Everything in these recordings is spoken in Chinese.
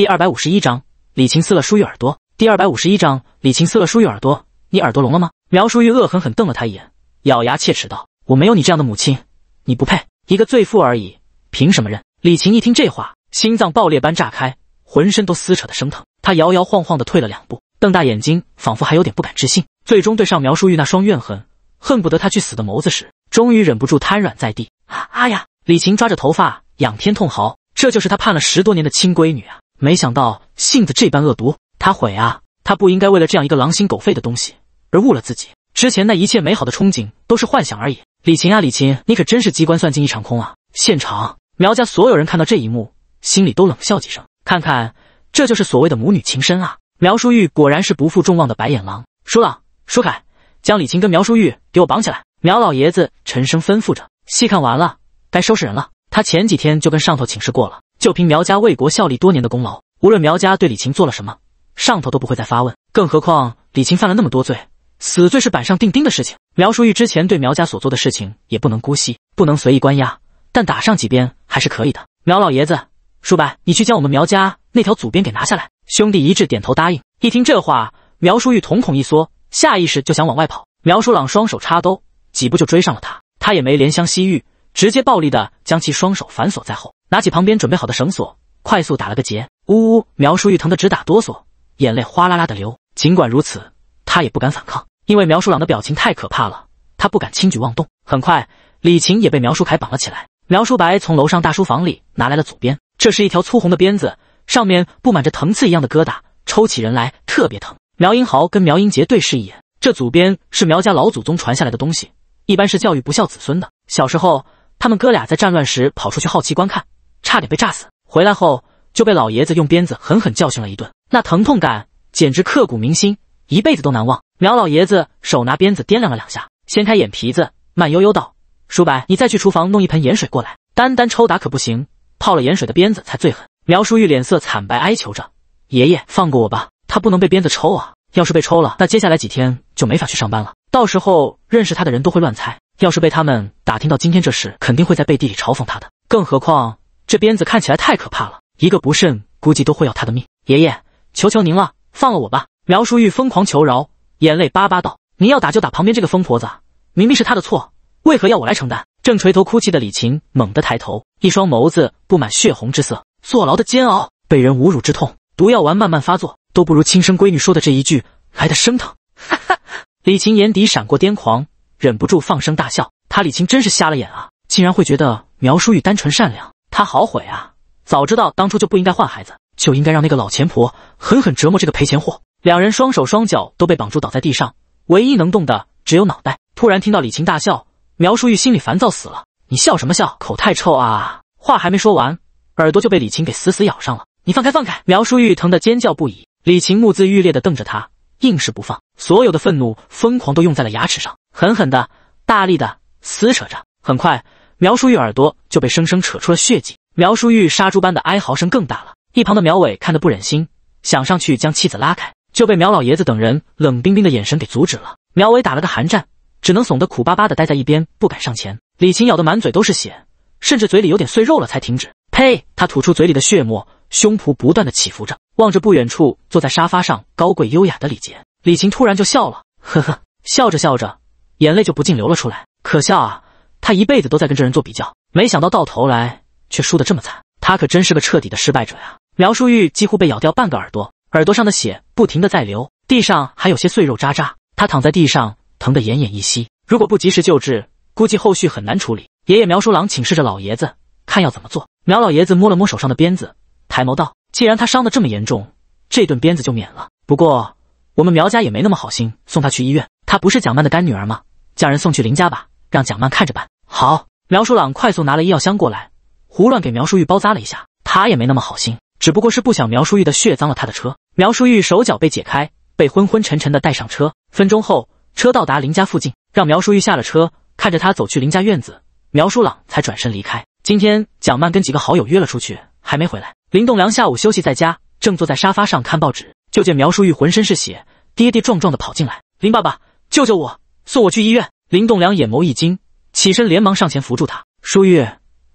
第二百五十一章，李晴撕了舒玉耳朵。第二百五十一章，李晴撕了舒玉耳朵。你耳朵聋了吗？苗舒玉恶狠狠瞪了他一眼，咬牙切齿道：“我没有你这样的母亲，你不配，一个罪妇而已，凭什么认？”李晴一听这话，心脏爆裂般炸开，浑身都撕扯的生疼。他摇摇晃晃的退了两步，瞪大眼睛，仿佛还有点不敢置信。最终对上苗舒玉那双怨恨，恨不得他去死的眸子时，终于忍不住瘫软在地。啊呀！李晴抓着头发，仰天痛嚎：“这就是她盼了十多年的亲闺女啊！”没想到性子这般恶毒，他悔啊！他不应该为了这样一个狼心狗肺的东西而误了自己之前那一切美好的憧憬，都是幻想而已。李琴啊，李琴，你可真是机关算尽一场空啊！现场苗家所有人看到这一幕，心里都冷笑几声。看看，这就是所谓的母女情深啊！苗淑玉果然是不负众望的白眼狼。舒朗、舒凯，将李琴跟苗淑玉给我绑起来！苗老爷子沉声吩咐着。戏看完了，该收拾人了。他前几天就跟上头请示过了。就凭苗家为国效力多年的功劳，无论苗家对李晴做了什么，上头都不会再发问。更何况李晴犯了那么多罪，死罪是板上钉钉的事情。苗淑玉之前对苗家所做的事情也不能姑息，不能随意关押，但打上几鞭还是可以的。苗老爷子，叔白，你去将我们苗家那条祖鞭给拿下来。兄弟一致点头答应。一听这话，苗淑玉瞳孔一缩，下意识就想往外跑。苗叔朗双手插兜，几步就追上了他。他也没怜香惜玉，直接暴力的将其双手反锁在后。拿起旁边准备好的绳索，快速打了个结。呜呜，苗书玉疼得直打哆嗦，眼泪哗啦啦的流。尽管如此，他也不敢反抗，因为苗书朗的表情太可怕了，他不敢轻举妄动。很快，李晴也被苗书凯绑了起来。苗书白从楼上大书房里拿来了祖鞭，这是一条粗红的鞭子，上面布满着藤刺一样的疙瘩，抽起人来特别疼。苗英豪跟苗英杰对视一眼，这祖鞭是苗家老祖宗传下来的东西，一般是教育不孝子孙的。小时候，他们哥俩在战乱时跑出去好奇观看。差点被炸死，回来后就被老爷子用鞭子狠狠教训了一顿，那疼痛感简直刻骨铭心，一辈子都难忘。苗老爷子手拿鞭子掂量了两下，掀开眼皮子，慢悠悠道：“叔白，你再去厨房弄一盆盐水过来，单单抽打可不行，泡了盐水的鞭子才最狠。”苗淑玉脸色惨白，哀求着：“爷爷，放过我吧，他不能被鞭子抽啊！要是被抽了，那接下来几天就没法去上班了。到时候认识他的人都会乱猜，要是被他们打听到今天这事，肯定会在背地里嘲讽他的。更何况……”这鞭子看起来太可怕了，一个不慎，估计都会要他的命。爷爷，求求您了，放了我吧！苗淑玉疯狂求饶，眼泪巴巴道：“您要打就打旁边这个疯婆子，明明是她的错，为何要我来承担？”正垂头哭泣的李晴猛地抬头，一双眸子布满血红之色。坐牢的煎熬，被人侮辱之痛，毒药丸慢慢发作，都不如亲生闺女说的这一句来的生疼。哈哈！李晴眼底闪过癫狂，忍不住放声大笑。他李晴真是瞎了眼啊，竟然会觉得苗淑玉单纯善良。他好悔啊！早知道当初就不应该换孩子，就应该让那个老钱婆狠狠折磨这个赔钱货。两人双手双脚都被绑住，倒在地上，唯一能动的只有脑袋。突然听到李晴大笑，苗淑玉心里烦躁死了。你笑什么笑？口太臭啊！话还没说完，耳朵就被李晴给死死咬上了。你放开放开！苗淑玉疼得尖叫不已。李晴目眦欲裂的瞪着他，硬是不放，所有的愤怒疯狂都用在了牙齿上，狠狠的、大力的撕扯着。很快。苗淑玉耳朵就被生生扯出了血迹，苗淑玉杀猪般的哀嚎声更大了。一旁的苗伟看得不忍心，想上去将妻子拉开，就被苗老爷子等人冷冰冰的眼神给阻止了。苗伟打了个寒战，只能怂得苦巴巴的待在一边，不敢上前。李晴咬得满嘴都是血，甚至嘴里有点碎肉了才停止。呸！他吐出嘴里的血沫，胸脯不断的起伏着，望着不远处坐在沙发上高贵优雅的李杰，李晴突然就笑了，呵呵，笑着笑着，眼泪就不禁流了出来。可笑啊！他一辈子都在跟这人做比较，没想到到头来却输得这么惨。他可真是个彻底的失败者呀！苗淑玉几乎被咬掉半个耳朵，耳朵上的血不停的在流，地上还有些碎肉渣渣。他躺在地上，疼得奄奄一息。如果不及时救治，估计后续很难处理。爷爷苗叔郎请示着老爷子，看要怎么做。苗老爷子摸了摸手上的鞭子，抬眸道：“既然他伤得这么严重，这顿鞭子就免了。不过我们苗家也没那么好心送他去医院，他不是蒋曼的干女儿吗？将人送去林家吧，让蒋曼看着办。”好，苗叔朗快速拿了医药箱过来，胡乱给苗叔玉包扎了一下。他也没那么好心，只不过是不想苗叔玉的血脏了他的车。苗叔玉手脚被解开，被昏昏沉沉的带上车。分钟后，车到达林家附近，让苗叔玉下了车，看着他走去林家院子，苗叔朗才转身离开。今天蒋曼跟几个好友约了出去，还没回来。林栋梁下午休息在家，正坐在沙发上看报纸，就见苗叔玉浑身是血，跌跌撞撞的跑进来。林爸爸，救救我，送我去医院。林栋梁眼眸一惊。起身，连忙上前扶住他。舒玉，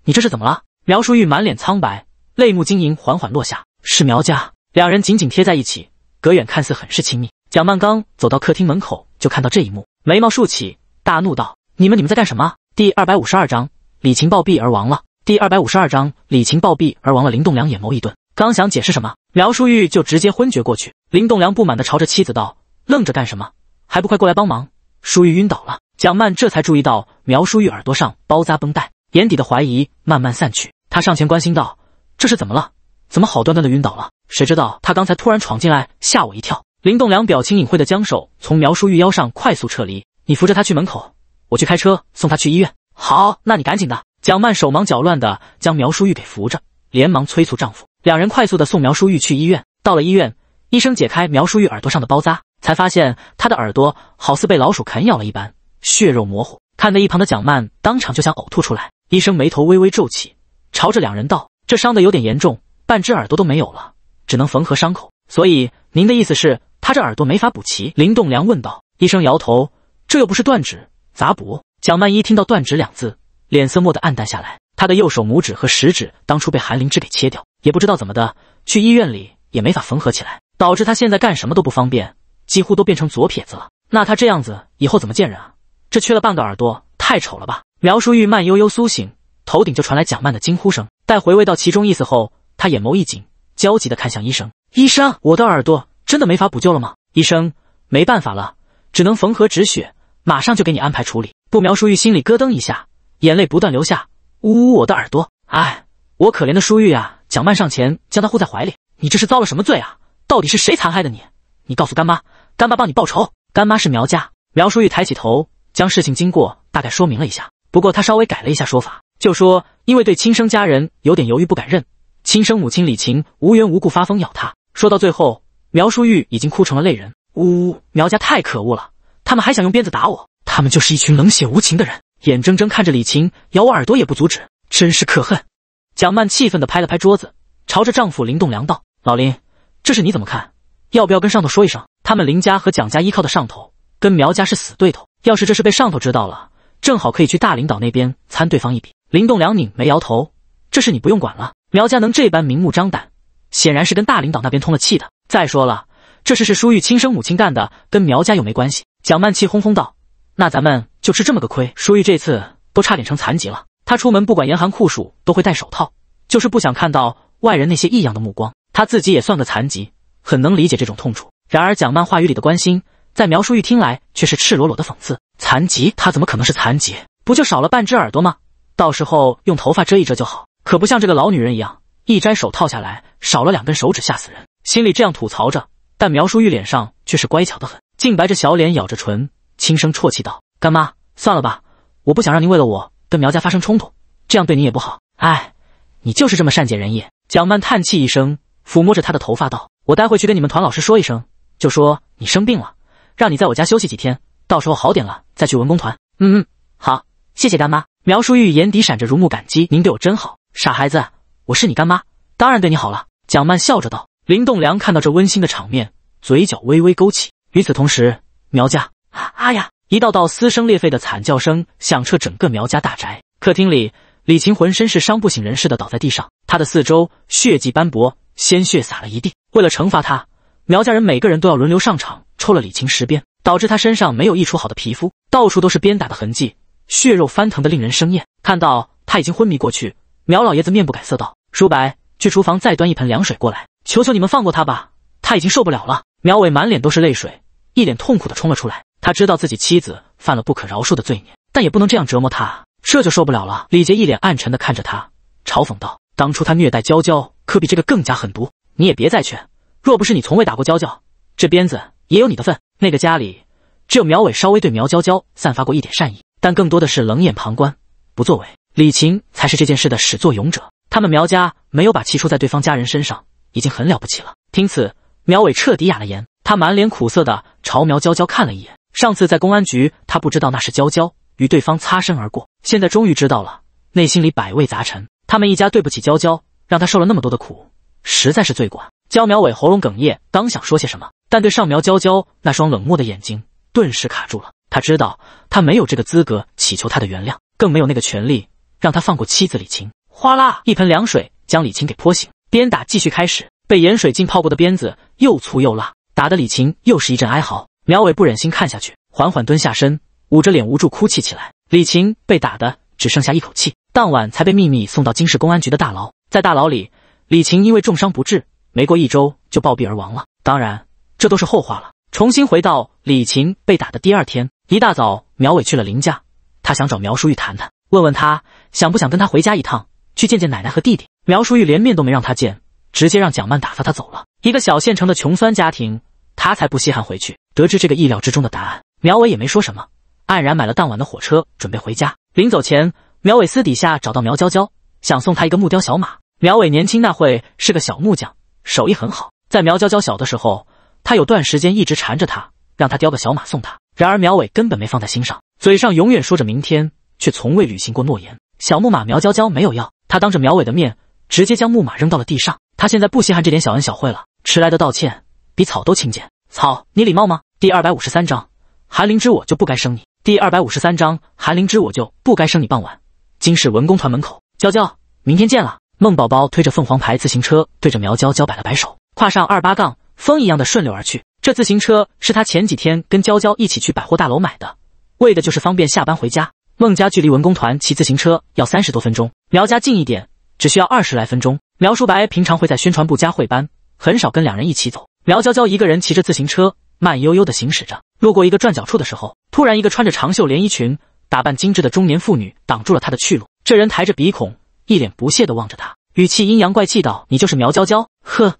你这是怎么了？苗淑玉满脸苍白，泪目晶莹，缓缓落下。是苗家两人紧紧贴在一起，隔远看似很是亲密。蒋曼刚走到客厅门口，就看到这一幕，眉毛竖起，大怒道：“你们，你们在干什么？”第二百五十二章李晴暴毙而亡了。第二百五十二章李晴暴毙而亡了。林栋梁眼眸一顿，刚想解释什么，苗淑玉就直接昏厥过去。林栋梁不满地朝着妻子道：“愣着干什么？还不快过来帮忙！淑玉晕倒了。”蒋曼这才注意到苗淑玉耳朵上包扎绷带，眼底的怀疑慢慢散去。她上前关心道：“这是怎么了？怎么好端端的晕倒了？谁知道他刚才突然闯进来，吓我一跳。”林栋梁表情隐晦的将手从苗淑玉腰上快速撤离。你扶着她去门口，我去开车送她去医院。好，那你赶紧的。蒋曼手忙脚乱的将苗淑玉给扶着，连忙催促丈夫。两人快速的送苗淑玉去医院。到了医院，医生解开苗淑玉耳朵上的包扎，才发现她的耳朵好似被老鼠啃咬了一般。血肉模糊，看得一旁的蒋曼当场就想呕吐出来。医生眉头微微皱起，朝着两人道：“这伤的有点严重，半只耳朵都没有了，只能缝合伤口。”所以您的意思是，他这耳朵没法补齐？林栋梁问道。医生摇头：“这又不是断指，咋补？”蒋曼一听到“断指”两字，脸色蓦地暗淡下来。他的右手拇指和食指当初被韩灵芝给切掉，也不知道怎么的，去医院里也没法缝合起来，导致他现在干什么都不方便，几乎都变成左撇子了。那他这样子以后怎么见人啊？是缺了半个耳朵，太丑了吧？苗淑玉慢悠悠苏醒，头顶就传来蒋曼的惊呼声。待回味到其中意思后，她眼眸一紧，焦急地看向医生：“医生，我的耳朵真的没法补救了吗？”医生：“没办法了，只能缝合止血，马上就给你安排处理。”不，苗淑玉心里咯噔一下，眼泪不断流下，呜呜，我的耳朵，哎，我可怜的淑玉啊！蒋曼上前将她护在怀里：“你这是遭了什么罪啊？到底是谁残害的你？你告诉干妈，干妈帮你报仇。干妈是苗家。”苗淑玉抬起头。将事情经过大概说明了一下，不过他稍微改了一下说法，就说因为对亲生家人有点犹豫不敢认，亲生母亲李晴无缘无故发疯咬他。说到最后，苗淑玉已经哭成了泪人，呜呜，苗家太可恶了，他们还想用鞭子打我，他们就是一群冷血无情的人，眼睁睁看着李晴咬我耳朵也不阻止，真是可恨。蒋曼气愤地拍了拍桌子，朝着丈夫林栋梁道：“老林，这事你怎么看？要不要跟上头说一声？他们林家和蒋家依靠的上头。”跟苗家是死对头，要是这事被上头知道了，正好可以去大领导那边参对方一笔。林栋梁拧眉摇头：“这事你不用管了。苗家能这般明目张胆，显然是跟大领导那边通了气的。再说了，这事是舒玉亲生母亲干的，跟苗家又没关系。”蒋曼气哄哄道：“那咱们就吃这么个亏？舒玉这次都差点成残疾了。他出门不管严寒酷暑都会戴手套，就是不想看到外人那些异样的目光。他自己也算个残疾，很能理解这种痛楚。然而蒋曼话语里的关心。”在苗淑玉听来却是赤裸裸的讽刺。残疾？她怎么可能是残疾？不就少了半只耳朵吗？到时候用头发遮一遮就好，可不像这个老女人一样，一摘手套下来少了两根手指，吓死人！心里这样吐槽着，但苗淑玉脸上却是乖巧的很，净白着小脸，咬着唇，轻声啜泣道：“干妈，算了吧，我不想让您为了我跟苗家发生冲突，这样对你也不好。哎，你就是这么善解人意。”蒋曼叹气一声，抚摸着她的头发道：“我待会去跟你们团老师说一声，就说你生病了。”让你在我家休息几天，到时候好点了再去文工团。嗯嗯，好，谢谢干妈。苗淑玉眼底闪着如沐感激，您对我真好，傻孩子，我是你干妈，当然对你好了。”蒋曼笑着道。林栋梁看到这温馨的场面，嘴角微微勾起。与此同时，苗家，啊呀！一道道撕声裂肺的惨叫声响彻整个苗家大宅。客厅里，李晴浑身是伤，不省人事的倒在地上，他的四周血迹斑驳，鲜血洒了一地。为了惩罚他，苗家人每个人都要轮流上场。抽了李晴十鞭，导致他身上没有一处好的皮肤，到处都是鞭打的痕迹，血肉翻腾的令人生厌。看到他已经昏迷过去，苗老爷子面不改色道：“舒白，去厨房再端一盆凉水过来，求求你们放过他吧，他已经受不了了。”苗伟满脸都是泪水，一脸痛苦的冲了出来。他知道自己妻子犯了不可饶恕的罪孽，但也不能这样折磨他，这就受不了了。李杰一脸暗沉的看着他，嘲讽道：“当初他虐待娇娇，可比这个更加狠毒。你也别再劝，若不是你从未打过娇娇，这鞭子。”也有你的份。那个家里，只有苗伟稍微对苗娇娇散发过一点善意，但更多的是冷眼旁观，不作为。李晴才是这件事的始作俑者。他们苗家没有把气出在对方家人身上，已经很了不起了。听此，苗伟彻底哑了言，他满脸苦涩的朝苗娇娇看了一眼。上次在公安局，他不知道那是娇娇与对方擦身而过，现在终于知道了，内心里百味杂陈。他们一家对不起娇娇，让她受了那么多的苦，实在是罪过。焦苗伟喉咙哽咽，刚想说些什么，但对上苗娇娇那双冷漠的眼睛，顿时卡住了。他知道，他没有这个资格乞求她的原谅，更没有那个权利让他放过妻子李晴。哗啦，一盆凉水将李晴给泼醒。鞭打继续开始，被盐水浸泡过的鞭子又粗又辣，打的李晴又是一阵哀嚎。苗伟不忍心看下去，缓缓蹲下身，捂着脸无助哭泣起来。李晴被打的只剩下一口气，当晚才被秘密送到京市公安局的大牢。在大牢里，李晴因为重伤不治。没过一周就暴毙而亡了。当然，这都是后话了。重新回到李琴被打的第二天，一大早，苗伟去了林家，他想找苗淑玉谈谈，问问他想不想跟他回家一趟，去见见奶奶和弟弟。苗淑玉连面都没让他见，直接让蒋曼打发他走了。一个小县城的穷酸家庭，他才不稀罕回去。得知这个意料之中的答案，苗伟也没说什么，黯然买了当晚的火车，准备回家。临走前，苗伟私底下找到苗娇娇，想送她一个木雕小马。苗伟年轻那会是个小木匠。手艺很好，在苗娇娇小的时候，他有段时间一直缠着她，让她雕个小马送她。然而苗伟根本没放在心上，嘴上永远说着明天，却从未履行过诺言。小木马苗娇娇没有要，他当着苗伟的面直接将木马扔到了地上。他现在不稀罕这点小恩小惠了，迟来的道歉比草都轻贱。草，你礼貌吗？第二百五十三章，韩灵芝，我就不该生你。第二百五十三章，韩灵芝，我就不该生你。傍晚，京市文工团门口，娇娇，明天见了。孟宝宝推着凤凰牌自行车，对着苗娇娇摆了摆手，跨上二八杠，风一样的顺流而去。这自行车是他前几天跟娇娇一起去百货大楼买的，为的就是方便下班回家。孟家距离文工团骑自行车要三十多分钟，苗家近一点，只需要二十来分钟。苗叔白平常会在宣传部加会班，很少跟两人一起走。苗娇娇一个人骑着自行车，慢悠悠的行驶着。路过一个转角处的时候，突然一个穿着长袖连衣裙、打扮精致的中年妇女挡住了她的去路。这人抬着鼻孔。一脸不屑的望着他，语气阴阳怪气道：“你就是苗娇娇？呵，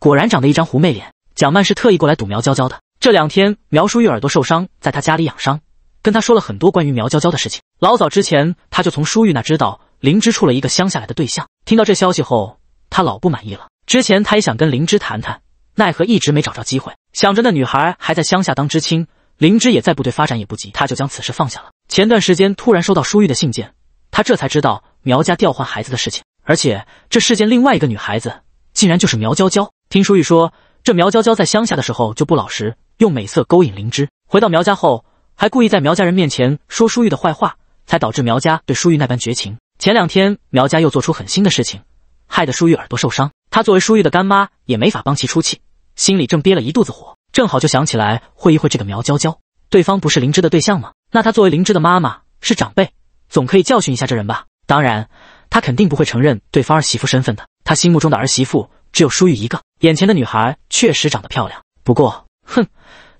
果然长得一张狐媚脸。”蒋曼是特意过来堵苗娇娇的。这两天苗淑玉耳朵受伤，在他家里养伤，跟他说了很多关于苗娇娇的事情。老早之前他就从淑玉那知道灵芝处了一个乡下来的对象，听到这消息后，他老不满意了。之前他也想跟灵芝谈谈，奈何一直没找着机会。想着那女孩还在乡下当知青，灵芝也在部队发展也不急，他就将此事放下了。前段时间突然收到淑玉的信件，他这才知道。苗家调换孩子的事情，而且这事件另外一个女孩子竟然就是苗娇娇。听舒玉说，这苗娇娇在乡下的时候就不老实，用美色勾引灵芝。回到苗家后，还故意在苗家人面前说舒玉的坏话，才导致苗家对舒玉那般绝情。前两天苗家又做出狠心的事情，害得舒玉耳朵受伤。她作为舒玉的干妈，也没法帮其出气，心里正憋了一肚子火，正好就想起来会一会这个苗娇娇。对方不是灵芝的对象吗？那她作为灵芝的妈妈，是长辈，总可以教训一下这人吧。当然，他肯定不会承认对方儿媳妇身份的。他心目中的儿媳妇只有舒玉一个。眼前的女孩确实长得漂亮，不过，哼，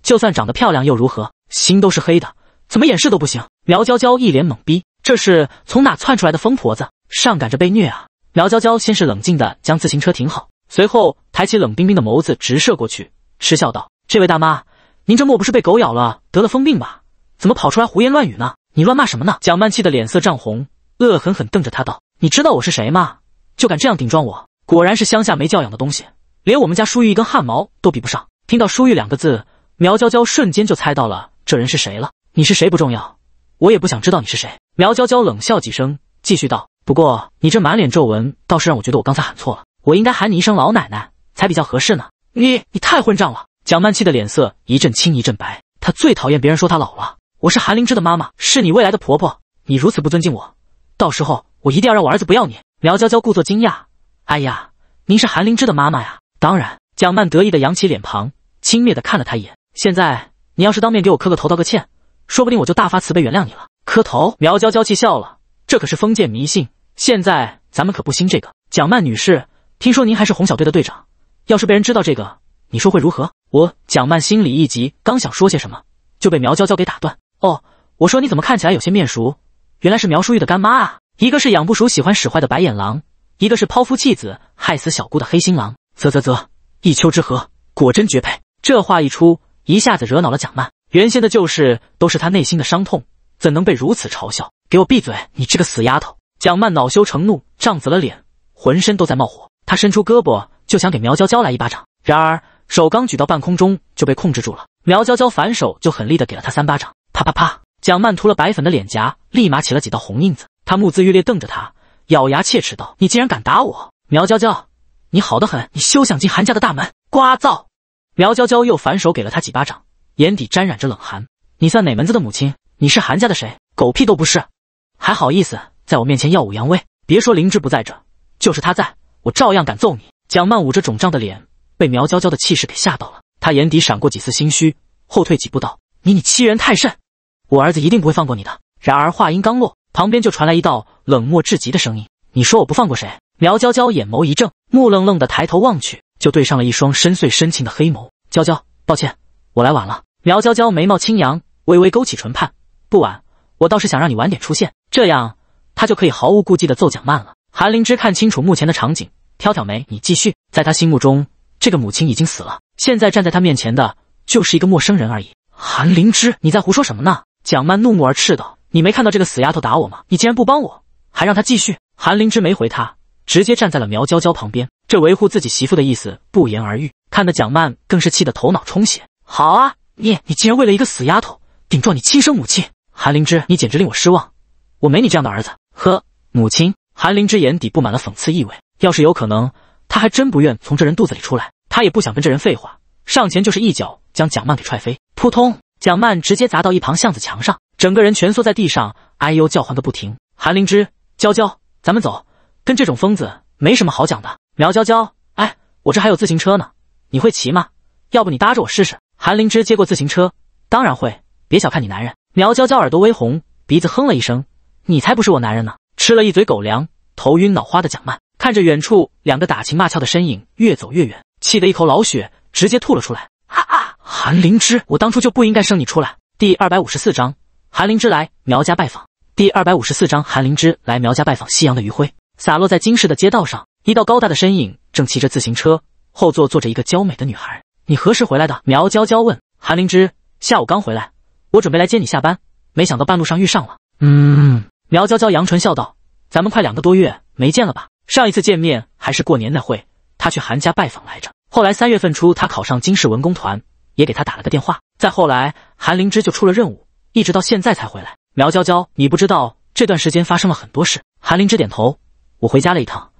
就算长得漂亮又如何？心都是黑的，怎么掩饰都不行。苗娇娇一脸懵逼，这是从哪窜出来的疯婆子？上赶着被虐啊！苗娇娇先是冷静的将自行车停好，随后抬起冷冰冰的眸子直射过去，嗤笑道：“这位大妈，您这莫不是被狗咬了得了疯病吧？怎么跑出来胡言乱语呢？你乱骂什么呢？”蒋曼气得脸色涨红。恶狠狠瞪着他道：“你知道我是谁吗？就敢这样顶撞我！果然是乡下没教养的东西，连我们家舒玉一根汗毛都比不上。”听到“舒玉”两个字，苗娇娇瞬间就猜到了这人是谁了。你是谁不重要，我也不想知道你是谁。苗娇娇冷笑几声，继续道：“不过你这满脸皱纹倒是让我觉得我刚才喊错了，我应该喊你一声老奶奶才比较合适呢。”你你太混账了！蒋曼气的脸色一阵青一阵白，她最讨厌别人说她老了。我是韩灵芝的妈妈，是你未来的婆婆，你如此不尊敬我。到时候我一定要让我儿子不要你。苗娇娇故作惊讶：“哎呀，您是韩灵芝的妈妈呀？”当然，蒋曼得意的扬起脸庞，轻蔑的看了他一眼。现在你要是当面给我磕个头道个歉，说不定我就大发慈悲原谅你了。磕头？苗娇娇气笑了：“这可是封建迷信，现在咱们可不兴这个。”蒋曼女士，听说您还是红小队的队长，要是被人知道这个，你说会如何？我，蒋曼心里一急，刚想说些什么，就被苗娇娇给打断：“哦，我说你怎么看起来有些面熟？”原来是苗淑玉的干妈啊！一个是养不熟喜欢使坏的白眼狼，一个是抛夫弃子害死小姑的黑心狼。啧啧啧，一丘之貉，果真绝配。这话一出，一下子惹恼了蒋曼。原先的旧事都是她内心的伤痛，怎能被如此嘲笑？给我闭嘴！你这个死丫头！蒋曼恼羞成怒，涨紫了脸，浑身都在冒火。她伸出胳膊就想给苗娇娇来一巴掌，然而手刚举到半空中就被控制住了。苗娇娇反手就狠力的给了她三巴掌，啪啪啪。蒋曼涂了白粉的脸颊，立马起了几道红印子。她目眦欲裂，瞪着他，咬牙切齿道：“你竟然敢打我！苗娇娇，你好的很，你休想进韩家的大门！瓜噪！”苗娇娇又反手给了他几巴掌，眼底沾染着冷寒：“你算哪门子的母亲？你是韩家的谁？狗屁都不是！还好意思在我面前耀武扬威！别说林芝不在这，就是他在，我照样敢揍你！”蒋曼捂着肿胀的脸，被苗娇娇的气势给吓到了，她眼底闪过几丝心虚，后退几步道：“你你欺人太甚！”我儿子一定不会放过你的。然而话音刚落，旁边就传来一道冷漠至极的声音：“你说我不放过谁？”苗娇娇眼眸一怔，木愣愣的抬头望去，就对上了一双深邃深情的黑眸。娇娇，抱歉，我来晚了。苗娇娇眉毛轻扬，微微勾起唇畔：“不晚，我倒是想让你晚点出现，这样他就可以毫无顾忌的揍蒋慢了。”韩灵芝看清楚目前的场景，挑挑眉：“你继续。”在她心目中，这个母亲已经死了，现在站在她面前的，就是一个陌生人而已。韩灵芝，你在胡说什么呢？蒋曼怒目而斥道：“你没看到这个死丫头打我吗？你竟然不帮我，还让她继续！”韩灵芝没回她，直接站在了苗娇娇旁边，这维护自己媳妇的意思不言而喻。看得蒋曼更是气得头脑充血。好啊，你你竟然为了一个死丫头顶撞你亲生母亲！韩灵芝，你简直令我失望。我没你这样的儿子。呵，母亲。韩灵芝眼底布满了讽刺意味。要是有可能，她还真不愿从这人肚子里出来。她也不想跟这人废话，上前就是一脚将蒋曼给踹飞，扑通。蒋曼直接砸到一旁巷子墙上，整个人蜷缩在地上，哎呦叫唤个不停。韩灵芝，娇娇，咱们走，跟这种疯子没什么好讲的。苗娇娇，哎，我这还有自行车呢，你会骑吗？要不你搭着我试试？韩灵芝接过自行车，当然会，别小看你男人。苗娇娇耳朵微红，鼻子哼了一声，你才不是我男人呢！吃了一嘴狗粮，头晕脑花的蒋曼看着远处两个打情骂俏的身影越走越远，气得一口老血直接吐了出来。哈哈。韩灵芝，我当初就不应该生你出来。第二百五十四章，韩灵芝来苗家拜访。第二百五十四章，韩灵芝来苗家拜访。夕阳的余晖洒落在金市的街道上，一道高大的身影正骑着自行车，后座坐着一个娇美的女孩。你何时回来的？苗娇娇问。韩灵芝，下午刚回来，我准备来接你下班，没想到半路上遇上了。嗯。苗娇娇扬唇笑道：“咱们快两个多月没见了吧？上一次见面还是过年那会，她去韩家拜访来着。后来三月份初，她考上金市文工团。”也给他打了个电话，再后来，韩灵芝就出了任务，一直到现在才回来。苗娇娇，你不知道这段时间发生了很多事。韩灵芝点头，我回家了一趟，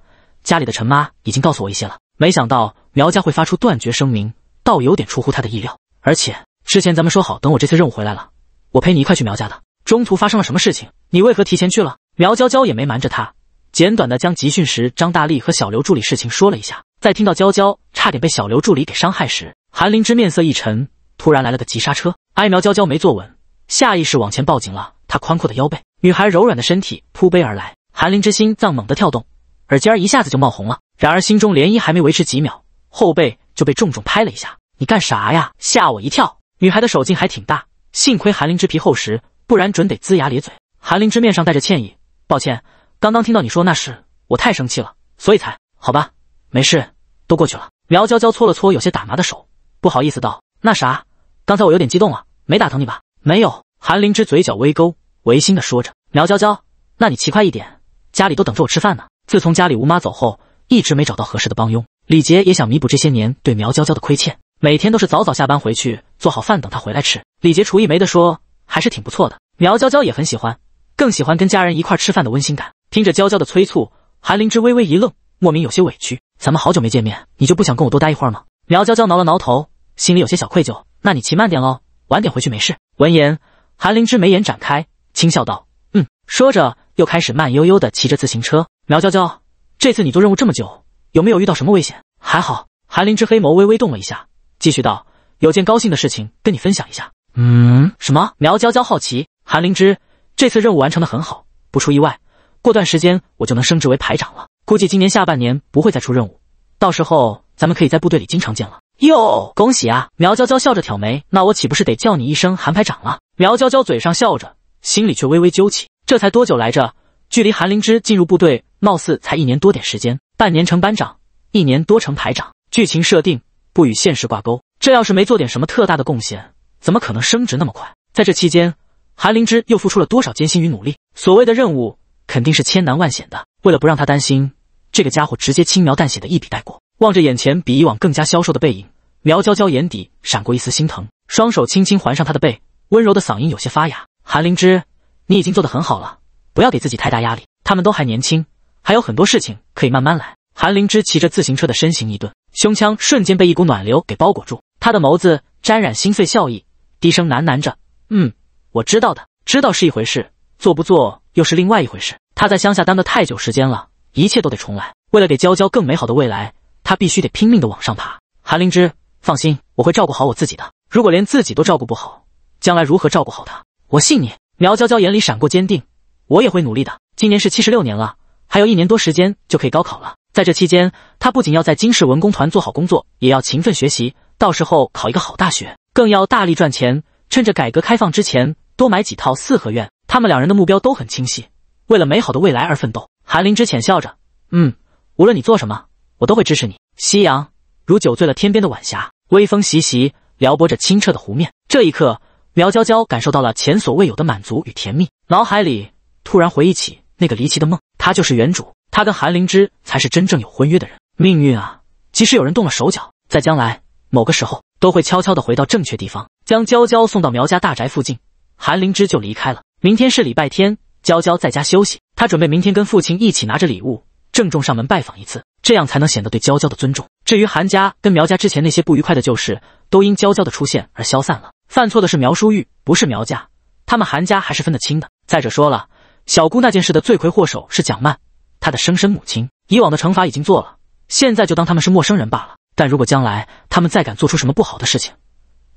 家里的陈妈已经告诉我一些了。没想到苗家会发出断绝声明，倒有点出乎他的意料。而且之前咱们说好，等我这次任务回来了，我陪你一块去苗家的。中途发生了什么事情？你为何提前去了？苗娇娇也没瞒着他，简短的将集训时张大力和小刘助理事情说了一下。在听到娇娇差点被小刘助理给伤害时，韩灵芝面色一沉，突然来了个急刹车，艾苗娇娇没坐稳，下意识往前抱紧了她宽阔的腰背，女孩柔软的身体扑背而来，韩灵之心脏猛地跳动，耳尖儿一下子就冒红了。然而心中涟漪还没维持几秒，后背就被重重拍了一下，“你干啥呀？吓我一跳！”女孩的手劲还挺大，幸亏韩灵之皮厚实，不然准得龇牙咧嘴。韩灵之面上带着歉意：“抱歉，刚刚听到你说那事，我太生气了，所以才……好吧，没事，都过去了。”苗娇娇搓了搓有些打麻的手。不好意思，道那啥，刚才我有点激动了，没打疼你吧？没有。韩灵芝嘴角微勾，违心的说着。苗娇娇，那你骑快一点，家里都等着我吃饭呢。自从家里吴妈走后，一直没找到合适的帮佣。李杰也想弥补这些年对苗娇娇的亏欠，每天都是早早下班回去做好饭等她回来吃。李杰厨艺没得说，还是挺不错的。苗娇娇也很喜欢，更喜欢跟家人一块吃饭的温馨感。听着娇娇的催促，韩灵芝微微一愣，莫名有些委屈。咱们好久没见面，你就不想跟我多待一会儿吗？苗娇娇挠了挠头，心里有些小愧疚。那你骑慢点喽，晚点回去没事。闻言，韩灵芝眉眼展开，轻笑道：“嗯。”说着，又开始慢悠悠的骑着自行车。苗娇娇，这次你做任务这么久，有没有遇到什么危险？还好。韩灵芝黑眸微微动了一下，继续道：“有件高兴的事情跟你分享一下。”嗯？什么？苗娇娇好奇。韩灵芝这次任务完成的很好，不出意外，过段时间我就能升职为排长了。估计今年下半年不会再出任务，到时候。咱们可以在部队里经常见了哟！恭喜啊！苗娇娇笑着挑眉，那我岂不是得叫你一声韩排长了？苗娇娇嘴上笑着，心里却微微揪起。这才多久来着？距离韩灵芝进入部队，貌似才一年多点时间，半年成班长，一年多成排长。剧情设定不与现实挂钩，这要是没做点什么特大的贡献，怎么可能升职那么快？在这期间，韩灵芝又付出了多少艰辛与努力？所谓的任务肯定是千难万险的。为了不让他担心，这个家伙直接轻描淡写的一笔带过。望着眼前比以往更加消瘦的背影，苗娇娇眼底闪过一丝心疼，双手轻轻环上他的背，温柔的嗓音有些发哑：“韩灵芝，你已经做得很好了，不要给自己太大压力。他们都还年轻，还有很多事情可以慢慢来。”韩灵芝骑着自行车的身形一顿，胸腔瞬间被一股暖流给包裹住，他的眸子沾染心碎笑意，低声喃喃着：“嗯，我知道的。知道是一回事，做不做又是另外一回事。他在乡下待了太久时间了，一切都得重来。为了给娇娇更美好的未来。”他必须得拼命的往上爬。韩灵芝，放心，我会照顾好我自己的。如果连自己都照顾不好，将来如何照顾好他？我信你。苗娇娇眼里闪过坚定，我也会努力的。今年是七十六年了，还有一年多时间就可以高考了。在这期间，他不仅要在京市文工团做好工作，也要勤奋学习，到时候考一个好大学，更要大力赚钱，趁着改革开放之前多买几套四合院。他们两人的目标都很清晰，为了美好的未来而奋斗。韩灵芝浅笑着，嗯，无论你做什么。我都会支持你。夕阳如酒醉了天边的晚霞，微风习习，撩拨着清澈的湖面。这一刻，苗娇娇感受到了前所未有的满足与甜蜜，脑海里突然回忆起那个离奇的梦。他就是原主，他跟韩灵芝才是真正有婚约的人。命运啊，即使有人动了手脚，在将来某个时候，都会悄悄地回到正确地方，将娇娇送到苗家大宅附近，韩灵芝就离开了。明天是礼拜天，娇娇在家休息，她准备明天跟父亲一起拿着礼物。郑重上门拜访一次，这样才能显得对娇娇的尊重。至于韩家跟苗家之前那些不愉快的旧事，都因娇娇的出现而消散了。犯错的是苗淑玉，不是苗家。他们韩家还是分得清的。再者说了，小姑那件事的罪魁祸首是蒋曼，她的生身母亲。以往的惩罚已经做了，现在就当他们是陌生人罢了。但如果将来他们再敢做出什么不好的事情，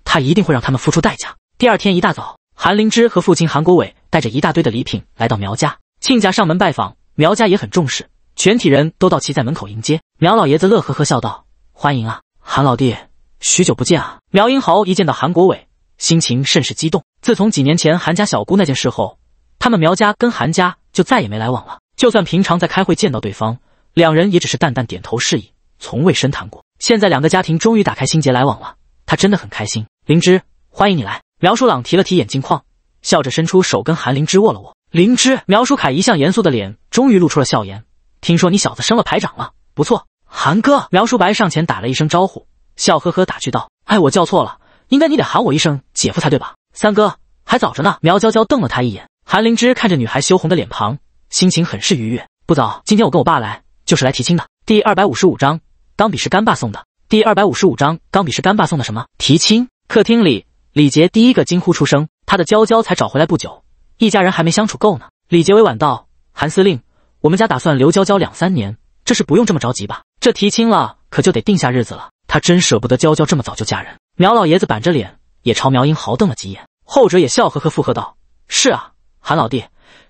他一定会让他们付出代价。第二天一大早，韩灵芝和父亲韩国伟带着一大堆的礼品来到苗家，亲家上门拜访，苗家也很重视。全体人都到齐，在门口迎接。苗老爷子乐呵呵笑道：“欢迎啊，韩老弟，许久不见啊！”苗英豪一见到韩国伟，心情甚是激动。自从几年前韩家小姑那件事后，他们苗家跟韩家就再也没来往了。就算平常在开会见到对方，两人也只是淡淡点头示意，从未深谈过。现在两个家庭终于打开心结来往了，他真的很开心。灵芝，欢迎你来。苗舒朗提了提眼镜框，笑着伸出手跟韩灵芝握了握。灵芝，苗舒凯一向严肃的脸终于露出了笑颜。听说你小子升了排长了，不错。韩哥，苗叔白上前打了一声招呼，笑呵呵打趣道：“哎，我叫错了，应该你得喊我一声姐夫才对吧？”三哥，还早着呢。苗娇娇瞪了他一眼。韩灵芝看着女孩羞红的脸庞，心情很是愉悦。不早，今天我跟我爸来就是来提亲的。第二百五十五章，钢笔是干爸送的。第二百五十五章，钢笔是干爸送的什么？提亲。客厅里，李杰第一个惊呼出声。他的娇娇才找回来不久，一家人还没相处够呢。李杰委婉道：“韩司令。”我们家打算留娇娇两三年，这事不用这么着急吧？这提亲了，可就得定下日子了。他真舍不得娇娇这么早就嫁人。苗老爷子板着脸，也朝苗英豪瞪了几眼，后者也笑呵呵附和道：“是啊，韩老弟，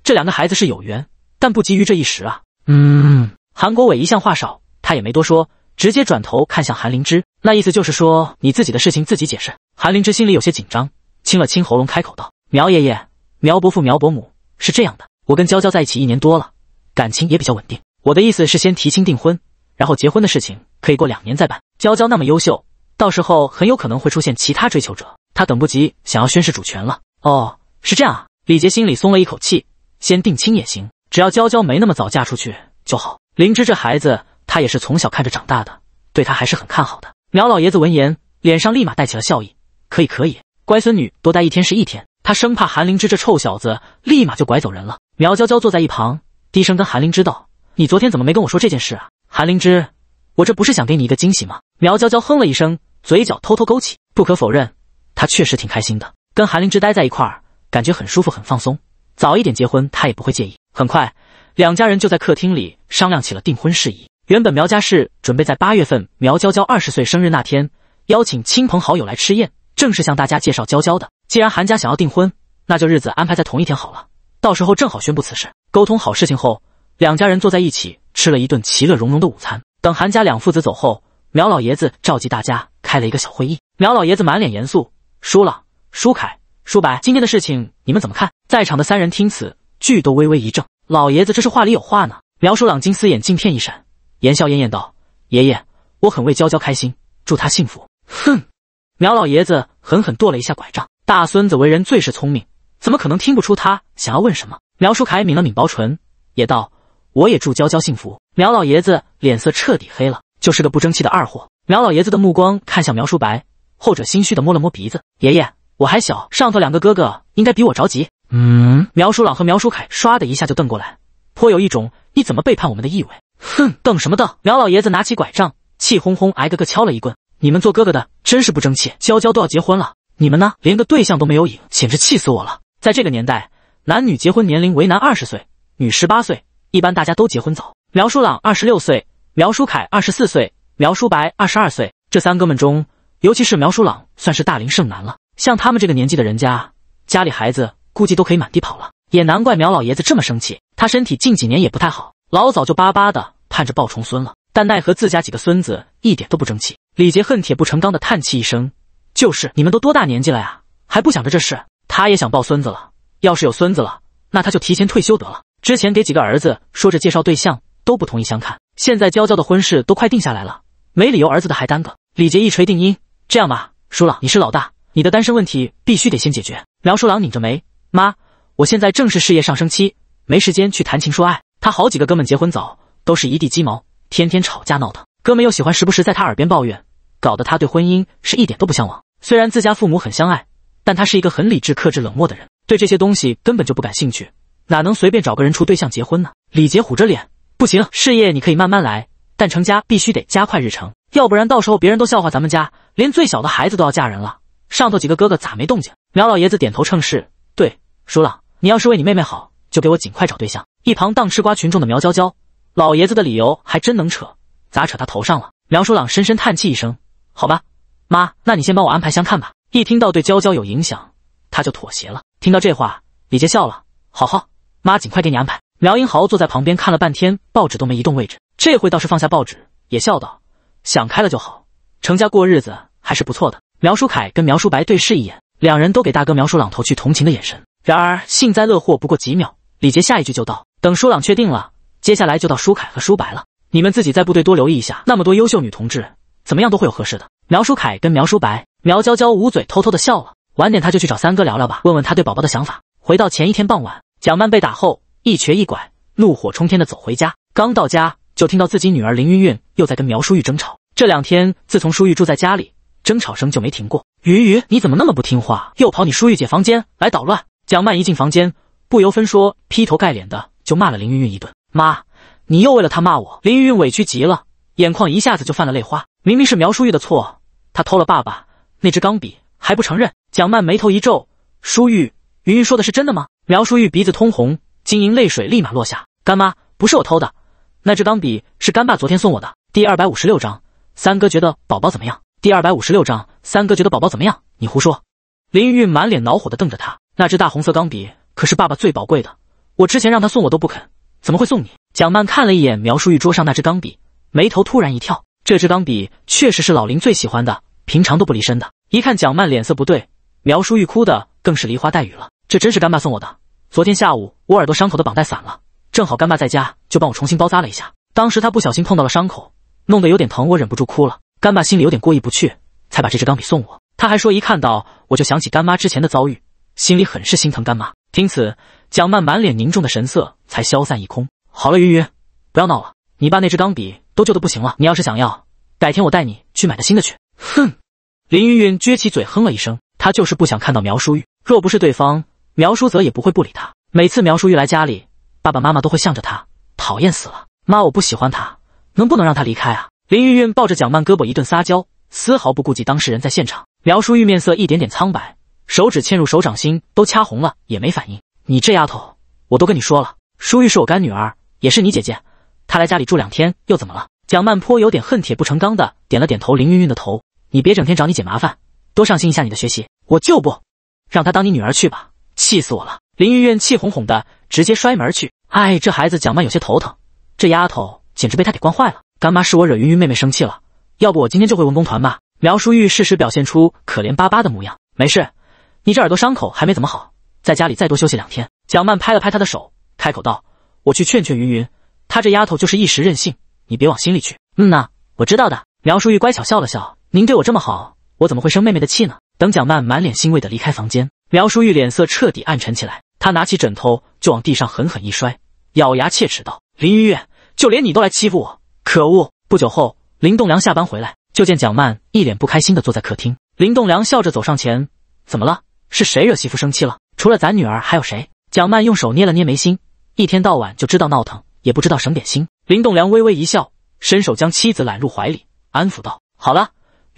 这两个孩子是有缘，但不急于这一时啊。”嗯，韩国伟一向话少，他也没多说，直接转头看向韩灵芝，那意思就是说你自己的事情自己解释。韩灵芝心里有些紧张，清了清喉咙，开口道：“苗爷爷、苗伯父、苗伯母，是这样的，我跟娇娇在一起一年多了。”感情也比较稳定。我的意思是先提亲订婚，然后结婚的事情可以过两年再办。娇娇那么优秀，到时候很有可能会出现其他追求者，她等不及想要宣誓主权了。哦，是这样啊。李杰心里松了一口气，先定亲也行，只要娇娇没那么早嫁出去就好。灵芝这孩子，他也是从小看着长大的，对他还是很看好的。苗老爷子闻言，脸上立马带起了笑意，可以，可以，乖孙女多待一天是一天。他生怕韩灵芝这臭小子立马就拐走人了。苗娇娇坐在一旁。低声跟韩灵芝道：“你昨天怎么没跟我说这件事啊？”韩灵芝，我这不是想给你一个惊喜吗？苗娇娇哼了一声，嘴角偷偷勾起。不可否认，她确实挺开心的，跟韩灵芝待在一块儿，感觉很舒服，很放松。早一点结婚，她也不会介意。很快，两家人就在客厅里商量起了订婚事宜。原本苗家是准备在八月份苗娇娇二十岁生日那天，邀请亲朋好友来吃宴，正式向大家介绍娇娇的。既然韩家想要订婚，那就日子安排在同一天好了。到时候正好宣布此事。沟通好事情后，两家人坐在一起吃了一顿其乐融融的午餐。等韩家两父子走后，苗老爷子召集大家开了一个小会议。苗老爷子满脸严肃：“舒朗、舒凯、舒白，今天的事情你们怎么看？”在场的三人听此俱都微微一怔，老爷子这是话里有话呢。苗舒朗金丝眼镜片一闪，言笑晏晏道：“爷爷，我很为娇娇开心，祝她幸福。”哼！苗老爷子狠狠跺了一下拐杖，大孙子为人最是聪明。怎么可能听不出他想要问什么？苗叔凯抿了抿薄唇，也道：“我也祝娇娇幸福。”苗老爷子脸色彻底黑了，就是个不争气的二货。苗老爷子的目光看向苗叔白，后者心虚的摸了摸鼻子：“爷爷，我还小，上头两个哥哥应该比我着急。”嗯，苗叔朗和苗叔凯唰的一下就瞪过来，颇有一种你怎么背叛我们的意味。哼，瞪什么瞪？苗老爷子拿起拐杖，气哄哄挨个个敲了一棍：“你们做哥哥的真是不争气，娇娇都要结婚了，你们呢，连个对象都没有影，简直气死我了！”在这个年代，男女结婚年龄为男二十岁，女十八岁，一般大家都结婚早。苗书朗二十六岁，苗书凯二十四岁，苗书白二十二岁，这三哥们中，尤其是苗书朗，算是大龄剩男了。像他们这个年纪的人家，家里孩子估计都可以满地跑了，也难怪苗老爷子这么生气。他身体近几年也不太好，老早就巴巴的盼着抱重孙了，但奈何自家几个孙子一点都不争气。李杰恨铁不成钢的叹气一声：“就是你们都多大年纪了呀，还不想着这事？”他也想抱孙子了，要是有孙子了，那他就提前退休得了。之前给几个儿子说着介绍对象，都不同意相看。现在娇娇的婚事都快定下来了，没理由儿子的还耽搁。李杰一锤定音：“这样吧，叔朗，你是老大，你的单身问题必须得先解决。”苗叔朗拧着眉：“妈，我现在正是事业上升期，没时间去谈情说爱。他好几个哥们结婚早，都是一地鸡毛，天天吵架闹腾。哥们又喜欢时不时在他耳边抱怨，搞得他对婚姻是一点都不向往。虽然自家父母很相爱。”但他是一个很理智、克制、冷漠的人，对这些东西根本就不感兴趣，哪能随便找个人处对象结婚呢？李杰虎着脸，不行，事业你可以慢慢来，但成家必须得加快日程，要不然到时候别人都笑话咱们家，连最小的孩子都要嫁人了，上头几个哥哥咋没动静？苗老爷子点头称是，对，叔朗，你要是为你妹妹好，就给我尽快找对象。一旁当吃瓜群众的苗娇娇，老爷子的理由还真能扯，咋扯他头上了？苗叔朗深深叹气一声，好吧，妈，那你先帮我安排相看吧。一听到对娇娇有影响，他就妥协了。听到这话，李杰笑了：“好好，妈尽快给你安排。”苗英豪坐在旁边看了半天，报纸都没移动位置。这回倒是放下报纸，也笑道：“想开了就好，成家过日子还是不错的。”苗书凯跟苗书白对视一眼，两人都给大哥苗书朗投去同情的眼神。然而幸灾乐祸不过几秒，李杰下一句就道：“等书朗确定了，接下来就到书凯和书白了。你们自己在部队多留意一下，那么多优秀女同志，怎么样都会有合适的。”苗书凯跟苗书白。苗娇娇捂嘴，偷偷的笑了。晚点她就去找三哥聊聊吧，问问他对宝宝的想法。回到前一天傍晚，蒋曼被打后一瘸一拐，怒火冲天的走回家。刚到家就听到自己女儿林云云又在跟苗淑玉争吵。这两天自从淑玉住在家里，争吵声就没停过。云云，你怎么那么不听话，又跑你淑玉姐房间来捣乱？蒋曼一进房间，不由分说，劈头盖脸的就骂了林云云一顿。妈，你又为了她骂我。林云云委屈极了，眼眶一下子就泛了泪花。明明是苗淑玉的错，她偷了爸爸。那支钢笔还不承认？蒋曼眉头一皱，舒玉，云云说的是真的吗？苗淑玉鼻子通红，晶莹泪水立马落下。干妈，不是我偷的，那支钢笔是干爸昨天送我的。第二百五十六章，三哥觉得宝宝怎么样？第二百五十六章，三哥觉得宝宝怎么样？你胡说！林玉玉满脸恼火的瞪着他，那支大红色钢笔可是爸爸最宝贵的，我之前让他送我都不肯，怎么会送你？蒋曼看了一眼苗淑玉桌上那支钢笔，眉头突然一跳，这支钢笔确实是老林最喜欢的。平常都不离身的，一看蒋曼脸色不对，苗叔玉哭的更是梨花带雨了。这真是干爸送我的。昨天下午我耳朵伤口的绑带散了，正好干爸在家，就帮我重新包扎了一下。当时他不小心碰到了伤口，弄得有点疼，我忍不住哭了。干爸心里有点过意不去，才把这支钢笔送我。他还说，一看到我就想起干妈之前的遭遇，心里很是心疼干妈。听此，蒋曼满脸凝重的神色才消散一空。好了，云云，不要闹了。你爸那支钢笔都旧的不行了，你要是想要，改天我带你去买个新的去。哼，林云云撅起嘴哼了一声，她就是不想看到苗淑玉。若不是对方，苗淑泽也不会不理她。每次苗淑玉来家里，爸爸妈妈都会向着她，讨厌死了。妈，我不喜欢她，能不能让她离开啊？林云云抱着蒋曼胳膊一顿撒娇，丝毫不顾及当事人在现场。苗淑玉面色一点点苍白，手指嵌入手掌心都掐红了也没反应。你这丫头，我都跟你说了，淑玉是我干女儿，也是你姐姐，她来家里住两天又怎么了？蒋曼颇有点恨铁不成钢的点了点头，林云云的头。你别整天找你姐麻烦，多上心一下你的学习。我就不，让她当你女儿去吧，气死我了！林玉苑气哄哄的，直接摔门去。哎，这孩子蒋曼有些头疼，这丫头简直被她给惯坏了。干妈是我惹云云妹妹生气了，要不我今天就回文工团吧。苗淑玉适时表现出可怜巴巴的模样。没事，你这耳朵伤口还没怎么好，在家里再多休息两天。蒋曼拍了拍她的手，开口道：“我去劝劝云云，她这丫头就是一时任性，你别往心里去。”嗯呐，我知道的。苗淑玉乖巧笑了笑。您对我这么好，我怎么会生妹妹的气呢？等蒋曼满脸欣慰的离开房间，苗淑玉脸色彻底暗沉起来。她拿起枕头就往地上狠狠一摔，咬牙切齿道：“林玉月，就连你都来欺负我，可恶！”不久后，林栋梁下班回来，就见蒋曼一脸不开心的坐在客厅。林栋梁笑着走上前：“怎么了？是谁惹媳妇生气了？除了咱女儿，还有谁？”蒋曼用手捏了捏眉心，一天到晚就知道闹腾，也不知道省点心。林栋梁微微一笑，伸手将妻子揽入怀里，安抚道：“好了。”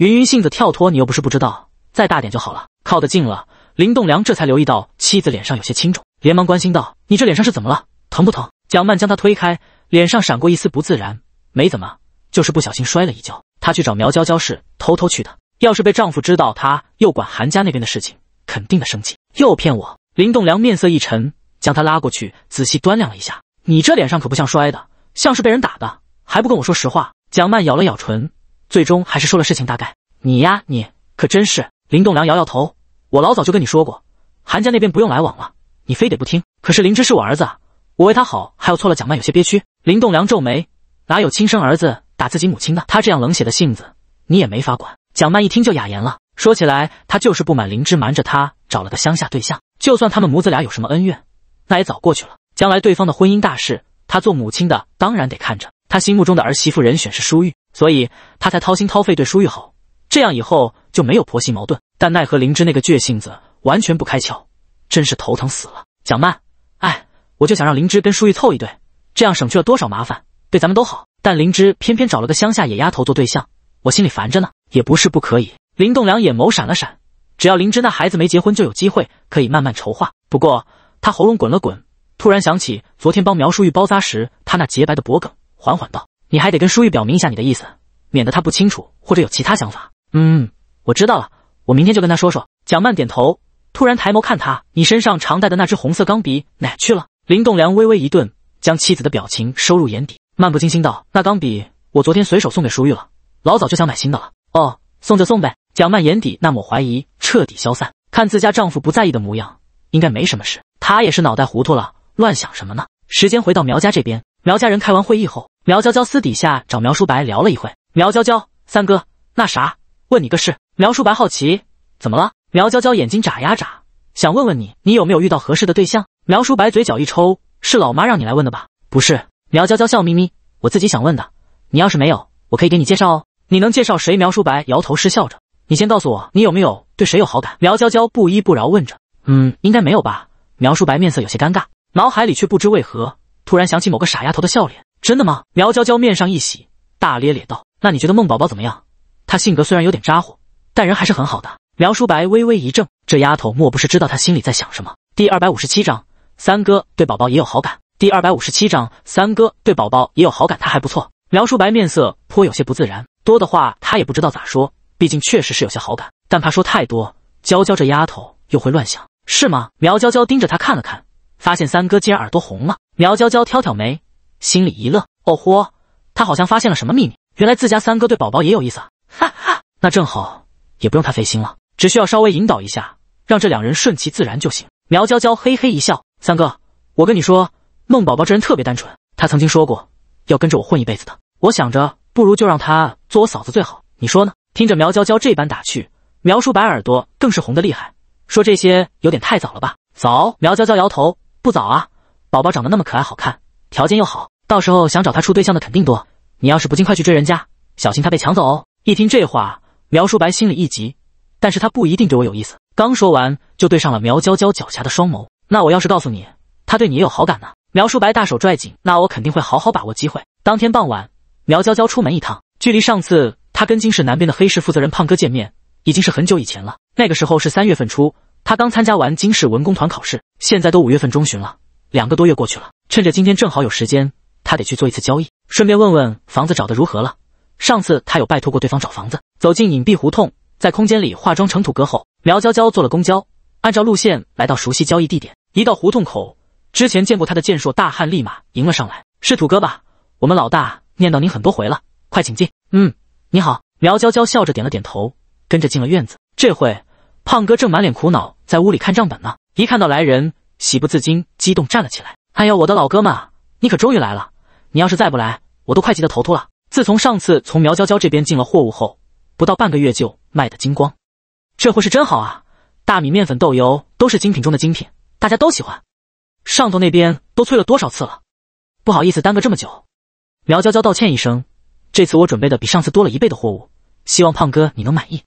云云性子跳脱，你又不是不知道，再大点就好了。靠得近了，林栋梁这才留意到妻子脸上有些青肿，连忙关心道：“你这脸上是怎么了？疼不疼？”蒋曼将他推开，脸上闪过一丝不自然：“没怎么，就是不小心摔了一跤。她去找苗娇娇时偷偷去的，要是被丈夫知道，她又管韩家那边的事情，肯定的生气。又骗我！”林栋梁面色一沉，将她拉过去，仔细端量了一下：“你这脸上可不像摔的，像是被人打的，还不跟我说实话？”蒋曼咬了咬唇。最终还是说了事情大概。你呀，你可真是。林栋梁摇摇头，我老早就跟你说过，韩家那边不用来往了，你非得不听。可是林芝是我儿子，我为他好，还有错了。蒋曼有些憋屈。林栋梁皱眉，哪有亲生儿子打自己母亲的？他这样冷血的性子，你也没法管。蒋曼一听就哑言了。说起来，他就是不满林芝瞒着他找了个乡下对象。就算他们母子俩有什么恩怨，那也早过去了。将来对方的婚姻大事，他做母亲的当然得看着。他心目中的儿媳妇人选是舒玉。所以他才掏心掏肺对舒玉好，这样以后就没有婆媳矛盾。但奈何灵芝那个倔性子完全不开窍，真是头疼死了。蒋曼，哎，我就想让灵芝跟舒玉凑一对，这样省去了多少麻烦，对咱们都好。但灵芝偏偏找了个乡下野丫头做对象，我心里烦着呢。也不是不可以。林栋梁眼眸闪了闪，只要灵芝那孩子没结婚，就有机会可以慢慢筹划。不过他喉咙滚了滚，突然想起昨天帮苗淑玉包扎时，她那洁白的脖梗，缓缓道。你还得跟舒玉表明一下你的意思，免得他不清楚或者有其他想法。嗯，我知道了，我明天就跟他说说。蒋曼点头，突然抬眸看他，你身上常带的那支红色钢笔哪去了？林栋梁微微一顿，将妻子的表情收入眼底，漫不经心道：“那钢笔我昨天随手送给舒玉了，老早就想买新的了。”哦，送就送呗。蒋曼眼底那抹怀疑彻底消散，看自家丈夫不在意的模样，应该没什么事。她也是脑袋糊涂了，乱想什么呢？时间回到苗家这边，苗家人开完会议后。苗娇娇私底下找苗叔白聊了一会。苗娇娇，三哥，那啥，问你个事。苗叔白好奇，怎么了？苗娇娇眼睛眨呀眨，想问问你，你有没有遇到合适的对象？苗叔白嘴角一抽，是老妈让你来问的吧？不是。苗娇娇笑眯眯，我自己想问的。你要是没有，我可以给你介绍哦。你能介绍谁？苗叔白摇头失笑着，你先告诉我，你有没有对谁有好感？苗娇娇不依不饶问着。嗯，应该没有吧？苗叔白面色有些尴尬，脑海里却不知为何突然想起某个傻丫头的笑脸。真的吗？苗娇娇面上一喜，大咧咧道：“那你觉得孟宝宝怎么样？他性格虽然有点咋呼，但人还是很好的。”苗叔白微微一怔，这丫头莫不是知道他心里在想什么？第二百五十七章，三哥对宝宝也有好感。第二百五十七章，三哥对宝宝也有好感，他还不错。苗叔白面色颇有些不自然，多的话他也不知道咋说，毕竟确实是有些好感，但怕说太多，娇娇这丫头又会乱想，是吗？苗娇娇盯着他看了看，发现三哥竟然耳朵红了。苗娇娇挑挑眉。心里一乐，哦豁，他好像发现了什么秘密。原来自家三哥对宝宝也有意思，啊！”哈哈，那正好也不用他费心了，只需要稍微引导一下，让这两人顺其自然就行。苗娇娇嘿嘿一笑：“三哥，我跟你说，孟宝宝这人特别单纯，他曾经说过要跟着我混一辈子的。我想着，不如就让他做我嫂子最好，你说呢？”听着苗娇娇这般打趣，苗叔白耳朵更是红的厉害，说：“这些有点太早了吧？早。”苗娇娇摇头：“不早啊，宝宝长得那么可爱好看，条件又好。”到时候想找他处对象的肯定多，你要是不尽快去追人家，小心他被抢走哦！一听这话，苗叔白心里一急，但是他不一定对我有意思。刚说完，就对上了苗娇娇狡黠的双眸。那我要是告诉你，他对你也有好感呢？苗叔白大手拽紧，那我肯定会好好把握机会。当天傍晚，苗娇娇出门一趟，距离上次她跟京市南边的黑市负责人胖哥见面，已经是很久以前了。那个时候是三月份初，她刚参加完京市文工团考试，现在都五月份中旬了，两个多月过去了，趁着今天正好有时间。他得去做一次交易，顺便问问房子找的如何了。上次他有拜托过对方找房子。走进隐蔽胡同，在空间里化妆成土哥后，苗娇娇坐了公交，按照路线来到熟悉交易地点。一到胡同口，之前见过他的健硕大汉立马迎了上来：“是土哥吧？我们老大念叨您很多回了，快请进。”“嗯，你好。”苗娇娇笑着点了点头，跟着进了院子。这会，胖哥正满脸苦恼在屋里看账本呢，一看到来人，喜不自禁，激动站了起来：“哎呦，我的老哥们你可终于来了！”你要是再不来，我都快急得头秃了。自从上次从苗娇娇这边进了货物后，不到半个月就卖得精光，这货是真好啊！大米、面粉、豆油都是精品中的精品，大家都喜欢。上头那边都催了多少次了？不好意思，耽搁这么久。苗娇娇道歉一声，这次我准备的比上次多了一倍的货物，希望胖哥你能满意。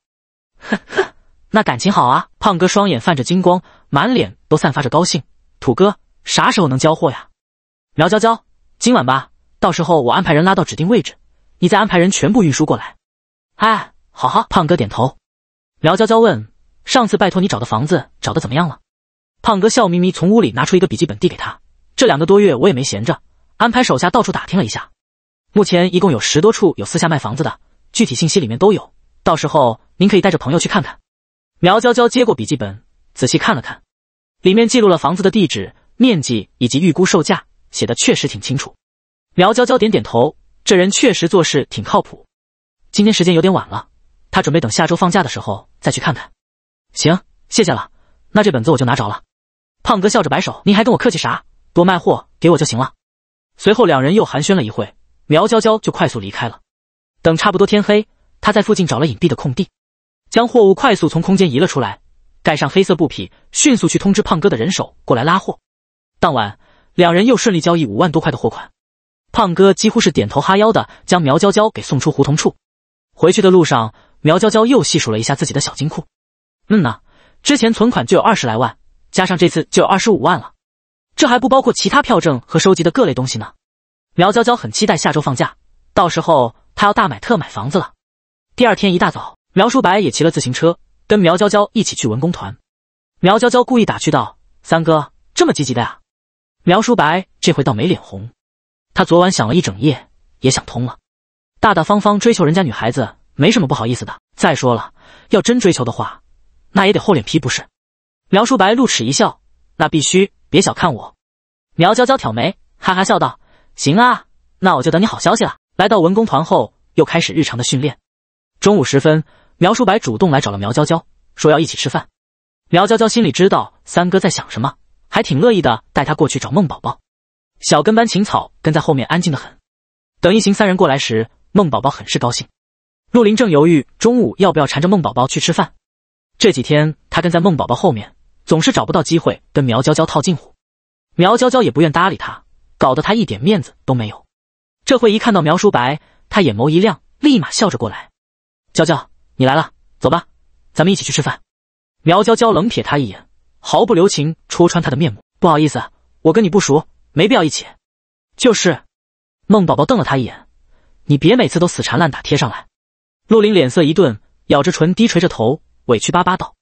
呵呵，那感情好啊！胖哥双眼泛着金光，满脸都散发着高兴。土哥啥时候能交货呀？苗娇娇，今晚吧。到时候我安排人拉到指定位置，你再安排人全部运输过来。哎，好哈！胖哥点头。苗娇娇问：“上次拜托你找的房子找的怎么样了？”胖哥笑眯眯从屋里拿出一个笔记本递给他：“这两个多月我也没闲着，安排手下到处打听了一下，目前一共有十多处有私下卖房子的，具体信息里面都有。到时候您可以带着朋友去看看。”苗娇娇接过笔记本，仔细看了看，里面记录了房子的地址、面积以及预估售价，写的确实挺清楚。苗娇娇点点头，这人确实做事挺靠谱。今天时间有点晚了，他准备等下周放假的时候再去看看。行，谢谢了，那这本子我就拿着了。胖哥笑着摆手：“您还跟我客气啥？多卖货给我就行了。”随后两人又寒暄了一会，苗娇娇就快速离开了。等差不多天黑，他在附近找了隐蔽的空地，将货物快速从空间移了出来，盖上黑色布匹，迅速去通知胖哥的人手过来拉货。当晚，两人又顺利交易五万多块的货款。胖哥几乎是点头哈腰的将苗娇娇给送出胡同处。回去的路上，苗娇娇又细数了一下自己的小金库。嗯呐，之前存款就有二十来万，加上这次就有二十五万了。这还不包括其他票证和收集的各类东西呢。苗娇娇很期待下周放假，到时候她要大买特买房子了。第二天一大早，苗叔白也骑了自行车跟苗娇娇一起去文工团。苗娇娇故意打趣道：“三哥这么积极的呀？”苗叔白这回倒没脸红。他昨晚想了一整夜，也想通了，大大方方追求人家女孩子没什么不好意思的。再说了，要真追求的话，那也得厚脸皮不是？苗叔白露齿一笑，那必须！别小看我。苗娇娇挑眉，哈哈笑道：“行啊，那我就等你好消息了。”来到文工团后，又开始日常的训练。中午时分，苗叔白主动来找了苗娇娇，说要一起吃饭。苗娇娇心里知道三哥在想什么，还挺乐意的，带他过去找孟宝宝。小跟班秦草跟在后面，安静的很。等一行三人过来时，孟宝宝很是高兴。陆林正犹豫中午要不要缠着孟宝宝去吃饭。这几天他跟在孟宝宝后面，总是找不到机会跟苗娇娇套近乎。苗娇娇也不愿搭理他，搞得他一点面子都没有。这会一看到苗叔白，他眼眸一亮，立马笑着过来：“娇娇，你来了，走吧，咱们一起去吃饭。”苗娇娇冷瞥他一眼，毫不留情戳穿他的面目：“不好意思，我跟你不熟。”没必要一起，就是。孟宝宝瞪了他一眼：“你别每次都死缠烂打贴上来。”陆林脸色一顿，咬着唇，低垂着头，委屈巴巴道：“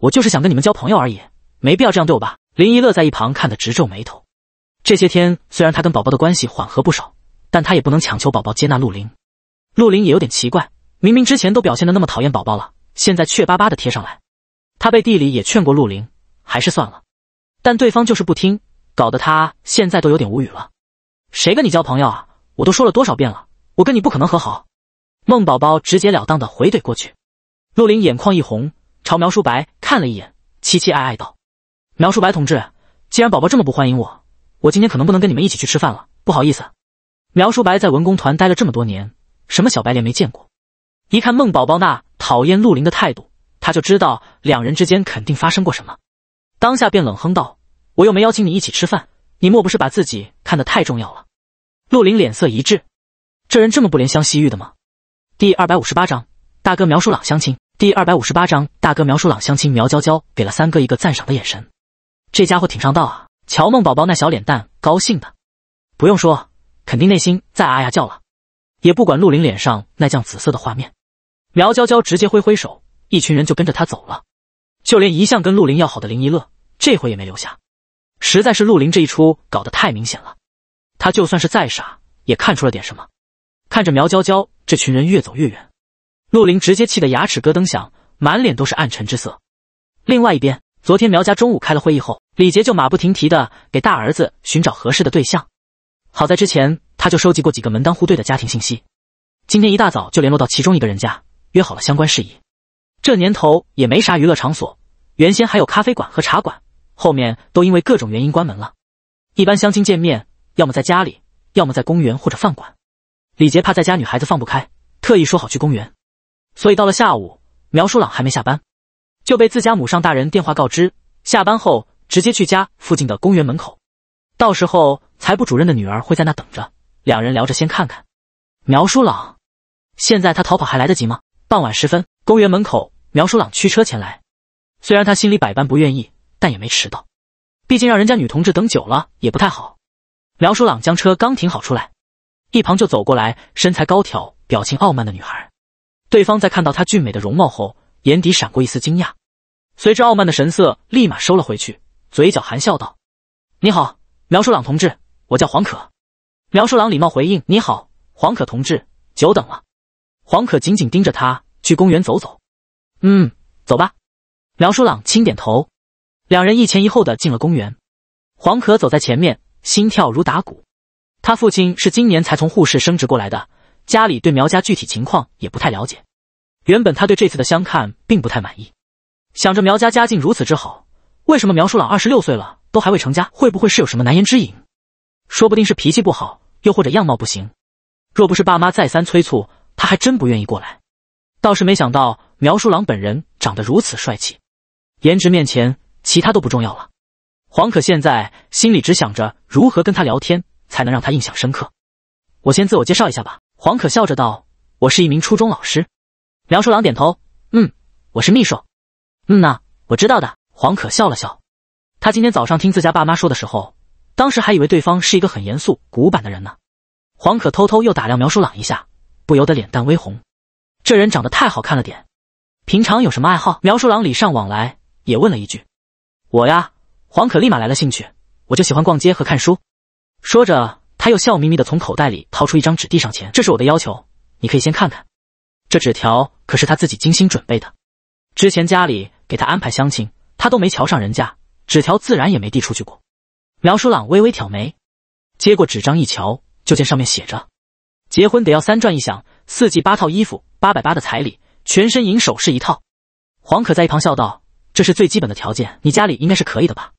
我就是想跟你们交朋友而已，没必要这样对我吧？”林一乐在一旁看得直皱眉头。这些天虽然他跟宝宝的关系缓和不少，但他也不能强求宝宝接纳陆林。陆林也有点奇怪，明明之前都表现得那么讨厌宝宝了，现在却巴巴的贴上来。他背地里也劝过陆林，还是算了，但对方就是不听。搞得他现在都有点无语了，谁跟你交朋友啊？我都说了多少遍了，我跟你不可能和好。孟宝宝直截了当的回怼过去，陆林眼眶一红，朝苗叔白看了一眼，凄凄哀哀道：“苗叔白同志，既然宝宝这么不欢迎我，我今天可能不能跟你们一起去吃饭了，不好意思。”苗叔白在文工团待了这么多年，什么小白脸没见过，一看孟宝宝那讨厌陆林的态度，他就知道两人之间肯定发生过什么，当下便冷哼道。我又没邀请你一起吃饭，你莫不是把自己看得太重要了？陆林脸色一滞，这人这么不怜香惜玉的吗？第二百五十八章大哥描述朗相亲。第二百五十八章大哥描述朗相亲。苗娇娇给了三哥一个赞赏的眼神，这家伙挺上道啊！乔梦宝宝那小脸蛋高兴的，不用说，肯定内心在啊呀叫了。也不管陆林脸上那酱紫色的画面，苗娇娇直接挥挥手，一群人就跟着他走了。就连一向跟陆林要好的林一乐，这回也没留下。实在是陆林这一出搞得太明显了，他就算是再傻，也看出了点什么。看着苗娇娇这群人越走越远，陆林直接气得牙齿咯噔响，满脸都是暗沉之色。另外一边，昨天苗家中午开了会议后，李杰就马不停蹄的给大儿子寻找合适的对象。好在之前他就收集过几个门当户对的家庭信息，今天一大早就联络到其中一个人家，约好了相关事宜。这年头也没啥娱乐场所，原先还有咖啡馆和茶馆。后面都因为各种原因关门了。一般相亲见面，要么在家里，要么在公园或者饭馆。李杰怕在家女孩子放不开，特意说好去公园。所以到了下午，苗书朗还没下班，就被自家母上大人电话告知，下班后直接去家附近的公园门口。到时候财部主任的女儿会在那等着，两人聊着先看看。苗书朗，现在他逃跑还来得及吗？傍晚时分，公园门口，苗书朗驱车前来。虽然他心里百般不愿意。但也没迟到，毕竟让人家女同志等久了也不太好。苗叔朗将车刚停好出来，一旁就走过来身材高挑、表情傲慢的女孩。对方在看到她俊美的容貌后，眼底闪过一丝惊讶，随之傲慢的神色立马收了回去，嘴角含笑道：“你好，苗叔朗同志，我叫黄可。”苗叔朗礼貌回应：“你好，黄可同志，久等了。”黄可紧紧盯着他，去公园走走。嗯，走吧。苗叔朗轻点头。两人一前一后的进了公园，黄可走在前面，心跳如打鼓。他父亲是今年才从护士升职过来的，家里对苗家具体情况也不太了解。原本他对这次的相看并不太满意，想着苗家家境如此之好，为什么苗叔朗二十六岁了都还未成家？会不会是有什么难言之隐？说不定是脾气不好，又或者样貌不行。若不是爸妈再三催促，他还真不愿意过来。倒是没想到苗叔朗本人长得如此帅气，颜值面前。其他都不重要了，黄可现在心里只想着如何跟他聊天才能让他印象深刻。我先自我介绍一下吧，黄可笑着道：“我是一名初中老师。”苗叔朗点头：“嗯，我是秘书。”“嗯呐，我知道的。”黄可笑了笑。他今天早上听自家爸妈说的时候，当时还以为对方是一个很严肃古板的人呢。黄可偷偷又打量苗叔朗一下，不由得脸蛋微红。这人长得太好看了点。平常有什么爱好？苗叔朗礼尚往来，也问了一句。我呀，黄可立马来了兴趣。我就喜欢逛街和看书。说着，他又笑眯眯的从口袋里掏出一张纸递上前，这是我的要求，你可以先看看。这纸条可是他自己精心准备的。之前家里给他安排相亲，他都没瞧上人家，纸条自然也没递出去过。苗书朗微微挑眉，接过纸张一瞧，就见上面写着：结婚得要三转一响，四季八套衣服，八百八的彩礼，全身银首饰一套。黄可在一旁笑道。这是最基本的条件，你家里应该是可以的吧？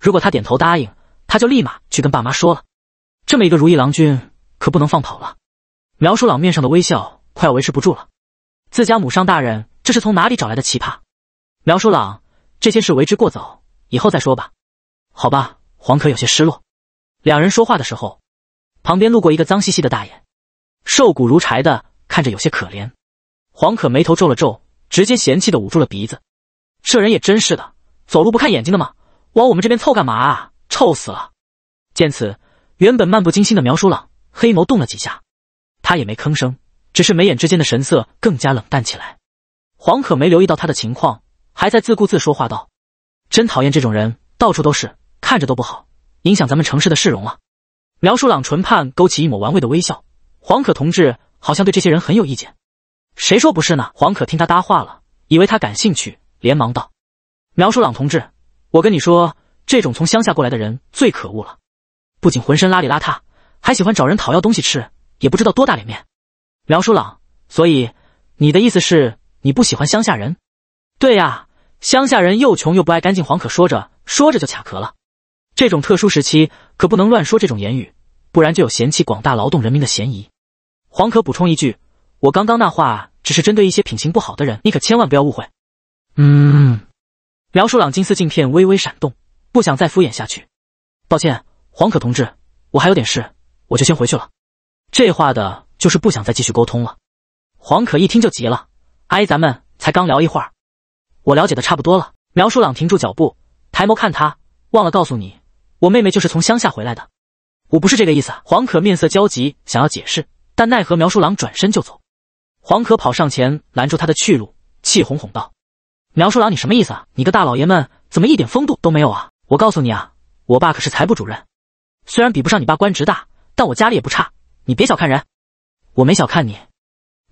如果他点头答应，他就立马去跟爸妈说了。这么一个如意郎君，可不能放跑了。苗叔朗面上的微笑快要维持不住了，自家母上大人这是从哪里找来的奇葩？苗叔朗，这些事为之过早，以后再说吧。好吧。黄可有些失落。两人说话的时候，旁边路过一个脏兮兮的大爷，瘦骨如柴的，看着有些可怜。黄可眉头皱了皱，直接嫌弃的捂住了鼻子。这人也真是的，走路不看眼睛的吗？往我们这边凑干嘛啊？臭死了！见此，原本漫不经心的苗叔朗黑眸动了几下，他也没吭声，只是眉眼之间的神色更加冷淡起来。黄可没留意到他的情况，还在自顾自说话道：“真讨厌这种人，到处都是，看着都不好，影响咱们城市的市容了。”苗叔朗唇畔勾起一抹玩味的微笑：“黄可同志好像对这些人很有意见。”“谁说不是呢？”黄可听他搭话了，以为他感兴趣。连忙道：“苗叔朗同志，我跟你说，这种从乡下过来的人最可恶了，不仅浑身邋里邋遢，还喜欢找人讨要东西吃，也不知道多大脸面。”苗叔朗，所以你的意思是，你不喜欢乡下人？对呀，乡下人又穷又不爱干净。黄可说着说着就卡壳了。这种特殊时期可不能乱说这种言语，不然就有嫌弃广大劳动人民的嫌疑。黄可补充一句：“我刚刚那话只是针对一些品行不好的人，你可千万不要误会。”嗯，苗叔朗金丝镜片微微闪动，不想再敷衍下去。抱歉，黄可同志，我还有点事，我就先回去了。这话的就是不想再继续沟通了。黄可一听就急了：“阿姨，咱们才刚聊一会儿，我了解的差不多了。”苗叔朗停住脚步，抬眸看他，忘了告诉你，我妹妹就是从乡下回来的。我不是这个意思。黄可面色焦急，想要解释，但奈何苗叔朗转身就走。黄可跑上前拦住他的去路，气哄哄道。苗书郎，你什么意思啊？你个大老爷们怎么一点风度都没有啊？我告诉你啊，我爸可是财部主任，虽然比不上你爸官职大，但我家里也不差。你别小看人，我没小看你。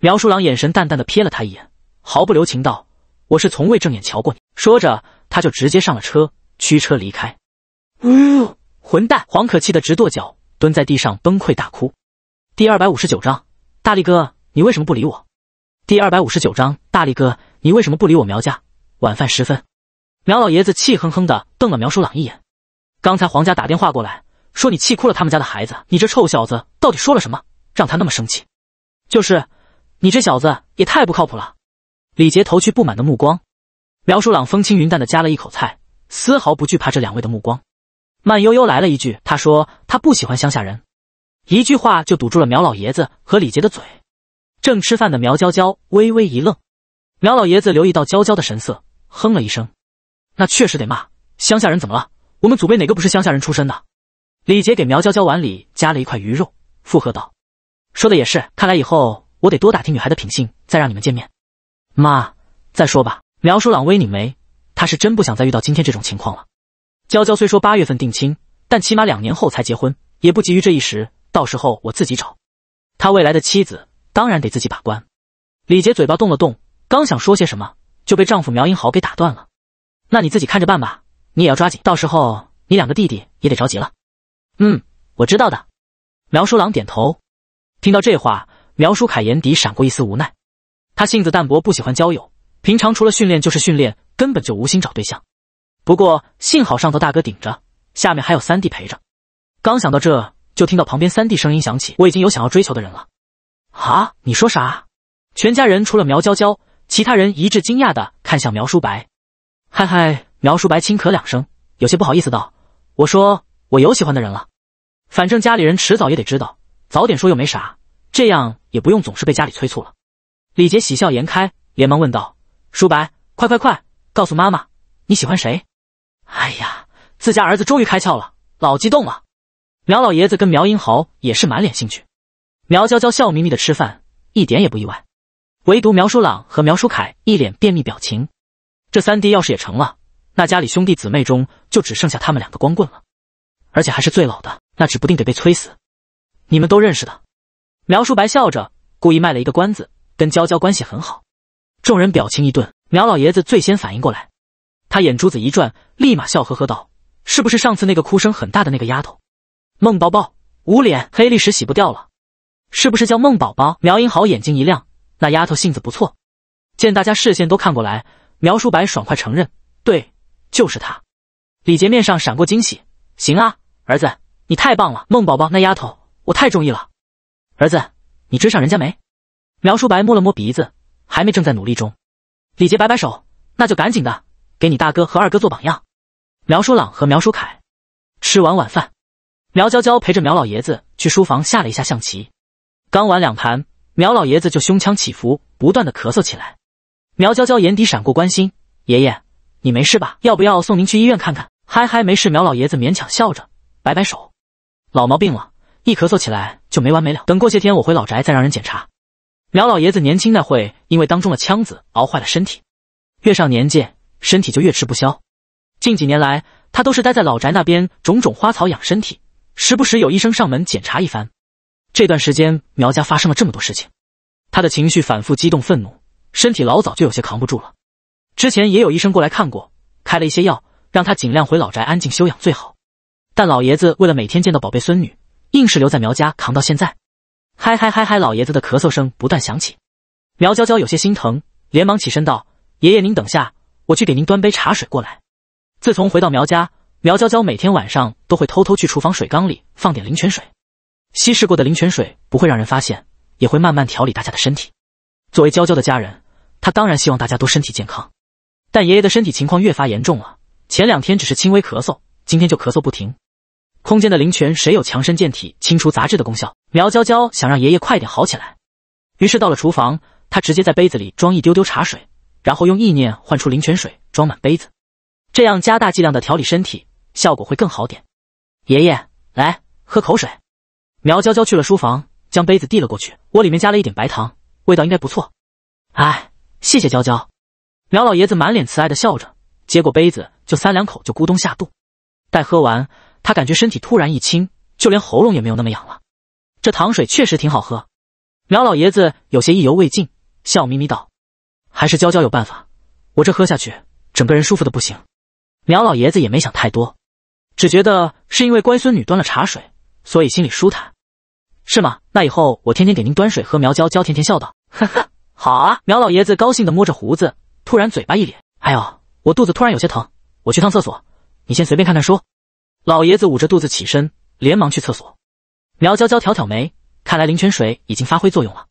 苗书郎眼神淡淡的瞥了他一眼，毫不留情道：“我是从未正眼瞧过你。”说着，他就直接上了车，驱车离开。呜，混蛋！黄可气得直跺脚，蹲在地上崩溃大哭。第二百五十九章，大力哥，你为什么不理我？第二百五十九章，大力哥，你为什么不理我？苗家。晚饭时分，苗老爷子气哼哼的瞪了苗叔朗一眼。刚才黄家打电话过来，说你气哭了他们家的孩子。你这臭小子到底说了什么，让他那么生气？就是你这小子也太不靠谱了。李杰投去不满的目光。苗叔朗风轻云淡的夹了一口菜，丝毫不惧怕这两位的目光，慢悠悠来了一句：“他说他不喜欢乡下人。”一句话就堵住了苗老爷子和李杰的嘴。正吃饭的苗娇娇微微一愣，苗老爷子留意到娇娇的神色。哼了一声，那确实得骂乡下人怎么了？我们祖辈哪个不是乡下人出身的？李杰给苗娇娇碗里夹了一块鱼肉，附和道：“说的也是，看来以后我得多打听女孩的品性，再让你们见面。”妈，再说吧。苗叔朗微拧眉，他是真不想再遇到今天这种情况了。娇娇虽说八月份定亲，但起码两年后才结婚，也不急于这一时。到时候我自己找，他未来的妻子当然得自己把关。李杰嘴巴动了动，刚想说些什么。就被丈夫苗英豪给打断了，那你自己看着办吧，你也要抓紧，到时候你两个弟弟也得着急了。嗯，我知道的。苗书朗点头。听到这话，苗书凯眼底闪过一丝无奈。他性子淡薄，不喜欢交友，平常除了训练就是训练，根本就无心找对象。不过幸好上头大哥顶着，下面还有三弟陪着。刚想到这就听到旁边三弟声音响起：“我已经有想要追求的人了。”啊？你说啥？全家人除了苗娇娇。其他人一致惊讶的看向苗书白，嗨嗨，苗书白轻咳两声，有些不好意思道：“我说我有喜欢的人了，反正家里人迟早也得知道，早点说又没啥，这样也不用总是被家里催促了。”李杰喜笑颜开，连忙问道：“书白，快快快，告诉妈妈，你喜欢谁？”哎呀，自家儿子终于开窍了，老激动了。苗老爷子跟苗英豪也是满脸兴趣，苗娇娇笑眯眯的吃饭，一点也不意外。唯独苗书朗和苗书凯一脸便秘表情，这三弟要是也成了，那家里兄弟姊妹中就只剩下他们两个光棍了，而且还是最老的，那指不定得被催死。你们都认识的，苗叔白笑着故意卖了一个关子，跟娇娇关系很好。众人表情一顿，苗老爷子最先反应过来，他眼珠子一转，立马笑呵呵道：“是不是上次那个哭声很大的那个丫头，孟宝宝？捂脸黑历史洗不掉了，是不是叫孟宝宝？”苗英豪眼睛一亮。那丫头性子不错，见大家视线都看过来，苗叔白爽快承认：“对，就是她。”李杰面上闪过惊喜：“行啊，儿子，你太棒了！孟宝宝那丫头，我太中意了。儿子，你追上人家没？”苗叔白摸了摸鼻子：“还没，正在努力中。”李杰摆摆手：“那就赶紧的，给你大哥和二哥做榜样。”苗叔朗和苗叔凯吃完晚饭，苗娇娇陪着苗老爷子去书房下了一下象棋，刚玩两盘。苗老爷子就胸腔起伏，不断的咳嗽起来。苗娇娇眼底闪过关心：“爷爷，你没事吧？要不要送您去医院看看？”“嗨嗨，没事。”苗老爷子勉强笑着，摆摆手：“老毛病了，一咳嗽起来就没完没了。等过些天我回老宅再让人检查。”苗老爷子年轻那会，因为当中的枪子熬坏了身体，越上年纪身体就越吃不消。近几年来，他都是待在老宅那边，种种花草养身体，时不时有医生上门检查一番。这段时间，苗家发生了这么多事情，他的情绪反复激动、愤怒，身体老早就有些扛不住了。之前也有医生过来看过，开了一些药，让他尽量回老宅安静休养最好。但老爷子为了每天见到宝贝孙女，硬是留在苗家扛到现在。嗨嗨嗨嗨，老爷子的咳嗽声不断响起。苗娇娇有些心疼，连忙起身道：“爷爷，您等下，我去给您端杯茶水过来。”自从回到苗家，苗娇娇每天晚上都会偷偷去厨房水缸里放点灵泉水。稀释过的灵泉水不会让人发现，也会慢慢调理大家的身体。作为娇娇的家人，他当然希望大家都身体健康。但爷爷的身体情况越发严重了，前两天只是轻微咳嗽，今天就咳嗽不停。空间的灵泉水有强身健体、清除杂质的功效。苗娇娇想让爷爷快点好起来，于是到了厨房，她直接在杯子里装一丢丢茶水，然后用意念唤出灵泉水，装满杯子。这样加大剂量的调理身体，效果会更好点。爷爷，来喝口水。苗娇娇去了书房，将杯子递了过去。我里面加了一点白糖，味道应该不错。哎，谢谢娇娇。苗老爷子满脸慈爱的笑着，接过杯子，就三两口就咕咚下肚。待喝完，他感觉身体突然一轻，就连喉咙也没有那么痒了。这糖水确实挺好喝。苗老爷子有些意犹未尽，笑眯眯道：“还是娇娇有办法，我这喝下去，整个人舒服的不行。”苗老爷子也没想太多，只觉得是因为乖孙女端了茶水。所以心里舒坦，是吗？那以后我天天给您端水喝。苗娇娇甜甜笑道：“哈哈，好啊！”苗老爷子高兴的摸着胡子，突然嘴巴一咧：“哎呦，我肚子突然有些疼，我去趟厕所，你先随便看看书。”老爷子捂着肚子起身，连忙去厕所。苗娇娇挑挑眉，看来灵泉水已经发挥作用了。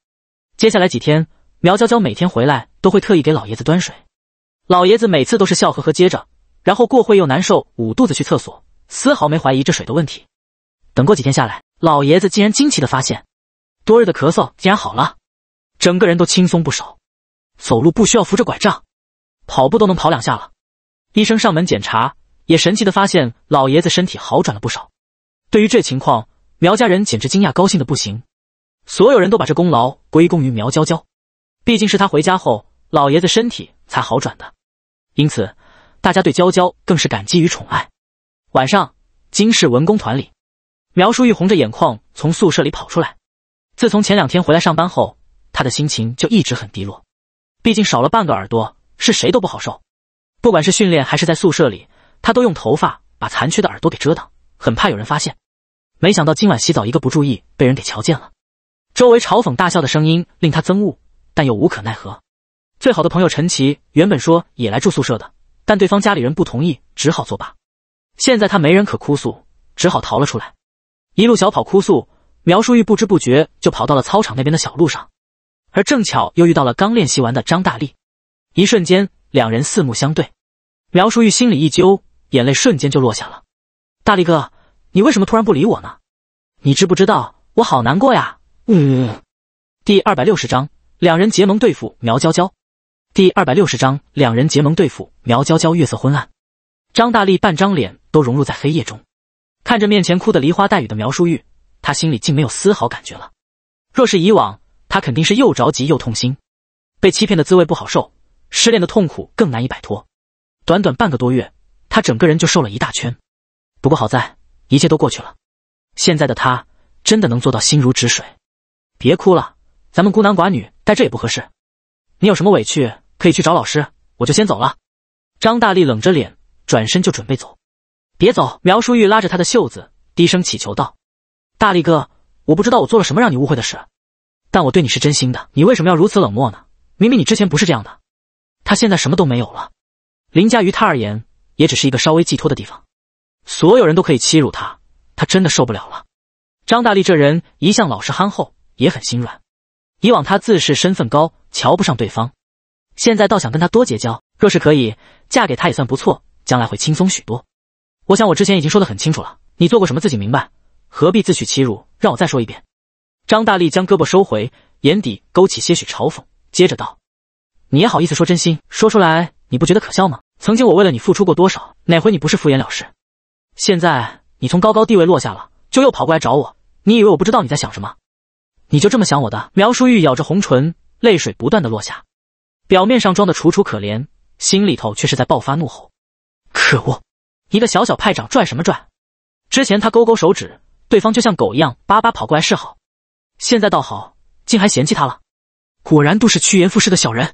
接下来几天，苗娇娇每天回来都会特意给老爷子端水，老爷子每次都是笑呵呵接着，然后过会又难受，捂肚子去厕所，丝毫没怀疑这水的问题。等过几天下来，老爷子竟然惊奇的发现，多日的咳嗽竟然好了，整个人都轻松不少，走路不需要扶着拐杖，跑步都能跑两下了。医生上门检查，也神奇的发现老爷子身体好转了不少。对于这情况，苗家人简直惊讶高兴的不行，所有人都把这功劳归功于苗娇娇，毕竟是她回家后老爷子身体才好转的，因此大家对娇娇更是感激与宠爱。晚上，金氏文工团里。苗淑玉红着眼眶从宿舍里跑出来。自从前两天回来上班后，她的心情就一直很低落。毕竟少了半个耳朵，是谁都不好受。不管是训练还是在宿舍里，她都用头发把残缺的耳朵给遮挡，很怕有人发现。没想到今晚洗澡一个不注意，被人给瞧见了。周围嘲讽大笑的声音令他憎恶，但又无可奈何。最好的朋友陈奇原本说也来住宿舍的，但对方家里人不同意，只好作罢。现在他没人可哭诉，只好逃了出来。一路小跑哭诉，苗淑玉不知不觉就跑到了操场那边的小路上，而正巧又遇到了刚练习完的张大力。一瞬间，两人四目相对，苗淑玉心里一揪，眼泪瞬间就落下了。大力哥，你为什么突然不理我呢？你知不知道我好难过呀？嗯。第二百六十章两人结盟对付苗娇娇。第二百六十章两人结盟对付苗娇娇。月色昏暗，张大力半张脸都融入在黑夜中。看着面前哭得梨花带雨的苗淑玉，他心里竟没有丝毫感觉了。若是以往，他肯定是又着急又痛心，被欺骗的滋味不好受，失恋的痛苦更难以摆脱。短短半个多月，他整个人就瘦了一大圈。不过好在一切都过去了，现在的他真的能做到心如止水。别哭了，咱们孤男寡女待这也不合适。你有什么委屈可以去找老师，我就先走了。张大力冷着脸转身就准备走。别走！苗淑玉拉着他的袖子，低声祈求道：“大力哥，我不知道我做了什么让你误会的事，但我对你是真心的。你为什么要如此冷漠呢？明明你之前不是这样的。”他现在什么都没有了，林家于他而言也只是一个稍微寄托的地方。所有人都可以欺辱他，他真的受不了了。张大力这人一向老实憨厚，也很心软。以往他自恃身份高，瞧不上对方，现在倒想跟他多结交。若是可以嫁给他，也算不错，将来会轻松许多。我想我之前已经说得很清楚了，你做过什么自己明白，何必自取其辱？让我再说一遍。张大力将胳膊收回，眼底勾起些许嘲讽，接着道：“你也好意思说真心？说出来你不觉得可笑吗？曾经我为了你付出过多少？哪回你不是敷衍了事？现在你从高高地位落下了，就又跑过来找我，你以为我不知道你在想什么？你就这么想我的？”苗淑玉咬着红唇，泪水不断的落下，表面上装的楚楚可怜，心里头却是在爆发怒吼。可恶！一个小小派长拽什么拽？之前他勾勾手指，对方就像狗一样巴巴跑过来示好，现在倒好，竟还嫌弃他了。果然都是趋炎附势的小人。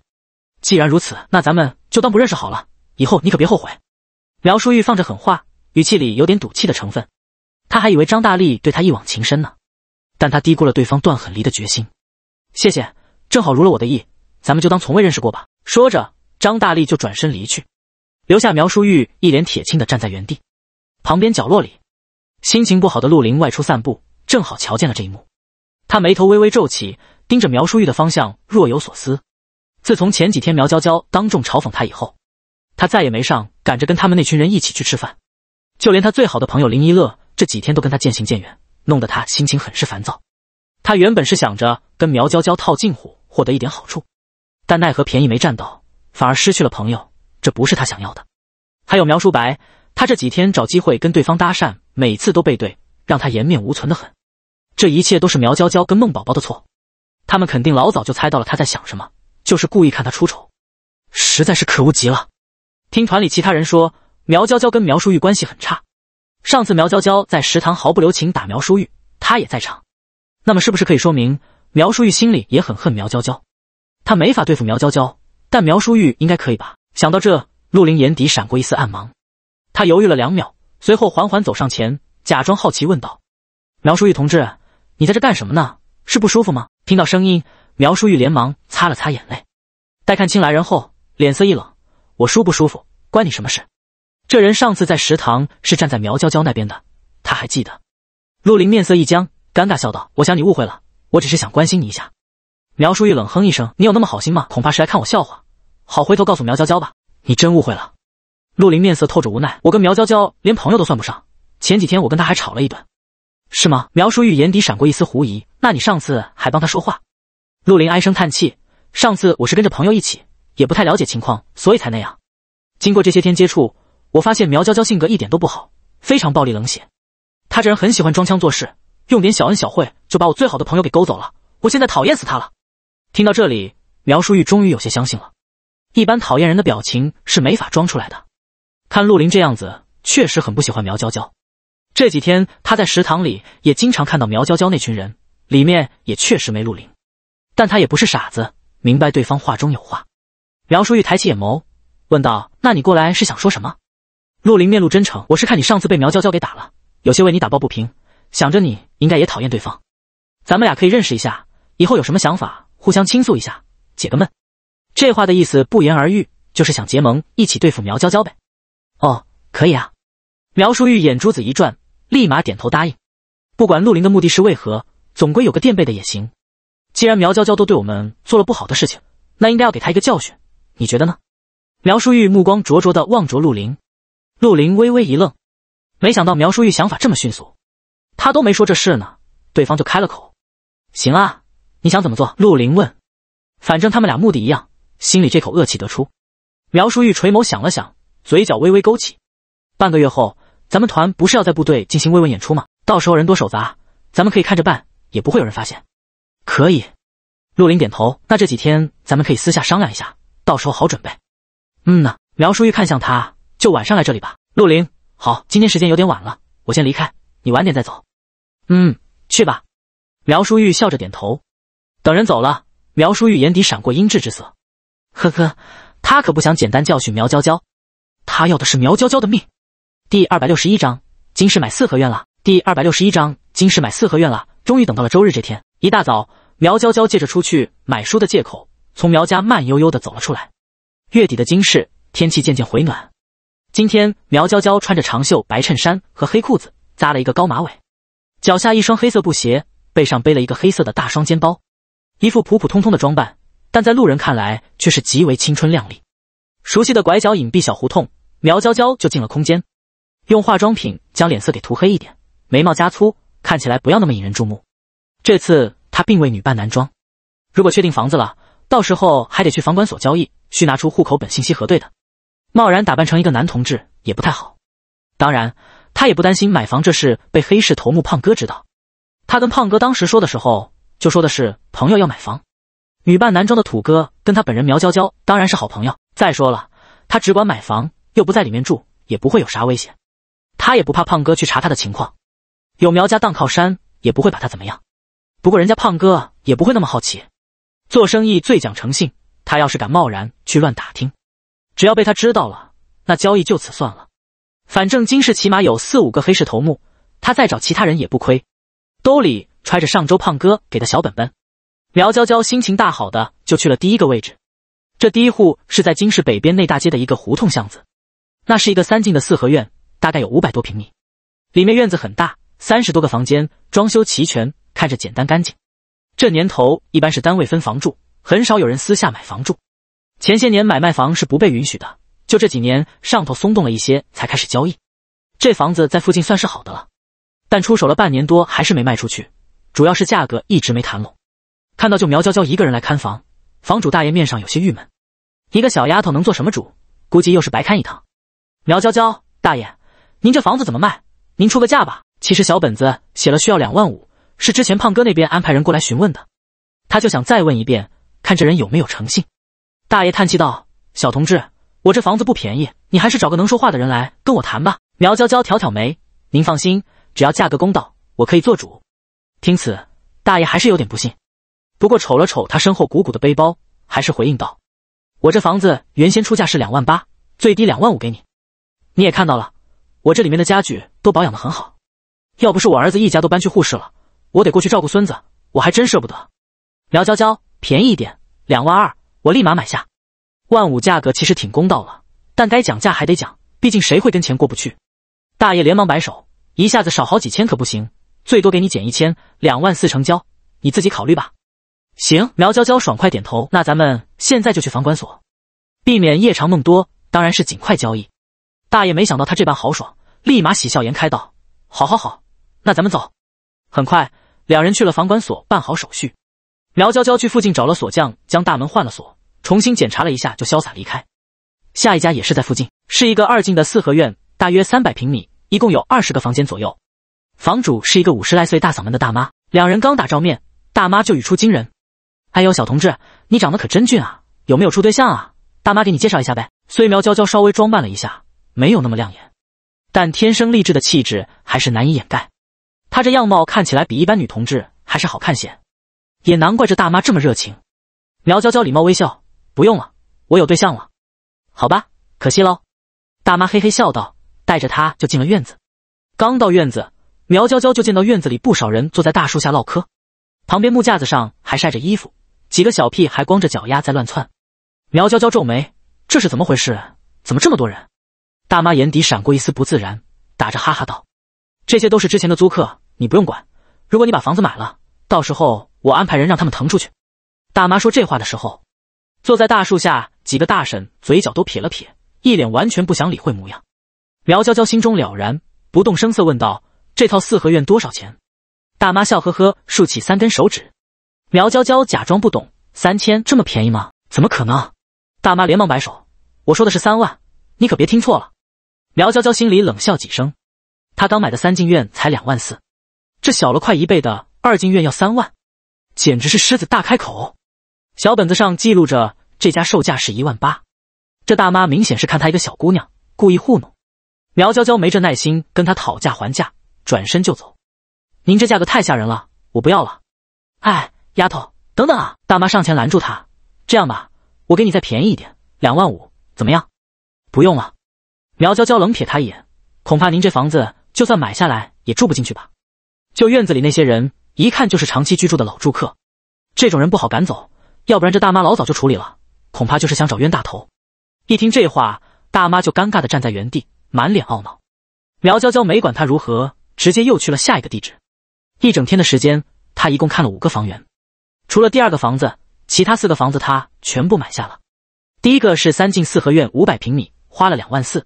既然如此，那咱们就当不认识好了。以后你可别后悔。苗淑玉放着狠话，语气里有点赌气的成分。他还以为张大力对他一往情深呢，但他低估了对方断狠离的决心。谢谢，正好如了我的意，咱们就当从未认识过吧。说着，张大力就转身离去。留下苗淑玉一脸铁青的站在原地，旁边角落里，心情不好的陆林外出散步，正好瞧见了这一幕，他眉头微微皱起，盯着苗淑玉的方向，若有所思。自从前几天苗娇娇当众嘲讽他以后，他再也没上赶着跟他们那群人一起去吃饭，就连他最好的朋友林一乐这几天都跟他渐行渐远，弄得他心情很是烦躁。他原本是想着跟苗娇娇套近乎，获得一点好处，但奈何便宜没占到，反而失去了朋友。这不是他想要的。还有苗书白，他这几天找机会跟对方搭讪，每次都背对，让他颜面无存的很。这一切都是苗娇娇跟孟宝宝的错，他们肯定老早就猜到了他在想什么，就是故意看他出丑，实在是可恶极了。听团里其他人说，苗娇娇跟苗淑玉关系很差，上次苗娇娇在食堂毫不留情打苗淑玉，他也在场，那么是不是可以说明苗淑玉心里也很恨苗娇娇？他没法对付苗娇娇，但苗淑玉应该可以吧？想到这，陆林眼底闪过一丝暗芒。他犹豫了两秒，随后缓缓走上前，假装好奇问道：“苗淑玉同志，你在这干什么呢？是不舒服吗？”听到声音，苗淑玉连忙擦了擦眼泪。待看清来人后，脸色一冷：“我舒不舒服，关你什么事？”这人上次在食堂是站在苗娇娇那边的，他还记得。陆林面色一僵，尴尬笑道：“我想你误会了，我只是想关心你一下。”苗淑玉冷哼一声：“你有那么好心吗？恐怕是来看我笑话。”好，回头告诉苗娇娇吧。你真误会了，陆林面色透着无奈。我跟苗娇娇连朋友都算不上，前几天我跟她还吵了一顿，是吗？苗淑玉眼底闪过一丝狐疑。那你上次还帮他说话？陆林唉声叹气。上次我是跟着朋友一起，也不太了解情况，所以才那样。经过这些天接触，我发现苗娇娇性格一点都不好，非常暴力冷血。她这人很喜欢装腔作势，用点小恩小惠就把我最好的朋友给勾走了。我现在讨厌死她了。听到这里，苗淑玉终于有些相信了。一般讨厌人的表情是没法装出来的。看陆林这样子，确实很不喜欢苗娇娇。这几天他在食堂里也经常看到苗娇娇那群人，里面也确实没陆林。但他也不是傻子，明白对方话中有话。苗淑玉抬起眼眸，问道：“那你过来是想说什么？”陆林面露真诚：“我是看你上次被苗娇娇给打了，有些为你打抱不平，想着你应该也讨厌对方。咱们俩可以认识一下，以后有什么想法互相倾诉一下，解个闷。”这话的意思不言而喻，就是想结盟一起对付苗娇娇呗。哦，可以啊！苗淑玉眼珠子一转，立马点头答应。不管陆林的目的是为何，总归有个垫背的也行。既然苗娇娇都对我们做了不好的事情，那应该要给她一个教训。你觉得呢？苗淑玉目光灼灼的望着陆林，陆林微微一愣，没想到苗淑玉想法这么迅速，他都没说这事呢，对方就开了口。行啊，你想怎么做？陆林问。反正他们俩目的一样。心里这口恶气得出，苗淑玉垂眸想了想，嘴角微微勾起。半个月后，咱们团不是要在部队进行慰问演出吗？到时候人多手杂，咱们可以看着办，也不会有人发现。可以。陆林点头。那这几天咱们可以私下商量一下，到时候好准备。嗯呢。苗淑玉看向他，就晚上来这里吧。陆林，好。今天时间有点晚了，我先离开，你晚点再走。嗯，去吧。苗淑玉笑着点头。等人走了，苗淑玉眼底闪过阴鸷之色。呵呵，他可不想简单教训苗娇娇，他要的是苗娇娇的命。第二百六十一章，金氏买四合院了。第二百六十一章，金氏买四合院了。终于等到了周日这天，一大早，苗娇娇借着出去买书的借口，从苗家慢悠悠的走了出来。月底的金氏天气渐渐回暖，今天苗娇娇穿着长袖白衬衫和黑裤子，扎了一个高马尾，脚下一双黑色布鞋，背上背了一个黑色的大双肩包，一副普普通通的装扮。但在路人看来却是极为青春靓丽。熟悉的拐角隐蔽小胡同，苗娇娇就进了空间，用化妆品将脸色给涂黑一点，眉毛加粗，看起来不要那么引人注目。这次她并未女扮男装，如果确定房子了，到时候还得去房管所交易，需拿出户口本信息核对的。贸然打扮成一个男同志也不太好。当然，他也不担心买房这事被黑市头目胖哥知道。他跟胖哥当时说的时候就说的是朋友要买房。女扮男装的土哥跟他本人苗娇娇当然是好朋友。再说了，他只管买房，又不在里面住，也不会有啥危险。他也不怕胖哥去查他的情况，有苗家当靠山，也不会把他怎么样。不过人家胖哥也不会那么好奇，做生意最讲诚信。他要是敢贸然去乱打听，只要被他知道了，那交易就此算了。反正金氏起码有四五个黑市头目，他再找其他人也不亏。兜里揣着上周胖哥给的小本本。苗娇娇心情大好，的就去了第一个位置。这第一户是在京市北边内大街的一个胡同巷子，那是一个三进的四合院，大概有五百多平米。里面院子很大，三十多个房间，装修齐全，看着简单干净。这年头一般是单位分房住，很少有人私下买房住。前些年买卖房是不被允许的，就这几年上头松动了一些，才开始交易。这房子在附近算是好的了，但出手了半年多还是没卖出去，主要是价格一直没谈拢。看到就苗娇娇一个人来看房，房主大爷面上有些郁闷。一个小丫头能做什么主？估计又是白看一趟。苗娇娇，大爷，您这房子怎么卖？您出个价吧。其实小本子写了需要两万五，是之前胖哥那边安排人过来询问的。他就想再问一遍，看这人有没有诚信。大爷叹气道：“小同志，我这房子不便宜，你还是找个能说话的人来跟我谈吧。”苗娇娇挑挑眉：“您放心，只要价格公道，我可以做主。”听此，大爷还是有点不信。不过瞅了瞅他身后鼓鼓的背包，还是回应道：“我这房子原先出价是两万八，最低两万五给你。你也看到了，我这里面的家具都保养的很好。要不是我儿子一家都搬去沪市了，我得过去照顾孙子，我还真舍不得。”苗娇娇，便宜一点，两万二，我立马买下。万五价格其实挺公道了，但该讲价还得讲，毕竟谁会跟钱过不去？大爷连忙摆手，一下子少好几千可不行，最多给你减一千，两万四成交，你自己考虑吧。行，苗娇娇爽快点头。那咱们现在就去房管所，避免夜长梦多。当然是尽快交易。大爷没想到他这般豪爽，立马喜笑颜开道：“好，好，好，那咱们走。”很快，两人去了房管所办好手续。苗娇娇去附近找了锁匠，将大门换了锁，重新检查了一下就潇洒离开。下一家也是在附近，是一个二进的四合院，大约三百平米，一共有二十个房间左右。房主是一个五十来岁大嗓门的大妈。两人刚打照面，大妈就语出惊人。哎呦，小同志，你长得可真俊啊！有没有处对象啊？大妈给你介绍一下呗。虽苗娇娇稍微装扮了一下，没有那么亮眼，但天生丽质的气质还是难以掩盖。她这样貌看起来比一般女同志还是好看些，也难怪这大妈这么热情。苗娇娇礼貌微笑：“不用了，我有对象了。”好吧，可惜喽。大妈嘿嘿笑道，带着她就进了院子。刚到院子，苗娇娇就见到院子里不少人坐在大树下唠嗑，旁边木架子上还晒着衣服。几个小屁还光着脚丫在乱窜，苗娇娇皱眉，这是怎么回事？怎么这么多人？大妈眼底闪过一丝不自然，打着哈哈道：“这些都是之前的租客，你不用管。如果你把房子买了，到时候我安排人让他们腾出去。”大妈说这话的时候，坐在大树下几个大婶嘴角都撇了撇，一脸完全不想理会模样。苗娇娇心中了然，不动声色问道：“这套四合院多少钱？”大妈笑呵呵，竖起三根手指。苗娇娇假装不懂：“三千这么便宜吗？怎么可能？”大妈连忙摆手：“我说的是三万，你可别听错了。”苗娇娇心里冷笑几声，她刚买的三进院才两万四，这小了快一倍的二进院要三万，简直是狮子大开口。小本子上记录着这家售价是一万八，这大妈明显是看她一个小姑娘，故意糊弄。苗娇娇没这耐心跟她讨价还价，转身就走：“您这价格太吓人了，我不要了。”哎。丫头，等等啊！大妈上前拦住她。这样吧，我给你再便宜一点，两万五，怎么样？不用了。苗娇娇冷瞥他一眼，恐怕您这房子就算买下来也住不进去吧？就院子里那些人，一看就是长期居住的老住客，这种人不好赶走，要不然这大妈老早就处理了。恐怕就是想找冤大头。一听这话，大妈就尴尬的站在原地，满脸懊恼。苗娇娇没管他如何，直接又去了下一个地址。一整天的时间，她一共看了五个房源。除了第二个房子，其他四个房子他全部买下了。第一个是三进四合院，五百平米，花了两万四；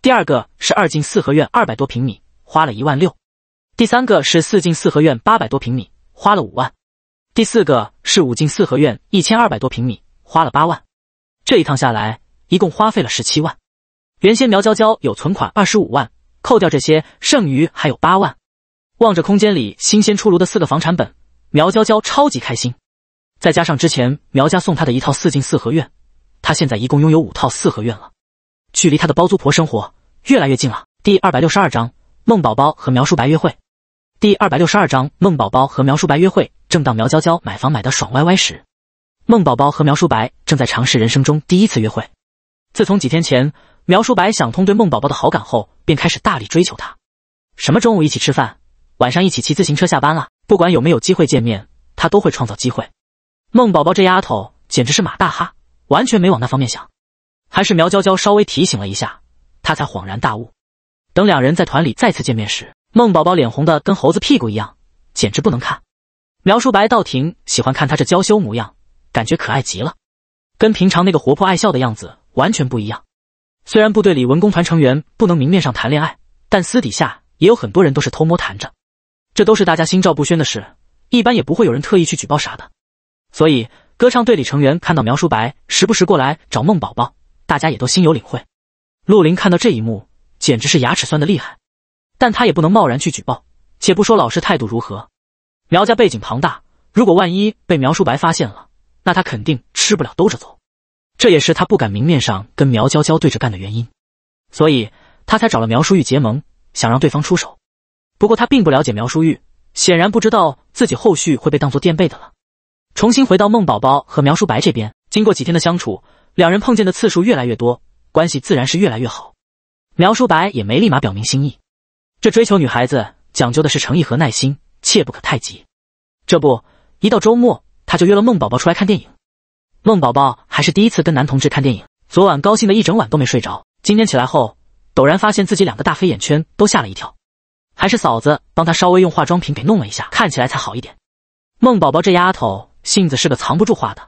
第二个是二进四合院，二百多平米，花了一万六；第三个是四进四合院，八百多平米，花了五万；第四个是五进四合院，一千二百多平米，花了八万。这一趟下来，一共花费了十七万。原先苗娇娇有存款二十五万，扣掉这些，剩余还有八万。望着空间里新鲜出炉的四个房产本。苗娇娇超级开心，再加上之前苗家送她的一套四进四合院，她现在一共拥有五套四合院了，距离她的包租婆生活越来越近了。第二百六十二章孟宝宝和苗叔白约会。第二百六十二章孟宝宝和苗叔白约会。正当苗娇娇买房买的爽歪歪时，孟宝宝和苗叔白正在尝试人生中第一次约会。自从几天前苗叔白想通对孟宝宝的好感后，便开始大力追求她，什么中午一起吃饭，晚上一起骑自行车下班了。不管有没有机会见面，他都会创造机会。孟宝宝这丫头简直是马大哈，完全没往那方面想，还是苗娇娇稍微提醒了一下，他才恍然大悟。等两人在团里再次见面时，孟宝宝脸红的跟猴子屁股一样，简直不能看。苗叔白倒挺喜欢看他这娇羞模样，感觉可爱极了，跟平常那个活泼爱笑的样子完全不一样。虽然部队里文工团成员不能明面上谈恋爱，但私底下也有很多人都是偷摸谈着。这都是大家心照不宣的事，一般也不会有人特意去举报啥的。所以，歌唱队里成员看到苗叔白时不时过来找孟宝宝，大家也都心有领会。陆林看到这一幕，简直是牙齿酸的厉害。但他也不能贸然去举报，且不说老师态度如何，苗家背景庞大，如果万一被苗叔白发现了，那他肯定吃不了兜着走。这也是他不敢明面上跟苗娇娇对着干的原因，所以他才找了苗叔玉结盟，想让对方出手。不过他并不了解苗淑玉，显然不知道自己后续会被当做垫背的了。重新回到孟宝宝和苗淑白这边，经过几天的相处，两人碰见的次数越来越多，关系自然是越来越好。苗淑白也没立马表明心意，这追求女孩子讲究的是诚意和耐心，切不可太急。这不，一到周末，他就约了孟宝宝出来看电影。孟宝宝还是第一次跟男同志看电影，昨晚高兴的一整晚都没睡着，今天起来后，陡然发现自己两个大黑眼圈，都吓了一跳。还是嫂子帮她稍微用化妆品给弄了一下，看起来才好一点。孟宝宝这丫头性子是个藏不住话的，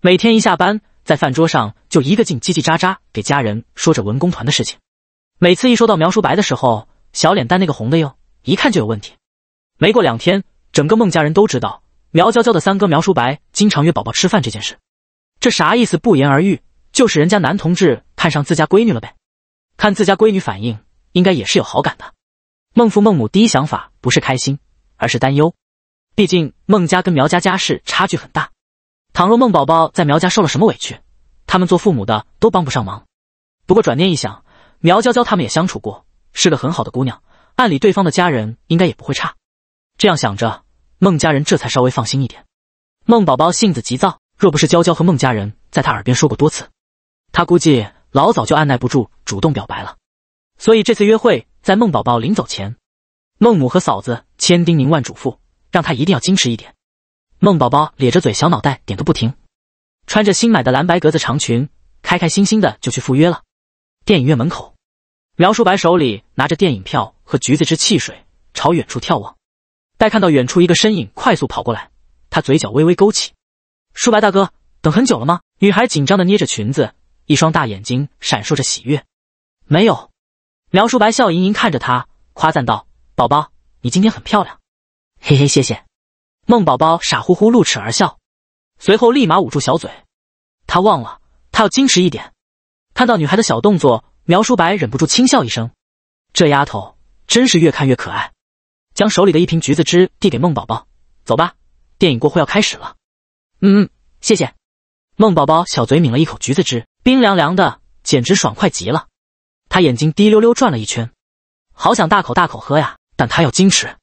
每天一下班在饭桌上就一个劲叽叽喳喳给家人说着文工团的事情。每次一说到苗叔白的时候，小脸蛋那个红的哟，一看就有问题。没过两天，整个孟家人都知道苗娇娇的三哥苗叔白经常约宝宝吃饭这件事，这啥意思？不言而喻，就是人家男同志看上自家闺女了呗。看自家闺女反应，应该也是有好感的。孟父孟母第一想法不是开心，而是担忧。毕竟孟家跟苗家家世差距很大，倘若孟宝宝在苗家受了什么委屈，他们做父母的都帮不上忙。不过转念一想，苗娇娇他们也相处过，是个很好的姑娘，按理对方的家人应该也不会差。这样想着，孟家人这才稍微放心一点。孟宝宝性子急躁，若不是娇娇和孟家人在她耳边说过多次，她估计老早就按耐不住主动表白了。所以这次约会。在孟宝宝临走前，孟母和嫂子千叮咛万嘱咐，让他一定要矜持一点。孟宝宝咧着嘴，小脑袋点个不停，穿着新买的蓝白格子长裙，开开心心的就去赴约了。电影院门口，苗叔白手里拿着电影票和橘子汁汽水，朝远处眺望。待看到远处一个身影快速跑过来，他嘴角微微勾起。叔白大哥，等很久了吗？女孩紧张的捏着裙子，一双大眼睛闪烁着喜悦。没有。苗叔白笑盈盈看着他，夸赞道：“宝宝，你今天很漂亮。”嘿嘿，谢谢。孟宝宝傻乎乎露齿而笑，随后立马捂住小嘴。他忘了，他要矜持一点。看到女孩的小动作，苗叔白忍不住轻笑一声：“这丫头真是越看越可爱。”将手里的一瓶橘子汁递给孟宝宝：“走吧，电影过会要开始了。”嗯嗯，谢谢。孟宝宝小嘴抿了一口橘子汁，冰凉凉的，简直爽快极了。他眼睛滴溜溜转了一圈，好想大口大口喝呀，但他要矜持，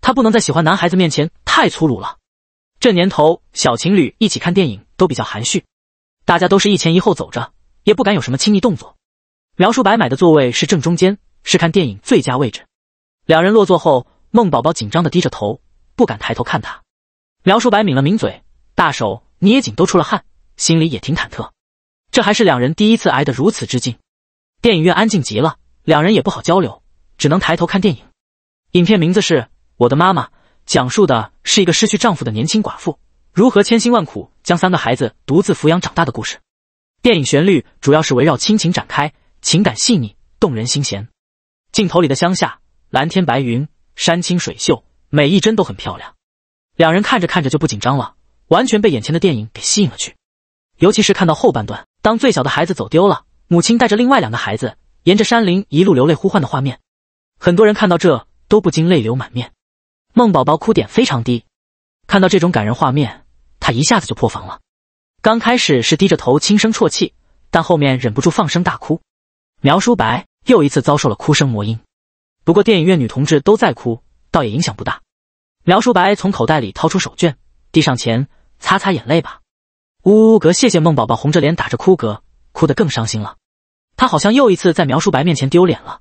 他不能在喜欢男孩子面前太粗鲁了。这年头，小情侣一起看电影都比较含蓄，大家都是一前一后走着，也不敢有什么亲密动作。苗叔白买的座位是正中间，是看电影最佳位置。两人落座后，孟宝宝紧张的低着头，不敢抬头看他。苗叔白抿了抿嘴，大手捏紧都出了汗，心里也挺忐忑。这还是两人第一次挨得如此之近。电影院安静极了，两人也不好交流，只能抬头看电影。影片名字是《我的妈妈》，讲述的是一个失去丈夫的年轻寡妇如何千辛万苦将三个孩子独自抚养长大的故事。电影旋律主要是围绕亲情展开，情感细腻，动人心弦。镜头里的乡下，蓝天白云，山清水秀，每一帧都很漂亮。两人看着看着就不紧张了，完全被眼前的电影给吸引了去。尤其是看到后半段，当最小的孩子走丢了。母亲带着另外两个孩子沿着山林一路流泪呼唤的画面，很多人看到这都不禁泪流满面。孟宝宝哭点非常低，看到这种感人画面，他一下子就破防了。刚开始是低着头轻声啜泣，但后面忍不住放声大哭。苗叔白又一次遭受了哭声魔音，不过电影院女同志都在哭，倒也影响不大。苗叔白从口袋里掏出手绢，递上前擦擦眼泪吧。呜呜哥，谢谢孟宝宝，红着脸打着哭嗝。哭得更伤心了，他好像又一次在苗叔白面前丢脸了。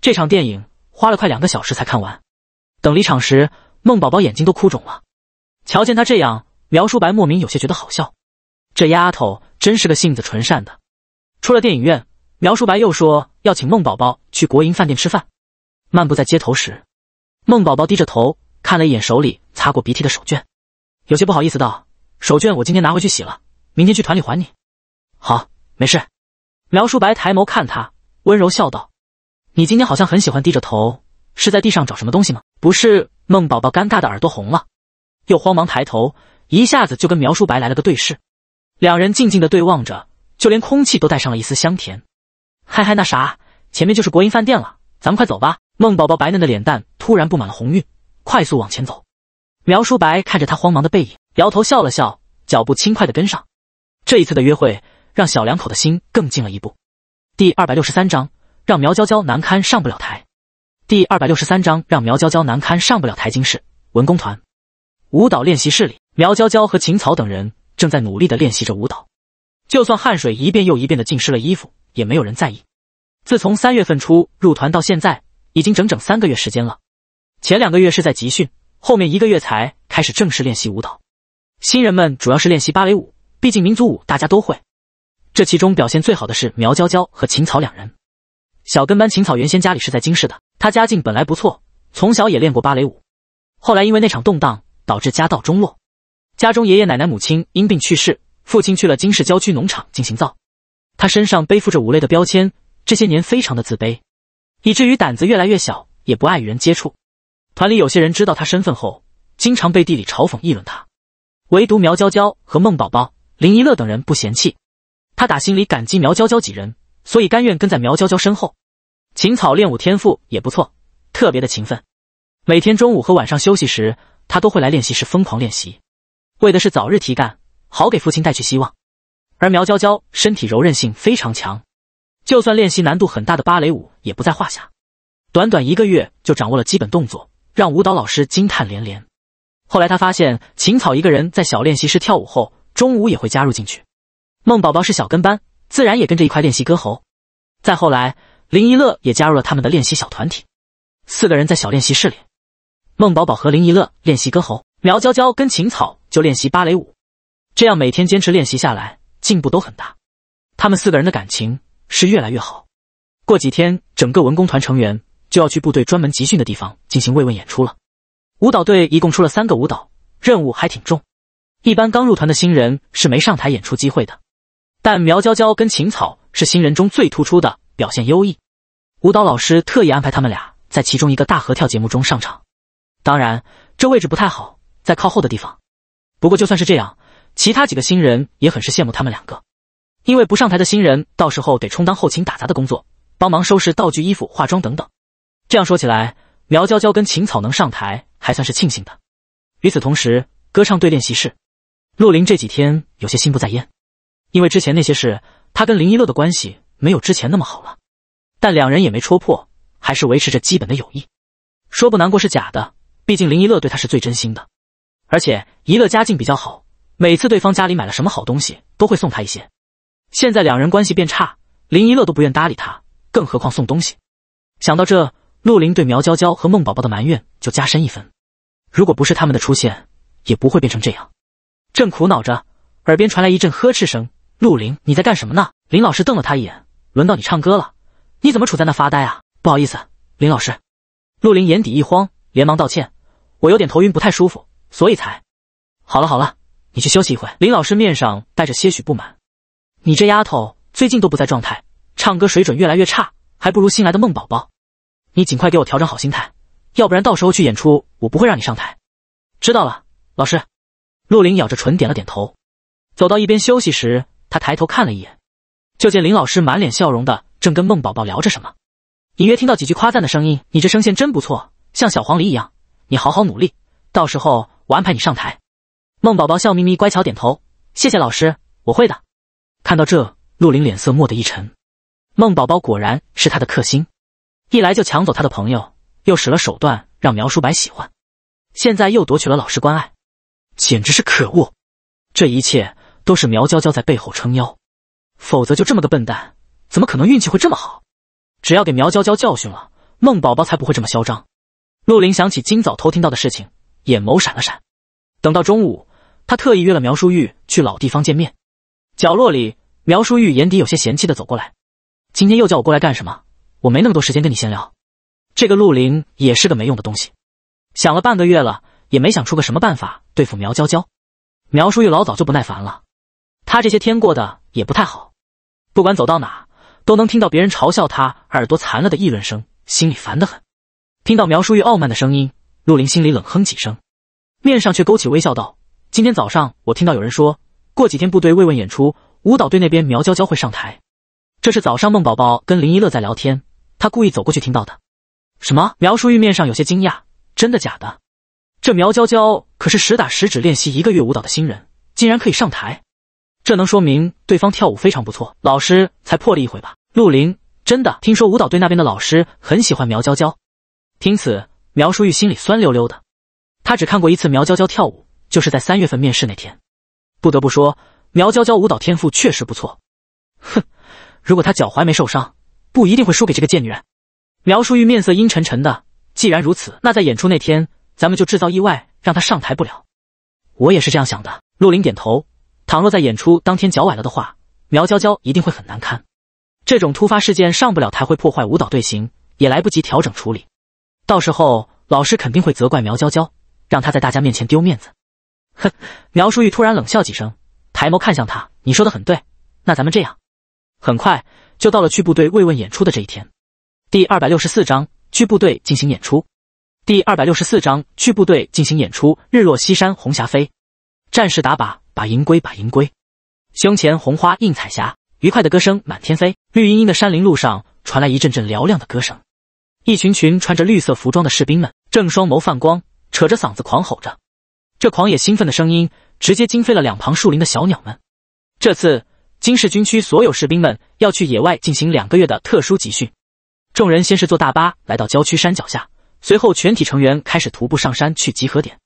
这场电影花了快两个小时才看完，等离场时，孟宝宝眼睛都哭肿了。瞧见他这样，苗叔白莫名有些觉得好笑，这丫头真是个性子纯善的。出了电影院，苗叔白又说要请孟宝宝去国营饭店吃饭。漫步在街头时，孟宝宝低着头看了一眼手里擦过鼻涕的手绢，有些不好意思道：“手绢我今天拿回去洗了，明天去团里还你。”好。没事，苗叔白抬眸看他，温柔笑道：“你今天好像很喜欢低着头，是在地上找什么东西吗？”不是，孟宝宝尴尬的耳朵红了，又慌忙抬头，一下子就跟苗叔白来了个对视。两人静静的对望着，就连空气都带上了一丝香甜。嗨嗨，那啥，前面就是国营饭店了，咱们快走吧。孟宝宝白嫩的脸蛋突然布满了红晕，快速往前走。苗叔白看着他慌忙的背影，摇头笑了笑，脚步轻快的跟上。这一次的约会。让小两口的心更近了一步。第二百六十三章让苗娇娇难堪上不了台。第二百六十三章让苗娇娇难堪上不了台。京市文工团舞蹈练习室里，苗娇娇和秦草等人正在努力的练习着舞蹈，就算汗水一遍又一遍的浸湿了衣服，也没有人在意。自从三月份初入团到现在，已经整整三个月时间了。前两个月是在集训，后面一个月才开始正式练习舞蹈。新人们主要是练习芭蕾舞，毕竟民族舞大家都会。这其中表现最好的是苗娇娇和秦草两人。小跟班秦草原先家里是在京市的，他家境本来不错，从小也练过芭蕾舞。后来因为那场动荡，导致家道中落，家中爷爷奶奶、母亲因病去世，父亲去了京市郊区农场进行造。他身上背负着五类的标签，这些年非常的自卑，以至于胆子越来越小，也不爱与人接触。团里有些人知道他身份后，经常背地里嘲讽议论他。唯独苗娇娇和孟宝宝、林一乐等人不嫌弃。他打心里感激苗娇娇几人，所以甘愿跟在苗娇娇身后。秦草练武天赋也不错，特别的勤奋，每天中午和晚上休息时，他都会来练习室疯狂练习，为的是早日提干，好给父亲带去希望。而苗娇娇身体柔韧性非常强，就算练习难度很大的芭蕾舞也不在话下，短短一个月就掌握了基本动作，让舞蹈老师惊叹连连。后来他发现，秦草一个人在小练习室跳舞后，中午也会加入进去。孟宝宝是小跟班，自然也跟着一块练习歌喉。再后来，林一乐也加入了他们的练习小团体。四个人在小练习室里，孟宝宝和林一乐练习歌喉，苗娇娇跟秦草就练习芭蕾舞。这样每天坚持练习下来，进步都很大。他们四个人的感情是越来越好。过几天，整个文工团成员就要去部队专门集训的地方进行慰问演出了。舞蹈队一共出了三个舞蹈，任务还挺重。一般刚入团的新人是没上台演出机会的。但苗娇娇跟秦草是新人中最突出的，表现优异。舞蹈老师特意安排他们俩在其中一个大合跳节目中上场，当然这位置不太好，在靠后的地方。不过就算是这样，其他几个新人也很是羡慕他们两个，因为不上台的新人到时候得充当后勤打杂的工作，帮忙收拾道具、衣服、化妆等等。这样说起来，苗娇娇跟秦草能上台还算是庆幸的。与此同时，歌唱队练习室，陆林这几天有些心不在焉。因为之前那些事，他跟林一乐的关系没有之前那么好了，但两人也没戳破，还是维持着基本的友谊。说不难过是假的，毕竟林一乐对他是最真心的，而且一乐家境比较好，每次对方家里买了什么好东西，都会送他一些。现在两人关系变差，林一乐都不愿搭理他，更何况送东西。想到这，陆林对苗娇娇和孟宝宝的埋怨就加深一分。如果不是他们的出现，也不会变成这样。正苦恼着，耳边传来一阵呵斥声。陆林，你在干什么呢？林老师瞪了他一眼。轮到你唱歌了，你怎么杵在那发呆啊？不好意思，林老师。陆林眼底一慌，连忙道歉。我有点头晕，不太舒服，所以才……好了好了，你去休息一会。林老师面上带着些许不满。你这丫头最近都不在状态，唱歌水准越来越差，还不如新来的孟宝宝。你尽快给我调整好心态，要不然到时候去演出，我不会让你上台。知道了，老师。陆林咬着唇点了点头，走到一边休息时。他抬头看了一眼，就见林老师满脸笑容的正跟孟宝宝聊着什么，隐约听到几句夸赞的声音：“你这声线真不错，像小黄鹂一样。”“你好好努力，到时候我安排你上台。”孟宝宝笑眯眯、乖巧点头：“谢谢老师，我会的。”看到这，陆林脸色蓦地一沉。孟宝宝果然是他的克星，一来就抢走他的朋友，又使了手段让苗叔白喜欢，现在又夺取了老师关爱，简直是可恶！这一切。都是苗娇娇在背后撑腰，否则就这么个笨蛋，怎么可能运气会这么好？只要给苗娇娇教训了，孟宝宝才不会这么嚣张。陆林想起今早偷听到的事情，眼眸闪了闪。等到中午，他特意约了苗淑玉去老地方见面。角落里，苗淑玉眼底有些嫌弃的走过来：“今天又叫我过来干什么？我没那么多时间跟你闲聊。这个陆林也是个没用的东西，想了半个月了，也没想出个什么办法对付苗娇娇。”苗淑玉老早就不耐烦了。他这些天过得也不太好，不管走到哪都能听到别人嘲笑他耳朵残了的议论声，心里烦得很。听到苗淑玉傲慢的声音，陆林心里冷哼几声，面上却勾起微笑道：“今天早上我听到有人说，过几天部队慰问演出，舞蹈队那边苗娇娇会上台。这是早上孟宝宝跟林一乐在聊天，他故意走过去听到的。”“什么？”苗淑玉面上有些惊讶，“真的假的？这苗娇娇可是实打实只练习一个月舞蹈的新人，竟然可以上台？”这能说明对方跳舞非常不错，老师才破例一回吧？陆林真的听说舞蹈队那边的老师很喜欢苗娇娇。听此，苗淑玉心里酸溜溜的。她只看过一次苗娇娇跳舞，就是在三月份面试那天。不得不说，苗娇娇舞蹈天赋确实不错。哼，如果她脚踝没受伤，不一定会输给这个贱女人。苗淑玉面色阴沉沉的。既然如此，那在演出那天，咱们就制造意外，让她上台不了。我也是这样想的。陆林点头。倘若在演出当天脚崴了的话，苗娇娇一定会很难堪。这种突发事件上不了台，会破坏舞蹈队形，也来不及调整处理。到时候老师肯定会责怪苗娇娇，让她在大家面前丢面子。哼！苗淑玉突然冷笑几声，抬眸看向他：“你说的很对，那咱们这样。”很快就到了去部队慰问演出的这一天。第二百六十四章去部队进行演出。第二百六十四章去部队进行演出。日落西山红霞飞，战士打靶。把银龟，把银龟，胸前红花映彩霞，愉快的歌声满天飞。绿茵茵的山林路上，传来一阵阵嘹亮的歌声。一群群穿着绿色服装的士兵们，正双眸泛光，扯着嗓子狂吼着。这狂野兴奋的声音，直接惊飞了两旁树林的小鸟们。这次金市军区所有士兵们要去野外进行两个月的特殊集训。众人先是坐大巴来到郊区山脚下，随后全体成员开始徒步上山去集合点。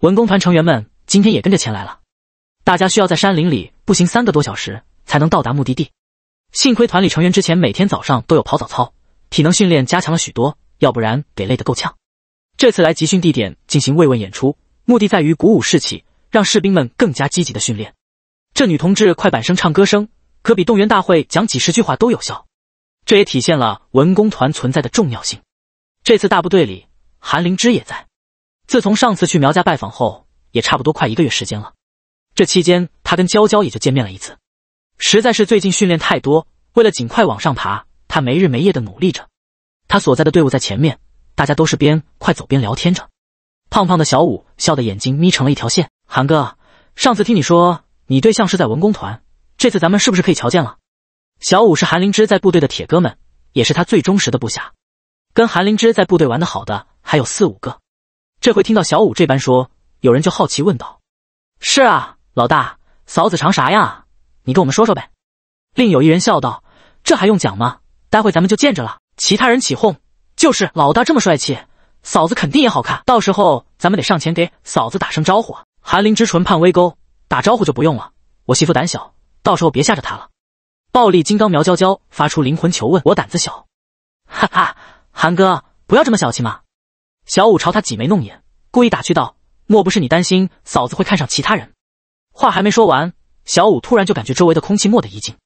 文工团成员们今天也跟着前来了。大家需要在山林里步行三个多小时才能到达目的地，幸亏团里成员之前每天早上都有跑早操，体能训练加强了许多，要不然得累得够呛。这次来集训地点进行慰问演出，目的在于鼓舞士气，让士兵们更加积极的训练。这女同志快板声唱歌声，可比动员大会讲几十句话都有效。这也体现了文工团存在的重要性。这次大部队里，韩灵芝也在。自从上次去苗家拜访后，也差不多快一个月时间了。这期间，他跟娇娇也就见面了一次，实在是最近训练太多，为了尽快往上爬，他没日没夜的努力着。他所在的队伍在前面，大家都是边快走边聊天着。胖胖的小五笑得眼睛眯成了一条线。韩哥，上次听你说你对象是在文工团，这次咱们是不是可以瞧见了？小五是韩灵芝在部队的铁哥们，也是他最忠实的部下，跟韩灵芝在部队玩的好的还有四五个。这回听到小五这般说，有人就好奇问道：“是啊。”老大，嫂子长啥样啊？你跟我们说说呗。另有一人笑道：“这还用讲吗？待会咱们就见着了。”其他人起哄：“就是，老大这么帅气，嫂子肯定也好看。到时候咱们得上前给嫂子打声招呼。”韩林之唇畔微勾：“打招呼就不用了，我媳妇胆小，到时候别吓着她了。”暴力金刚苗娇娇发出灵魂求问：“我胆子小？”哈哈，韩哥不要这么小气嘛！小五朝他挤眉弄眼，故意打趣道：“莫不是你担心嫂子会看上其他人？”话还没说完，小五突然就感觉周围的空气蓦得一静，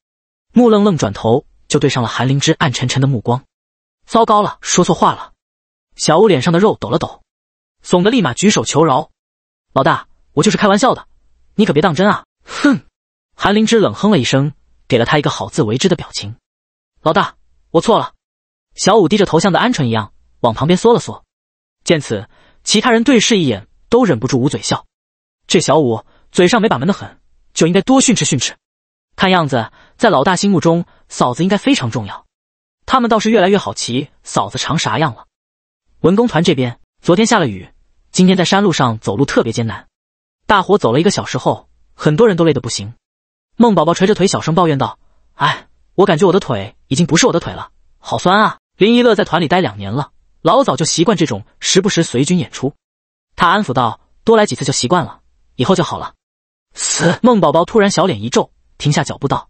木愣愣转头就对上了韩灵芝暗沉沉的目光。糟糕了，说错话了！小五脸上的肉抖了抖，怂的立马举手求饶：“老大，我就是开玩笑的，你可别当真啊！”哼，韩灵芝冷哼了一声，给了他一个好自为之的表情。老大，我错了。小五低着头，像的鹌鹑一样往旁边缩了缩。见此，其他人对视一眼，都忍不住捂嘴笑。这小五。嘴上没把门的很，就应该多训斥训斥。看样子，在老大心目中，嫂子应该非常重要。他们倒是越来越好奇嫂子长啥样了。文工团这边昨天下了雨，今天在山路上走路特别艰难。大伙走了一个小时后，很多人都累得不行。孟宝宝垂着腿，小声抱怨道：“哎，我感觉我的腿已经不是我的腿了，好酸啊！”林一乐在团里待两年了，老早就习惯这种时不时随军演出。他安抚道：“多来几次就习惯了。”以后就好了。死孟宝宝突然小脸一皱，停下脚步道：“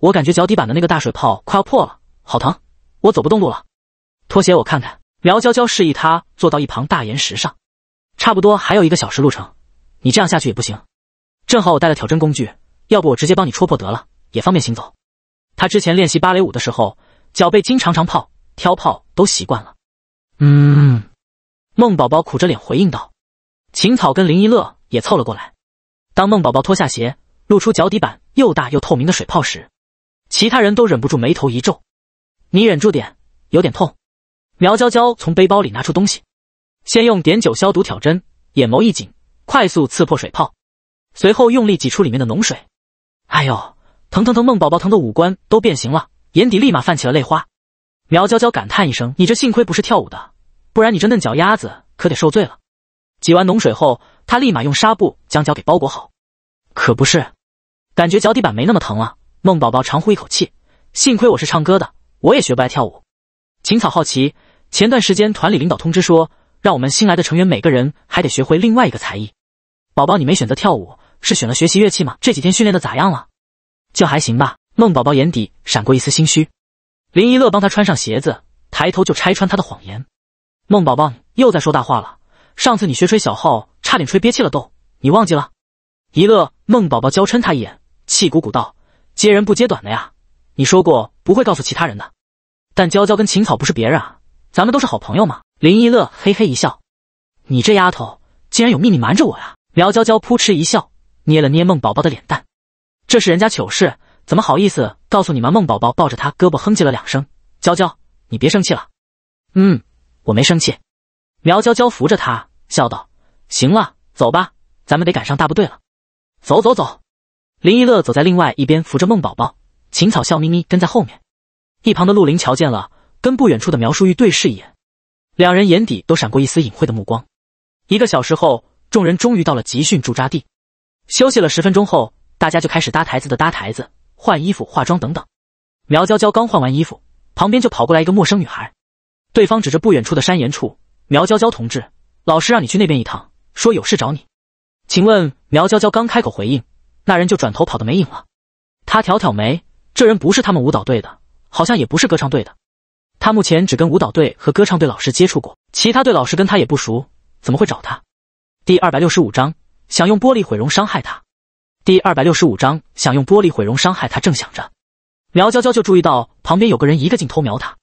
我感觉脚底板的那个大水泡快要破了，好疼，我走不动路了。脱鞋，我看看。”苗娇娇示意他坐到一旁大岩石上。差不多还有一个小时路程，你这样下去也不行。正好我带了挑针工具，要不我直接帮你戳破得了，也方便行走。他之前练习芭蕾舞的时候，脚背经常长泡，挑泡都习惯了。嗯，孟宝宝苦着脸回应道：“秦草跟林一乐。”也凑了过来。当孟宝宝脱下鞋，露出脚底板又大又透明的水泡时，其他人都忍不住眉头一皱。你忍住点，有点痛。苗娇娇从背包里拿出东西，先用碘酒消毒挑针，眼眸一紧，快速刺破水泡，随后用力挤出里面的脓水。哎呦，疼疼疼！孟宝宝疼的五官都变形了，眼底立马泛起了泪花。苗娇娇感叹一声：“你这幸亏不是跳舞的，不然你这嫩脚丫子可得受罪了。”挤完脓水后。他立马用纱布将脚给包裹好，可不是，感觉脚底板没那么疼了。孟宝宝长呼一口气，幸亏我是唱歌的，我也学不来跳舞。晴草好奇，前段时间团里领导通知说，让我们新来的成员每个人还得学会另外一个才艺。宝宝，你没选择跳舞，是选了学习乐器吗？这几天训练的咋样了？就还行吧。孟宝宝眼底闪过一丝心虚。林一乐帮他穿上鞋子，抬头就拆穿他的谎言。孟宝宝又在说大话了。上次你学吹小号，差点吹憋气了都，你忘记了？一乐，孟宝宝娇嗔他一眼，气鼓鼓道：“接人不接短的呀，你说过不会告诉其他人的。但娇娇跟秦草不是别人啊，咱们都是好朋友嘛。”林一乐嘿嘿一笑：“你这丫头，竟然有秘密瞒着我呀！”苗娇娇扑哧一笑，捏了捏孟宝宝的脸蛋：“这是人家糗事，怎么好意思告诉你嘛？”孟宝宝抱着他胳膊哼唧了两声：“娇娇，你别生气了。”“嗯，我没生气。”苗娇娇扶着他，笑道：“行了，走吧，咱们得赶上大部队了。”走走走。林一乐走在另外一边，扶着孟宝宝，秦草笑眯眯跟在后面。一旁的陆林瞧见了，跟不远处的苗淑玉对视一眼，两人眼底都闪过一丝隐晦的目光。一个小时后，众人终于到了集训驻扎地。休息了十分钟后，大家就开始搭台子的搭台子，换衣服、化妆等等。苗娇娇刚换完衣服，旁边就跑过来一个陌生女孩，对方指着不远处的山岩处。苗娇娇同志，老师让你去那边一趟，说有事找你。请问苗娇娇刚开口回应，那人就转头跑得没影了。她挑挑眉，这人不是他们舞蹈队的，好像也不是歌唱队的。她目前只跟舞蹈队和歌唱队老师接触过，其他队老师跟她也不熟，怎么会找她？第二百六十五章想用玻璃毁容伤害她。第二百六十五章想用玻璃毁容伤害她。正想着，苗娇娇就注意到旁边有个人一个劲偷瞄她，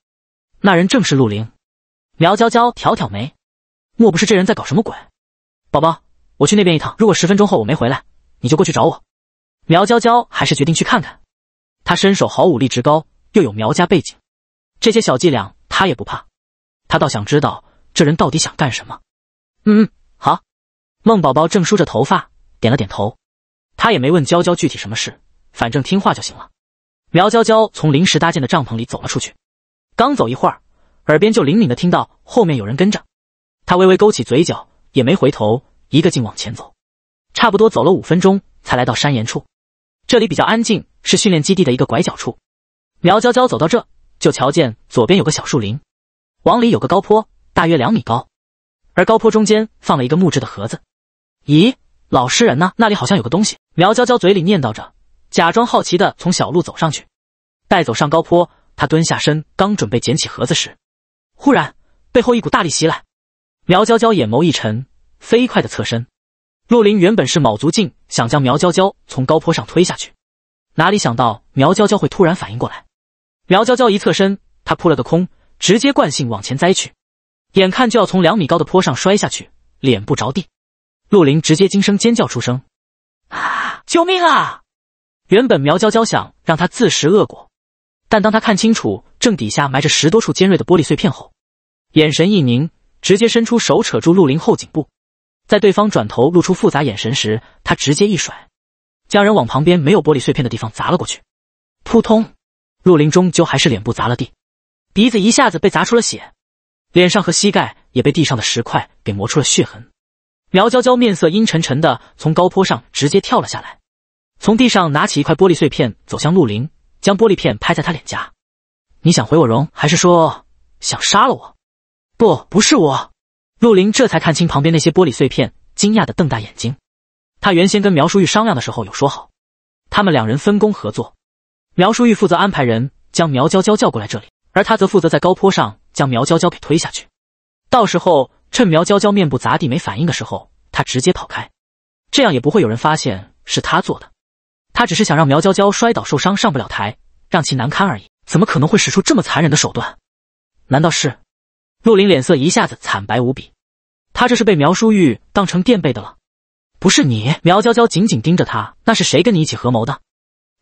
那人正是陆凌。苗娇娇挑挑眉，莫不是这人在搞什么鬼？宝宝，我去那边一趟，如果十分钟后我没回来，你就过去找我。苗娇娇还是决定去看看。她身手好，武力值高，又有苗家背景，这些小伎俩她也不怕。她倒想知道这人到底想干什么。嗯嗯，好。孟宝宝正梳着头发，点了点头。他也没问娇娇具体什么事，反正听话就行了。苗娇娇从临时搭建的帐篷里走了出去，刚走一会儿。耳边就灵敏的听到后面有人跟着，他微微勾起嘴角，也没回头，一个劲往前走。差不多走了五分钟，才来到山岩处。这里比较安静，是训练基地的一个拐角处。苗娇娇走到这就瞧见左边有个小树林，往里有个高坡，大约两米高。而高坡中间放了一个木质的盒子。咦，老实人呢？那里好像有个东西。苗娇娇嘴里念叨着，假装好奇的从小路走上去，带走上高坡。她蹲下身，刚准备捡起盒子时，忽然，背后一股大力袭来，苗娇娇眼眸一沉，飞快的侧身。陆林原本是卯足劲想将苗娇娇从高坡上推下去，哪里想到苗娇娇会突然反应过来。苗娇娇一侧身，他扑了个空，直接惯性往前栽去，眼看就要从两米高的坡上摔下去，脸部着地。陆林直接惊声尖叫出声：“啊，救命啊！”原本苗娇娇想让他自食恶果，但当他看清楚。正底下埋着十多处尖锐的玻璃碎片后，眼神一凝，直接伸出手扯住陆林后颈部，在对方转头露出复杂眼神时，他直接一甩，将人往旁边没有玻璃碎片的地方砸了过去。扑通，陆林终究还是脸部砸了地，鼻子一下子被砸出了血，脸上和膝盖也被地上的石块给磨出了血痕。苗娇娇面色阴沉沉的从高坡上直接跳了下来，从地上拿起一块玻璃碎片走向陆林，将玻璃片拍在他脸颊。你想毁我容，还是说想杀了我？不，不是我。陆林这才看清旁边那些玻璃碎片，惊讶的瞪大眼睛。他原先跟苗淑玉商量的时候有说好，他们两人分工合作，苗淑玉负责安排人将苗娇娇叫过来这里，而他则负责在高坡上将苗娇娇给推下去。到时候趁苗娇娇面部砸地没反应的时候，他直接跑开，这样也不会有人发现是他做的。他只是想让苗娇娇摔倒受伤，上不了台，让其难堪而已。怎么可能会使出这么残忍的手段？难道是？陆林脸色一下子惨白无比，他这是被苗淑玉当成垫背的了。不是你，苗娇娇紧紧盯着他，那是谁跟你一起合谋的？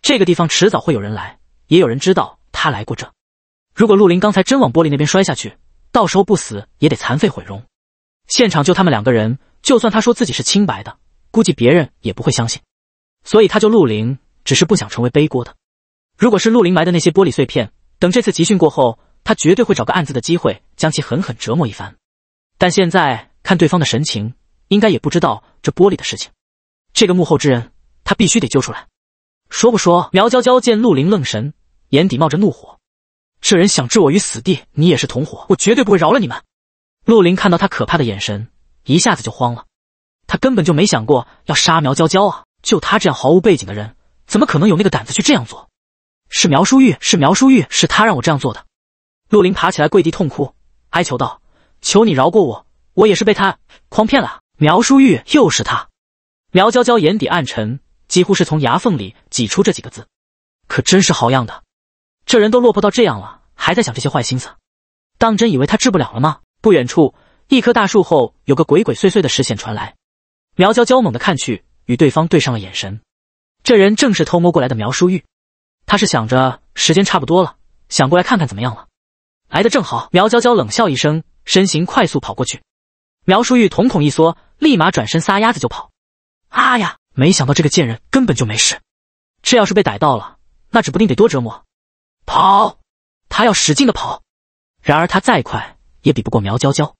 这个地方迟早会有人来，也有人知道他来过这。如果陆林刚才真往玻璃那边摔下去，到时候不死也得残废毁容。现场就他们两个人，就算他说自己是清白的，估计别人也不会相信。所以他救陆林，只是不想成为背锅的。如果是陆林埋的那些玻璃碎片，等这次集训过后，他绝对会找个案子的机会将其狠狠折磨一番。但现在看对方的神情，应该也不知道这玻璃的事情。这个幕后之人，他必须得揪出来。说不说？苗娇娇见陆林愣神，眼底冒着怒火，这人想置我于死地，你也是同伙，我绝对不会饶了你们。陆林看到他可怕的眼神，一下子就慌了。他根本就没想过要杀苗娇娇啊！就他这样毫无背景的人，怎么可能有那个胆子去这样做？是苗淑玉，是苗淑玉，是他让我这样做的。陆林爬起来跪地痛哭，哀求道：“求你饶过我，我也是被他诓骗了。”苗淑玉，又是他。苗娇娇眼底暗沉，几乎是从牙缝里挤出这几个字：“可真是好样的，这人都落魄到这样了，还在想这些坏心思，当真以为他治不了了吗？”不远处，一棵大树后有个鬼鬼祟祟的视线传来，苗娇娇猛地看去，与对方对上了眼神。这人正是偷摸过来的苗淑玉。他是想着时间差不多了，想过来看看怎么样了，来的正好。苗娇娇冷笑一声，身形快速跑过去。苗淑玉瞳孔一缩，立马转身撒丫子就跑。啊呀，没想到这个贱人根本就没事，这要是被逮到了，那指不定得多折磨。跑，他要使劲的跑。然而他再快也比不过苗娇娇，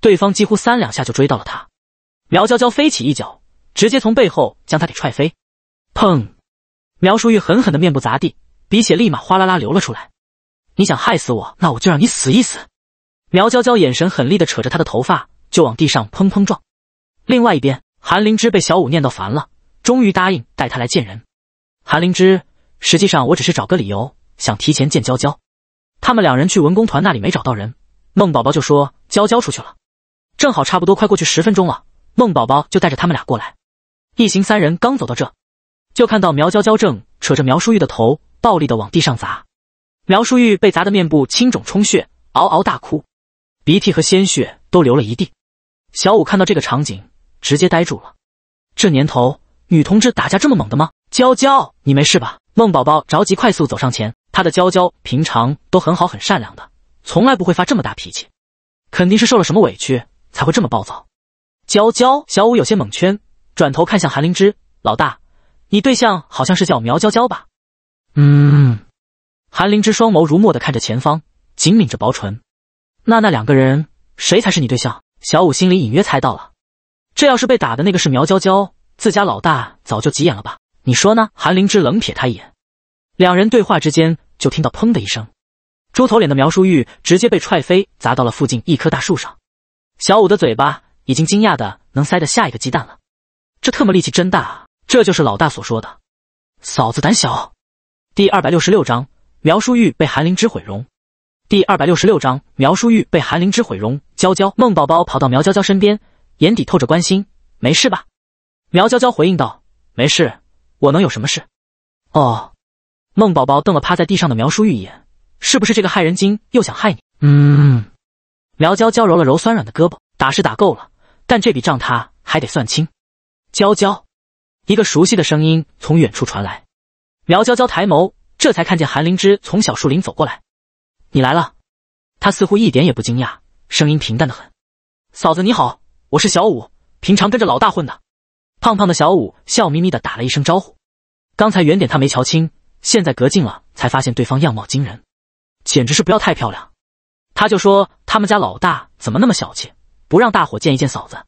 对方几乎三两下就追到了他。苗娇娇飞起一脚，直接从背后将他给踹飞。砰！苗淑玉狠狠的面部砸地，鼻血立马哗啦啦流了出来。你想害死我，那我就让你死一死。苗娇娇眼神狠厉的扯着她的头发，就往地上砰砰撞。另外一边，韩灵芝被小五念到烦了，终于答应带他来见人。韩灵芝，实际上我只是找个理由，想提前见娇娇。他们两人去文工团那里没找到人，孟宝宝就说娇娇出去了。正好差不多快过去十分钟了，孟宝宝就带着他们俩过来。一行三人刚走到这。就看到苗娇娇正扯着苗淑玉的头，暴力的往地上砸。苗淑玉被砸的面部青肿充血，嗷嗷大哭，鼻涕和鲜血都流了一地。小五看到这个场景，直接呆住了。这年头，女同志打架这么猛的吗？娇娇，你没事吧？孟宝宝着急，快速走上前。他的娇娇平常都很好，很善良的，从来不会发这么大脾气，肯定是受了什么委屈才会这么暴躁。娇娇，小五有些懵圈，转头看向韩灵芝老大。你对象好像是叫苗娇娇吧？嗯，韩灵芝双眸如墨的看着前方，紧抿着薄唇。那那两个人谁才是你对象？小五心里隐约猜到了，这要是被打的那个是苗娇娇，自家老大早就急眼了吧？你说呢？韩灵芝冷瞥他一眼。两人对话之间，就听到砰的一声，猪头脸的苗淑玉直接被踹飞，砸到了附近一棵大树上。小五的嘴巴已经惊讶的能塞得下一个鸡蛋了，这特么力气真大啊！这就是老大所说的，嫂子胆小。第二百六十六章：苗淑玉被韩灵芝毁容。第二百六十六章：苗淑玉被韩灵芝毁容。娇娇，孟宝宝跑到苗娇娇身边，眼底透着关心：“没事吧？”苗娇娇回应道：“没事，我能有什么事？”哦，孟宝宝瞪了趴在地上的苗淑玉一眼：“是不是这个害人精又想害你？”嗯。苗娇娇揉了揉酸软的胳膊：“打是打够了，但这笔账他还得算清。”娇娇。一个熟悉的声音从远处传来，苗娇娇抬眸，这才看见韩灵芝从小树林走过来。你来了，她似乎一点也不惊讶，声音平淡的很。嫂子你好，我是小五，平常跟着老大混的。胖胖的小五笑眯眯的打了一声招呼。刚才远点他没瞧清，现在隔近了才发现对方样貌惊人，简直是不要太漂亮。他就说他们家老大怎么那么小气，不让大伙见一见嫂子，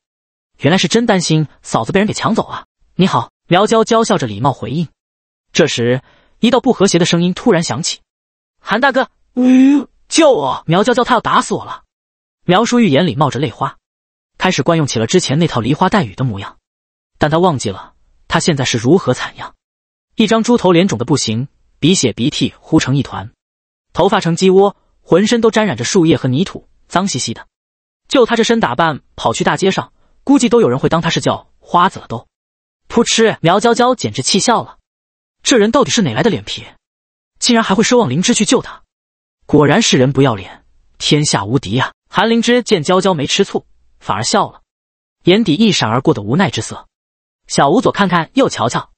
原来是真担心嫂子被人给抢走啊。你好，苗娇娇笑着礼貌回应。这时，一道不和谐的声音突然响起：“韩大哥，呜，救我！苗娇娇，他要打死我了！”苗淑玉眼里冒着泪花，开始惯用起了之前那套梨花带雨的模样。但他忘记了，他现在是如何惨样：一张猪头脸肿得不行，鼻血鼻涕糊成一团，头发成鸡窝，浑身都沾染着树叶和泥土，脏兮兮的。就他这身打扮，跑去大街上，估计都有人会当他是叫花子了都。噗嗤！苗娇娇简直气笑了，这人到底是哪来的脸皮，竟然还会奢望灵芝去救他？果然是人不要脸，天下无敌呀！韩灵芝见娇娇没吃醋，反而笑了，眼底一闪而过的无奈之色。小吴左看看右瞧瞧，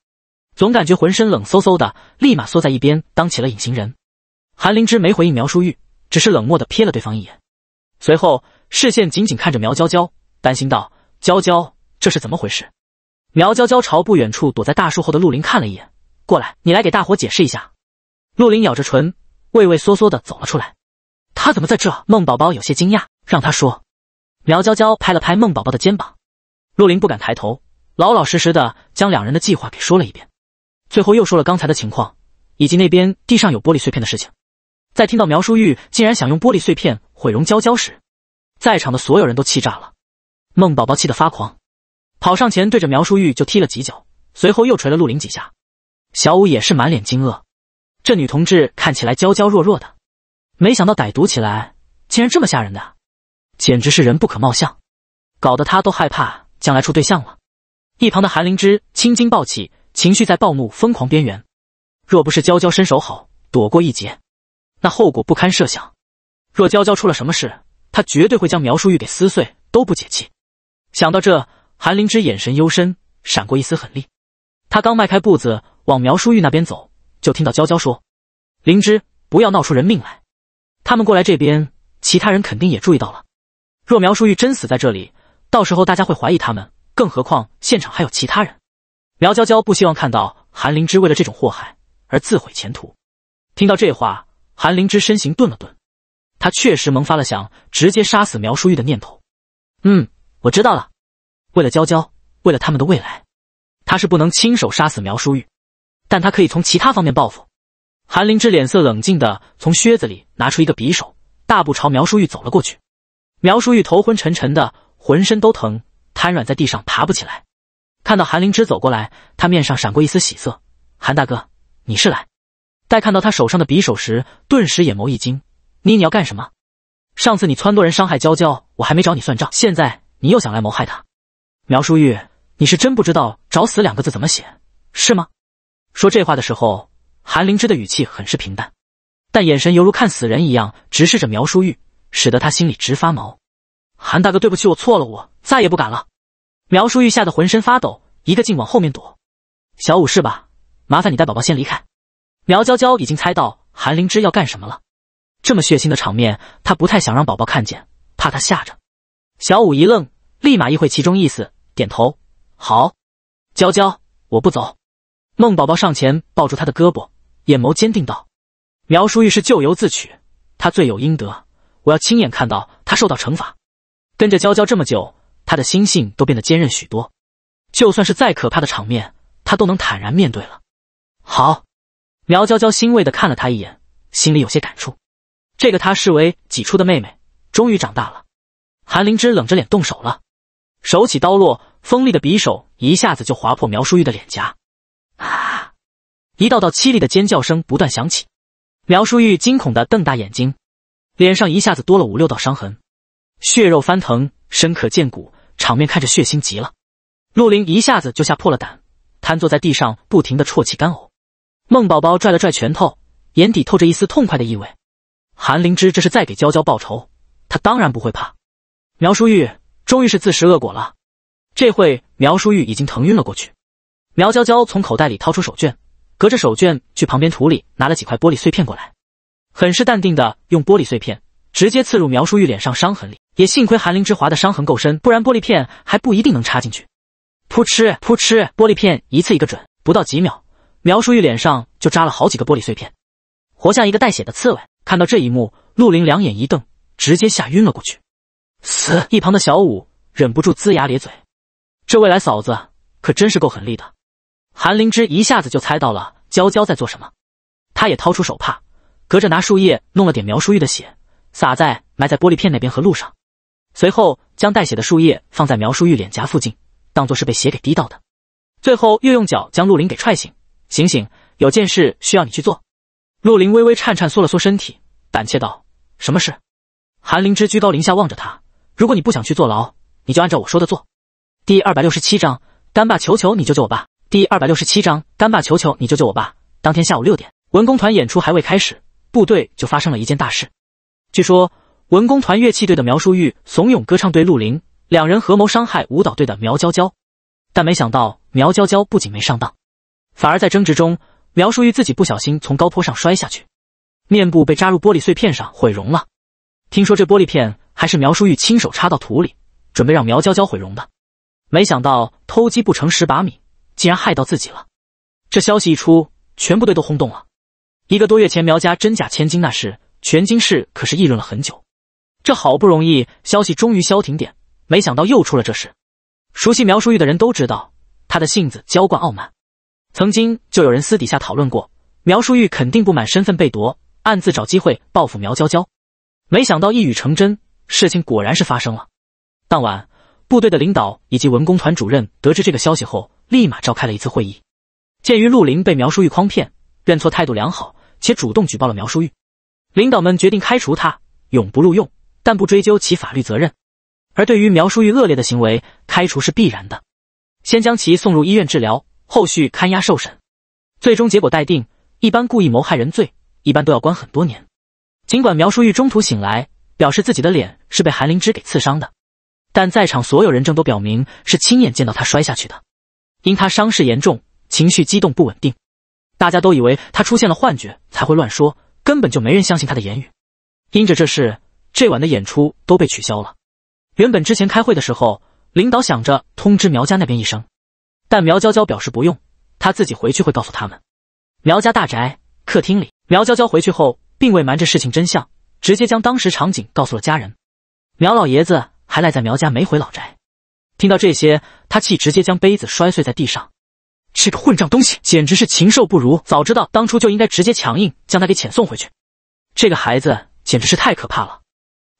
总感觉浑身冷飕飕的，立马缩在一边当起了隐形人。韩灵芝没回应苗淑玉，只是冷漠的瞥了对方一眼，随后视线紧紧看着苗娇娇，担心道：“娇娇，这是怎么回事？”苗娇娇朝不远处躲在大树后的陆林看了一眼，过来，你来给大伙解释一下。陆林咬着唇，畏畏缩缩的走了出来。他怎么在这？孟宝宝有些惊讶，让他说。苗娇娇拍了拍孟宝宝的肩膀。陆林不敢抬头，老老实实的将两人的计划给说了一遍，最后又说了刚才的情况，以及那边地上有玻璃碎片的事情。在听到苗淑玉竟然想用玻璃碎片毁容娇娇时，在场的所有人都气炸了。孟宝宝气得发狂。跑上前，对着苗淑玉就踢了几脚，随后又捶了陆林几下。小五也是满脸惊愕，这女同志看起来娇娇弱弱的，没想到歹毒起来竟然这么吓人的，简直是人不可貌相，搞得他都害怕将来处对象了。一旁的韩灵芝青筋暴起，情绪在暴怒疯狂边缘。若不是娇娇身手好，躲过一劫，那后果不堪设想。若娇娇出了什么事，他绝对会将苗淑玉给撕碎，都不解气。想到这。韩灵芝眼神幽深，闪过一丝狠厉。她刚迈开步子往苗淑玉那边走，就听到娇娇说：“灵芝，不要闹出人命来。他们过来这边，其他人肯定也注意到了。若苗淑玉真死在这里，到时候大家会怀疑他们。更何况现场还有其他人。”苗娇娇不希望看到韩灵芝为了这种祸害而自毁前途。听到这话，韩灵芝身形顿了顿。她确实萌发了想直接杀死苗淑玉的念头。嗯，我知道了。为了娇娇，为了他们的未来，他是不能亲手杀死苗淑玉，但他可以从其他方面报复。韩灵芝脸色冷静的从靴子里拿出一个匕首，大步朝苗淑玉走了过去。苗淑玉头昏沉沉的，浑身都疼，瘫软在地上爬不起来。看到韩灵芝走过来，他面上闪过一丝喜色：“韩大哥，你是来……”待看到他手上的匕首时，顿时眼眸一惊：“你你要干什么？上次你撺掇人伤害娇娇，我还没找你算账，现在你又想来谋害她？”苗淑玉，你是真不知道“找死”两个字怎么写是吗？说这话的时候，韩灵芝的语气很是平淡，但眼神犹如看死人一样直视着苗淑玉，使得他心里直发毛。韩大哥，对不起，我错了，我再也不敢了。苗淑玉吓得浑身发抖，一个劲往后面躲。小五是吧？麻烦你带宝宝先离开。苗娇娇已经猜到韩灵芝要干什么了，这么血腥的场面，她不太想让宝宝看见，怕他吓着。小五一愣，立马意会其中意思。点头，好，娇娇，我不走。孟宝宝上前抱住她的胳膊，眼眸坚定道：“苗淑玉是咎由自取，她罪有应得，我要亲眼看到她受到惩罚。”跟着娇娇这么久，她的心性都变得坚韧许多，就算是再可怕的场面，她都能坦然面对了。好，苗娇娇欣慰的看了他一眼，心里有些感触，这个她视为己出的妹妹，终于长大了。韩灵芝冷着脸动手了，手起刀落。锋利的匕首一下子就划破苗淑玉的脸颊，啊！一道道凄厉的尖叫声不断响起。苗淑玉惊恐的瞪大眼睛，脸上一下子多了五六道伤痕，血肉翻腾，深可见骨，场面看着血腥极了。陆林一下子就吓破了胆，瘫坐在地上，不停的啜泣干呕。孟宝宝拽了拽拳头，眼底透着一丝痛快的意味。韩灵芝这是在给娇娇报仇，她当然不会怕。苗淑玉终于是自食恶果了。这会苗淑玉已经疼晕了过去，苗娇娇从口袋里掏出手绢，隔着手绢去旁边土里拿了几块玻璃碎片过来，很是淡定的用玻璃碎片直接刺入苗淑玉脸上伤痕里，也幸亏韩林之华的伤痕够深，不然玻璃片还不一定能插进去。噗嗤，噗嗤，玻璃片一次一个准，不到几秒，苗淑玉脸上就扎了好几个玻璃碎片，活像一个带血的刺猬。看到这一幕，陆林两眼一瞪，直接吓晕了过去。死！一旁的小五忍不住龇牙咧嘴。这未来嫂子可真是够狠厉的，韩灵芝一下子就猜到了娇娇在做什么，她也掏出手帕，隔着拿树叶弄了点苗淑玉的血，洒在埋在玻璃片那边和路上，随后将带血的树叶放在苗淑玉脸颊附近，当做是被血给滴到的，最后又用脚将陆林给踹醒，醒醒，有件事需要你去做。陆林微微颤颤缩了缩身体，胆怯道：“什么事？”韩灵芝居高临下望着他：“如果你不想去坐牢，你就按照我说的做。”第二百六十七章，干爸，求求你救救我爸。第二百六十七章，干爸，求求你救救我爸。当天下午六点，文工团演出还未开始，部队就发生了一件大事。据说，文工团乐器队的苗淑玉怂恿歌唱队陆林，两人合谋伤害舞蹈队的苗娇娇。但没想到，苗娇娇不仅没上当，反而在争执中，苗淑玉自己不小心从高坡上摔下去，面部被扎入玻璃碎片上毁容了。听说这玻璃片还是苗淑玉亲手插到土里，准备让苗娇娇毁容的。没想到偷鸡不成蚀把米，竟然害到自己了。这消息一出，全部队都轰动了。一个多月前，苗家真假千金那事，全京市可是议论了很久。这好不容易，消息终于消停点，没想到又出了这事。熟悉苗淑玉的人都知道，她的性子娇惯傲慢。曾经就有人私底下讨论过，苗淑玉肯定不满身份被夺，暗自找机会报复苗娇娇。没想到一语成真，事情果然是发生了。当晚。部队的领导以及文工团主任得知这个消息后，立马召开了一次会议。鉴于陆林被苗淑玉诓骗，认错态度良好，且主动举报了苗淑玉，领导们决定开除他，永不录用，但不追究其法律责任。而对于苗淑玉恶劣的行为，开除是必然的，先将其送入医院治疗，后续看押受审，最终结果待定。一般故意谋害人罪，一般都要关很多年。尽管苗淑玉中途醒来，表示自己的脸是被韩灵芝给刺伤的。但在场所有人证都表明是亲眼见到他摔下去的，因他伤势严重，情绪激动不稳定，大家都以为他出现了幻觉才会乱说，根本就没人相信他的言语。因着这事，这晚的演出都被取消了。原本之前开会的时候，领导想着通知苗家那边一声，但苗娇娇表示不用，她自己回去会告诉他们。苗家大宅客厅里，苗娇娇回去后并未瞒着事情真相，直接将当时场景告诉了家人。苗老爷子。还赖在苗家没回老宅，听到这些，他气直接将杯子摔碎在地上。这个混账东西，简直是禽兽不如！早知道当初就应该直接强硬将他给遣送回去。这个孩子简直是太可怕了。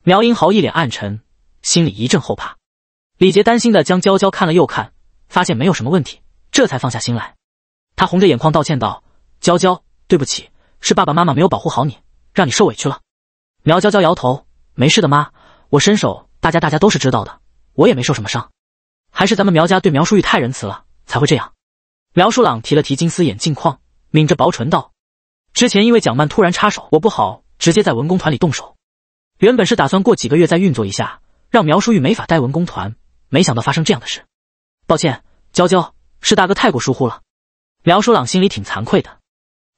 苗英豪一脸暗沉，心里一阵后怕。李杰担心的将娇娇看了又看，发现没有什么问题，这才放下心来。他红着眼眶道歉道：“娇娇，对不起，是爸爸妈妈没有保护好你，让你受委屈了。”苗娇娇摇头：“没事的，妈，我伸手。”大家，大家都是知道的，我也没受什么伤，还是咱们苗家对苗淑玉太仁慈了，才会这样。苗叔朗提了提金丝眼镜框，抿着薄唇道：“之前因为蒋曼突然插手，我不好直接在文工团里动手，原本是打算过几个月再运作一下，让苗淑玉没法带文工团，没想到发生这样的事。抱歉，娇娇，是大哥太过疏忽了。”苗叔朗心里挺惭愧的，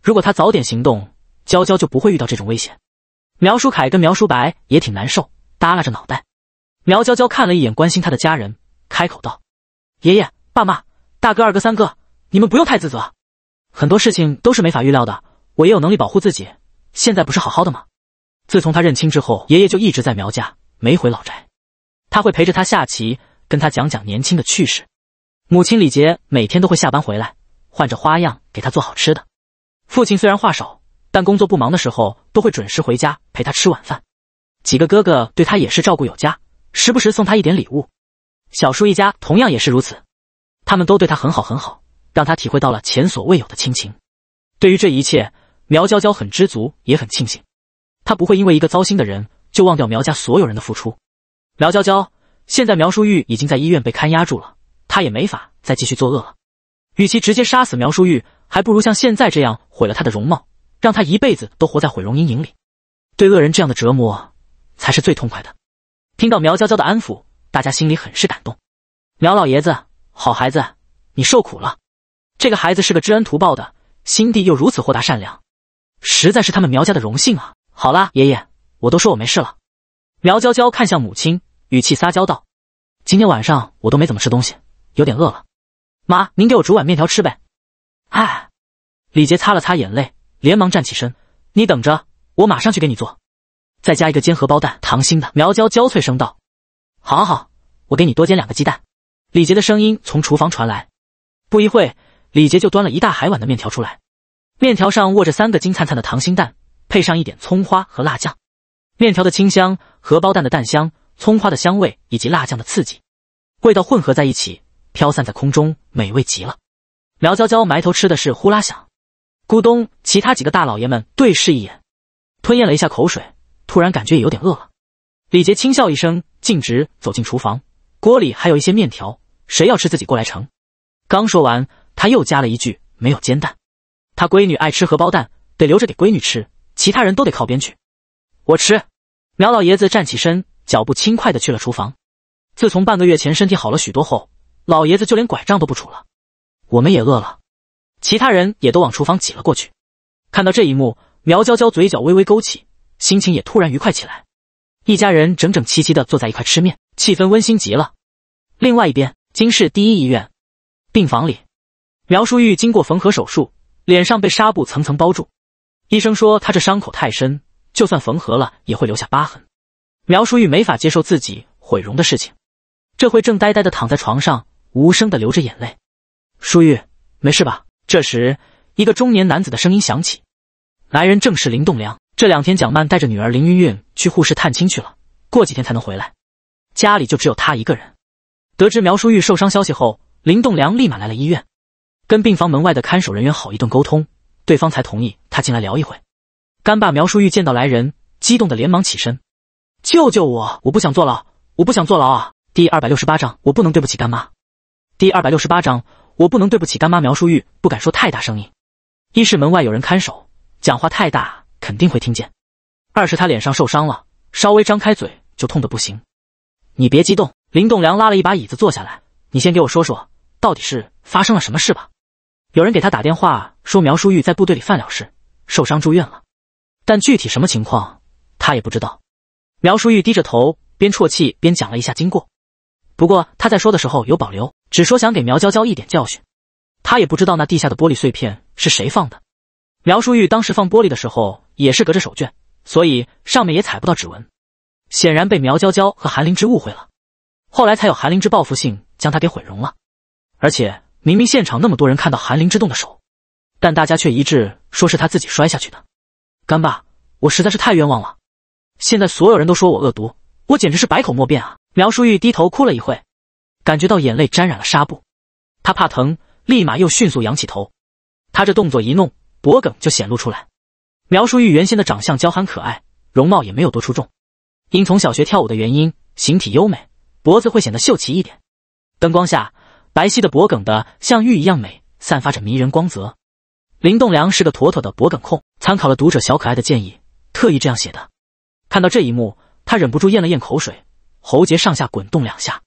如果他早点行动，娇娇就不会遇到这种危险。苗叔凯跟苗叔白也挺难受，耷拉着脑袋。苗娇娇看了一眼关心她的家人，开口道：“爷爷、爸妈、大哥、二哥、三哥，你们不用太自责，很多事情都是没法预料的。我也有能力保护自己，现在不是好好的吗？”自从他认亲之后，爷爷就一直在苗家，没回老宅。他会陪着他下棋，跟他讲讲年轻的趣事。母亲李杰每天都会下班回来，换着花样给他做好吃的。父亲虽然话少，但工作不忙的时候都会准时回家陪他吃晚饭。几个哥哥对他也是照顾有加。时不时送他一点礼物，小叔一家同样也是如此，他们都对他很好很好，让他体会到了前所未有的亲情。对于这一切，苗娇娇很知足，也很庆幸。他不会因为一个糟心的人就忘掉苗家所有人的付出。苗娇娇，现在苗淑玉已经在医院被看押住了，他也没法再继续作恶了。与其直接杀死苗淑玉，还不如像现在这样毁了她的容貌，让她一辈子都活在毁容阴影里。对恶人这样的折磨，才是最痛快的。听到苗娇娇的安抚，大家心里很是感动。苗老爷子，好孩子，你受苦了。这个孩子是个知恩图报的心地，又如此豁达善良，实在是他们苗家的荣幸啊！好啦，爷爷，我都说我没事了。苗娇娇看向母亲，语气撒娇道：“今天晚上我都没怎么吃东西，有点饿了，妈，您给我煮碗面条吃呗。”哎，李杰擦了擦眼泪，连忙站起身：“你等着，我马上去给你做。”再加一个煎荷包蛋，糖心的。苗娇娇脆声道：“好好，我给你多煎两个鸡蛋。”李杰的声音从厨房传来。不一会李杰就端了一大海碗的面条出来，面条上卧着三个金灿灿的糖心蛋，配上一点葱花和辣酱。面条的清香，荷包蛋的蛋香，葱花的香味，以及辣酱的刺激，味道混合在一起，飘散在空中，美味极了。苗娇娇埋头吃的是呼啦响，咕咚。其他几个大老爷们对视一眼，吞咽了一下口水。突然感觉也有点饿了，李杰轻笑一声，径直走进厨房，锅里还有一些面条，谁要吃自己过来盛。刚说完，他又加了一句：“没有煎蛋，他闺女爱吃荷包蛋，得留着给闺女吃，其他人都得靠边去。”我吃。苗老爷子站起身，脚步轻快的去了厨房。自从半个月前身体好了许多后，老爷子就连拐杖都不杵了。我们也饿了，其他人也都往厨房挤了过去。看到这一幕，苗娇娇嘴角微微勾起。心情也突然愉快起来，一家人整整齐齐的坐在一块吃面，气氛温馨极了。另外一边，京市第一医院病房里，苗淑玉经过缝合手术，脸上被纱布层层包住。医生说她这伤口太深，就算缝合了也会留下疤痕。苗淑玉没法接受自己毁容的事情，这会正呆呆的躺在床上，无声的流着眼泪。淑玉，没事吧？这时，一个中年男子的声音响起，来人正是林栋梁。这两天，蒋曼带着女儿林云云去护士探亲去了，过几天才能回来，家里就只有她一个人。得知苗淑玉受伤消息后，林栋梁立马来了医院，跟病房门外的看守人员好一顿沟通，对方才同意他进来聊一会。干爸苗淑玉见到来人，激动的连忙起身：“救救我！我不想坐牢！我不想坐牢啊！”第二百六十八章，我不能对不起干妈。第二百六十八章，我不能对不起干妈。苗淑玉不敢说太大声音，一是门外有人看守，讲话太大。肯定会听见。二是他脸上受伤了，稍微张开嘴就痛得不行。你别激动，林栋梁拉了一把椅子坐下来，你先给我说说，到底是发生了什么事吧。有人给他打电话说苗淑玉在部队里犯了事，受伤住院了，但具体什么情况他也不知道。苗淑玉低着头，边啜泣边讲了一下经过。不过他在说的时候有保留，只说想给苗娇娇一点教训。他也不知道那地下的玻璃碎片是谁放的。苗淑玉当时放玻璃的时候。也是隔着手绢，所以上面也踩不到指纹。显然被苗娇娇和韩灵芝误会了，后来才有韩灵芝报复性将她给毁容了。而且明明现场那么多人看到韩灵芝动的手，但大家却一致说是她自己摔下去的。干爸，我实在是太冤枉了！现在所有人都说我恶毒，我简直是百口莫辩啊！苗淑玉低头哭了一会，感觉到眼泪沾染了纱布，她怕疼，立马又迅速仰起头。她这动作一弄，脖梗就显露出来。苗淑玉原先的长相娇憨可爱，容貌也没有多出众。因从小学跳舞的原因，形体优美，脖子会显得秀气一点。灯光下，白皙的脖梗的像玉一样美，散发着迷人光泽。林栋梁是个妥妥的脖梗控，参考了读者小可爱的建议，特意这样写的。看到这一幕，他忍不住咽了咽口水，喉结上下滚动两下。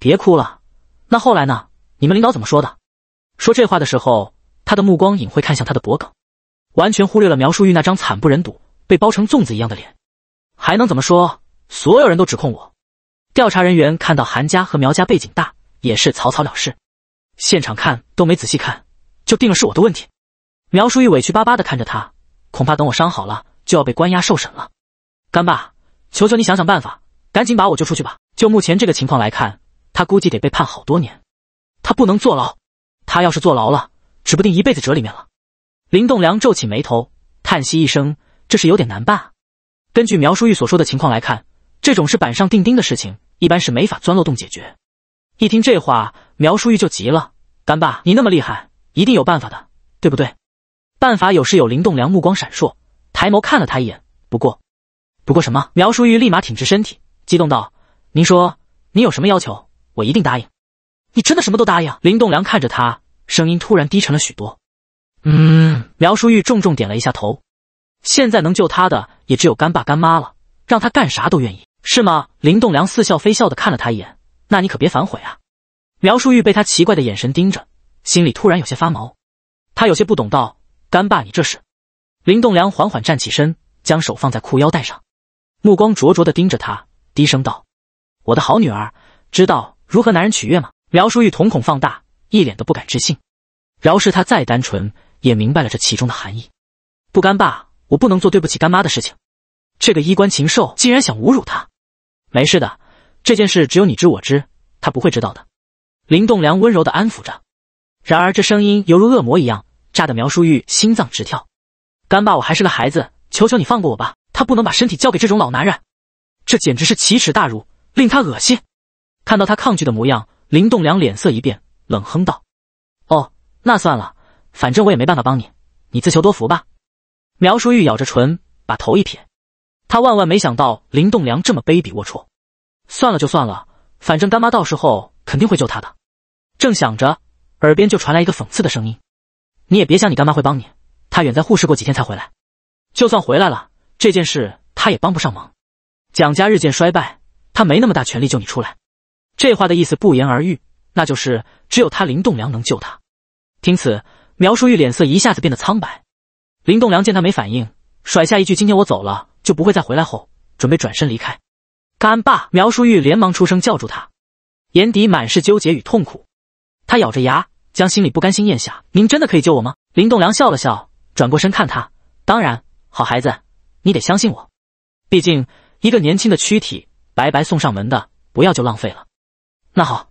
别哭了。那后来呢？你们领导怎么说的？说这话的时候，他的目光隐晦看向他的脖梗。完全忽略了苗淑玉那张惨不忍睹、被包成粽子一样的脸，还能怎么说？所有人都指控我。调查人员看到韩家和苗家背景大，也是草草了事，现场看都没仔细看，就定了是我的问题。苗淑玉委屈巴巴地看着他，恐怕等我伤好了，就要被关押受审了。干爸，求求你想想办法，赶紧把我救出去吧。就目前这个情况来看，他估计得被判好多年，他不能坐牢，他要是坐牢了，指不定一辈子折里面了。林栋梁皱起眉头，叹息一声：“这是有点难办。”根据苗淑玉所说的情况来看，这种是板上钉钉的事情，一般是没法钻漏洞解决。一听这话，苗淑玉就急了：“干爸，你那么厉害，一定有办法的，对不对？”办法有是有，林栋梁目光闪烁，抬眸看了他一眼。不过，不过什么？苗淑玉立马挺直身体，激动道：“您说，您有什么要求，我一定答应。你真的什么都答应？”林栋梁看着他，声音突然低沉了许多。嗯，苗淑玉重重点了一下头。现在能救他的也只有干爸干妈了，让他干啥都愿意，是吗？林栋梁似笑非笑的看了他一眼，那你可别反悔啊！苗淑玉被他奇怪的眼神盯着，心里突然有些发毛。他有些不懂道：“干爸，你这是？”林栋梁缓缓站起身，将手放在裤腰带上，目光灼灼的盯着他，低声道：“我的好女儿，知道如何男人取悦吗？”苗淑玉瞳孔放大，一脸的不敢置信。饶是他再单纯，也明白了这其中的含义，不干爸，我不能做对不起干妈的事情。这个衣冠禽兽竟然想侮辱她！没事的，这件事只有你知我知，他不会知道的。林栋梁温柔地安抚着，然而这声音犹如恶魔一样，炸得苗淑玉心脏直跳。干爸，我还是个孩子，求求你放过我吧！他不能把身体交给这种老男人，这简直是奇耻大辱，令他恶心。看到他抗拒的模样，林栋梁脸色一变，冷哼道：“哦，那算了。”反正我也没办法帮你，你自求多福吧。苗淑玉咬着唇，把头一撇。他万万没想到林栋梁这么卑鄙龌龊。算了，就算了，反正干妈到时候肯定会救他的。正想着，耳边就传来一个讽刺的声音：“你也别想你干妈会帮你，她远在护士过几天才回来。就算回来了，这件事她也帮不上忙。蒋家日渐衰败，她没那么大权力救你出来。”这话的意思不言而喻，那就是只有他林栋梁能救他。听此。苗淑玉脸色一下子变得苍白，林栋梁见他没反应，甩下一句：“今天我走了，就不会再回来。”后准备转身离开，干爸，苗淑玉连忙出声叫住他，眼底满是纠结与痛苦。他咬着牙，将心里不甘心咽下。您真的可以救我吗？林栋梁笑了笑，转过身看他：“当然，好孩子，你得相信我。毕竟一个年轻的躯体白白送上门的，不要就浪费了。”那好，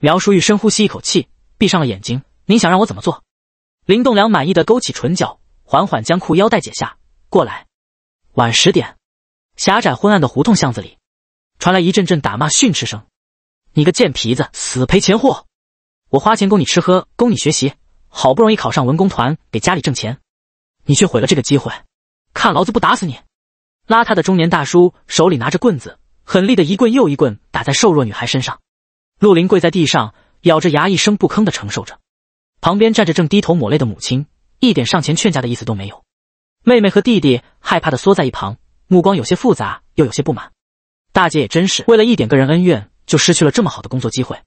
苗淑玉深呼吸一口气，闭上了眼睛。您想让我怎么做？林栋梁满意的勾起唇角，缓缓将裤腰带解下。过来，晚十点，狭窄昏暗的胡同巷子里，传来一阵阵打骂训斥声：“你个贱皮子，死赔钱货！我花钱供你吃喝，供你学习，好不容易考上文工团，给家里挣钱，你却毁了这个机会！看老子不打死你！”邋遢的中年大叔手里拿着棍子，狠厉的一棍又一棍打在瘦弱女孩身上。陆林跪在地上，咬着牙，一声不吭的承受着。旁边站着正低头抹泪的母亲，一点上前劝架的意思都没有。妹妹和弟弟害怕的缩在一旁，目光有些复杂又有些不满。大姐也真是为了一点个人恩怨就失去了这么好的工作机会，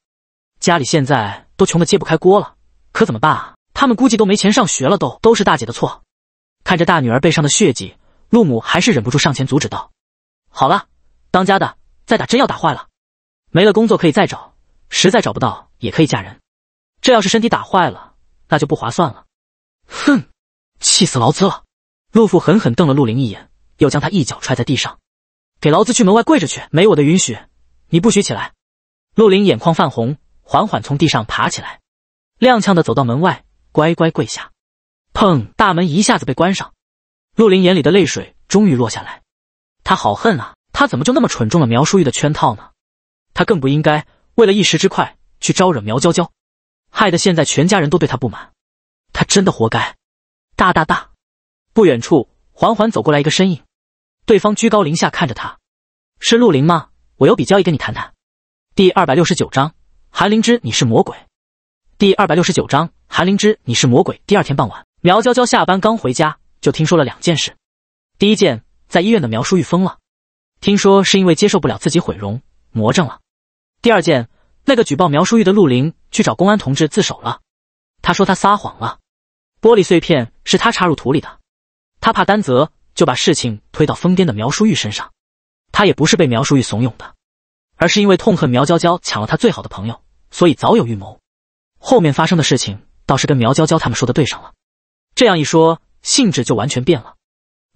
家里现在都穷的揭不开锅了，可怎么办啊？他们估计都没钱上学了，都都是大姐的错。看着大女儿背上的血迹，陆母还是忍不住上前阻止道：“好了，当家的，再打真要打坏了，没了工作可以再找，实在找不到也可以嫁人。这要是身体打坏了。”那就不划算了，哼，气死劳资了！陆父狠狠瞪了陆林一眼，又将他一脚踹在地上，给劳资去门外跪着去，没我的允许，你不许起来。陆林眼眶泛红，缓缓从地上爬起来，踉跄的走到门外，乖乖跪下。砰，大门一下子被关上，陆林眼里的泪水终于落下来，他好恨啊，他怎么就那么蠢，中了苗淑玉的圈套呢？他更不应该为了一时之快去招惹苗娇娇。害得现在全家人都对他不满，他真的活该。大大大，不远处缓缓走过来一个身影，对方居高临下看着他，是陆林吗？我有笔交易跟你谈谈。第二百六十九章，韩灵芝，你是魔鬼。第二百六十九章，韩灵芝，你是魔鬼。第二天傍晚，苗娇娇下班刚回家，就听说了两件事。第一件，在医院的苗书玉疯了，听说是因为接受不了自己毁容，魔怔了。第二件。那个举报苗淑玉的陆林去找公安同志自首了，他说他撒谎了，玻璃碎片是他插入土里的，他怕担责就把事情推到疯癫的苗淑玉身上，他也不是被苗淑玉怂恿的，而是因为痛恨苗娇娇抢了他最好的朋友，所以早有预谋。后面发生的事情倒是跟苗娇娇他们说的对上了，这样一说性质就完全变了，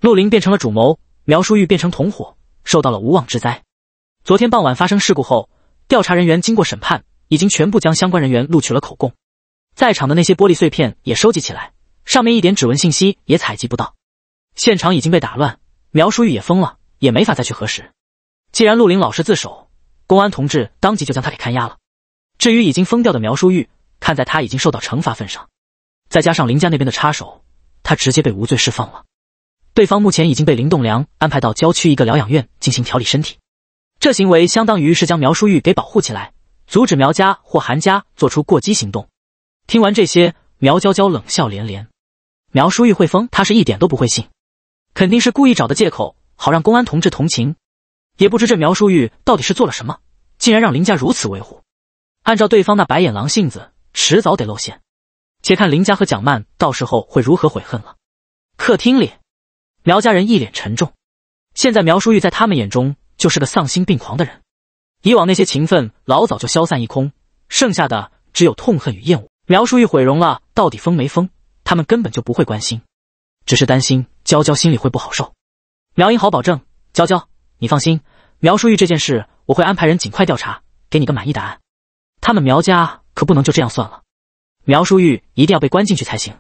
陆林变成了主谋，苗淑玉变成同伙，受到了无妄之灾。昨天傍晚发生事故后。调查人员经过审判，已经全部将相关人员录取了口供，在场的那些玻璃碎片也收集起来，上面一点指纹信息也采集不到。现场已经被打乱，苗淑玉也疯了，也没法再去核实。既然陆林老师自首，公安同志当即就将他给看押了。至于已经疯掉的苗淑玉，看在他已经受到惩罚份上，再加上林家那边的插手，他直接被无罪释放了。对方目前已经被林栋梁安排到郊区一个疗养院进行调理身体。这行为相当于是将苗淑玉给保护起来，阻止苗家或韩家做出过激行动。听完这些，苗娇娇冷笑连连。苗淑玉会疯，她是一点都不会信，肯定是故意找的借口，好让公安同志同情。也不知这苗淑玉到底是做了什么，竟然让林家如此维护。按照对方那白眼狼性子，迟早得露馅。且看林家和蒋曼到时候会如何悔恨了。客厅里，苗家人一脸沉重。现在苗淑玉在他们眼中。就是个丧心病狂的人，以往那些情分老早就消散一空，剩下的只有痛恨与厌恶。苗淑玉毁容了，到底疯没疯？他们根本就不会关心，只是担心娇娇心里会不好受。苗英豪保证，娇娇你放心，苗淑玉这件事我会安排人尽快调查，给你个满意答案。他们苗家可不能就这样算了，苗淑玉一定要被关进去才行，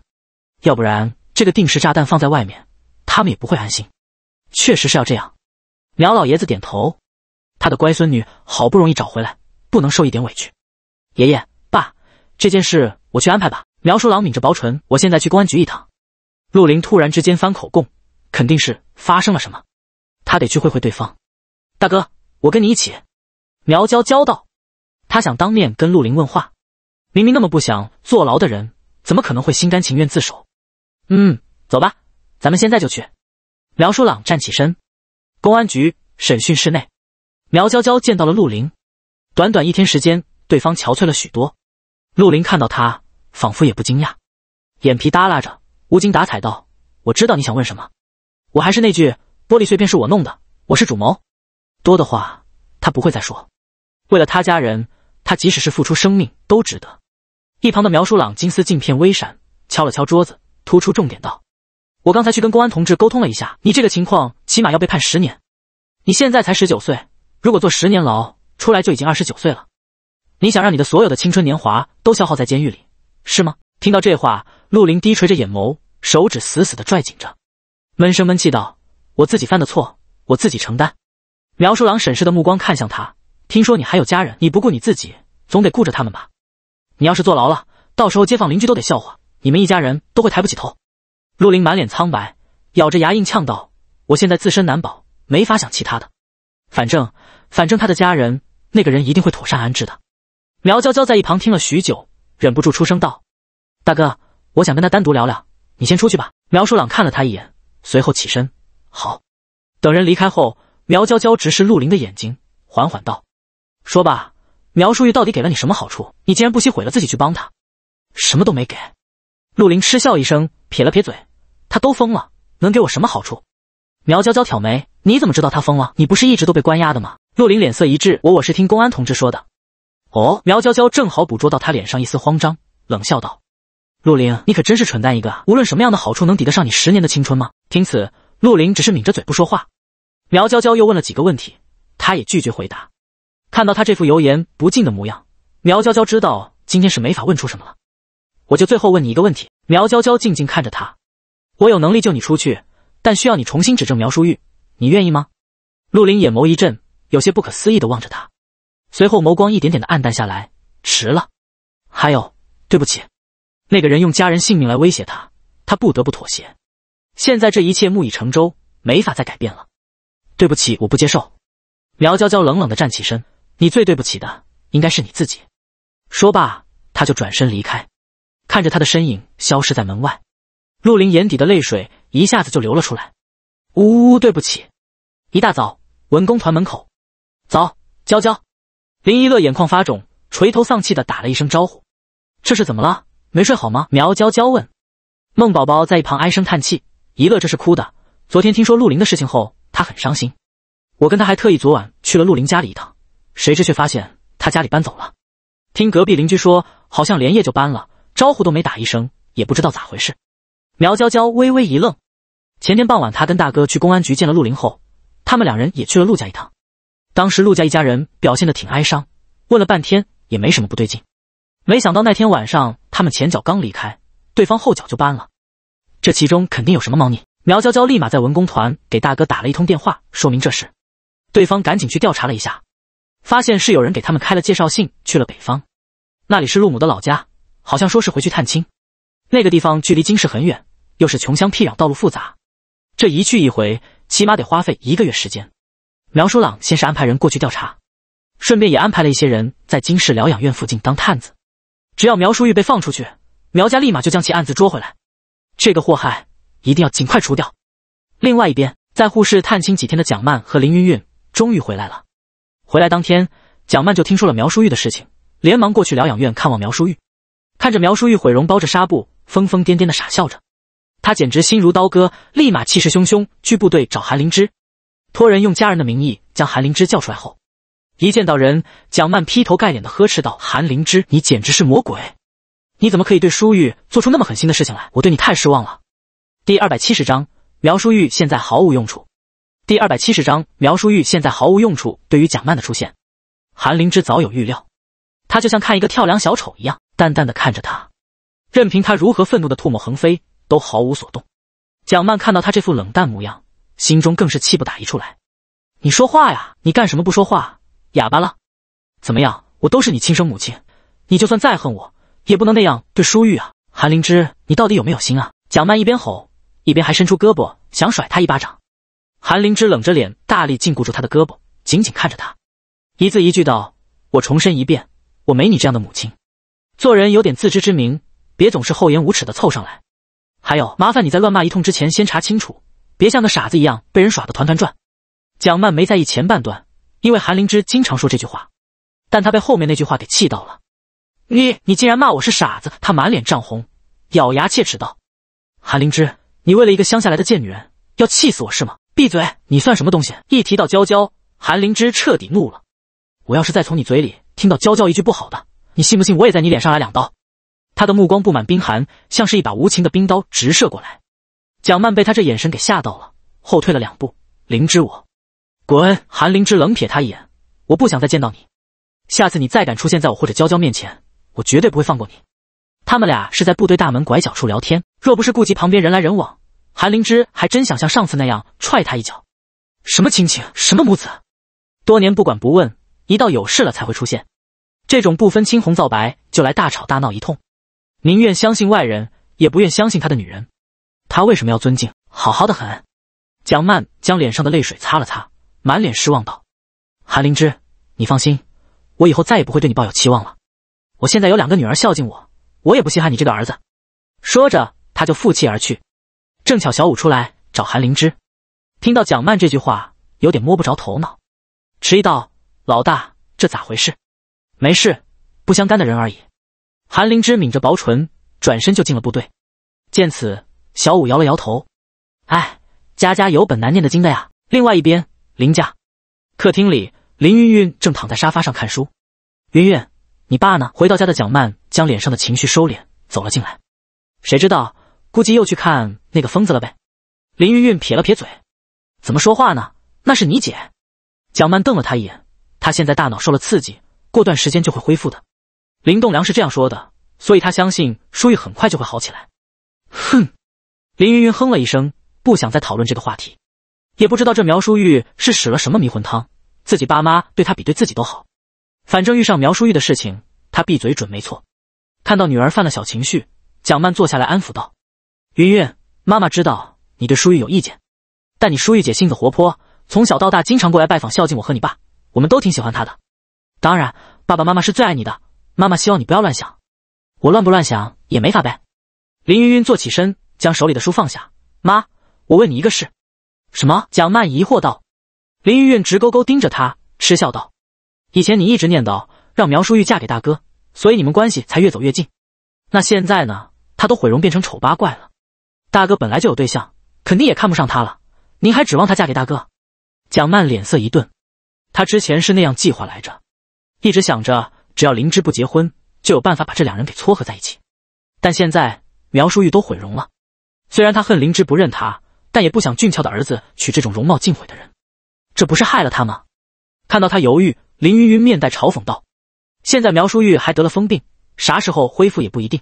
要不然这个定时炸弹放在外面，他们也不会安心。确实是要这样。苗老爷子点头，他的乖孙女好不容易找回来，不能受一点委屈。爷爷，爸，这件事我去安排吧。苗叔朗抿着薄唇，我现在去公安局一趟。陆林突然之间翻口供，肯定是发生了什么，他得去会会对方。大哥，我跟你一起。苗娇娇道，他想当面跟陆林问话。明明那么不想坐牢的人，怎么可能会心甘情愿自首？嗯，走吧，咱们现在就去。苗叔朗站起身。公安局审讯室内，苗娇娇见到了陆林。短短一天时间，对方憔悴了许多。陆林看到他，仿佛也不惊讶，眼皮耷拉着，无精打采道：“我知道你想问什么，我还是那句，玻璃碎片是我弄的，我是主谋。多的话，他不会再说。为了他家人，他即使是付出生命都值得。”一旁的苗书朗金丝镜片微闪，敲了敲桌子，突出重点道。我刚才去跟公安同志沟通了一下，你这个情况起码要被判十年。你现在才十九岁，如果坐十年牢出来就已经二十九岁了。你想让你的所有的青春年华都消耗在监狱里，是吗？听到这话，陆林低垂着眼眸，手指死死的拽紧着，闷声闷气道：“我自己犯的错，我自己承担。”苗叔郎审视的目光看向他，听说你还有家人，你不顾你自己，总得顾着他们吧？你要是坐牢了，到时候街坊邻居都得笑话，你们一家人都会抬不起头。陆林满脸苍白，咬着牙硬呛道：“我现在自身难保，没法想其他的。反正，反正他的家人，那个人一定会妥善安置的。”苗娇娇在一旁听了许久，忍不住出声道：“大哥，我想跟他单独聊聊，你先出去吧。”苗舒朗看了他一眼，随后起身：“好。”等人离开后，苗娇娇直视陆林的眼睛，缓缓道：“说吧，苗树玉到底给了你什么好处？你竟然不惜毁了自己去帮他？什么都没给。”陆林嗤笑一声，撇了撇嘴。他都疯了，能给我什么好处？苗娇娇挑眉，你怎么知道他疯了？你不是一直都被关押的吗？陆林脸色一滞，我我是听公安同志说的。哦，苗娇娇正好捕捉到他脸上一丝慌张，冷笑道：“陆林，你可真是蠢蛋一个啊！无论什么样的好处，能抵得上你十年的青春吗？”听此，陆林只是抿着嘴不说话。苗娇娇又问了几个问题，他也拒绝回答。看到他这副油盐不进的模样，苗娇娇知道今天是没法问出什么了。我就最后问你一个问题。苗娇娇静静看着他。我有能力救你出去，但需要你重新指证苗淑玉，你愿意吗？陆林眼眸一震，有些不可思议的望着他，随后眸光一点点的暗淡下来。迟了，还有，对不起，那个人用家人性命来威胁他，他不得不妥协。现在这一切木已成舟，没法再改变了。对不起，我不接受。苗娇娇冷冷的站起身，你最对不起的应该是你自己。说罢，她就转身离开，看着他的身影消失在门外。陆林眼底的泪水一下子就流了出来，呜呜对不起。一大早，文工团门口，走，娇娇。林一乐眼眶发肿，垂头丧气的打了一声招呼。这是怎么了？没睡好吗？苗娇娇问。孟宝宝在一旁唉声叹气。一乐这是哭的。昨天听说陆林的事情后，他很伤心。我跟他还特意昨晚去了陆林家里一趟，谁知却发现他家里搬走了。听隔壁邻居说，好像连夜就搬了，招呼都没打一声，也不知道咋回事。苗娇娇微微一愣。前天傍晚，她跟大哥去公安局见了陆林后，他们两人也去了陆家一趟。当时陆家一家人表现的挺哀伤，问了半天也没什么不对劲。没想到那天晚上，他们前脚刚离开，对方后脚就搬了。这其中肯定有什么猫腻。苗娇娇立马在文工团给大哥打了一通电话，说明这事。对方赶紧去调查了一下，发现是有人给他们开了介绍信去了北方，那里是陆母的老家，好像说是回去探亲。那个地方距离京市很远。又是穷乡僻壤，道路复杂，这一去一回，起码得花费一个月时间。苗书朗先是安排人过去调查，顺便也安排了一些人在京市疗养院附近当探子。只要苗淑玉被放出去，苗家立马就将其案子捉回来。这个祸害一定要尽快除掉。另外一边，在沪市探亲几天的蒋曼和林云云终于回来了。回来当天，蒋曼就听说了苗淑玉的事情，连忙过去疗养院看望苗淑玉。看着苗淑玉毁容、包着纱布、疯疯癫癫的傻笑着。他简直心如刀割，立马气势汹汹去部队找韩灵芝，托人用家人的名义将韩灵芝叫出来后，一见到人，蒋曼劈头盖脸的呵斥道：“韩灵芝，你简直是魔鬼！你怎么可以对舒玉做出那么狠心的事情来？我对你太失望了。”第二百七十章，苗淑玉现在毫无用处。第二百七十章，苗淑玉现在毫无用处。对于蒋曼的出现，韩灵芝早有预料，她就像看一个跳梁小丑一样，淡淡的看着他，任凭他如何愤怒的唾沫横飞。都毫无所动。蒋曼看到他这副冷淡模样，心中更是气不打一处来。你说话呀！你干什么不说话？哑巴了？怎么样？我都是你亲生母亲，你就算再恨我，也不能那样对舒玉啊！韩灵芝，你到底有没有心啊？蒋曼一边吼，一边还伸出胳膊想甩他一巴掌。韩灵芝冷着脸，大力禁锢住他的胳膊，紧紧看着他，一字一句道：“我重申一遍，我没你这样的母亲。做人有点自知之明，别总是厚颜无耻的凑上来。”还有，麻烦你在乱骂一通之前先查清楚，别像个傻子一样被人耍得团团转。蒋曼没在意前半段，因为韩灵芝经常说这句话，但她被后面那句话给气到了。你，你竟然骂我是傻子！她满脸涨红，咬牙切齿道：“韩灵芝，你为了一个乡下来的贱女人要气死我是吗？闭嘴，你算什么东西！”一提到娇娇，韩灵芝彻底怒了。我要是再从你嘴里听到娇娇一句不好的，你信不信我也在你脸上来两刀？他的目光布满冰寒，像是一把无情的冰刀直射过来。蒋曼被他这眼神给吓到了，后退了两步。灵芝，我滚！韩灵芝冷瞥他一眼，我不想再见到你。下次你再敢出现在我或者娇娇面前，我绝对不会放过你。他们俩是在部队大门拐角处聊天，若不是顾及旁边人来人往，韩灵芝还真想像上次那样踹他一脚。什么亲情，什么母子，多年不管不问，一到有事了才会出现，这种不分青红皂白就来大吵大闹一通。宁愿相信外人，也不愿相信他的女人。他为什么要尊敬？好好的很。蒋曼将脸上的泪水擦了擦，满脸失望道：“韩灵芝，你放心，我以后再也不会对你抱有期望了。我现在有两个女儿孝敬我，我也不稀罕你这个儿子。”说着，他就负气而去。正巧小五出来找韩灵芝，听到蒋曼这句话，有点摸不着头脑，迟疑道：“老大，这咋回事？”“没事，不相干的人而已。”韩灵芝抿着薄唇，转身就进了部队。见此，小五摇了摇头：“哎，家家有本难念的经的呀。”另外一边，林家客厅里，林云云正躺在沙发上看书。“云云，你爸呢？”回到家的蒋曼将脸上的情绪收敛，走了进来。谁知道，估计又去看那个疯子了呗。林云云撇了撇嘴：“怎么说话呢？那是你姐。”蒋曼瞪了她一眼：“她现在大脑受了刺激，过段时间就会恢复的。”林栋梁是这样说的，所以他相信舒玉很快就会好起来。哼，林云云哼了一声，不想再讨论这个话题。也不知道这苗淑玉是使了什么迷魂汤，自己爸妈对她比对自己都好。反正遇上苗淑玉的事情，她闭嘴准没错。看到女儿犯了小情绪，蒋曼坐下来安抚道：“云云，妈妈知道你对舒玉有意见，但你舒玉姐性子活泼，从小到大经常过来拜访孝敬我和你爸，我们都挺喜欢她的。当然，爸爸妈妈是最爱你的。”妈妈希望你不要乱想，我乱不乱想也没法呗。林云云坐起身，将手里的书放下。妈，我问你一个事。什么？蒋曼疑惑道。林云云直勾勾盯着他，嗤笑道：“以前你一直念叨让苗淑玉嫁给大哥，所以你们关系才越走越近。那现在呢？她都毁容变成丑八怪了，大哥本来就有对象，肯定也看不上她了。您还指望她嫁给大哥？”蒋曼脸色一顿，她之前是那样计划来着，一直想着。只要灵芝不结婚，就有办法把这两人给撮合在一起。但现在苗淑玉都毁容了，虽然她恨灵芝不认她，但也不想俊俏的儿子娶这种容貌尽毁的人，这不是害了她吗？看到她犹豫，林云云面带嘲讽道：“现在苗淑玉还得了疯病，啥时候恢复也不一定。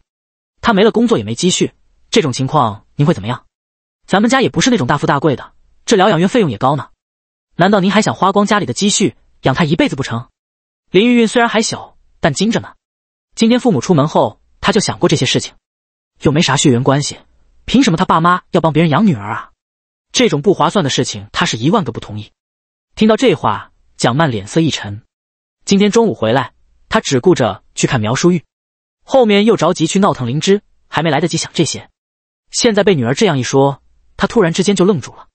她没了工作，也没积蓄，这种情况您会怎么样？咱们家也不是那种大富大贵的，这疗养院费用也高呢。难道您还想花光家里的积蓄养她一辈子不成？”林云云虽然还小，但精着呢，今天父母出门后，他就想过这些事情，又没啥血缘关系，凭什么他爸妈要帮别人养女儿啊？这种不划算的事情，他是一万个不同意。听到这话，蒋曼脸色一沉。今天中午回来，她只顾着去看苗淑玉，后面又着急去闹腾灵芝，还没来得及想这些。现在被女儿这样一说，她突然之间就愣住了。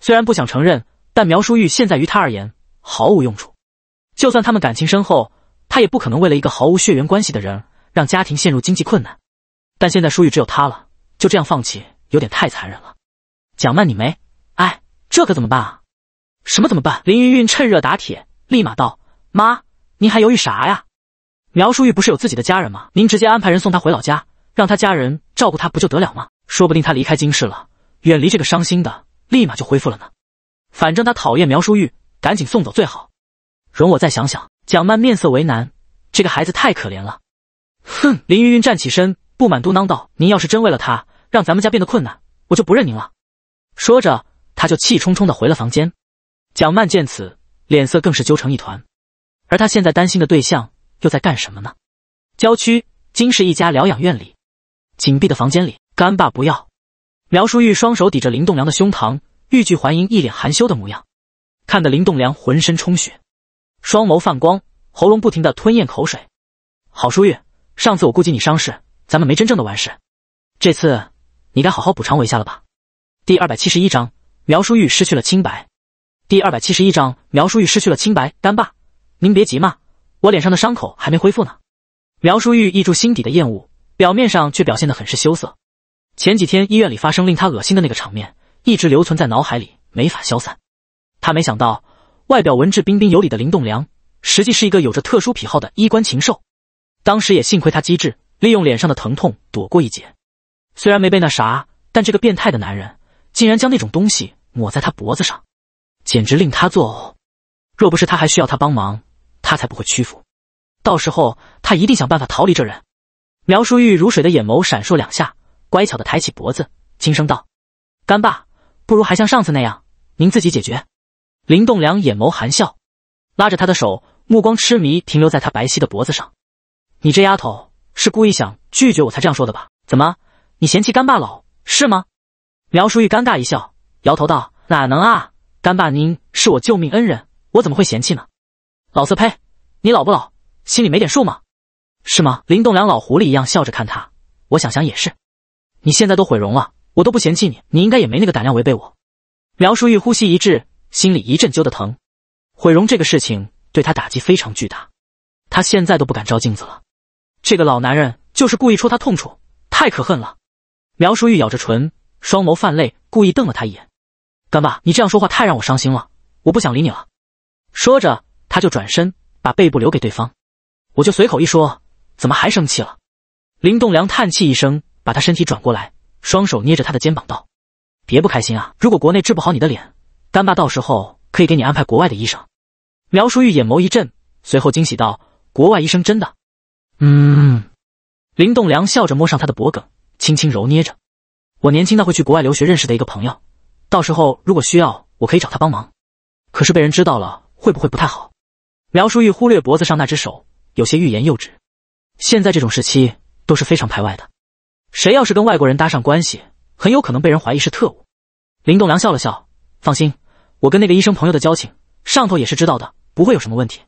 虽然不想承认，但苗淑玉现在于她而言毫无用处，就算他们感情深厚。他也不可能为了一个毫无血缘关系的人让家庭陷入经济困难，但现在舒玉只有他了，就这样放弃有点太残忍了。蒋曼，你没？哎，这可怎么办啊？什么怎么办？林云云趁热打铁，立马道：“妈，您还犹豫啥呀？苗淑玉不是有自己的家人吗？您直接安排人送她回老家，让她家人照顾她，不就得了吗？说不定她离开京市了，远离这个伤心的，立马就恢复了呢。反正她讨厌苗淑玉，赶紧送走最好。容我再想想。”蒋曼面色为难，这个孩子太可怜了。哼，林云云站起身，不满嘟囔道：“您要是真为了他让咱们家变得困难，我就不认您了。”说着，他就气冲冲的回了房间。蒋曼见此，脸色更是揪成一团。而她现在担心的对象又在干什么呢？郊区金氏一家疗养院里，紧闭的房间里，干爸不要苗淑玉双手抵着林栋梁的胸膛，欲拒还迎，一脸含羞的模样，看得林栋梁浑身充血。双眸泛光，喉咙不停的吞咽口水。郝淑玉，上次我顾及你伤势，咱们没真正的完事。这次你该好好补偿我一下了吧？第二百七十一章，苗淑玉失去了清白。第二百七十一章，苗淑玉失去了清白。干爸，您别急嘛，我脸上的伤口还没恢复呢。苗淑玉抑制心底的厌恶，表面上却表现得很是羞涩。前几天医院里发生令他恶心的那个场面，一直留存在脑海里，没法消散。他没想到。外表文质彬彬有礼的林栋梁，实际是一个有着特殊癖好的衣冠禽兽。当时也幸亏他机智，利用脸上的疼痛躲过一劫。虽然没被那啥，但这个变态的男人竟然将那种东西抹在他脖子上，简直令他作呕。若不是他还需要他帮忙，他才不会屈服。到时候他一定想办法逃离这人。苗淑玉如水的眼眸闪烁两下，乖巧的抬起脖子，轻声道：“干爸，不如还像上次那样，您自己解决。”林栋梁眼眸含笑，拉着她的手，目光痴迷，停留在她白皙的脖子上。你这丫头是故意想拒绝我才这样说的吧？怎么，你嫌弃干爸老是吗？苗淑玉尴尬一笑，摇头道：“哪能啊，干爸您是我救命恩人，我怎么会嫌弃呢？”老色胚，你老不老，心里没点数吗？是吗？林栋梁老狐狸一样笑着看他。我想想也是，你现在都毁容了，我都不嫌弃你，你应该也没那个胆量违背我。苗淑玉呼吸一滞。心里一阵揪的疼，毁容这个事情对他打击非常巨大，他现在都不敢照镜子了。这个老男人就是故意戳他痛处，太可恨了！苗淑玉咬着唇，双眸泛泪，故意瞪了他一眼：“干爸，你这样说话太让我伤心了，我不想理你了。”说着，他就转身把背部留给对方。我就随口一说，怎么还生气了？林栋梁叹气一声，把他身体转过来，双手捏着他的肩膀道：“别不开心啊，如果国内治不好你的脸……”干爸到时候可以给你安排国外的医生。苗淑玉眼眸一震，随后惊喜道：“国外医生真的？”嗯。林栋梁笑着摸上他的脖颈，轻轻揉捏着：“我年轻那会去国外留学认识的一个朋友，到时候如果需要，我可以找他帮忙。可是被人知道了会不会不太好？”苗淑玉忽略脖子上那只手，有些欲言又止。现在这种时期都是非常排外的，谁要是跟外国人搭上关系，很有可能被人怀疑是特务。林栋梁笑了笑，放心。我跟那个医生朋友的交情，上头也是知道的，不会有什么问题。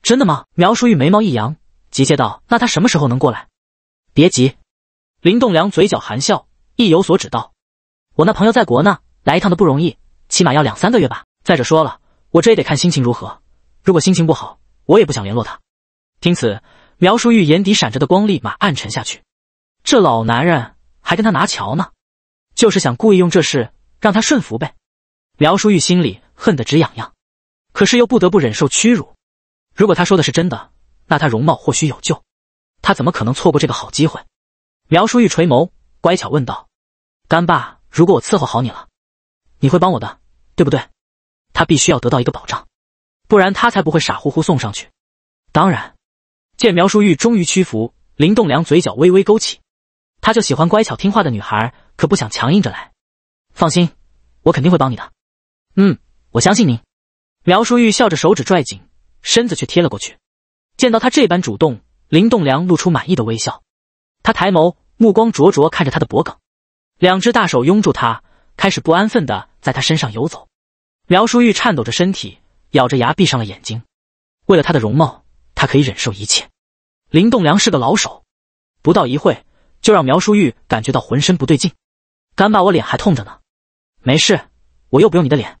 真的吗？苗淑玉眉毛一扬，急切道：“那他什么时候能过来？”别急。林栋梁嘴角含笑，意有所指道：“我那朋友在国呢，来一趟的不容易，起码要两三个月吧。再者说了，我这也得看心情如何。如果心情不好，我也不想联络他。”听此，苗淑玉眼底闪着的光立马暗沉下去。这老男人还跟他拿桥呢，就是想故意用这事让他顺服呗。苗淑玉心里恨得直痒痒，可是又不得不忍受屈辱。如果他说的是真的，那她容貌或许有救。她怎么可能错过这个好机会？苗淑玉垂眸，乖巧问道：“干爸，如果我伺候好你了，你会帮我的，对不对？”他必须要得到一个保障，不然他才不会傻乎乎送上去。当然，见苗淑玉终于屈服，林栋梁嘴角微微勾起。他就喜欢乖巧听话的女孩，可不想强硬着来。放心，我肯定会帮你的。嗯，我相信您。苗淑玉笑着，手指拽紧，身子却贴了过去。见到他这般主动，林栋梁露出满意的微笑。他抬眸，目光灼灼看着他的脖颈，两只大手拥住他，开始不安分的在他身上游走。苗淑玉颤抖着身体，咬着牙闭上了眼睛。为了他的容貌，他可以忍受一切。林栋梁是个老手，不到一会就让苗淑玉感觉到浑身不对劲。“干把我脸还痛着呢。”“没事，我又不用你的脸。”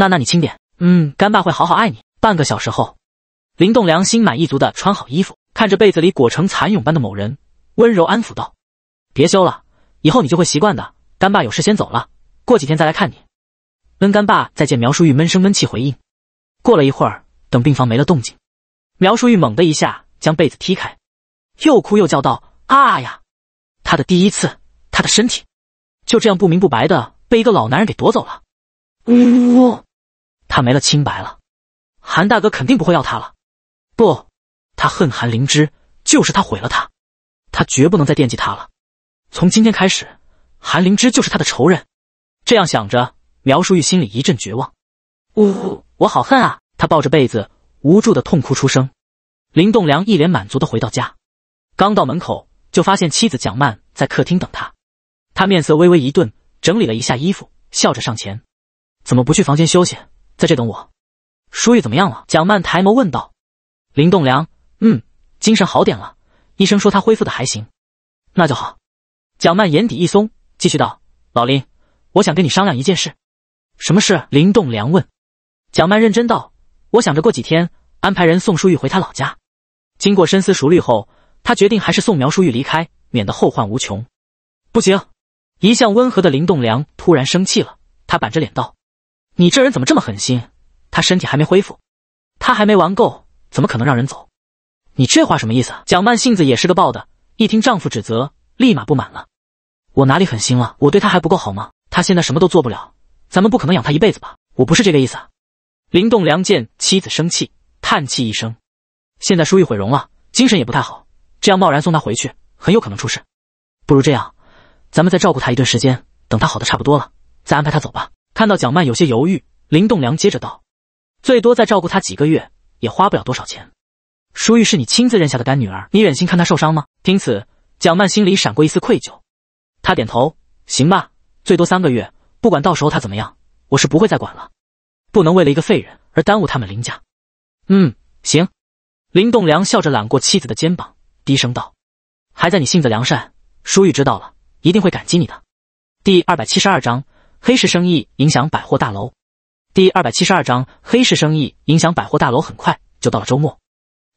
娜娜，你轻点。嗯，干爸会好好爱你。半个小时后，林栋梁心满意足的穿好衣服，看着被子里裹成蚕蛹般的某人，温柔安抚道：“别休了，以后你就会习惯的。干爸有事先走了，过几天再来看你。”“温干爸再见。”苗淑玉闷声闷气回应。过了一会儿，等病房没了动静，苗淑玉猛的一下将被子踢开，又哭又叫道：“啊呀！他的第一次，他的身体，就这样不明不白的被一个老男人给夺走了！”呜。他没了清白了，韩大哥肯定不会要他了。不，他恨韩灵芝，就是他毁了他，他绝不能再惦记他了。从今天开始，韩灵芝就是他的仇人。这样想着，苗淑玉心里一阵绝望。呜，我好恨啊！他抱着被子，无助的痛哭出声。林栋梁一脸满足的回到家，刚到门口就发现妻子蒋曼在客厅等他。他面色微微一顿，整理了一下衣服，笑着上前：“怎么不去房间休息？”在这等我，舒玉怎么样了？蒋曼抬眸问道。林栋梁，嗯，精神好点了，医生说他恢复的还行。那就好。蒋曼眼底一松，继续道：“老林，我想跟你商量一件事。”“什么事？”林栋梁问。蒋曼认真道：“我想着过几天安排人送舒玉回他老家。经过深思熟虑后，他决定还是送苗淑玉离开，免得后患无穷。”“不行！”一向温和的林栋梁突然生气了，他板着脸道。你这人怎么这么狠心？他身体还没恢复，他还没玩够，怎么可能让人走？你这话什么意思？蒋曼性子也是个暴的，一听丈夫指责，立马不满了。我哪里狠心了？我对他还不够好吗？他现在什么都做不了，咱们不可能养他一辈子吧？我不是这个意思。林栋梁见妻子生气，叹气一声。现在舒玉毁容了，精神也不太好，这样贸然送他回去，很有可能出事。不如这样，咱们再照顾他一段时间，等他好的差不多了，再安排他走吧。看到蒋曼有些犹豫，林栋梁接着道：“最多再照顾她几个月，也花不了多少钱。舒玉是你亲自认下的干女儿，你忍心看她受伤吗？”听此，蒋曼心里闪过一丝愧疚，他点头：“行吧，最多三个月，不管到时候他怎么样，我是不会再管了。不能为了一个废人而耽误他们林家。”“嗯，行。”林栋梁笑着揽过妻子的肩膀，低声道：“还在你性子良善，舒玉知道了，一定会感激你的。”第二百七十二章。黑市生意影响百货大楼，第二百七十二章黑市生意影响百货大楼。很快就到了周末，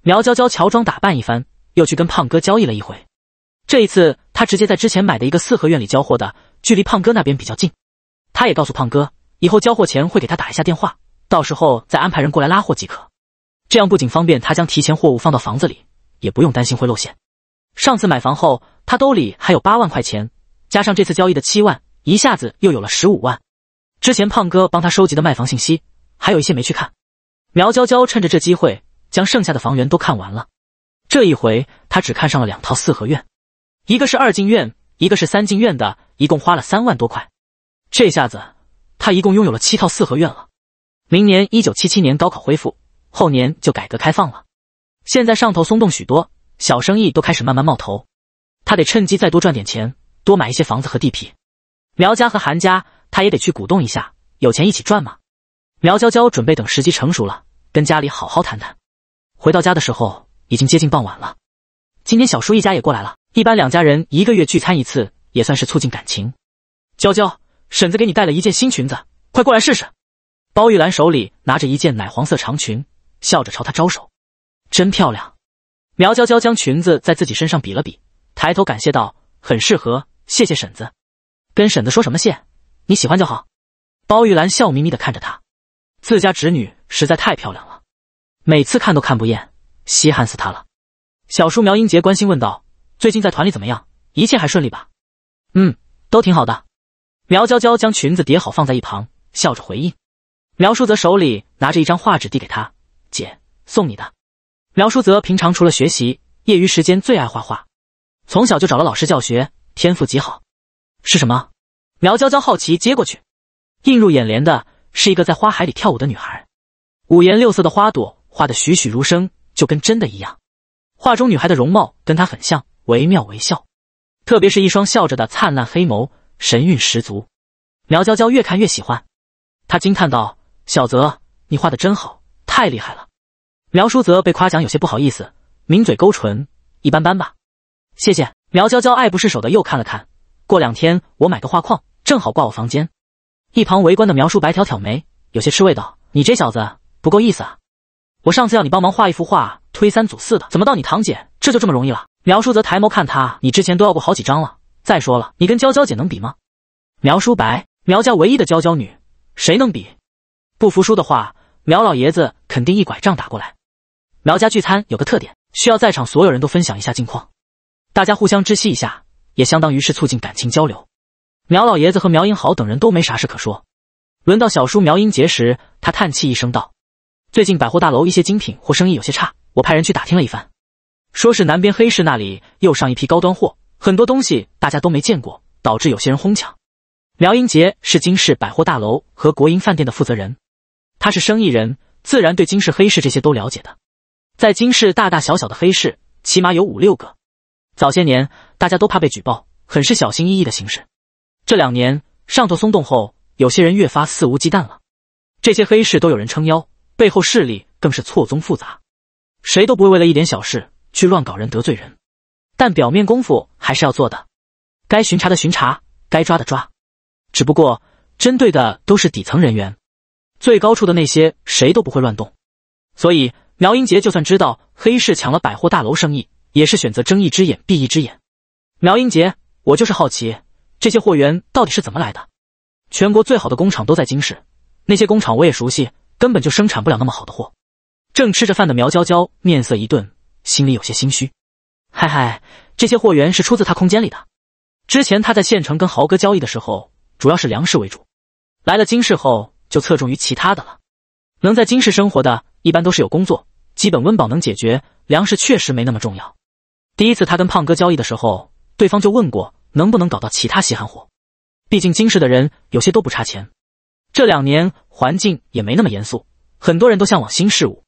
苗娇娇乔装打扮一番，又去跟胖哥交易了一回。这一次，她直接在之前买的一个四合院里交货的，距离胖哥那边比较近。她也告诉胖哥，以后交货前会给他打一下电话，到时候再安排人过来拉货即可。这样不仅方便他将提前货物放到房子里，也不用担心会露馅。上次买房后，他兜里还有八万块钱，加上这次交易的七万。一下子又有了十五万，之前胖哥帮他收集的卖房信息，还有一些没去看。苗娇娇趁着这机会，将剩下的房源都看完了。这一回，他只看上了两套四合院，一个是二进院，一个是三进院的，一共花了三万多块。这下子，他一共拥有了七套四合院了。明年一九七七年高考恢复，后年就改革开放了。现在上头松动许多，小生意都开始慢慢冒头。他得趁机再多赚点钱，多买一些房子和地皮。苗家和韩家，他也得去鼓动一下，有钱一起赚嘛。苗娇娇准备等时机成熟了，跟家里好好谈谈。回到家的时候，已经接近傍晚了。今天小叔一家也过来了。一般两家人一个月聚餐一次，也算是促进感情。娇娇，婶子给你带了一件新裙子，快过来试试。包玉兰手里拿着一件奶黄色长裙，笑着朝她招手。真漂亮。苗娇娇将裙子在自己身上比了比，抬头感谢道：“很适合，谢谢婶子。”跟婶子说什么谢，你喜欢就好。包玉兰笑眯眯的看着她，自家侄女实在太漂亮了，每次看都看不厌，稀罕死她了。小叔苗英杰关心问道：“最近在团里怎么样？一切还顺利吧？”“嗯，都挺好的。”苗娇娇将裙子叠好放在一旁，笑着回应。苗淑泽手里拿着一张画纸递给她：“姐，送你的。”苗淑泽平常除了学习，业余时间最爱画画，从小就找了老师教学，天赋极好。是什么？苗娇娇好奇接过去，映入眼帘的是一个在花海里跳舞的女孩，五颜六色的花朵画的栩栩如生，就跟真的一样。画中女孩的容貌跟她很像，惟妙惟肖，特别是一双笑着的灿烂黑眸，神韵十足。苗娇娇越看越喜欢，她惊叹道：“小泽，你画的真好，太厉害了。”苗叔泽被夸奖有些不好意思，抿嘴勾唇：“一般般吧，谢谢。”苗娇娇爱不释手的又看了看。过两天我买个画框，正好挂我房间。一旁围观的苗叔白挑挑眉，有些吃味道：“你这小子不够意思啊！我上次要你帮忙画一幅画，推三阻四的，怎么到你堂姐这就这么容易了？”苗叔则抬眸看他：“你之前都要过好几张了，再说了，你跟娇娇姐能比吗？”苗叔白，苗家唯一的娇娇女，谁能比？不服输的话，苗老爷子肯定一拐杖打过来。苗家聚餐有个特点，需要在场所有人都分享一下近况，大家互相知悉一下。也相当于是促进感情交流。苗老爷子和苗英豪等人都没啥事可说，轮到小叔苗英杰时，他叹气一声道：“最近百货大楼一些精品货生意有些差，我派人去打听了一番，说是南边黑市那里又上一批高端货，很多东西大家都没见过，导致有些人哄抢。”苗英杰是金市百货大楼和国营饭店的负责人，他是生意人，自然对金市黑市这些都了解的。在金市大大小小的黑市，起码有五六个。早些年，大家都怕被举报，很是小心翼翼的行事。这两年上头松动后，有些人越发肆无忌惮了。这些黑市都有人撑腰，背后势力更是错综复杂，谁都不会为了一点小事去乱搞人、得罪人。但表面功夫还是要做的，该巡查的巡查，该抓的抓，只不过针对的都是底层人员，最高处的那些谁都不会乱动。所以苗英杰就算知道黑市抢了百货大楼生意。也是选择睁一只眼闭一只眼，苗英杰，我就是好奇这些货源到底是怎么来的。全国最好的工厂都在京市，那些工厂我也熟悉，根本就生产不了那么好的货。正吃着饭的苗娇娇面色一顿，心里有些心虚。嗨嗨，这些货源是出自他空间里的。之前他在县城跟豪哥交易的时候，主要是粮食为主，来了京市后就侧重于其他的了。能在京市生活的一般都是有工作，基本温饱能解决，粮食确实没那么重要。第一次他跟胖哥交易的时候，对方就问过能不能搞到其他稀罕货。毕竟金市的人有些都不差钱，这两年环境也没那么严肃，很多人都向往新事物。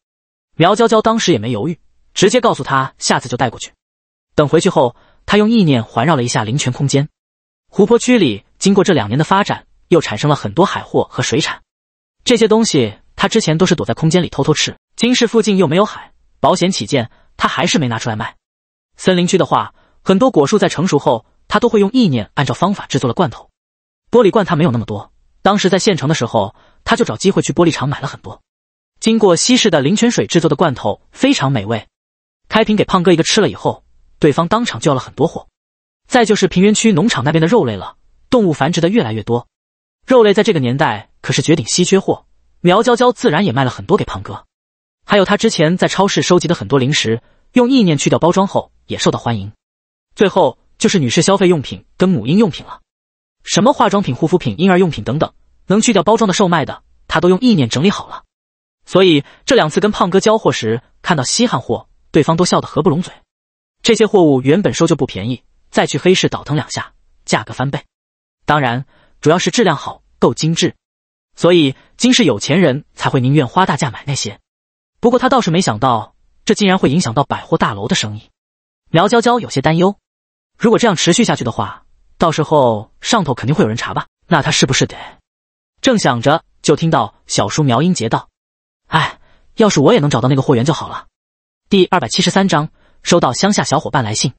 苗娇娇当时也没犹豫，直接告诉他下次就带过去。等回去后，他用意念环绕了一下灵泉空间，湖泊区里经过这两年的发展，又产生了很多海货和水产。这些东西他之前都是躲在空间里偷偷吃，金市附近又没有海，保险起见，他还是没拿出来卖。森林区的话，很多果树在成熟后，他都会用意念按照方法制作了罐头。玻璃罐他没有那么多，当时在县城的时候，他就找机会去玻璃厂买了很多。经过稀释的灵泉水制作的罐头非常美味，开瓶给胖哥一个吃了以后，对方当场就要了很多货。再就是平原区农场那边的肉类了，动物繁殖的越来越多，肉类在这个年代可是绝顶稀缺货，苗娇娇自然也卖了很多给胖哥，还有他之前在超市收集的很多零食。用意念去掉包装后也受到欢迎，最后就是女士消费用品跟母婴用品了，什么化妆品、护肤品、婴儿用品等等，能去掉包装的售卖的，他都用意念整理好了。所以这两次跟胖哥交货时，看到稀罕货，对方都笑得合不拢嘴。这些货物原本收就不便宜，再去黑市倒腾两下，价格翻倍。当然，主要是质量好，够精致，所以今世有钱人才会宁愿花大价买那些。不过他倒是没想到。这竟然会影响到百货大楼的生意，苗娇娇有些担忧。如果这样持续下去的话，到时候上头肯定会有人查吧？那他是不是得……正想着，就听到小叔苗英杰道：“哎，要是我也能找到那个货源就好了。”第二百七十三章收到乡下小伙伴来信。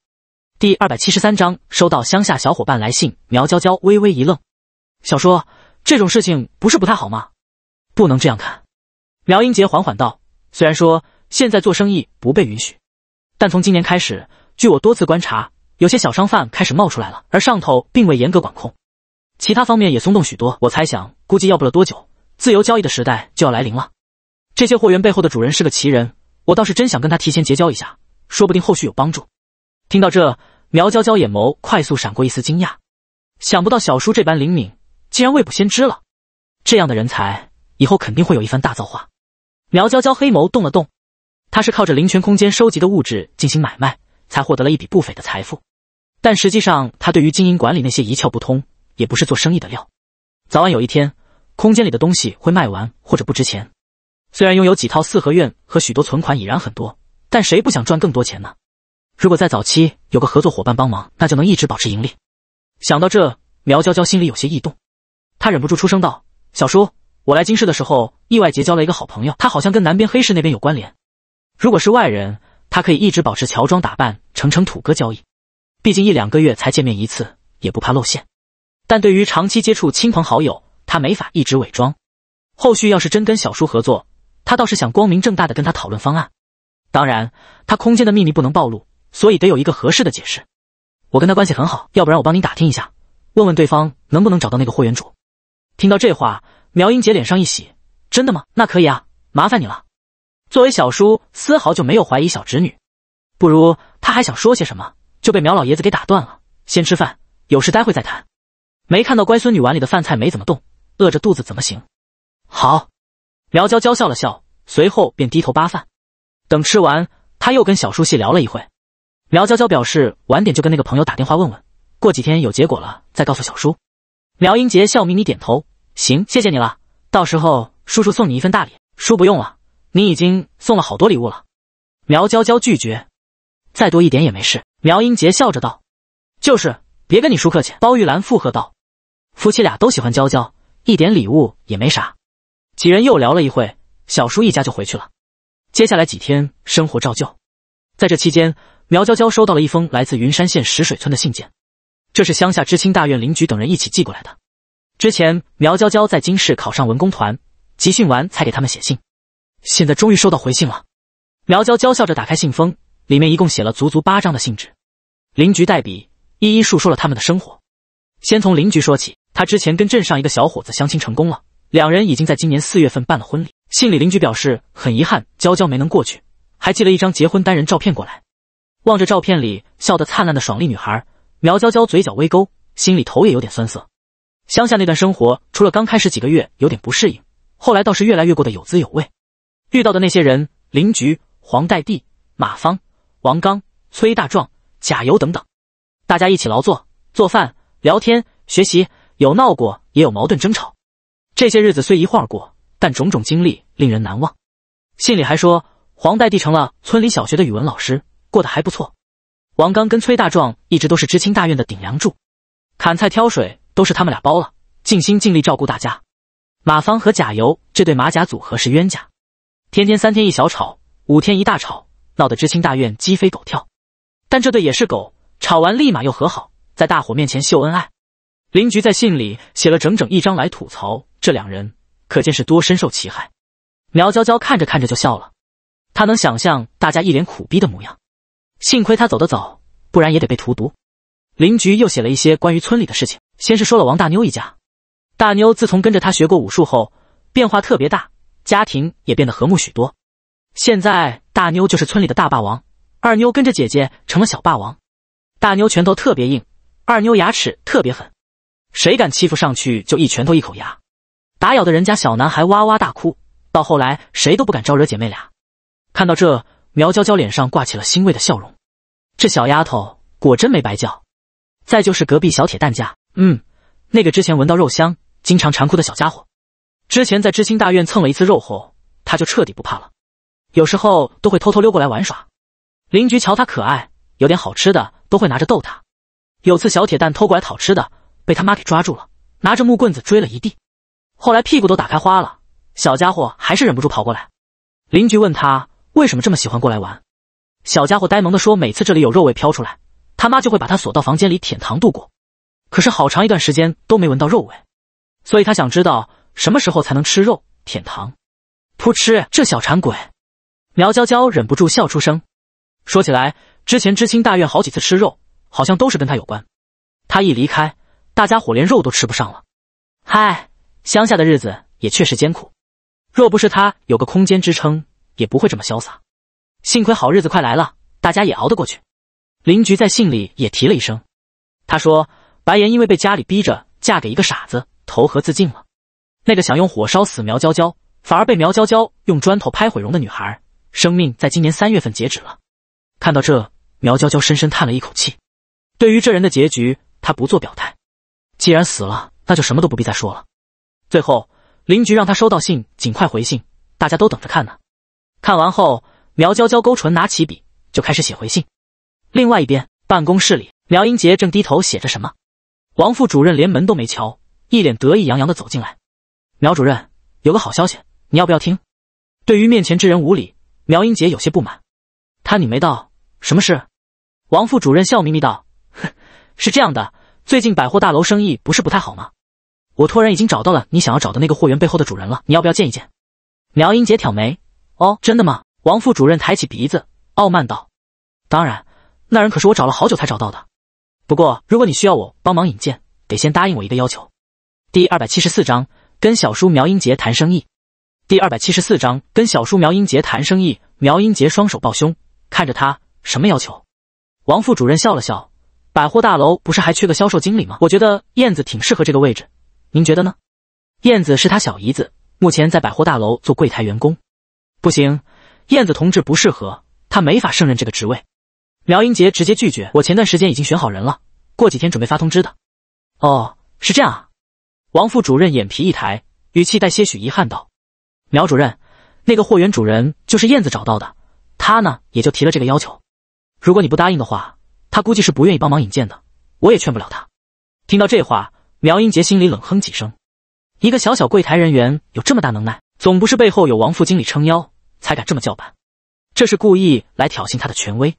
第二百七十三章收到乡下小伙伴来信。苗娇娇微微一愣：“小叔，这种事情不是不太好吗？不能这样看。”苗英杰缓缓道：“虽然说……”现在做生意不被允许，但从今年开始，据我多次观察，有些小商贩开始冒出来了，而上头并未严格管控，其他方面也松动许多。我猜想，估计要不了多久，自由交易的时代就要来临了。这些货源背后的主人是个奇人，我倒是真想跟他提前结交一下，说不定后续有帮助。听到这，苗娇娇眼眸快速闪过一丝惊讶，想不到小叔这般灵敏，竟然未卜先知了。这样的人才，以后肯定会有一番大造化。苗娇娇黑眸动了动。他是靠着灵泉空间收集的物质进行买卖，才获得了一笔不菲的财富。但实际上，他对于经营管理那些一窍不通，也不是做生意的料。早晚有一天，空间里的东西会卖完或者不值钱。虽然拥有几套四合院和许多存款已然很多，但谁不想赚更多钱呢？如果在早期有个合作伙伴帮忙，那就能一直保持盈利。想到这，苗娇娇心里有些异动，她忍不住出声道：“小叔，我来京市的时候，意外结交了一个好朋友，他好像跟南边黑市那边有关联。”如果是外人，他可以一直保持乔装打扮，成成土哥交易。毕竟一两个月才见面一次，也不怕露馅。但对于长期接触亲朋好友，他没法一直伪装。后续要是真跟小叔合作，他倒是想光明正大的跟他讨论方案。当然，他空间的秘密不能暴露，所以得有一个合适的解释。我跟他关系很好，要不然我帮您打听一下，问问对方能不能找到那个货源主。听到这话，苗英杰脸上一喜：“真的吗？那可以啊，麻烦你了。”作为小叔，丝毫就没有怀疑小侄女。不如他还想说些什么，就被苗老爷子给打断了。先吃饭，有事待会再谈。没看到乖孙女碗里的饭菜没怎么动，饿着肚子怎么行？好，苗娇娇笑了笑，随后便低头扒饭。等吃完，他又跟小叔细聊了一会。苗娇娇表示，晚点就跟那个朋友打电话问问，过几天有结果了再告诉小叔。苗英杰笑眯眯点头，行，谢谢你了。到时候叔叔送你一份大礼，叔不用了。你已经送了好多礼物了，苗娇娇拒绝，再多一点也没事。苗英杰笑着道：“就是，别跟你叔客气。”包玉兰附和道：“夫妻俩都喜欢娇娇，一点礼物也没啥。”几人又聊了一会，小叔一家就回去了。接下来几天生活照旧，在这期间，苗娇娇收到了一封来自云山县石水村的信件，这是乡下知青大院邻居等人一起寄过来的。之前苗娇娇在京市考上文工团，集训完才给他们写信。现在终于收到回信了，苗娇娇笑着打开信封，里面一共写了足足八张的信纸，林居代笔，一一述说了他们的生活。先从林居说起，他之前跟镇上一个小伙子相亲成功了，两人已经在今年四月份办了婚礼。信里林居表示很遗憾，娇娇没能过去，还寄了一张结婚单人照片过来。望着照片里笑得灿烂的爽利女孩，苗娇娇嘴角微勾，心里头也有点酸涩。乡下那段生活，除了刚开始几个月有点不适应，后来倒是越来越过得有滋有味。遇到的那些人，邻居黄代地、马芳、王刚、崔大壮、贾游等等，大家一起劳作、做饭、聊天、学习，有闹过，也有矛盾争吵。这些日子虽一晃过，但种种经历令人难忘。信里还说，黄代弟成了村里小学的语文老师，过得还不错。王刚跟崔大壮一直都是知青大院的顶梁柱，砍菜、挑水都是他们俩包了，尽心尽力照顾大家。马芳和贾由这对马甲组合是冤家。天天三天一小吵，五天一大吵，闹得知青大院鸡飞狗跳。但这对也是狗，吵完立马又和好，在大伙面前秀恩爱。邻居在信里写了整整一张来吐槽这两人，可见是多深受其害。苗娇娇看着看着就笑了，她能想象大家一脸苦逼的模样。幸亏她走得早，不然也得被荼毒。邻居又写了一些关于村里的事情，先是说了王大妞一家。大妞自从跟着他学过武术后，变化特别大。家庭也变得和睦许多，现在大妞就是村里的大霸王，二妞跟着姐姐成了小霸王。大妞拳头特别硬，二妞牙齿特别狠，谁敢欺负上去就一拳头一口牙，打咬的人家小男孩哇哇大哭。到后来谁都不敢招惹姐妹俩。看到这，苗娇娇脸上挂起了欣慰的笑容。这小丫头果真没白叫。再就是隔壁小铁蛋家，嗯，那个之前闻到肉香经常馋哭的小家伙。之前在知青大院蹭了一次肉后，他就彻底不怕了。有时候都会偷偷溜过来玩耍。邻居瞧他可爱，有点好吃的都会拿着逗他。有次小铁蛋偷过来讨吃的，被他妈给抓住了，拿着木棍子追了一地。后来屁股都打开花了，小家伙还是忍不住跑过来。邻居问他为什么这么喜欢过来玩，小家伙呆萌的说：“每次这里有肉味飘出来，他妈就会把他锁到房间里舔糖度过。可是好长一段时间都没闻到肉味，所以他想知道。”什么时候才能吃肉、舔糖？噗嗤，这小馋鬼！苗娇娇忍不住笑出声。说起来，之前知青大院好几次吃肉，好像都是跟他有关。他一离开，大家伙连肉都吃不上了。嗨，乡下的日子也确实艰苦。若不是他有个空间支撑，也不会这么潇洒。幸亏好日子快来了，大家也熬得过去。林菊在信里也提了一声，他说白岩因为被家里逼着嫁给一个傻子，投河自尽了。那个想用火烧死苗娇娇，反而被苗娇娇用砖头拍毁容的女孩，生命在今年三月份截止了。看到这，苗娇娇深深叹了一口气。对于这人的结局，她不做表态。既然死了，那就什么都不必再说了。最后，林局让他收到信尽快回信，大家都等着看呢。看完后，苗娇娇勾唇，拿起笔就开始写回信。另外一边，办公室里，苗英杰正低头写着什么。王副主任连门都没敲，一脸得意洋洋的走进来。苗主任有个好消息，你要不要听？对于面前之人无礼，苗英杰有些不满。他拧眉道：“什么事？”王副主任笑眯眯道：“是这样的，最近百货大楼生意不是不太好吗？我托人已经找到了你想要找的那个货源背后的主人了，你要不要见一见？”苗英杰挑眉：“哦，真的吗？”王副主任抬起鼻子，傲慢道：“当然，那人可是我找了好久才找到的。不过如果你需要我帮忙引荐，得先答应我一个要求。”第二百七十四章。跟小叔苗英杰谈生意，第二百七十四章跟小叔苗英杰谈生意。苗英杰双手抱胸，看着他，什么要求？王副主任笑了笑，百货大楼不是还缺个销售经理吗？我觉得燕子挺适合这个位置，您觉得呢？燕子是他小姨子，目前在百货大楼做柜台员工。不行，燕子同志不适合，她没法胜任这个职位。苗英杰直接拒绝。我前段时间已经选好人了，过几天准备发通知的。哦，是这样啊。王副主任眼皮一抬，语气带些许遗憾道：“苗主任，那个货源主人就是燕子找到的，他呢也就提了这个要求。如果你不答应的话，他估计是不愿意帮忙引荐的，我也劝不了他。”听到这话，苗英杰心里冷哼几声：“一个小小柜台人员有这么大能耐，总不是背后有王副经理撑腰才敢这么叫板，这是故意来挑衅他的权威。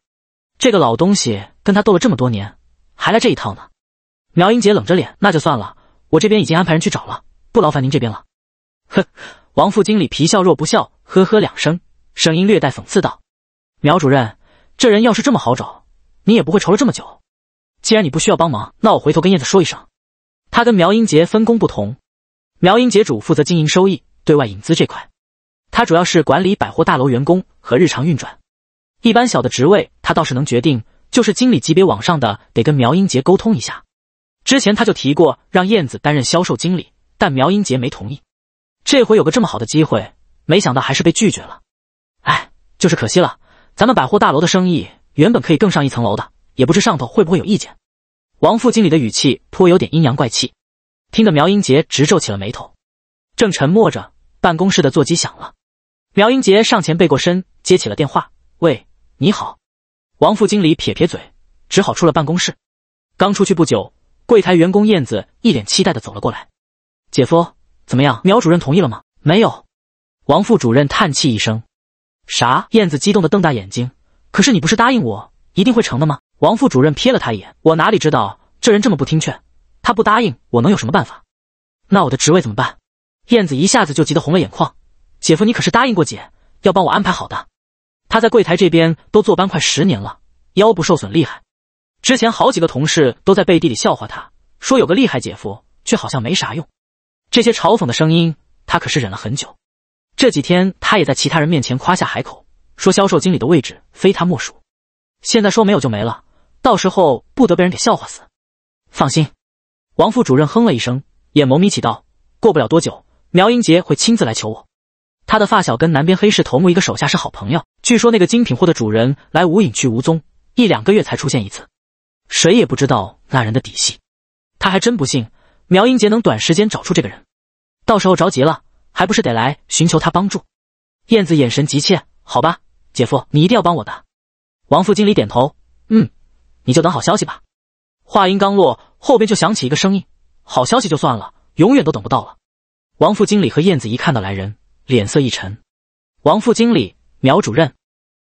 这个老东西跟他斗了这么多年，还来这一套呢。”苗英杰冷着脸：“那就算了。”我这边已经安排人去找了，不劳烦您这边了。呵，王副经理皮笑若不笑，呵呵两声，声音略带讽刺道：“苗主任，这人要是这么好找，你也不会愁了这么久。既然你不需要帮忙，那我回头跟燕子说一声。他跟苗英杰分工不同，苗英杰主负责经营收益、对外引资这块，他主要是管理百货大楼员工和日常运转。一般小的职位他倒是能决定，就是经理级别往上的得跟苗英杰沟通一下。”之前他就提过让燕子担任销售经理，但苗英杰没同意。这回有个这么好的机会，没想到还是被拒绝了。哎，就是可惜了，咱们百货大楼的生意原本可以更上一层楼的，也不知上头会不会有意见。王副经理的语气颇有点阴阳怪气，听得苗英杰直皱起了眉头。正沉默着，办公室的座机响了。苗英杰上前背过身接起了电话：“喂，你好。”王副经理撇撇嘴，只好出了办公室。刚出去不久。柜台员工燕子一脸期待的走了过来，姐夫，怎么样，苗主任同意了吗？没有。王副主任叹气一声。啥？燕子激动的瞪大眼睛。可是你不是答应我一定会成的吗？王副主任瞥了他一眼，我哪里知道这人这么不听劝，他不答应我能有什么办法？那我的职位怎么办？燕子一下子就急得红了眼眶，姐夫你可是答应过姐要帮我安排好的。他在柜台这边都坐班快十年了，腰部受损厉害。之前好几个同事都在背地里笑话他，说有个厉害姐夫，却好像没啥用。这些嘲讽的声音，他可是忍了很久。这几天他也在其他人面前夸下海口，说销售经理的位置非他莫属。现在说没有就没了，到时候不得被人给笑话死？放心，王副主任哼了一声，眼眸眯起道：“过不了多久，苗英杰会亲自来求我。他的发小跟南边黑市头目一个手下是好朋友，据说那个精品货的主人来无影去无踪，一两个月才出现一次。”谁也不知道那人的底细，他还真不信苗英杰能短时间找出这个人，到时候着急了，还不是得来寻求他帮助？燕子眼神急切，好吧，姐夫，你一定要帮我的。王副经理点头，嗯，你就等好消息吧。话音刚落，后边就响起一个声音：好消息就算了，永远都等不到了。王副经理和燕子一看到来人，脸色一沉。王副经理，苗主任，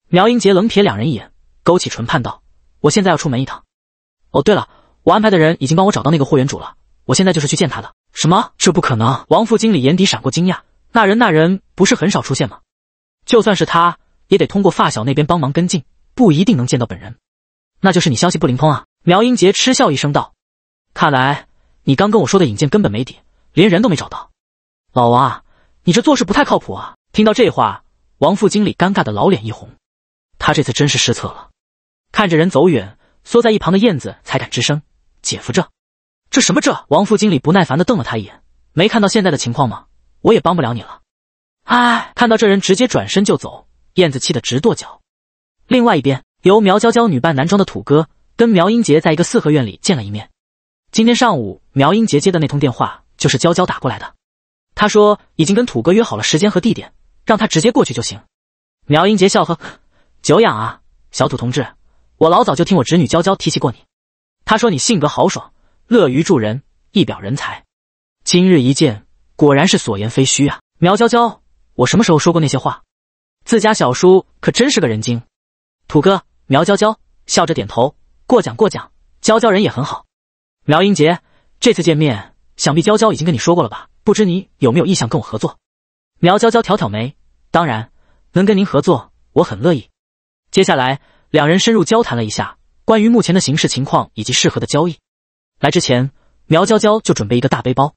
苗英杰冷瞥两人一眼，勾起唇畔道：我现在要出门一趟。哦，对了，我安排的人已经帮我找到那个货源主了，我现在就是去见他的。什么？这不可能！王副经理眼底闪过惊讶。那人，那人不是很少出现吗？就算是他，也得通过发小那边帮忙跟进，不一定能见到本人。那就是你消息不灵通啊！苗英杰嗤笑一声道：“看来你刚跟我说的引荐根本没底，连人都没找到。老王啊，你这做事不太靠谱啊！”听到这话，王副经理尴尬的老脸一红，他这次真是失策了。看着人走远。缩在一旁的燕子才敢吱声：“姐夫，这，这什么这？”王副经理不耐烦的瞪了他一眼：“没看到现在的情况吗？我也帮不了你了。”哎，看到这人直接转身就走，燕子气得直跺脚。另外一边，由苗娇娇女扮男装的土哥跟苗英杰在一个四合院里见了一面。今天上午，苗英杰接的那通电话就是娇娇打过来的，他说已经跟土哥约好了时间和地点，让他直接过去就行。苗英杰笑呵呵：“久仰啊，小土同志。”我老早就听我侄女娇娇提起过你，她说你性格豪爽，乐于助人，一表人才。今日一见，果然是所言非虚啊！苗娇娇，我什么时候说过那些话？自家小叔可真是个人精。土哥，苗娇娇笑着点头，过奖过奖。娇娇人也很好。苗英杰，这次见面，想必娇娇已经跟你说过了吧？不知你有没有意向跟我合作？苗娇娇挑挑眉，当然，能跟您合作，我很乐意。接下来。两人深入交谈了一下，关于目前的形势情况以及适合的交易。来之前，苗娇娇就准备一个大背包，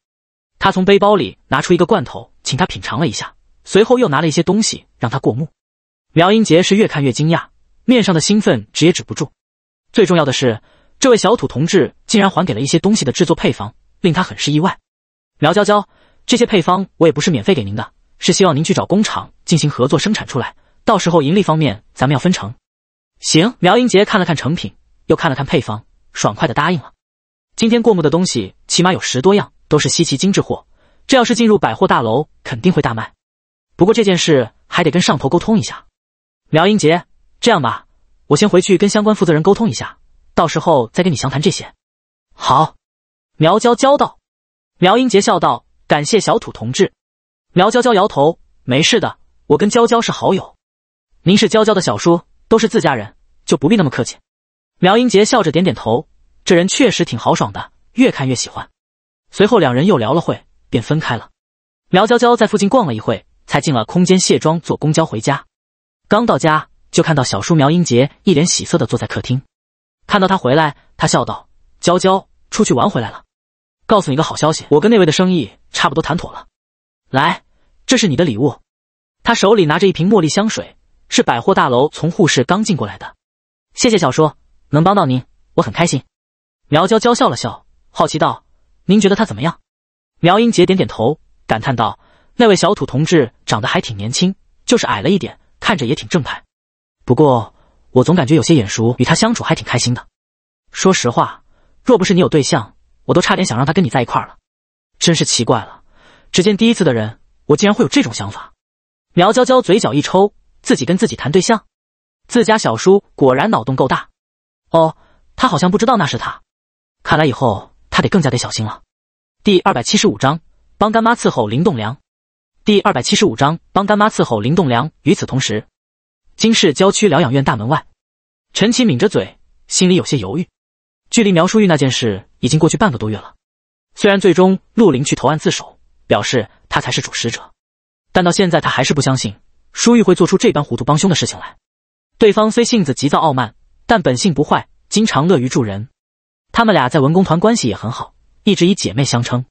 她从背包里拿出一个罐头，请他品尝了一下，随后又拿了一些东西让他过目。苗英杰是越看越惊讶，面上的兴奋止也止不住。最重要的是，这位小土同志竟然还给了一些东西的制作配方，令他很是意外。苗娇娇，这些配方我也不是免费给您的，是希望您去找工厂进行合作生产出来，到时候盈利方面咱们要分成。行，苗英杰看了看成品，又看了看配方，爽快的答应了。今天过目的东西起码有十多样，都是稀奇精致货，这要是进入百货大楼，肯定会大卖。不过这件事还得跟上头沟通一下。苗英杰，这样吧，我先回去跟相关负责人沟通一下，到时候再跟你详谈这些。好，苗娇娇道。苗英杰笑道：“感谢小土同志。”苗娇娇摇头：“没事的，我跟娇娇是好友，您是娇娇的小叔。”都是自家人，就不必那么客气。苗英杰笑着点点头，这人确实挺豪爽的，越看越喜欢。随后两人又聊了会，便分开了。苗娇娇在附近逛了一会，才进了空间卸妆，坐公交回家。刚到家，就看到小叔苗英杰一脸喜色的坐在客厅。看到他回来，他笑道：“娇娇，出去玩回来了，告诉你个好消息，我跟那位的生意差不多谈妥了。来，这是你的礼物。”他手里拿着一瓶茉莉香水。是百货大楼从护士刚进过来的，谢谢小叔，能帮到您，我很开心。苗娇娇笑了笑，好奇道：“您觉得他怎么样？”苗英杰点点头，感叹道：“那位小土同志长得还挺年轻，就是矮了一点，看着也挺正派。不过我总感觉有些眼熟，与他相处还挺开心的。说实话，若不是你有对象，我都差点想让他跟你在一块了。真是奇怪了，只见第一次的人，我竟然会有这种想法。”苗娇娇嘴角一抽。自己跟自己谈对象，自家小叔果然脑洞够大。哦，他好像不知道那是他，看来以后他得更加得小心了。第二百七十五章帮干妈伺候林栋梁。第二百七十五章帮干妈伺候林栋梁。与此同时，金市郊区疗养院大门外，陈奇抿着嘴，心里有些犹豫。距离苗淑玉那件事已经过去半个多月了，虽然最终陆林去投案自首，表示他才是主使者，但到现在他还是不相信。舒玉会做出这般糊涂帮凶的事情来。对方虽性子急躁傲慢，但本性不坏，经常乐于助人。他们俩在文工团关系也很好，一直以姐妹相称。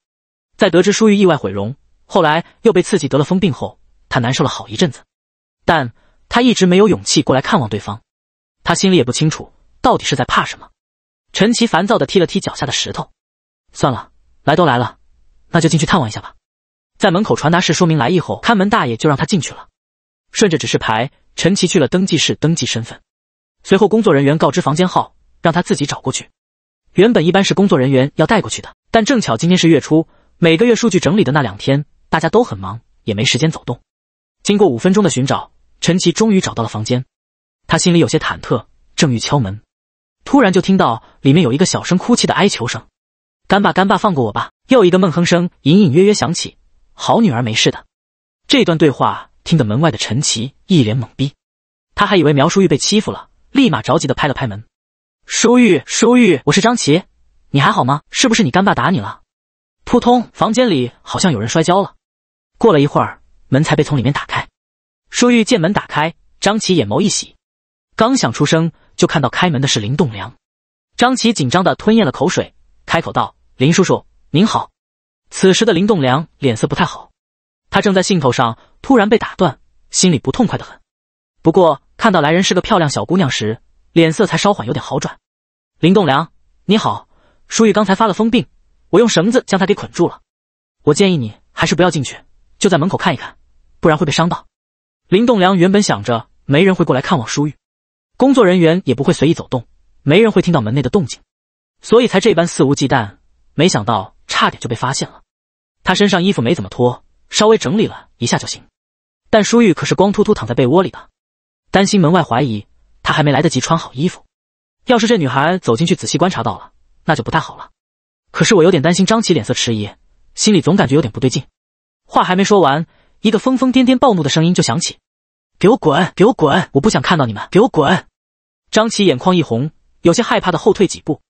在得知舒玉意外毁容，后来又被刺激得了疯病后，他难受了好一阵子。但他一直没有勇气过来看望对方。他心里也不清楚到底是在怕什么。陈奇烦躁地踢了踢脚下的石头。算了，来都来了，那就进去探望一下吧。在门口传达室说明来意后，看门大爷就让他进去了。顺着指示牌，陈奇去了登记室登记身份，随后工作人员告知房间号，让他自己找过去。原本一般是工作人员要带过去的，但正巧今天是月初，每个月数据整理的那两天，大家都很忙，也没时间走动。经过五分钟的寻找，陈奇终于找到了房间，他心里有些忐忑，正欲敲门，突然就听到里面有一个小声哭泣的哀求声：“干爸，干爸，放过我吧！”又一个闷哼声隐隐约约响起：“好女儿，没事的。”这段对话。听得门外的陈奇一脸懵逼，他还以为苗淑玉被欺负了，立马着急的拍了拍门：“淑玉，淑玉，我是张琪，你还好吗？是不是你干爸打你了？”扑通，房间里好像有人摔跤了。过了一会儿，门才被从里面打开。淑玉见门打开，张琪眼眸一喜，刚想出声，就看到开门的是林栋梁。张琪紧张的吞咽了口水，开口道：“林叔叔您好。”此时的林栋梁脸色不太好。他正在兴头上，突然被打断，心里不痛快的很。不过看到来人是个漂亮小姑娘时，脸色才稍缓，有点好转。林栋梁，你好，舒玉刚才发了疯病，我用绳子将她给捆住了。我建议你还是不要进去，就在门口看一看，不然会被伤到。林栋梁原本想着没人会过来看望舒玉，工作人员也不会随意走动，没人会听到门内的动静，所以才这般肆无忌惮。没想到差点就被发现了。他身上衣服没怎么脱。稍微整理了一下就行，但舒玉可是光秃秃躺在被窝里的，担心门外怀疑他还没来得及穿好衣服，要是这女孩走进去仔细观察到了，那就不太好了。可是我有点担心张琪脸色迟疑，心里总感觉有点不对劲。话还没说完，一个疯疯癫癫暴怒的声音就响起：“给我滚，给我滚，我不想看到你们，给我滚！”张琪眼眶一红，有些害怕的后退几步。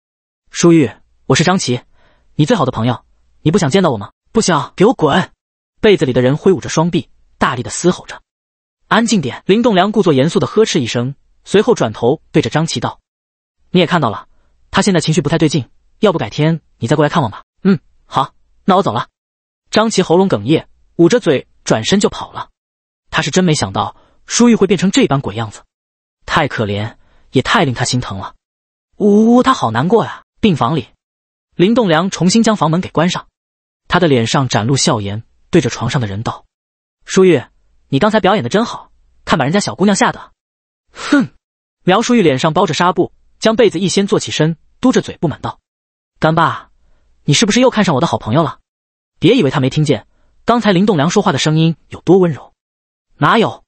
舒玉，我是张琪，你最好的朋友，你不想见到我吗？不想，给我滚！被子里的人挥舞着双臂，大力的嘶吼着：“安静点！”林栋梁故作严肃的呵斥一声，随后转头对着张琪道：“你也看到了，他现在情绪不太对劲，要不改天你再过来看望吧。”“嗯，好，那我走了。”张琪喉咙哽咽，捂着嘴转身就跑了。他是真没想到舒玉会变成这般鬼样子，太可怜，也太令他心疼了。呜呜呜，他好难过呀！病房里，林栋梁重新将房门给关上，他的脸上展露笑颜。对着床上的人道：“舒玉，你刚才表演的真好看，把人家小姑娘吓的。”哼，苗淑玉脸上包着纱布，将被子一掀，坐起身，嘟着嘴不满道：“干爸，你是不是又看上我的好朋友了？别以为他没听见，刚才林栋梁说话的声音有多温柔。”哪有？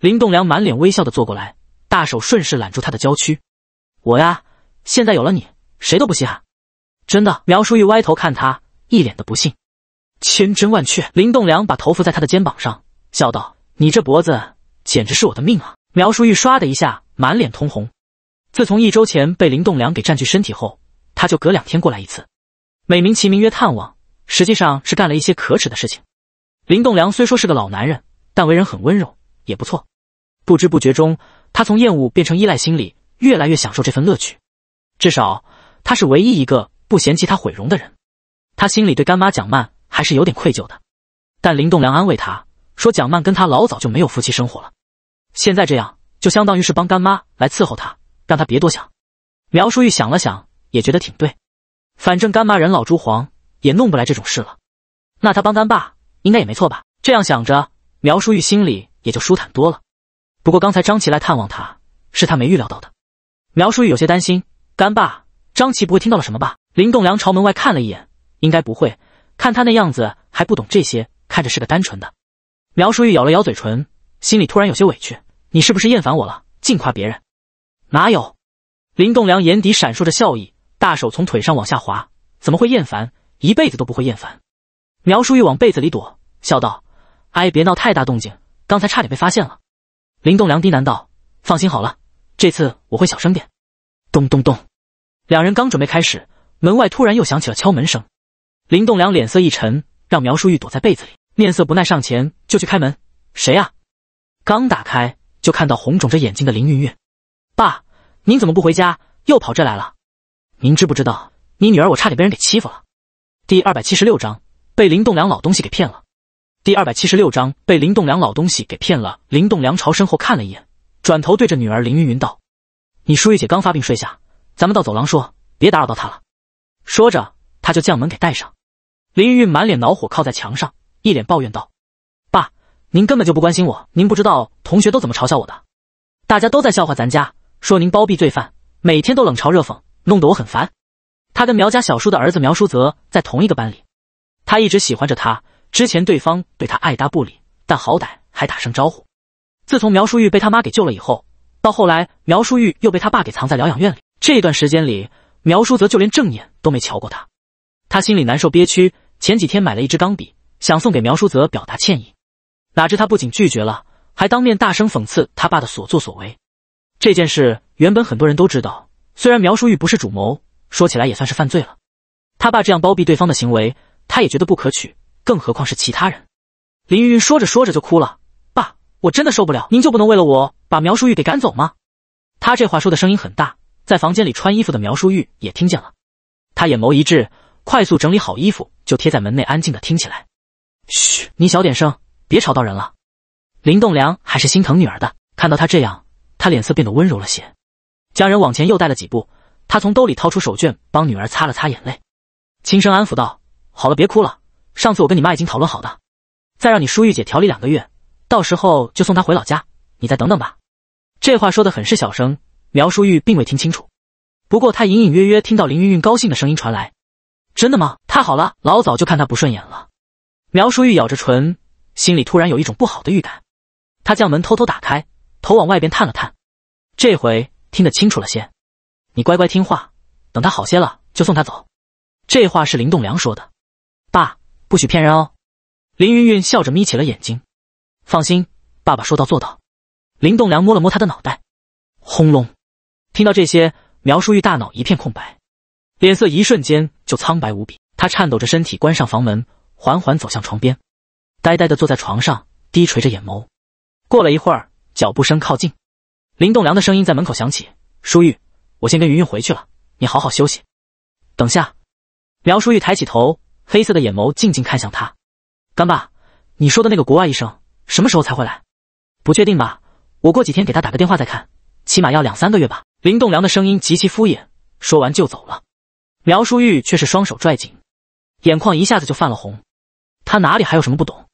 林栋梁满脸微笑的坐过来，大手顺势揽住他的娇躯：“我呀，现在有了你，谁都不稀罕。”真的？苗淑玉歪头看他，一脸的不信。千真万确，林栋梁把头伏在他的肩膀上，笑道：“你这脖子简直是我的命啊！”苗淑玉唰的一下，满脸通红。自从一周前被林栋梁给占据身体后，他就隔两天过来一次，美名其名曰探望，实际上是干了一些可耻的事情。林栋梁虽说是个老男人，但为人很温柔，也不错。不知不觉中，他从厌恶变成依赖心理，越来越享受这份乐趣。至少他是唯一一个不嫌弃他毁容的人。他心里对干妈蒋曼。还是有点愧疚的，但林栋梁安慰他说：“蒋曼跟他老早就没有夫妻生活了，现在这样就相当于是帮干妈来伺候他，让他别多想。”苗淑玉想了想，也觉得挺对，反正干妈人老珠黄，也弄不来这种事了，那他帮干爸应该也没错吧？这样想着，苗淑玉心里也就舒坦多了。不过刚才张琪来探望他，是他没预料到的，苗淑玉有些担心干爸张琪不会听到了什么吧？林栋梁朝门外看了一眼，应该不会。看他那样子还不懂这些，看着是个单纯的。苗淑玉咬了咬嘴唇，心里突然有些委屈。你是不是厌烦我了？净夸别人？哪有？林栋梁眼底闪烁着笑意，大手从腿上往下滑。怎么会厌烦？一辈子都不会厌烦。苗淑玉往被子里躲，笑道：“哎，别闹太大动静，刚才差点被发现了。”林栋梁低喃道：“放心好了，这次我会小声点。”咚咚咚，两人刚准备开始，门外突然又响起了敲门声。林栋梁脸色一沉，让苗淑玉躲在被子里，面色不耐，上前就去开门。谁呀？刚打开就看到红肿着眼睛的林云云。爸，您怎么不回家，又跑这来了？您知不知道，你女儿我差点被人给欺负了。第二百七十六章被林栋梁老东西给骗了。第二百七十六章被林栋梁老东西给骗了。林栋梁朝身后看了一眼，转头对着女儿林云云道：“你淑玉姐刚发病睡下，咱们到走廊说，别打扰到她了。”说着，他就将门给带上。林玉玉满脸恼火，靠在墙上，一脸抱怨道：“爸，您根本就不关心我，您不知道同学都怎么嘲笑我的，大家都在笑话咱家，说您包庇罪犯，每天都冷嘲热讽，弄得我很烦。”他跟苗家小叔的儿子苗书泽在同一个班里，他一直喜欢着他，之前对方对他爱搭不理，但好歹还打声招呼。自从苗书玉被他妈给救了以后，到后来苗书玉又被他爸给藏在疗养院里，这段时间里，苗书泽就连正眼都没瞧过他，他心里难受憋屈。前几天买了一支钢笔，想送给苗淑泽表达歉意，哪知他不仅拒绝了，还当面大声讽刺他爸的所作所为。这件事原本很多人都知道，虽然苗淑玉不是主谋，说起来也算是犯罪了。他爸这样包庇对方的行为，他也觉得不可取，更何况是其他人。林云云说着说着就哭了：“爸，我真的受不了，您就不能为了我把苗淑玉给赶走吗？”他这话说的声音很大，在房间里穿衣服的苗淑玉也听见了，他眼眸一滞。快速整理好衣服，就贴在门内安静的听起来。嘘，你小点声，别吵到人了。林栋梁还是心疼女儿的，看到她这样，他脸色变得温柔了些，将人往前又带了几步。他从兜里掏出手绢，帮女儿擦了擦眼泪，轻声安抚道：“好了，别哭了。上次我跟你妈已经讨论好的，再让你舒玉姐调理两个月，到时候就送她回老家。你再等等吧。”这话说的很是小声，苗淑玉并未听清楚，不过她隐隐约约听到林云云高兴的声音传来。真的吗？太好了！老早就看他不顺眼了。苗淑玉咬着唇，心里突然有一种不好的预感。她将门偷偷打开，头往外边探了探，这回听得清楚了些。你乖乖听话，等他好些了就送他走。这话是林栋梁说的。爸，不许骗人哦！林云云笑着眯起了眼睛。放心，爸爸说到做到。林栋梁摸了摸他的脑袋。轰隆！听到这些，苗淑玉大脑一片空白。脸色一瞬间就苍白无比，他颤抖着身体关上房门，缓缓走向床边，呆呆的坐在床上，低垂着眼眸。过了一会儿，脚步声靠近，林栋梁的声音在门口响起：“舒玉，我先跟云云回去了，你好好休息。”等下，苗淑玉抬起头，黑色的眼眸静静看向他：“干爸，你说的那个国外医生什么时候才回来？不确定吧？我过几天给他打个电话再看，起码要两三个月吧。”林栋梁的声音极其敷衍，说完就走了。苗淑玉却是双手拽紧，眼眶一下子就泛了红。她哪里还有什么不懂？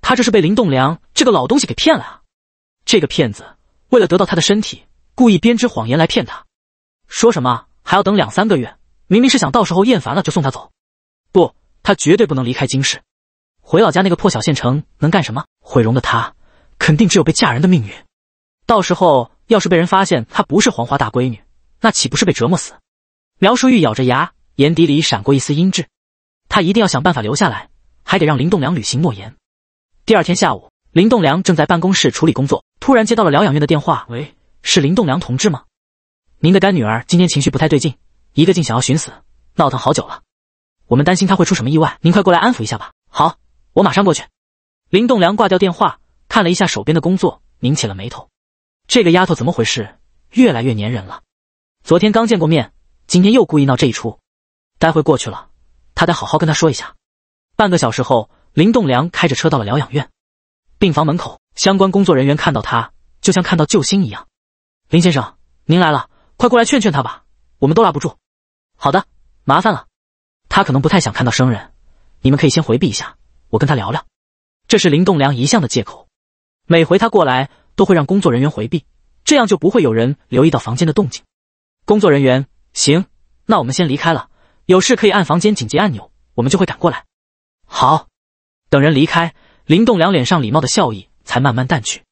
她这是被林栋梁这个老东西给骗了啊！这个骗子为了得到她的身体，故意编织谎言来骗她，说什么还要等两三个月，明明是想到时候厌烦了就送她走。不，他绝对不能离开京市，回老家那个破小县城能干什么？毁容的她，肯定只有被嫁人的命运。到时候要是被人发现她不是黄花大闺女，那岂不是被折磨死？苗淑玉咬着牙，眼底里闪过一丝阴鸷。他一定要想办法留下来，还得让林栋梁履行诺言。第二天下午，林栋梁正在办公室处理工作，突然接到了疗养院的电话：“喂，是林栋梁同志吗？您的干女儿今天情绪不太对劲，一个劲想要寻死，闹腾好久了。我们担心她会出什么意外，您快过来安抚一下吧。”“好，我马上过去。”林栋梁挂掉电话，看了一下手边的工作，拧起了眉头：“这个丫头怎么回事？越来越粘人了。昨天刚见过面。”今天又故意闹这一出，待会过去了，他得好好跟他说一下。半个小时后，林栋梁开着车到了疗养院，病房门口，相关工作人员看到他，就像看到救星一样：“林先生，您来了，快过来劝劝他吧，我们都拉不住。”“好的，麻烦了。”他可能不太想看到生人，你们可以先回避一下，我跟他聊聊。这是林栋梁一向的借口，每回他过来都会让工作人员回避，这样就不会有人留意到房间的动静。工作人员。行，那我们先离开了。有事可以按房间紧急按钮，我们就会赶过来。好，等人离开，林栋梁脸上礼貌的笑意才慢慢淡去。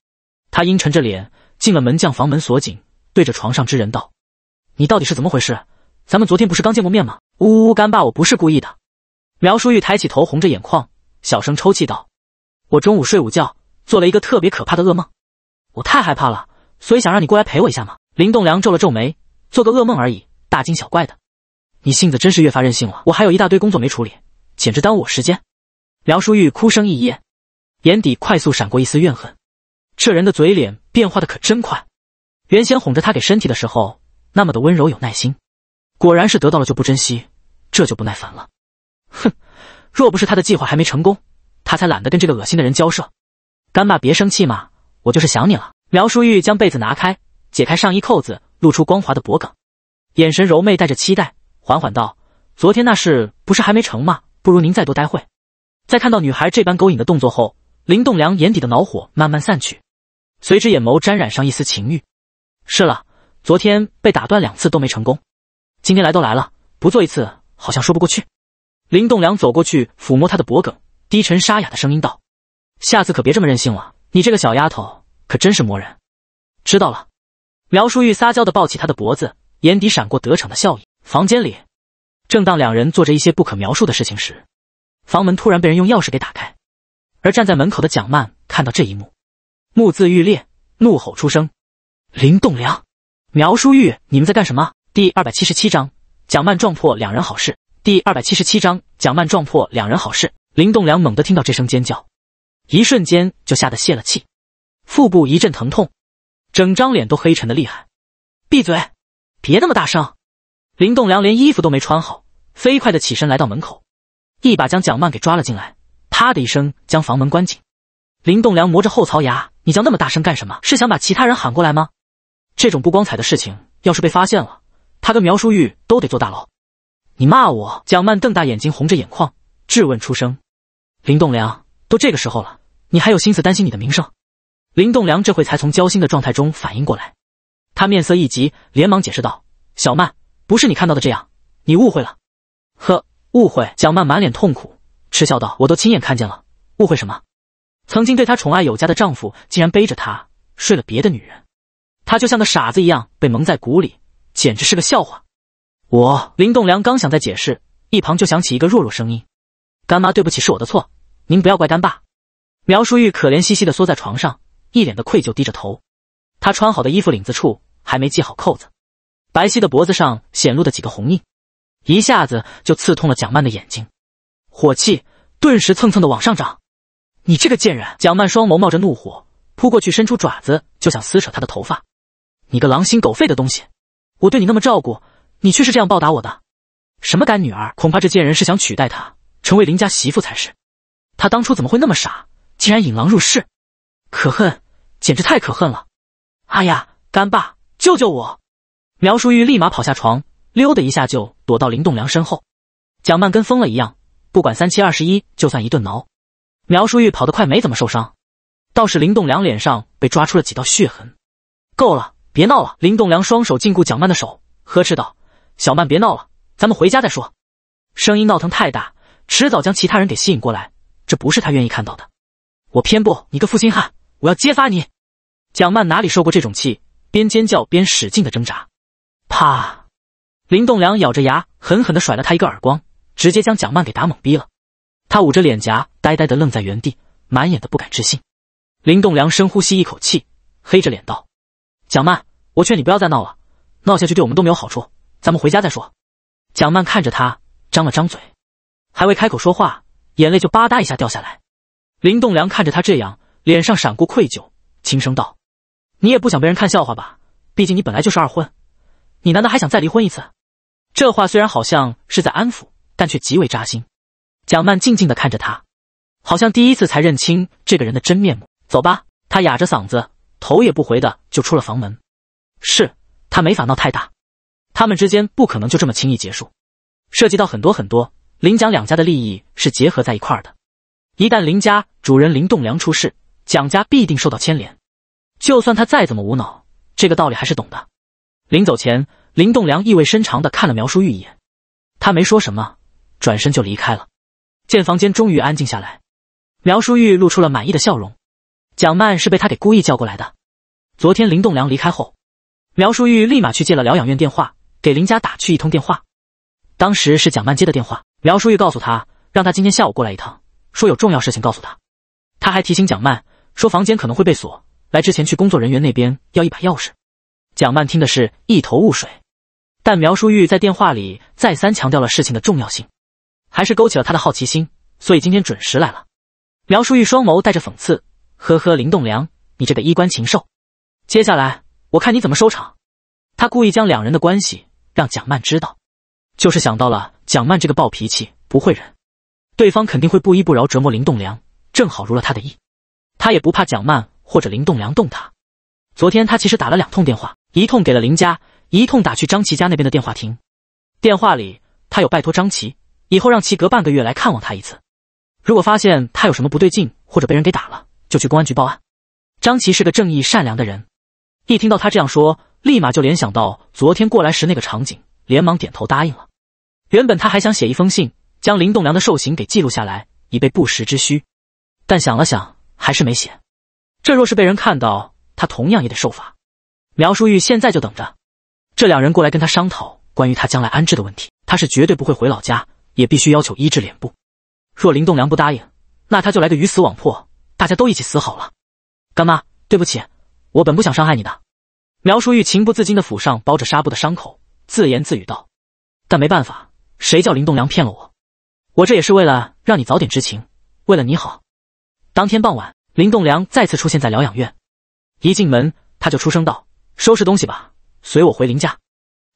他阴沉着脸进了门将房门锁紧，对着床上之人道：“你到底是怎么回事？咱们昨天不是刚见过面吗？”呜呜呜，干爸，我不是故意的。苗淑玉抬起头，红着眼眶，小声抽泣道：“我中午睡午觉，做了一个特别可怕的噩梦，我太害怕了，所以想让你过来陪我一下嘛。”林栋梁皱了皱眉：“做个噩梦而已。”大惊小怪的，你性子真是越发任性了。我还有一大堆工作没处理，简直耽误我时间。苗淑玉哭声一噎，眼底快速闪过一丝怨恨。这人的嘴脸变化的可真快，原先哄着他给身体的时候那么的温柔有耐心，果然是得到了就不珍惜，这就不耐烦了。哼，若不是他的计划还没成功，他才懒得跟这个恶心的人交涉。干爸别生气嘛，我就是想你了。苗淑玉将被子拿开，解开上衣扣子，露出光滑的脖梗。眼神柔媚，带着期待，缓缓道：“昨天那事不是还没成吗？不如您再多待会。”在看到女孩这般勾引的动作后，林栋梁眼底的恼火慢慢散去，随之眼眸沾染上一丝情欲。是了，昨天被打断两次都没成功，今天来都来了，不做一次好像说不过去。林栋梁走过去，抚摸她的脖颈，低沉沙哑的声音道：“下次可别这么任性了，你这个小丫头可真是磨人。”知道了，苗淑玉撒娇的抱起他的脖子。眼底闪过得逞的笑意。房间里，正当两人做着一些不可描述的事情时，房门突然被人用钥匙给打开。而站在门口的蒋曼看到这一幕，目眦欲裂，怒吼出声：“林栋梁，苗淑玉，你们在干什么？”第二百七十七章：蒋曼撞破两人好事。第二百七十七章：蒋曼撞破两人好事。林栋梁猛地听到这声尖叫，一瞬间就吓得泄了气，腹部一阵疼痛，整张脸都黑沉的厉害。闭嘴！别那么大声！林栋梁连衣服都没穿好，飞快的起身来到门口，一把将蒋曼给抓了进来，啪的一声将房门关紧。林栋梁磨着后槽牙：“你叫那么大声干什么？是想把其他人喊过来吗？这种不光彩的事情要是被发现了，他跟苗淑玉都得坐大牢。”你骂我？蒋曼瞪大眼睛，红着眼眶质问出声：“林栋梁，都这个时候了，你还有心思担心你的名声？”林栋梁这会才从交心的状态中反应过来。他面色一急，连忙解释道：“小曼，不是你看到的这样，你误会了。”“呵，误会！”小曼满脸痛苦，嗤笑道：“我都亲眼看见了，误会什么？曾经对她宠爱有加的丈夫，竟然背着她睡了别的女人，她就像个傻子一样被蒙在鼓里，简直是个笑话。”我林栋梁刚想再解释，一旁就响起一个弱弱声音：“干妈，对不起，是我的错，您不要怪干爸。”苗淑玉可怜兮兮的缩在床上，一脸的愧疚，低着头。她穿好的衣服领子处。还没系好扣子，白皙的脖子上显露的几个红印，一下子就刺痛了蒋曼的眼睛，火气顿时蹭蹭的往上涨。你这个贱人！蒋曼双眸冒着怒火，扑过去，伸出爪子就想撕扯他的头发。你个狼心狗肺的东西！我对你那么照顾，你却是这样报答我的。什么干女儿？恐怕这贱人是想取代她，成为林家媳妇才是。她当初怎么会那么傻，竟然引狼入室？可恨，简直太可恨了！哎呀，干爸！救救我！苗淑玉立马跑下床，溜的一下就躲到林栋梁身后。蒋曼跟疯了一样，不管三七二十一，就算一顿挠。苗淑玉跑得快，没怎么受伤，倒是林栋梁脸上被抓出了几道血痕。够了，别闹了！林栋梁双手禁锢蒋曼的手，呵斥道：“小曼，别闹了，咱们回家再说。”声音闹腾太大，迟早将其他人给吸引过来，这不是他愿意看到的。我偏不！你个负心汉，我要揭发你！蒋曼哪里受过这种气？边尖叫边使劲的挣扎，啪！林栋梁咬着牙，狠狠的甩了他一个耳光，直接将蒋曼给打懵逼了。他捂着脸颊，呆呆的愣在原地，满眼的不敢置信。林栋梁深呼吸一口气，黑着脸道：“蒋曼，我劝你不要再闹了，闹下去对我们都没有好处。咱们回家再说。”蒋曼看着他，张了张嘴，还未开口说话，眼泪就吧嗒一下掉下来。林栋梁看着他这样，脸上闪过愧疚，轻声道。你也不想被人看笑话吧？毕竟你本来就是二婚，你难道还想再离婚一次？这话虽然好像是在安抚，但却极为扎心。蒋曼静静的看着他，好像第一次才认清这个人的真面目。走吧，他哑着嗓子，头也不回的就出了房门。是他没法闹太大，他们之间不可能就这么轻易结束，涉及到很多很多林蒋两家的利益是结合在一块儿的，一旦林家主人林栋梁出事，蒋家必定受到牵连。就算他再怎么无脑，这个道理还是懂的。临走前，林栋梁意味深长的看了苗淑玉一眼，他没说什么，转身就离开了。见房间终于安静下来，苗淑玉露出了满意的笑容。蒋曼是被他给故意叫过来的。昨天林栋梁离开后，苗淑玉立马去借了疗养院电话，给林家打去一通电话。当时是蒋曼接的电话，苗淑玉告诉他，让他今天下午过来一趟，说有重要事情告诉他。他还提醒蒋曼说，房间可能会被锁。来之前去工作人员那边要一把钥匙，蒋曼听的是一头雾水，但苗淑玉在电话里再三强调了事情的重要性，还是勾起了他的好奇心，所以今天准时来了。苗淑玉双眸带着讽刺：“呵呵，林栋梁，你这个衣冠禽兽，接下来我看你怎么收场。”他故意将两人的关系让蒋曼知道，就是想到了蒋曼这个暴脾气不会忍，对方肯定会不依不饶折磨林栋梁，正好如了他的意，他也不怕蒋曼。或者林栋梁动他，昨天他其实打了两通电话，一通给了林家，一通打去张琪家那边的电话亭。电话里他有拜托张琪，以后让其隔半个月来看望他一次，如果发现他有什么不对劲或者被人给打了，就去公安局报案。张琪是个正义善良的人，一听到他这样说，立马就联想到昨天过来时那个场景，连忙点头答应了。原本他还想写一封信，将林栋梁的受刑给记录下来，以备不时之需，但想了想，还是没写。这若是被人看到，他同样也得受罚。苗淑玉现在就等着这两人过来跟他商讨关于他将来安置的问题。他是绝对不会回老家，也必须要求医治脸部。若林栋梁不答应，那他就来个鱼死网破，大家都一起死好了。干妈，对不起，我本不想伤害你的。苗淑玉情不自禁的抚上包着纱布的伤口，自言自语道：“但没办法，谁叫林栋梁骗了我？我这也是为了让你早点知情，为了你好。”当天傍晚。林栋梁再次出现在疗养院，一进门他就出声道：“收拾东西吧，随我回林家。”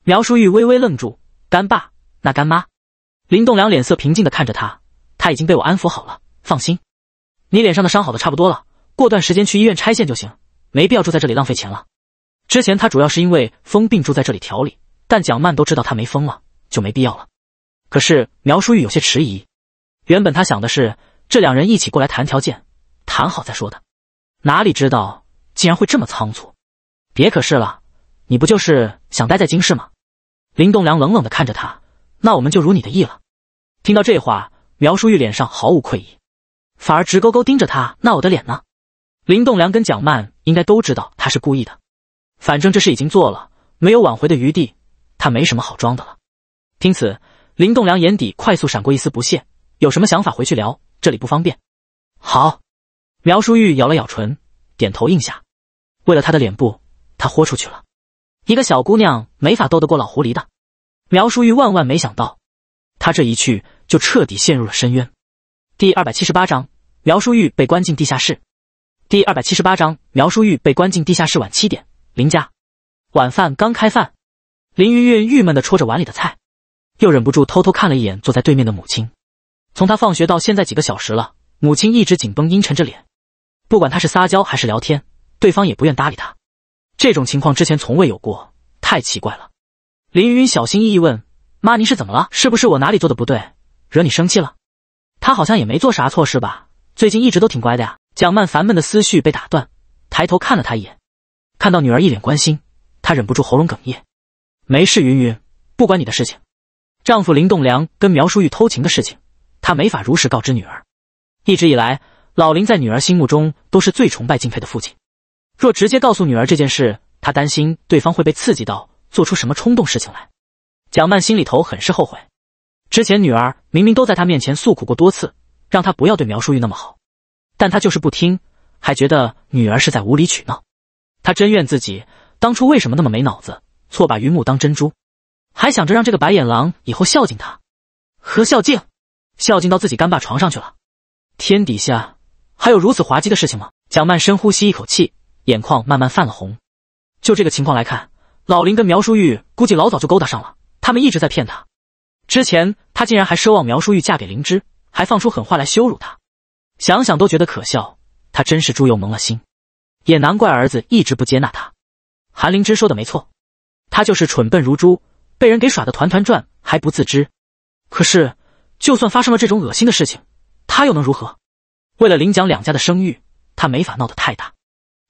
苗淑玉微微愣住：“干爸，那干妈？”林栋梁脸色平静地看着他：“他已经被我安抚好了，放心。你脸上的伤好的差不多了，过段时间去医院拆线就行，没必要住在这里浪费钱了。之前他主要是因为疯病住在这里调理，但蒋曼都知道他没疯了，就没必要了。”可是苗淑玉有些迟疑，原本他想的是这两人一起过来谈条件。谈好再说的，哪里知道竟然会这么仓促？别可是了，你不就是想待在京市吗？林栋梁冷冷的看着他。那我们就如你的意了。听到这话，苗淑玉脸上毫无愧意，反而直勾勾盯着他。那我的脸呢？林栋梁跟蒋曼应该都知道他是故意的。反正这事已经做了，没有挽回的余地，他没什么好装的了。听此，林栋梁眼底快速闪过一丝不屑。有什么想法回去聊，这里不方便。好。苗淑玉咬了咬唇，点头应下。为了她的脸部，她豁出去了。一个小姑娘没法斗得过老狐狸的。苗淑玉万万没想到，她这一去就彻底陷入了深渊。第二百七十八章，苗淑玉被关进地下室。第二百七十八章，苗淑玉被关进地下室。晚七点，林家晚饭刚开饭，林云云郁闷地戳着碗里的菜，又忍不住偷偷看了一眼坐在对面的母亲。从她放学到现在几个小时了，母亲一直紧绷、阴沉着脸。不管他是撒娇还是聊天，对方也不愿搭理他。这种情况之前从未有过，太奇怪了。林云小心翼翼问：“妈，您是怎么了？是不是我哪里做的不对，惹你生气了？”他好像也没做啥错事吧？最近一直都挺乖的呀。蒋曼烦闷的思绪被打断，抬头看了他一眼，看到女儿一脸关心，她忍不住喉咙哽咽：“没事，云云，不关你的事情。”丈夫林栋梁跟苗淑玉偷情的事情，她没法如实告知女儿。一直以来。老林在女儿心目中都是最崇拜敬佩的父亲，若直接告诉女儿这件事，他担心对方会被刺激到，做出什么冲动事情来。蒋曼心里头很是后悔，之前女儿明明都在他面前诉苦过多次，让他不要对苗淑玉那么好，但他就是不听，还觉得女儿是在无理取闹。他真怨自己当初为什么那么没脑子，错把榆木当珍珠，还想着让这个白眼狼以后孝敬他，何孝敬？孝敬到自己干爸床上去了，天底下。还有如此滑稽的事情吗？蒋曼深呼吸一口气，眼眶慢慢泛了红。就这个情况来看，老林跟苗淑玉估计老早就勾搭上了，他们一直在骗他。之前他竟然还奢望苗淑玉嫁给灵芝，还放出狠话来羞辱他，想想都觉得可笑。他真是猪又蒙了心，也难怪儿子一直不接纳他。韩灵芝说的没错，他就是蠢笨如猪，被人给耍得团团转还不自知。可是，就算发生了这种恶心的事情，他又能如何？为了林蒋两家的声誉，他没法闹得太大。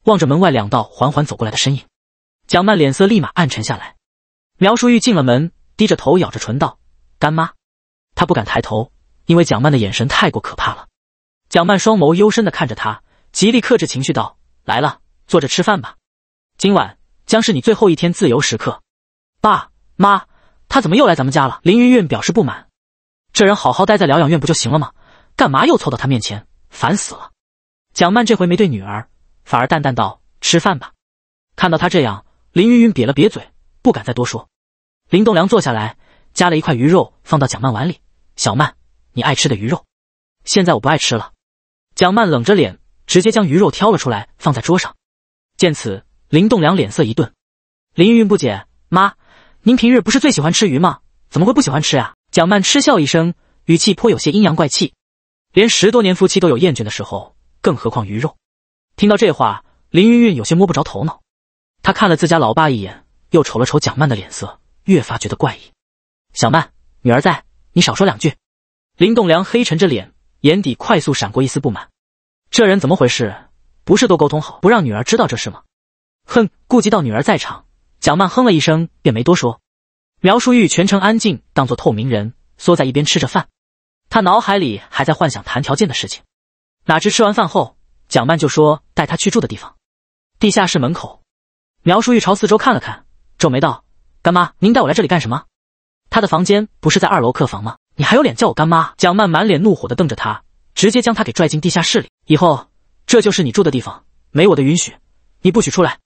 望着门外两道缓缓走过来的身影，蒋曼脸色立马暗沉下来。苗淑玉进了门，低着头咬着唇道：“干妈，她不敢抬头，因为蒋曼的眼神太过可怕了。”蒋曼双眸幽深的看着她，极力克制情绪道：“来了，坐着吃饭吧。今晚将是你最后一天自由时刻。”“爸妈，他怎么又来咱们家了？”林云云表示不满：“这人好好待在疗养院不就行了吗？干嘛又凑到他面前？”烦死了，蒋曼这回没对女儿，反而淡淡道：“吃饭吧。”看到她这样，林云云瘪了瘪嘴，不敢再多说。林栋梁坐下来，夹了一块鱼肉放到蒋曼碗里：“小曼，你爱吃的鱼肉，现在我不爱吃了。”蒋曼冷着脸，直接将鱼肉挑了出来，放在桌上。见此，林栋梁脸色一顿。林云云不解：“妈，您平日不是最喜欢吃鱼吗？怎么会不喜欢吃啊？”蒋曼嗤笑一声，语气颇有些阴阳怪气。连十多年夫妻都有厌倦的时候，更何况鱼肉？听到这话，林云云有些摸不着头脑。她看了自家老爸一眼，又瞅了瞅蒋曼的脸色，越发觉得怪异。小曼，女儿在，你少说两句。林栋梁黑沉着脸，眼底快速闪过一丝不满。这人怎么回事？不是都沟通好，不让女儿知道这事吗？哼！顾及到女儿在场，蒋曼哼了一声，便没多说。苗淑玉全程安静，当做透明人，缩在一边吃着饭。他脑海里还在幻想谈条件的事情，哪知吃完饭后，蒋曼就说带他去住的地方。地下室门口，苗淑玉朝四周看了看，皱眉道：“干妈，您带我来这里干什么？他的房间不是在二楼客房吗？你还有脸叫我干妈？”蒋曼满脸怒火的瞪着他，直接将他给拽进地下室里。以后这就是你住的地方，没我的允许，你不许出来。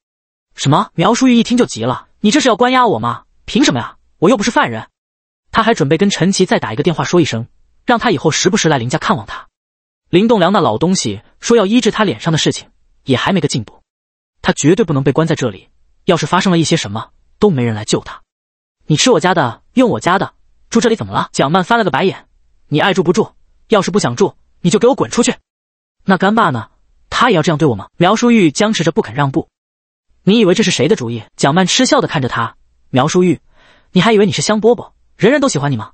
什么？苗淑玉一听就急了：“你这是要关押我吗？凭什么呀？我又不是犯人。”他还准备跟陈奇再打一个电话说一声。让他以后时不时来林家看望他，林栋梁那老东西说要医治他脸上的事情也还没个进度，他绝对不能被关在这里。要是发生了一些什么，都没人来救他。你吃我家的，用我家的，住这里怎么了？蒋曼翻了个白眼：“你爱住不住，要是不想住，你就给我滚出去。”那干爸呢？他也要这样对我吗？苗淑玉僵持着不肯让步。你以为这是谁的主意？蒋曼嗤笑的看着他。苗淑玉，你还以为你是香饽饽，人人都喜欢你吗？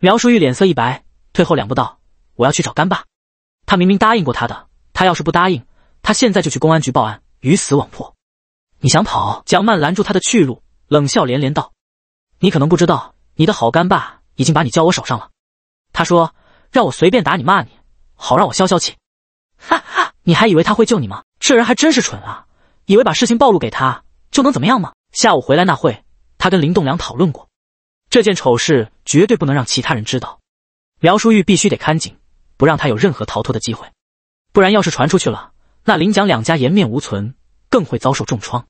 苗淑玉脸色一白。退后两步道，我要去找干爸，他明明答应过他的，他要是不答应，他现在就去公安局报案，鱼死网破。你想跑？蒋曼拦住他的去路，冷笑连连道：“你可能不知道，你的好干爸已经把你交我手上了。他说让我随便打你骂你，好让我消消气。哈哈，你还以为他会救你吗？这人还真是蠢啊，以为把事情暴露给他就能怎么样吗？下午回来那会，他跟林栋梁讨论过，这件丑事绝对不能让其他人知道。”苗淑玉必须得看紧，不让他有任何逃脱的机会，不然要是传出去了，那林蒋两家颜面无存，更会遭受重创。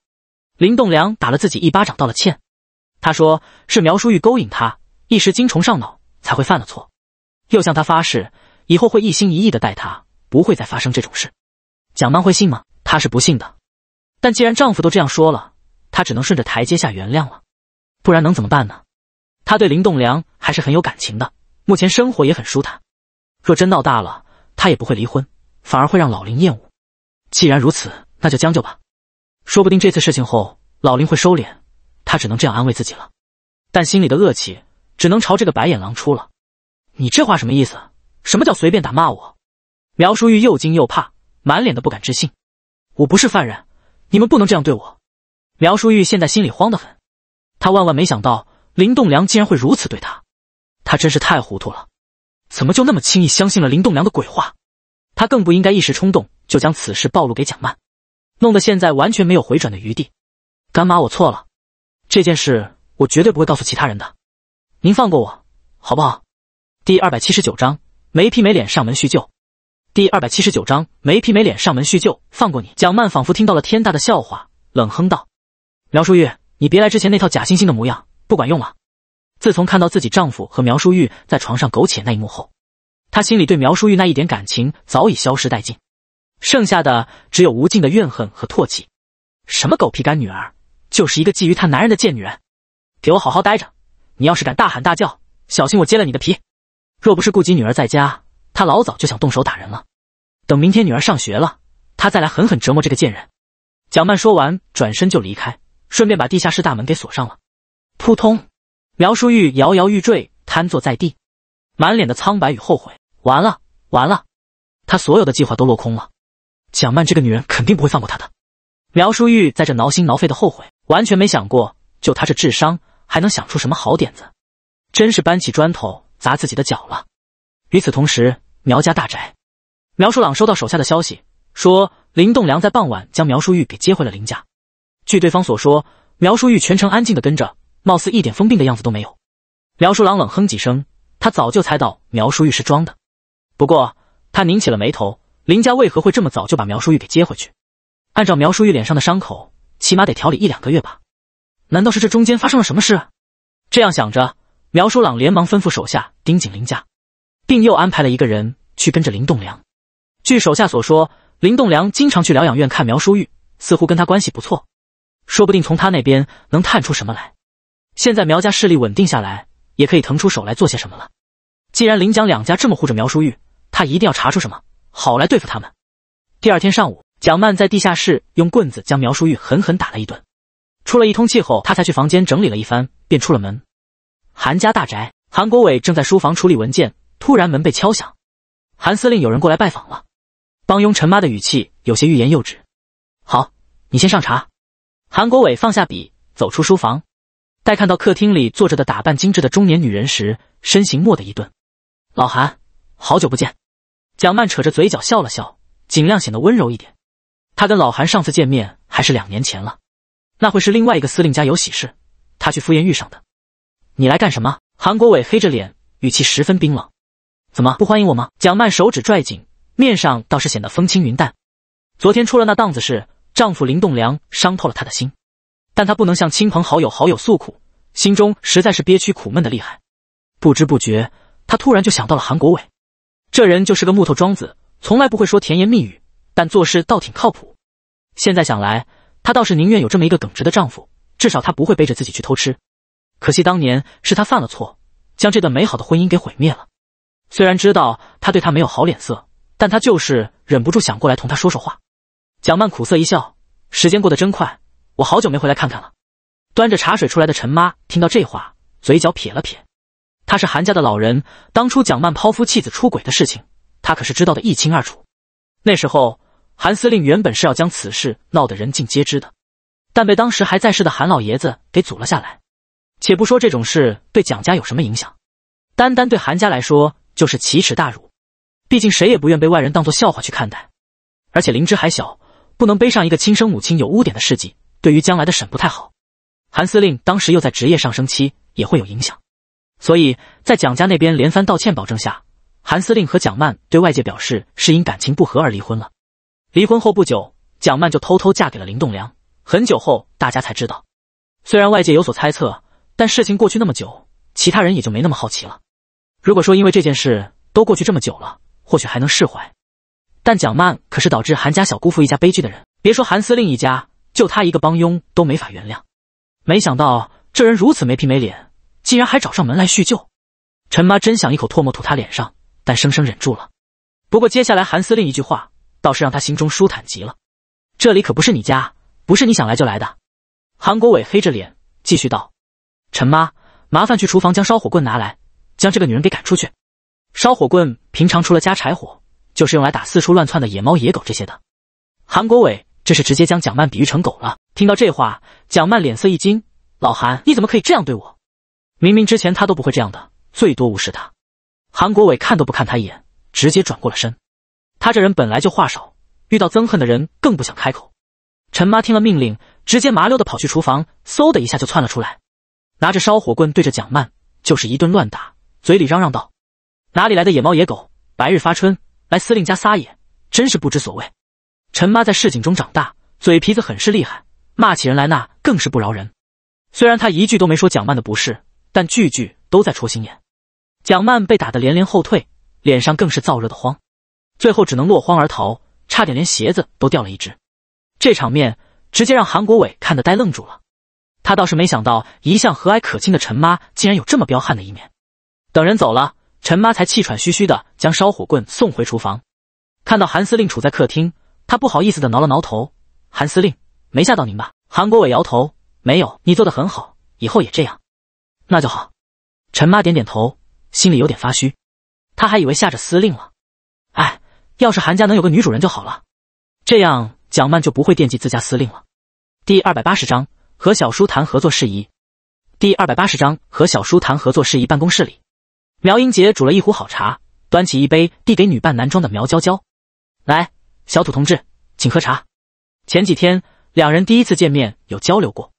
林栋梁打了自己一巴掌，道了歉，他说是苗淑玉勾引他，一时精虫上脑才会犯了错，又向他发誓以后会一心一意的待他，不会再发生这种事。蒋曼会信吗？她是不信的，但既然丈夫都这样说了，她只能顺着台阶下原谅了，不然能怎么办呢？她对林栋梁还是很有感情的。目前生活也很舒坦，若真闹大了，他也不会离婚，反而会让老林厌恶。既然如此，那就将就吧。说不定这次事情后，老林会收敛。他只能这样安慰自己了。但心里的恶气，只能朝这个白眼狼出了。你这话什么意思？什么叫随便打骂我？苗淑玉又惊又怕，满脸的不敢置信。我不是犯人，你们不能这样对我。苗淑玉现在心里慌得很，她万万没想到林栋梁竟然会如此对她。他真是太糊涂了，怎么就那么轻易相信了林栋梁的鬼话？他更不应该一时冲动就将此事暴露给蒋曼，弄得现在完全没有回转的余地。干妈，我错了，这件事我绝对不会告诉其他人的，您放过我，好不好？第二百七十九章没皮没脸上门叙旧。第二百七十九章没皮没脸上门叙旧，放过你。蒋曼仿佛听到了天大的笑话，冷哼道：“苗淑玉，你别来之前那套假惺惺的模样，不管用了。”自从看到自己丈夫和苗淑玉在床上苟且那一幕后，她心里对苗淑玉那一点感情早已消失殆尽，剩下的只有无尽的怨恨和唾弃。什么狗皮干女儿，就是一个觊觎她男人的贱女人！给我好好待着，你要是敢大喊大叫，小心我揭了你的皮！若不是顾及女儿在家，她老早就想动手打人了。等明天女儿上学了，她再来狠狠折磨这个贱人。蒋曼说完，转身就离开，顺便把地下室大门给锁上了。扑通。苗淑玉摇摇欲坠，瘫坐在地，满脸的苍白与后悔。完了，完了，他所有的计划都落空了。蒋曼这个女人肯定不会放过他的。苗淑玉在这挠心挠肺的后悔，完全没想过，就他这智商，还能想出什么好点子？真是搬起砖头砸自己的脚了。与此同时，苗家大宅，苗叔朗收到手下的消息，说林栋梁在傍晚将苗淑玉给接回了林家。据对方所说，苗淑玉全程安静的跟着。貌似一点疯病的样子都没有，苗叔朗冷哼几声，他早就猜到苗叔玉是装的，不过他拧起了眉头，林家为何会这么早就把苗叔玉给接回去？按照苗叔玉脸上的伤口，起码得调理一两个月吧？难道是这中间发生了什么事？这样想着，苗叔朗连忙吩咐手下盯紧林家，并又安排了一个人去跟着林栋梁。据手下所说，林栋梁经常去疗养院看苗叔玉，似乎跟他关系不错，说不定从他那边能探出什么来。现在苗家势力稳定下来，也可以腾出手来做些什么了。既然林蒋两家这么护着苗淑玉，他一定要查出什么好来对付他们。第二天上午，蒋曼在地下室用棍子将苗淑玉狠狠打了一顿，出了一通气后，他才去房间整理了一番，便出了门。韩家大宅，韩国伟正在书房处理文件，突然门被敲响。韩司令，有人过来拜访了。帮佣陈妈的语气有些欲言又止。好，你先上茶。韩国伟放下笔，走出书房。在看到客厅里坐着的打扮精致的中年女人时，身形蓦地一顿。老韩，好久不见。蒋曼扯着嘴角笑了笑，尽量显得温柔一点。她跟老韩上次见面还是两年前了，那会是另外一个司令家有喜事，她去赴宴遇上的。你来干什么？韩国伟黑着脸，语气十分冰冷。怎么不欢迎我吗？蒋曼手指拽紧，面上倒是显得风轻云淡。昨天出了那档子事，丈夫林栋梁伤透了她的心。但他不能向亲朋好友好友诉苦，心中实在是憋屈苦闷的厉害。不知不觉，他突然就想到了韩国伟，这人就是个木头桩子，从来不会说甜言蜜语，但做事倒挺靠谱。现在想来，他倒是宁愿有这么一个耿直的丈夫，至少他不会背着自己去偷吃。可惜当年是他犯了错，将这段美好的婚姻给毁灭了。虽然知道他对他没有好脸色，但他就是忍不住想过来同他说说话。蒋曼苦涩一笑，时间过得真快。我好久没回来看看了。端着茶水出来的陈妈听到这话，嘴角撇了撇。她是韩家的老人，当初蒋曼抛夫弃子、出轨的事情，她可是知道的一清二楚。那时候，韩司令原本是要将此事闹得人尽皆知的，但被当时还在世的韩老爷子给阻了下来。且不说这种事对蒋家有什么影响，单单对韩家来说就是奇耻大辱。毕竟谁也不愿被外人当做笑话去看待。而且灵芝还小，不能背上一个亲生母亲有污点的事迹。对于将来的审不太好，韩司令当时又在职业上升期，也会有影响。所以在蒋家那边连番道歉保证下，韩司令和蒋曼对外界表示是因感情不和而离婚了。离婚后不久，蒋曼就偷偷嫁给了林栋梁。很久后，大家才知道，虽然外界有所猜测，但事情过去那么久，其他人也就没那么好奇了。如果说因为这件事都过去这么久了，或许还能释怀，但蒋曼可是导致韩家小姑父一家悲剧的人，别说韩司令一家。就他一个帮佣都没法原谅，没想到这人如此没皮没脸，竟然还找上门来叙旧。陈妈真想一口唾沫吐他脸上，但生生忍住了。不过接下来韩司令一句话倒是让他心中舒坦极了：这里可不是你家，不是你想来就来的。韩国伟黑着脸继续道：“陈妈，麻烦去厨房将烧火棍拿来，将这个女人给赶出去。烧火棍平常除了加柴火，就是用来打四处乱窜的野猫野狗这些的。”韩国伟。这是直接将蒋曼比喻成狗了。听到这话，蒋曼脸色一惊：“老韩，你怎么可以这样对我？明明之前他都不会这样的，最多无视他。”韩国伟看都不看他一眼，直接转过了身。他这人本来就话少，遇到憎恨的人更不想开口。陈妈听了命令，直接麻溜的跑去厨房，嗖的一下就窜了出来，拿着烧火棍对着蒋曼就是一顿乱打，嘴里嚷嚷道：“哪里来的野猫野狗，白日发春，来司令家撒野，真是不知所谓。”陈妈在市井中长大，嘴皮子很是厉害，骂起人来那更是不饶人。虽然她一句都没说蒋曼的不是，但句句都在戳心眼。蒋曼被打得连连后退，脸上更是燥热的慌，最后只能落荒而逃，差点连鞋子都掉了一只。这场面直接让韩国伟看得呆愣住了。他倒是没想到，一向和蔼可亲的陈妈竟然有这么彪悍的一面。等人走了，陈妈才气喘吁吁地将烧火棍送回厨房，看到韩司令杵在客厅。他不好意思的挠了挠头，韩司令没吓到您吧？韩国伟摇头，没有，你做的很好，以后也这样，那就好。陈妈点点头，心里有点发虚，他还以为吓着司令了。哎，要是韩家能有个女主人就好了，这样蒋曼就不会惦记自家司令了。第二百八十章和小叔谈合作事宜。第二百八十章和小叔谈合作事宜。办公室里，苗英杰煮了一壶好茶，端起一杯递给女扮男装的苗娇娇，来。小土同志，请喝茶。前几天两人第一次见面，有交流过。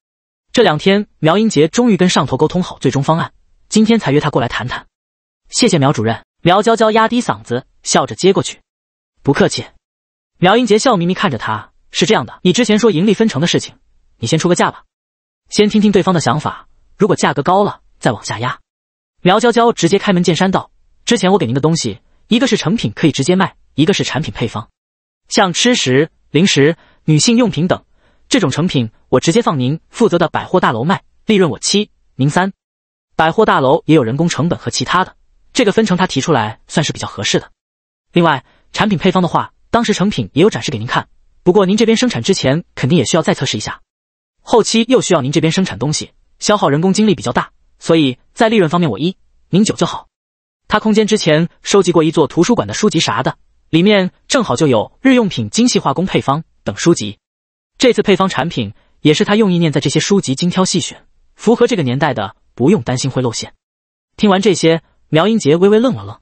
这两天苗英杰终于跟上头沟通好最终方案，今天才约他过来谈谈。谢谢苗主任。苗娇娇压低嗓子，笑着接过去。不客气。苗英杰笑眯眯看着他，是这样的，你之前说盈利分成的事情，你先出个价吧，先听听对方的想法，如果价格高了，再往下压。苗娇娇直接开门见山道：“之前我给您的东西，一个是成品可以直接卖，一个是产品配方。”像吃食、零食、女性用品等这种成品，我直接放您负责的百货大楼卖，利润我七，您三。百货大楼也有人工成本和其他的，这个分成他提出来算是比较合适的。另外，产品配方的话，当时成品也有展示给您看，不过您这边生产之前肯定也需要再测试一下，后期又需要您这边生产东西，消耗人工精力比较大，所以在利润方面我一，您九就好。他空间之前收集过一座图书馆的书籍啥的。里面正好就有日用品、精细化工配方等书籍。这次配方产品也是他用意念在这些书籍精挑细选，符合这个年代的，不用担心会露馅。听完这些，苗英杰微微愣了愣，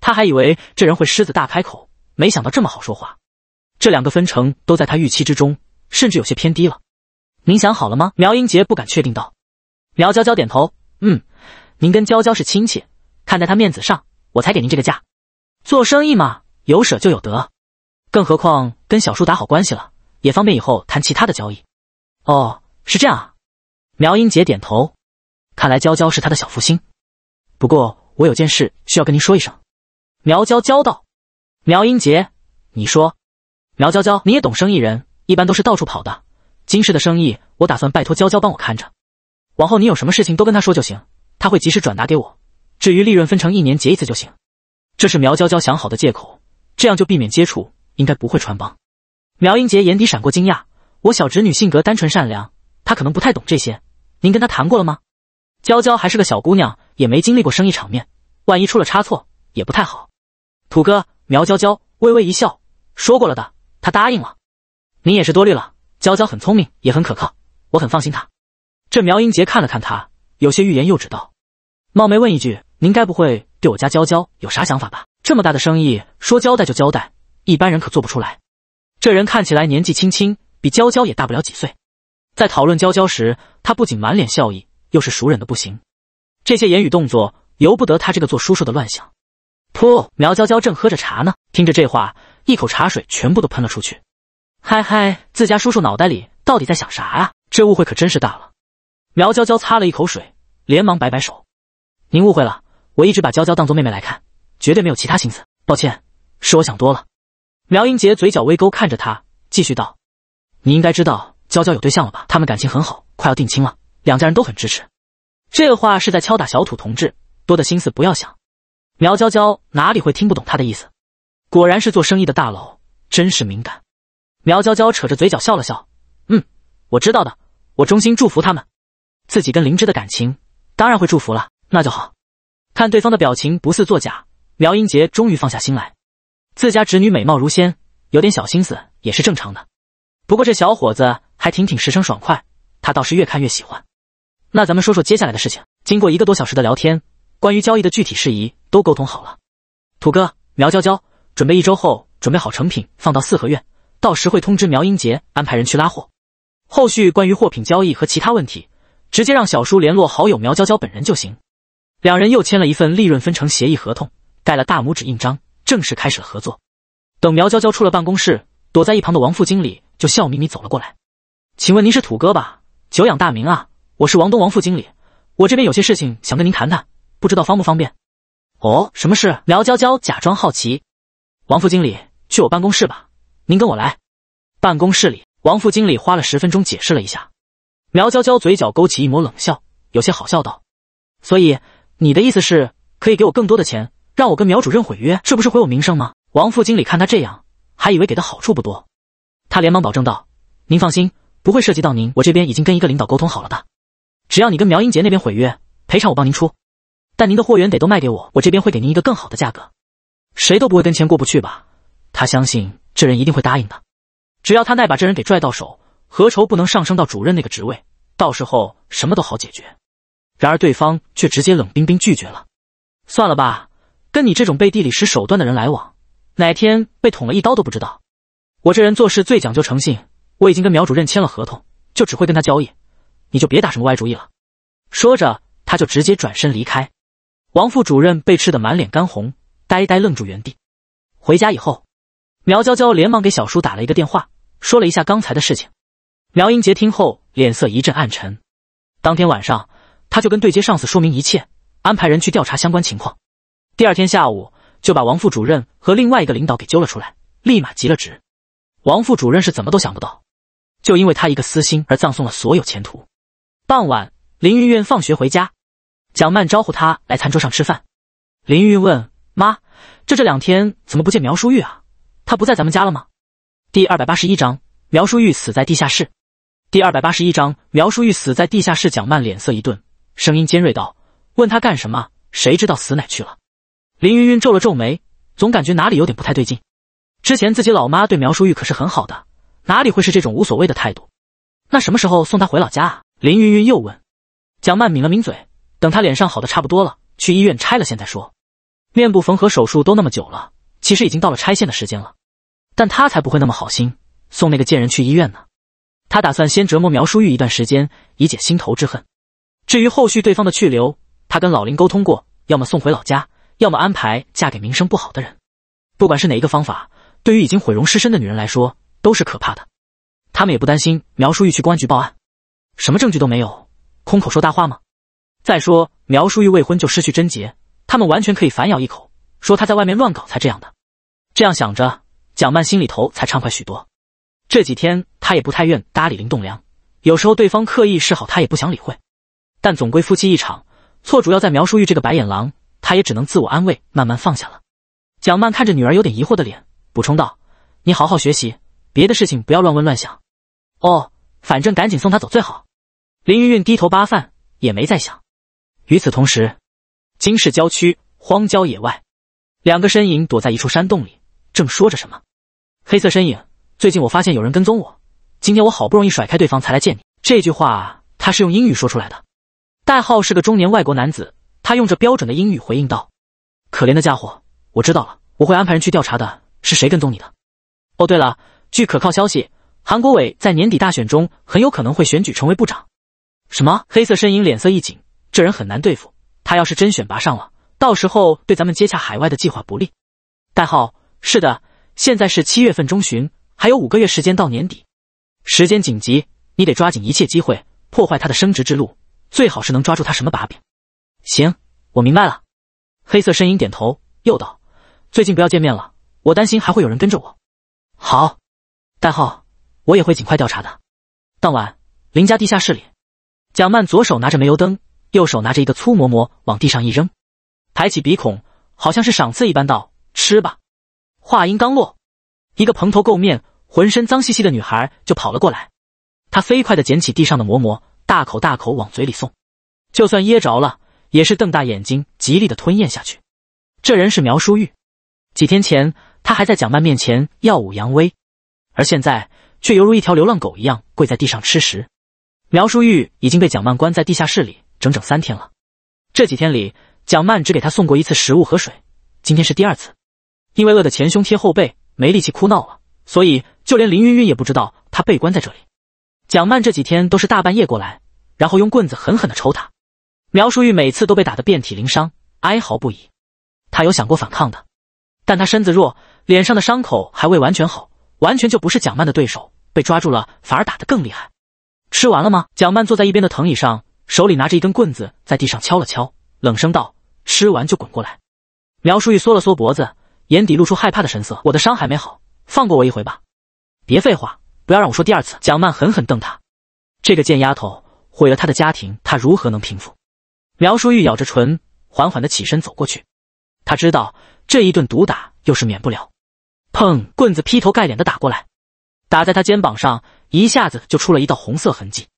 他还以为这人会狮子大开口，没想到这么好说话。这两个分成都在他预期之中，甚至有些偏低了。您想好了吗？苗英杰不敢确定道。苗娇娇点头，嗯，您跟娇娇是亲戚，看在她面子上，我才给您这个价。做生意嘛。有舍就有得，更何况跟小叔打好关系了，也方便以后谈其他的交易。哦，是这样啊。苗英杰点头，看来娇娇是他的小福星。不过我有件事需要跟您说一声。苗娇娇道：“苗英杰，你说。”苗娇娇，你也懂生意人，一般都是到处跑的。金氏的生意，我打算拜托娇娇帮我看着。往后你有什么事情都跟他说就行，他会及时转达给我。至于利润分成，一年结一次就行。这是苗娇娇想好的借口。这样就避免接触，应该不会穿帮。苗英杰眼底闪过惊讶，我小侄女性格单纯善良，她可能不太懂这些。您跟她谈过了吗？娇娇还是个小姑娘，也没经历过生意场面，万一出了差错也不太好。土哥，苗娇娇微微一笑，说过了的，她答应了。您也是多虑了，娇娇很聪明，也很可靠，我很放心她。这苗英杰看了看她，有些欲言又止道：“冒昧问一句，您该不会对我家娇娇有啥想法吧？”这么大的生意，说交代就交代，一般人可做不出来。这人看起来年纪轻轻，比娇娇也大不了几岁。在讨论娇娇时，他不仅满脸笑意，又是熟忍的不行。这些言语动作，由不得他这个做叔叔的乱想。噗！苗娇娇正喝着茶呢，听着这话，一口茶水全部都喷了出去。嗨嗨，自家叔叔脑袋里到底在想啥呀？这误会可真是大了。苗娇娇擦了一口水，连忙摆摆手：“您误会了，我一直把娇娇当做妹妹来看。”绝对没有其他心思，抱歉，是我想多了。苗英杰嘴角微勾，看着他，继续道：“你应该知道娇娇有对象了吧？他们感情很好，快要定亲了，两家人都很支持。”这话是在敲打小土同志，多的心思不要想。苗娇娇哪里会听不懂他的意思？果然是做生意的大佬，真是敏感。苗娇娇扯着嘴角笑了笑：“嗯，我知道的，我衷心祝福他们。自己跟灵芝的感情，当然会祝福了。那就好，看对方的表情不似作假。”苗英杰终于放下心来，自家侄女美貌如仙，有点小心思也是正常的。不过这小伙子还挺挺实诚爽快，他倒是越看越喜欢。那咱们说说接下来的事情。经过一个多小时的聊天，关于交易的具体事宜都沟通好了。土哥、苗娇娇，准备一周后准备好成品放到四合院，到时会通知苗英杰安排人去拉货。后续关于货品交易和其他问题，直接让小叔联络好友苗娇娇本人就行。两人又签了一份利润分成协议合同。盖了大拇指印章，正式开始了合作。等苗娇娇出了办公室，躲在一旁的王副经理就笑眯眯走了过来：“请问您是土哥吧？久仰大名啊！我是王东，王副经理。我这边有些事情想跟您谈谈，不知道方不方便？”“哦，什么事？”苗娇娇假装好奇。“王副经理，去我办公室吧。您跟我来。”办公室里，王副经理花了十分钟解释了一下。苗娇娇嘴角勾起一抹冷笑，有些好笑道：“所以你的意思是，可以给我更多的钱？”让我跟苗主任毁约，这不是毁我名声吗？王副经理看他这样，还以为给的好处不多，他连忙保证道：“您放心，不会涉及到您。我这边已经跟一个领导沟通好了的，只要你跟苗英杰那边毁约，赔偿我帮您出。但您的货源得都卖给我，我这边会给您一个更好的价格。谁都不会跟钱过不去吧？”他相信这人一定会答应的，只要他奈把这人给拽到手，何愁不能上升到主任那个职位？到时候什么都好解决。然而对方却直接冷冰冰拒绝了：“算了吧。”跟你这种背地里使手段的人来往，哪天被捅了一刀都不知道。我这人做事最讲究诚信，我已经跟苗主任签了合同，就只会跟他交易，你就别打什么歪主意了。说着，他就直接转身离开。王副主任被斥得满脸干红，呆呆愣住原地。回家以后，苗娇娇连忙给小叔打了一个电话，说了一下刚才的事情。苗英杰听后脸色一阵暗沉。当天晚上，他就跟对接上司说明一切，安排人去调查相关情况。第二天下午就把王副主任和另外一个领导给揪了出来，立马急了职。王副主任是怎么都想不到，就因为他一个私心而葬送了所有前途。傍晚，林云云放学回家，蒋曼招呼她来餐桌上吃饭。林云云问妈：“这这两天怎么不见苗淑玉啊？她不在咱们家了吗？”第二百八十一章苗淑玉死在地下室。第二百八十一章苗淑玉死在地下室。蒋曼脸色一顿，声音尖锐道：“问她干什么？谁知道死哪去了？”林云云皱了皱眉，总感觉哪里有点不太对劲。之前自己老妈对苗淑玉可是很好的，哪里会是这种无所谓的态度？那什么时候送她回老家啊？林云云又问。蒋曼抿了抿嘴，等她脸上好的差不多了，去医院拆了线再说。面部缝合手术都那么久了，其实已经到了拆线的时间了。但他才不会那么好心送那个贱人去医院呢。他打算先折磨苗淑玉一段时间，以解心头之恨。至于后续对方的去留，他跟老林沟通过，要么送回老家。要么安排嫁给名声不好的人，不管是哪一个方法，对于已经毁容失身的女人来说都是可怕的。他们也不担心苗淑玉去公安局报案，什么证据都没有，空口说大话吗？再说苗淑玉未婚就失去贞洁，他们完全可以反咬一口，说她在外面乱搞才这样的。这样想着，蒋曼心里头才畅快许多。这几天她也不太愿搭理林栋梁，有时候对方刻意示好，她也不想理会。但总归夫妻一场，错主要在苗淑玉这个白眼狼。他也只能自我安慰，慢慢放下了。蒋曼看着女儿有点疑惑的脸，补充道：“你好好学习，别的事情不要乱问乱想。哦，反正赶紧送他走最好。”林云云低头扒饭，也没再想。与此同时，京市郊区荒郊野外，两个身影躲在一处山洞里，正说着什么。黑色身影：“最近我发现有人跟踪我，今天我好不容易甩开对方，才来见你。”这句话他是用英语说出来的。代号是个中年外国男子。他用着标准的英语回应道：“可怜的家伙，我知道了，我会安排人去调查的，是谁跟踪你的？哦，对了，据可靠消息，韩国伟在年底大选中很有可能会选举成为部长。”什么？黑色身影脸色一紧，这人很难对付。他要是真选拔上了，到时候对咱们接洽海外的计划不利。代号是的，现在是七月份中旬，还有五个月时间到年底，时间紧急，你得抓紧一切机会破坏他的升职之路，最好是能抓住他什么把柄。行，我明白了。黑色身影点头，又道：“最近不要见面了，我担心还会有人跟着我。”好，代号，我也会尽快调查的。当晚，林家地下室里，蒋曼左手拿着煤油灯，右手拿着一个粗馍馍往地上一扔，抬起鼻孔，好像是赏赐一般道：“吃吧。”话音刚落，一个蓬头垢面、浑身脏兮兮的女孩就跑了过来，她飞快的捡起地上的馍馍，大口大口往嘴里送，就算噎着了。也是瞪大眼睛，极力的吞咽下去。这人是苗淑玉，几天前他还在蒋曼面前耀武扬威，而现在却犹如一条流浪狗一样跪在地上吃食。苗淑玉已经被蒋曼关在地下室里整整三天了。这几天里，蒋曼只给他送过一次食物和水，今天是第二次。因为饿得前胸贴后背，没力气哭闹了，所以就连林云云也不知道他被关在这里。蒋曼这几天都是大半夜过来，然后用棍子狠狠的抽他。苗淑玉每次都被打得遍体鳞伤，哀嚎不已。她有想过反抗的，但她身子弱，脸上的伤口还未完全好，完全就不是蒋曼的对手。被抓住了，反而打得更厉害。吃完了吗？蒋曼坐在一边的藤椅上，手里拿着一根棍子，在地上敲了敲，冷声道：“吃完就滚过来。”苗淑玉缩了缩脖子，眼底露出害怕的神色：“我的伤还没好，放过我一回吧。”“别废话，不要让我说第二次。”蒋曼狠狠瞪他，这个贱丫头毁了他的家庭，他如何能平复？苗淑玉咬着唇，缓缓的起身走过去，他知道这一顿毒打又是免不了。砰！棍子劈头盖脸的打过来，打在他肩膀上，一下子就出了一道红色痕迹。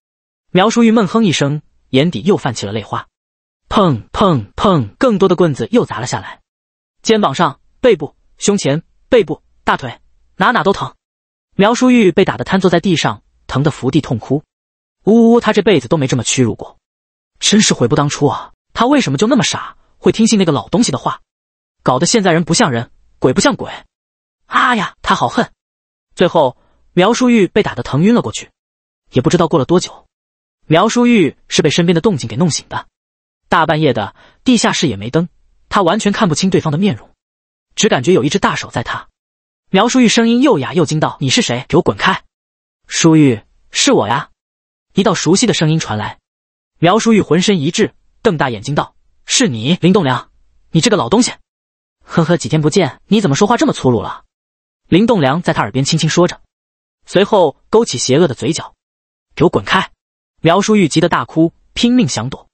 苗淑玉闷哼一声，眼底又泛起了泪花。砰砰砰！更多的棍子又砸了下来，肩膀上、背部、胸前、背部、大腿，哪哪都疼。苗淑玉被打得瘫坐在地上，疼得伏地痛哭，呜呜呜！他这辈子都没这么屈辱过。真是悔不当初啊！他为什么就那么傻，会听信那个老东西的话，搞得现在人不像人，鬼不像鬼。啊呀，他好恨！最后，苗淑玉被打得疼晕了过去。也不知道过了多久，苗淑玉是被身边的动静给弄醒的。大半夜的，地下室也没灯，他完全看不清对方的面容，只感觉有一只大手在他。苗淑玉声音又哑又惊道：“你是谁？给我滚开！”淑玉，是我呀。一道熟悉的声音传来。苗淑玉浑身一滞，瞪大眼睛道：“是你，林栋梁，你这个老东西！呵呵，几天不见，你怎么说话这么粗鲁了？”林栋梁在他耳边轻轻说着，随后勾起邪恶的嘴角：“给我滚开！”苗淑玉急得大哭，拼命想躲，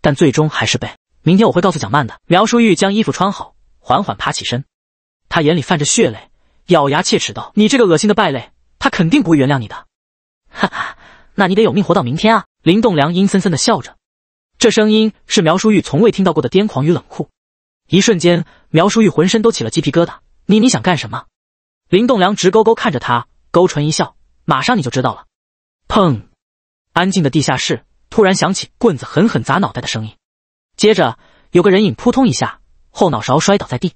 但最终还是被。明天我会告诉蒋曼的。苗淑玉将衣服穿好，缓缓爬起身，她眼里泛着血泪，咬牙切齿道：“你这个恶心的败类，他肯定不会原谅你的！”哈哈，那你得有命活到明天啊！林栋梁阴森森的笑着，这声音是苗淑玉从未听到过的癫狂与冷酷。一瞬间，苗淑玉浑身都起了鸡皮疙瘩。你你想干什么？林栋梁直勾勾看着他，勾唇一笑：“马上你就知道了。”砰！安静的地下室突然响起棍子狠狠砸脑袋的声音，接着有个人影扑通一下后脑勺摔倒在地，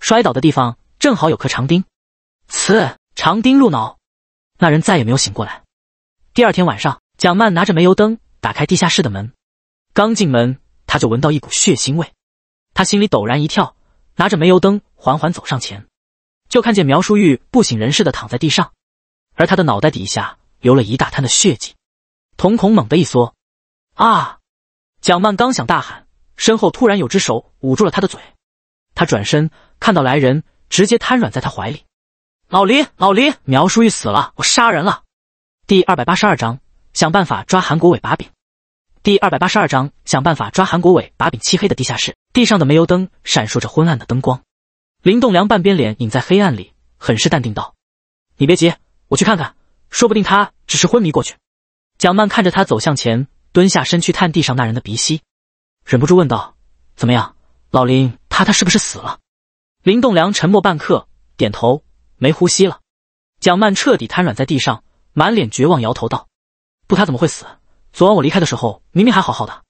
摔倒的地方正好有颗长钉，刺长钉入脑，那人再也没有醒过来。第二天晚上。蒋曼拿着煤油灯打开地下室的门，刚进门，他就闻到一股血腥味，他心里陡然一跳，拿着煤油灯缓缓走上前，就看见苗淑玉不省人事的躺在地上，而他的脑袋底下流了一大滩的血迹，瞳孔猛地一缩。啊！蒋曼刚想大喊，身后突然有只手捂住了他的嘴，他转身看到来人，直接瘫软在他怀里。老林，老林，苗淑玉死了，我杀人了。第二百八十二章。想办法抓韩国伟把柄。第二百八十二章，想办法抓韩国伟把柄。漆黑的地下室，地上的煤油灯闪烁着昏暗的灯光。林栋梁半边脸隐在黑暗里，很是淡定道：“你别急，我去看看，说不定他只是昏迷过去。”蒋曼看着他走向前，蹲下身去探地上那人的鼻息，忍不住问道：“怎么样，老林，他他是不是死了？”林栋梁沉默半刻，点头，没呼吸了。蒋曼彻底瘫软在地上，满脸绝望，摇头道。不，他怎么会死？昨晚我离开的时候，明明还好好的。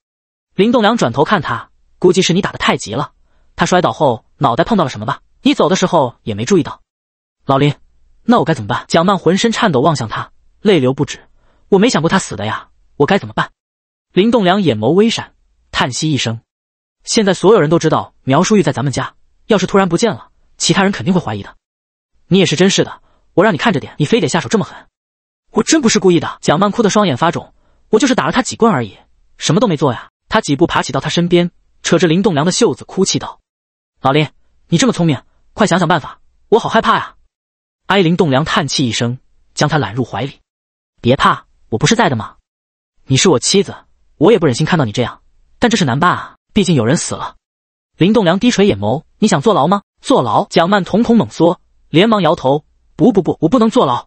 林栋梁转头看他，估计是你打得太急了，他摔倒后脑袋碰到了什么吧？你走的时候也没注意到。老林，那我该怎么办？蒋曼浑身颤抖，望向他，泪流不止。我没想过他死的呀，我该怎么办？林栋梁眼眸微闪，叹息一声。现在所有人都知道苗淑玉在咱们家，要是突然不见了，其他人肯定会怀疑的。你也是真是的，我让你看着点，你非得下手这么狠。我真不是故意的，蒋曼哭得双眼发肿，我就是打了他几棍而已，什么都没做呀。他几步爬起到他身边，扯着林栋梁的袖子哭泣道：“老林，你这么聪明，快想想办法，我好害怕呀。”挨林栋梁叹气一声，将他揽入怀里：“别怕，我不是在的吗？你是我妻子，我也不忍心看到你这样。但这是难办啊，毕竟有人死了。”林栋梁低垂眼眸：“你想坐牢吗？”“坐牢。”蒋曼瞳孔猛缩，连忙摇头：“不不不，我不能坐牢。”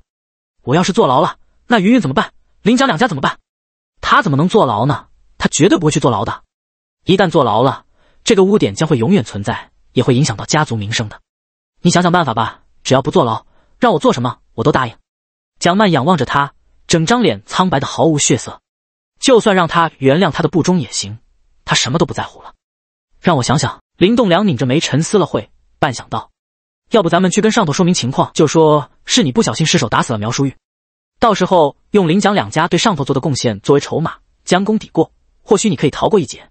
我要是坐牢了，那云云怎么办？林蒋两家怎么办？他怎么能坐牢呢？他绝对不会去坐牢的。一旦坐牢了，这个污点将会永远存在，也会影响到家族名声的。你想想办法吧，只要不坐牢，让我做什么我都答应。蒋曼仰望着他，整张脸苍白的毫无血色。就算让他原谅他的不忠也行，他什么都不在乎了。让我想想。林栋梁拧着眉沉思了会，半晌道。要不咱们去跟上头说明情况，就说是你不小心失手打死了苗淑玉，到时候用林蒋两家对上头做的贡献作为筹码，将功抵过，或许你可以逃过一劫。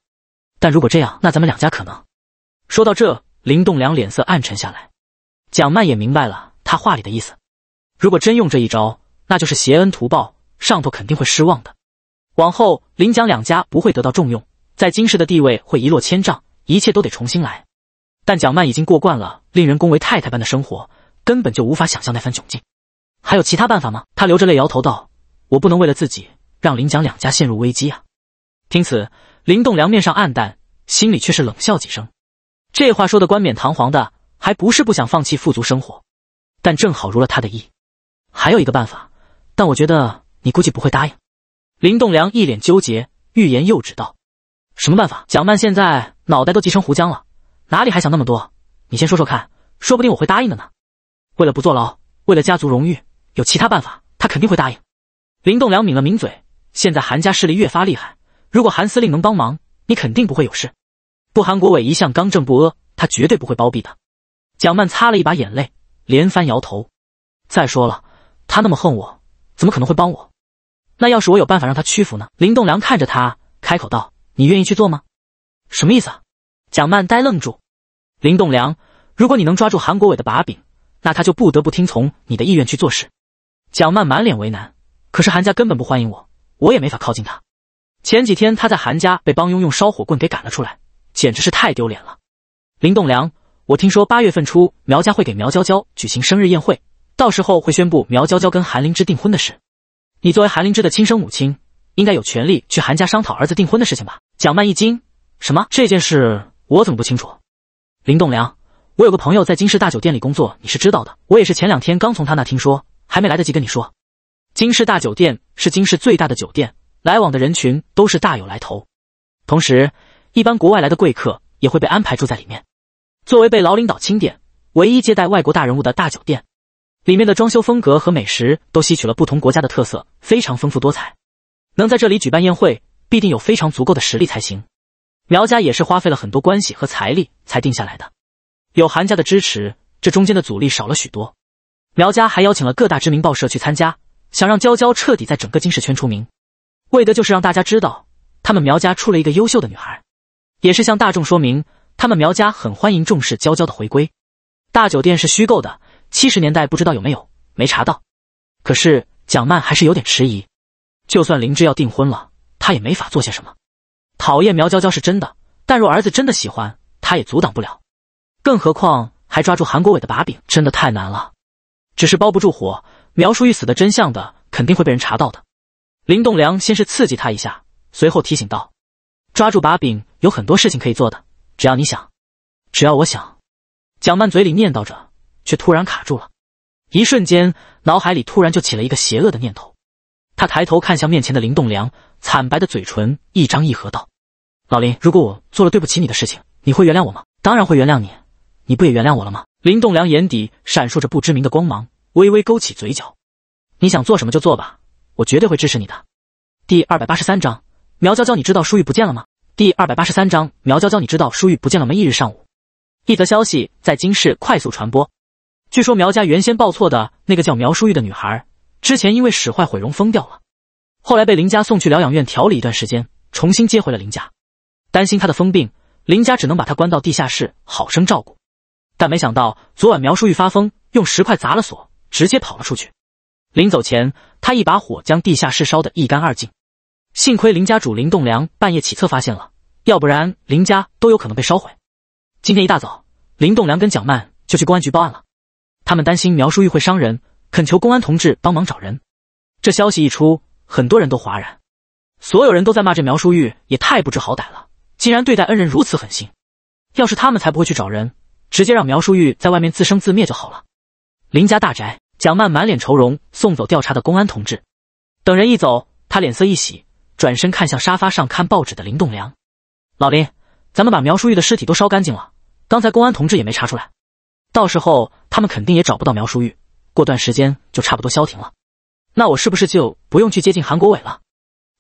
但如果这样，那咱们两家可能……说到这，林栋梁脸色暗沉下来，蒋曼也明白了他话里的意思。如果真用这一招，那就是携恩图报，上头肯定会失望的。往后林蒋两家不会得到重用，在京师的地位会一落千丈，一切都得重新来。但蒋曼已经过惯了令人恭维太太般的生活，根本就无法想象那番窘境。还有其他办法吗？她流着泪摇头道：“我不能为了自己，让林蒋两家陷入危机啊！”听此，林栋梁面上黯淡，心里却是冷笑几声。这话说的冠冕堂皇的，还不是不想放弃富足生活，但正好如了他的意。还有一个办法，但我觉得你估计不会答应。林栋梁一脸纠结，欲言又止道：“什么办法？”蒋曼现在脑袋都急成胡浆了。哪里还想那么多？你先说说看，说不定我会答应的呢。为了不坐牢，为了家族荣誉，有其他办法，他肯定会答应。林栋梁抿了抿嘴，现在韩家势力越发厉害，如果韩司令能帮忙，你肯定不会有事。不，韩国伟一向刚正不阿，他绝对不会包庇的。蒋曼擦了一把眼泪，连番摇头。再说了，他那么恨我，怎么可能会帮我？那要是我有办法让他屈服呢？林栋梁看着他，开口道：“你愿意去做吗？”什么意思啊？蒋曼呆愣住。林栋梁，如果你能抓住韩国伟的把柄，那他就不得不听从你的意愿去做事。蒋曼满脸为难，可是韩家根本不欢迎我，我也没法靠近他。前几天他在韩家被帮佣用烧火棍给赶了出来，简直是太丢脸了。林栋梁，我听说八月份初苗家会给苗娇娇举行生日宴会，到时候会宣布苗娇娇跟韩灵芝订婚的事。你作为韩灵芝的亲生母亲，应该有权利去韩家商讨儿子订婚的事情吧？蒋曼一惊，什么？这件事我怎么不清楚？林栋梁，我有个朋友在金氏大酒店里工作，你是知道的。我也是前两天刚从他那听说，还没来得及跟你说。金氏大酒店是金市最大的酒店，来往的人群都是大有来头。同时，一般国外来的贵客也会被安排住在里面。作为被老领导钦点、唯一接待外国大人物的大酒店，里面的装修风格和美食都吸取了不同国家的特色，非常丰富多彩。能在这里举办宴会，必定有非常足够的实力才行。苗家也是花费了很多关系和财力才定下来的，有韩家的支持，这中间的阻力少了许多。苗家还邀请了各大知名报社去参加，想让娇娇彻底在整个金石圈出名，为的就是让大家知道他们苗家出了一个优秀的女孩，也是向大众说明他们苗家很欢迎重视娇娇的回归。大酒店是虚构的，七十年代不知道有没有，没查到。可是蒋曼还是有点迟疑，就算林芝要订婚了，她也没法做些什么。讨厌苗娇娇是真的，但若儿子真的喜欢她，也阻挡不了。更何况还抓住韩国伟的把柄，真的太难了。只是包不住火，苗叔欲死的真相的肯定会被人查到的。林栋梁先是刺激他一下，随后提醒道：“抓住把柄，有很多事情可以做的，只要你想，只要我想。”蒋曼嘴里念叨着，却突然卡住了。一瞬间，脑海里突然就起了一个邪恶的念头。他抬头看向面前的林栋梁，惨白的嘴唇一张一合道。老林，如果我做了对不起你的事情，你会原谅我吗？当然会原谅你，你不也原谅我了吗？林栋梁眼底闪烁着不知名的光芒，微微勾起嘴角。你想做什么就做吧，我绝对会支持你的。第二百八十三章，苗娇娇，你知道舒玉不见了吗？第二百八十三章，苗娇娇，你知道舒玉不见了没？一日上午，一则消息在京市快速传播，据说苗家原先报错的那个叫苗书玉的女孩，之前因为使坏毁容疯掉了，后来被林家送去疗养院调理一段时间，重新接回了林家。担心他的疯病，林家只能把他关到地下室，好生照顾。但没想到昨晚苗淑玉发疯，用石块砸了锁，直接跑了出去。临走前，他一把火将地下室烧得一干二净。幸亏林家主林栋梁半夜起厕发现了，要不然林家都有可能被烧毁。今天一大早，林栋梁跟蒋曼就去公安局报案了。他们担心苗淑玉会伤人，恳求公安同志帮忙找人。这消息一出，很多人都哗然，所有人都在骂这苗淑玉也太不知好歹了。竟然对待恩人如此狠心，要是他们才不会去找人，直接让苗淑玉在外面自生自灭就好了。林家大宅，蒋曼满脸愁容送走调查的公安同志，等人一走，他脸色一喜，转身看向沙发上看报纸的林栋梁。老林，咱们把苗淑玉的尸体都烧干净了，刚才公安同志也没查出来，到时候他们肯定也找不到苗淑玉，过段时间就差不多消停了。那我是不是就不用去接近韩国伟了？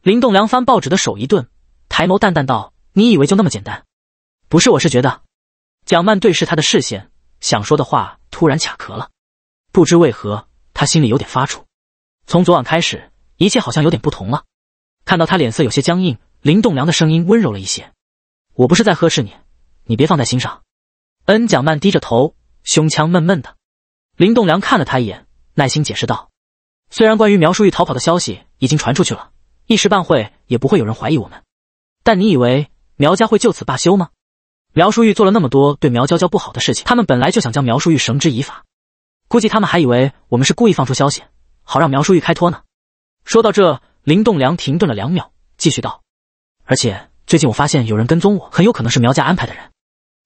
林栋梁翻报纸的手一顿，抬眸淡淡道。你以为就那么简单？不是，我是觉得。蒋曼对视他的视线，想说的话突然卡壳了。不知为何，他心里有点发怵。从昨晚开始，一切好像有点不同了。看到他脸色有些僵硬，林栋梁的声音温柔了一些：“我不是在呵斥你，你别放在心上。”恩，蒋曼低着头，胸腔闷闷的。林栋梁看了他一眼，耐心解释道：“虽然关于苗淑玉逃跑的消息已经传出去了，一时半会也不会有人怀疑我们，但你以为……”苗家会就此罢休吗？苗淑玉做了那么多对苗娇娇不好的事情，他们本来就想将苗淑玉绳之以法。估计他们还以为我们是故意放出消息，好让苗淑玉开脱呢。说到这，林栋梁停顿了两秒，继续道：“而且最近我发现有人跟踪我，很有可能是苗家安排的人。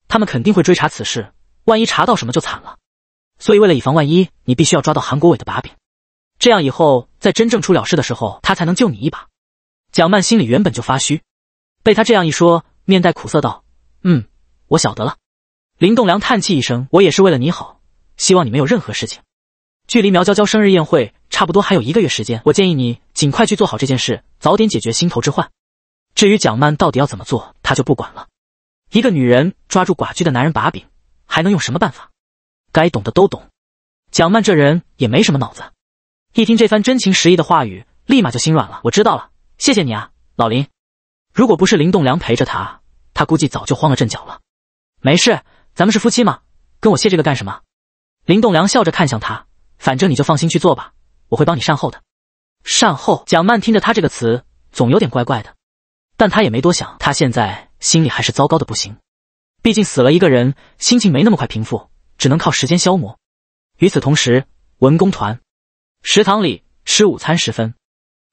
他们肯定会追查此事，万一查到什么就惨了。所以为了以防万一，你必须要抓到韩国伟的把柄。这样以后在真正出了事的时候，他才能救你一把。”蒋曼心里原本就发虚。被他这样一说，面带苦涩道：“嗯，我晓得了。”林栋梁叹气一声：“我也是为了你好，希望你没有任何事情。距离苗娇娇生日宴会差不多还有一个月时间，我建议你尽快去做好这件事，早点解决心头之患。至于蒋曼到底要怎么做，他就不管了。一个女人抓住寡居的男人把柄，还能用什么办法？该懂的都懂。蒋曼这人也没什么脑子。一听这番真情实意的话语，立马就心软了。我知道了，谢谢你啊，老林。”如果不是林栋梁陪着他，他估计早就慌了阵脚了。没事，咱们是夫妻嘛，跟我谢这个干什么？林栋梁笑着看向他，反正你就放心去做吧，我会帮你善后的。善后？蒋曼听着他这个词，总有点怪怪的，但他也没多想。他现在心里还是糟糕的不行，毕竟死了一个人，心情没那么快平复，只能靠时间消磨。与此同时，文工团食堂里吃午餐时分，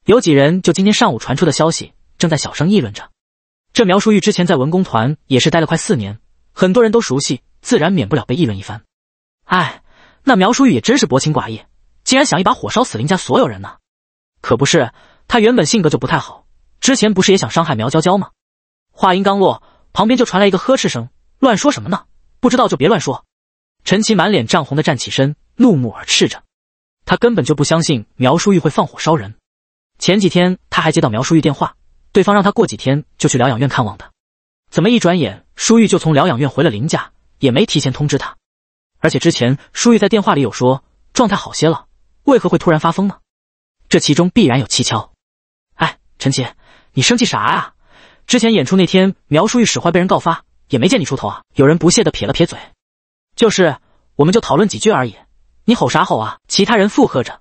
有几人就今天上午传出的消息。正在小声议论着，这苗淑玉之前在文工团也是待了快四年，很多人都熟悉，自然免不了被议论一番。哎，那苗淑玉也真是薄情寡义，竟然想一把火烧死林家所有人呢！可不是，他原本性格就不太好，之前不是也想伤害苗娇娇吗？话音刚落，旁边就传来一个呵斥声：“乱说什么呢？不知道就别乱说。”陈奇满脸涨红的站起身，怒目而斥着。他根本就不相信苗淑玉会放火烧人。前几天他还接到苗淑玉电话。对方让他过几天就去疗养院看望的，怎么一转眼舒玉就从疗养院回了林家，也没提前通知他？而且之前舒玉在电话里有说状态好些了，为何会突然发疯呢？这其中必然有蹊跷。哎，陈奇，你生气啥呀？之前演出那天苗舒玉使坏被人告发，也没见你出头啊？有人不屑的撇了撇嘴。就是，我们就讨论几句而已，你吼啥吼啊？其他人附和着。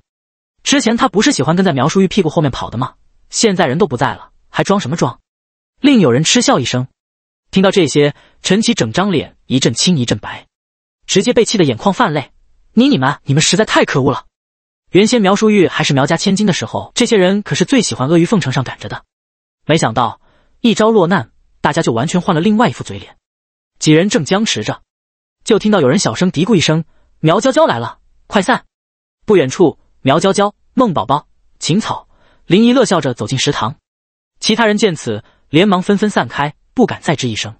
之前他不是喜欢跟在苗舒玉屁股后面跑的吗？现在人都不在了。还装什么装？另有人嗤笑一声。听到这些，陈奇整张脸一阵青一阵白，直接被气得眼眶泛泪。你你们你们实在太可恶了！原先苗淑玉还是苗家千金的时候，这些人可是最喜欢阿谀奉承上赶着的。没想到一朝落难，大家就完全换了另外一副嘴脸。几人正僵持着，就听到有人小声嘀咕一声：“苗娇娇来了，快散！”不远处，苗娇娇、孟宝宝、秦草、林怡乐笑着走进食堂。其他人见此，连忙纷纷散开，不敢再吱一声。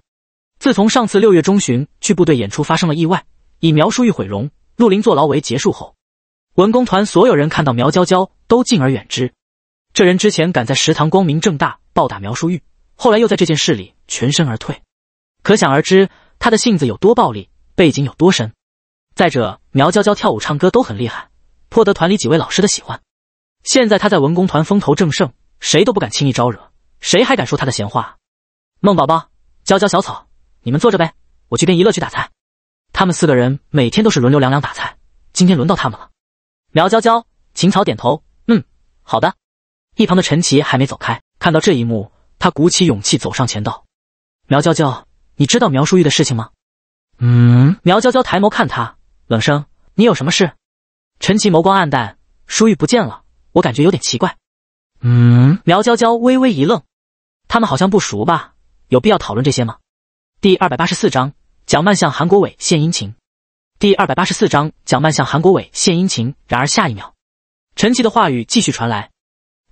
自从上次六月中旬去部队演出发生了意外，以苗淑玉毁容、陆林坐牢为结束后，文工团所有人看到苗娇娇都敬而远之。这人之前敢在食堂光明正大暴打苗淑玉，后来又在这件事里全身而退，可想而知他的性子有多暴力，背景有多深。再者，苗娇娇跳舞、唱歌都很厉害，颇得团里几位老师的喜欢。现在她在文工团风头正盛，谁都不敢轻易招惹。谁还敢说他的闲话？孟宝宝、娇娇、小草，你们坐着呗，我去跟一乐去打菜。他们四个人每天都是轮流两两打菜，今天轮到他们了。苗娇娇、秦草点头，嗯，好的。一旁的陈奇还没走开，看到这一幕，他鼓起勇气走上前道：“苗娇娇，你知道苗淑玉的事情吗？”嗯。苗娇娇抬眸看他，冷声：“你有什么事？”陈奇眸光暗淡，淑玉不见了，我感觉有点奇怪。嗯。苗娇娇微微一愣。他们好像不熟吧？有必要讨论这些吗？第二百八十四章，蒋曼向韩国伟献殷勤。第二百八十四章，蒋曼向韩国伟献殷勤。然而下一秒，陈奇的话语继续传来：“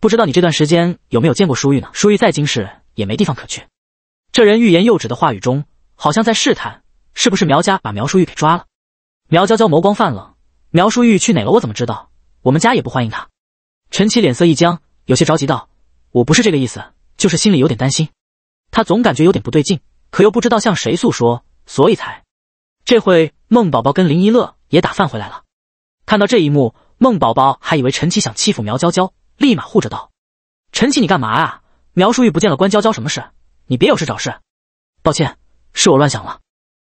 不知道你这段时间有没有见过舒玉呢？舒玉再京市也没地方可去。”这人欲言又止的话语中，好像在试探，是不是苗家把苗淑玉给抓了？苗娇娇眸光泛冷：“苗淑玉去哪了？我怎么知道？我们家也不欢迎他。”陈奇脸色一僵，有些着急道：“我不是这个意思。”就是心里有点担心，他总感觉有点不对劲，可又不知道向谁诉说，所以才。这会，孟宝宝跟林一乐也打饭回来了，看到这一幕，孟宝宝还以为陈奇想欺负苗娇娇，立马护着道：“陈奇，你干嘛啊？苗淑玉不见了，关娇娇什么事？你别有事找事。”“抱歉，是我乱想了。”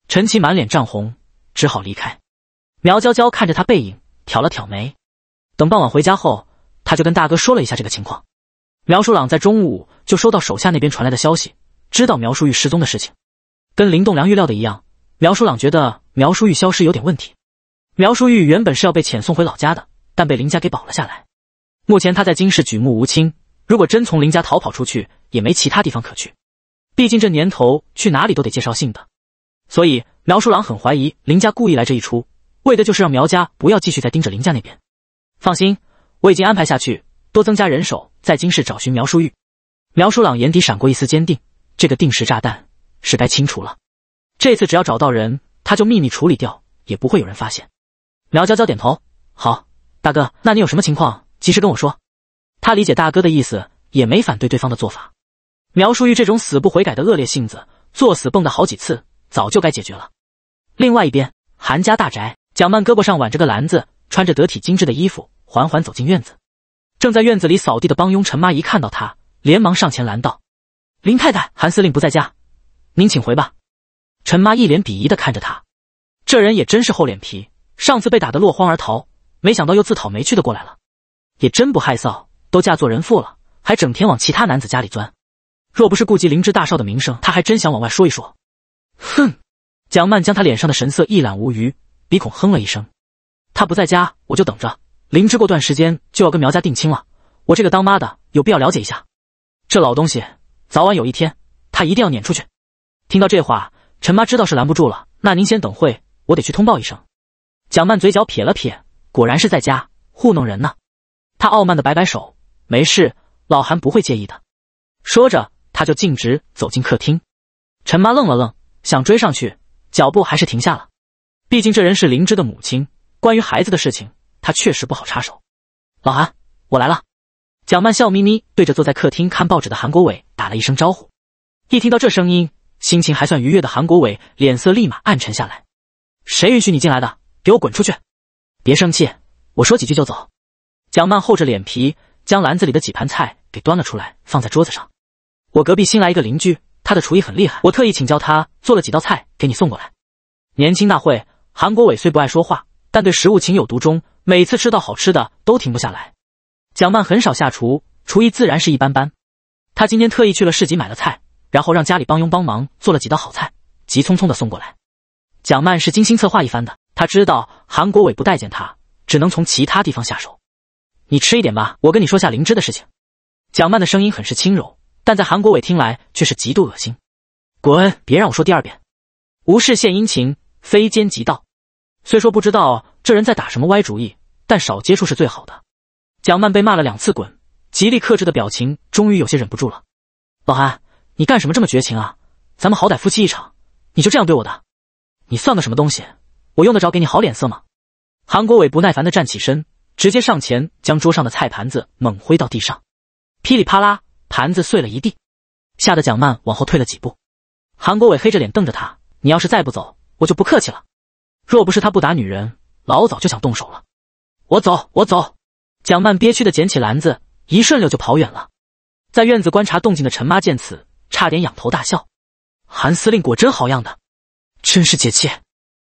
陈奇满脸涨红，只好离开。苗娇娇看着他背影，挑了挑眉。等傍晚回家后，他就跟大哥说了一下这个情况。苗叔朗在中午就收到手下那边传来的消息，知道苗叔玉失踪的事情，跟林栋梁预料的一样。苗叔朗觉得苗叔玉消失有点问题。苗叔玉原本是要被遣送回老家的，但被林家给保了下来。目前他在京市举目无亲，如果真从林家逃跑出去，也没其他地方可去。毕竟这年头去哪里都得介绍信的，所以苗叔朗很怀疑林家故意来这一出，为的就是让苗家不要继续再盯着林家那边。放心，我已经安排下去。多增加人手，在京市找寻苗书玉。苗书朗眼底闪过一丝坚定，这个定时炸弹是该清除了。这次只要找到人，他就秘密处理掉，也不会有人发现。苗娇娇点头，好，大哥，那你有什么情况，及时跟我说。他理解大哥的意思，也没反对对方的做法。苗书玉这种死不悔改的恶劣性子，作死蹦的好几次，早就该解决了。另外一边，韩家大宅，蒋曼胳膊上挽着个篮子，穿着得体精致的衣服，缓缓走进院子。正在院子里扫地的帮佣陈妈一看到他，连忙上前拦道：“林太太，韩司令不在家，您请回吧。”陈妈一脸鄙夷的看着他，这人也真是厚脸皮，上次被打得落荒而逃，没想到又自讨没趣的过来了，也真不害臊，都嫁作人妇了，还整天往其他男子家里钻。若不是顾及灵芝大少的名声，他还真想往外说一说。哼，蒋曼将他脸上的神色一览无余，鼻孔哼了一声。他不在家，我就等着。灵芝过段时间就要跟苗家定亲了，我这个当妈的有必要了解一下。这老东西，早晚有一天，他一定要撵出去。听到这话，陈妈知道是拦不住了，那您先等会，我得去通报一声。蒋曼嘴角撇了撇，果然是在家糊弄人呢。她傲慢的摆摆手，没事，老韩不会介意的。说着，他就径直走进客厅。陈妈愣了愣，想追上去，脚步还是停下了。毕竟这人是灵芝的母亲，关于孩子的事情。他确实不好插手。老韩，我来了。蒋曼笑眯眯对着坐在客厅看报纸的韩国伟打了一声招呼。一听到这声音，心情还算愉悦的韩国伟脸色立马暗沉下来：“谁允许你进来的？给我滚出去！别生气，我说几句就走。”蒋曼厚着脸皮将篮子里的几盘菜给端了出来，放在桌子上。我隔壁新来一个邻居，他的厨艺很厉害，我特意请教他做了几道菜给你送过来。年轻那会，韩国伟虽不爱说话，但对食物情有独钟。每次吃到好吃的都停不下来。蒋曼很少下厨，厨艺自然是一般般。她今天特意去了市集买了菜，然后让家里帮佣帮忙做了几道好菜，急匆匆的送过来。蒋曼是精心策划一番的，她知道韩国伟不待见她，只能从其他地方下手。你吃一点吧，我跟你说下灵芝的事情。蒋曼的声音很是轻柔，但在韩国伟听来却是极度恶心。滚，别让我说第二遍。无事献殷勤，非奸即盗。虽说不知道。这人在打什么歪主意？但少接触是最好的。蒋曼被骂了两次滚，极力克制的表情终于有些忍不住了。老韩，你干什么这么绝情啊？咱们好歹夫妻一场，你就这样对我？的你算个什么东西？我用得着给你好脸色吗？韩国伟不耐烦的站起身，直接上前将桌上的菜盘子猛挥到地上，噼里啪啦，盘子碎了一地，吓得蒋曼往后退了几步。韩国伟黑着脸瞪着他：“你要是再不走，我就不客气了。”若不是他不打女人。老早就想动手了，我走，我走。蒋曼憋屈的捡起篮子，一顺溜就跑远了。在院子观察动静的陈妈见此，差点仰头大笑。韩司令果真好样的，真是解气。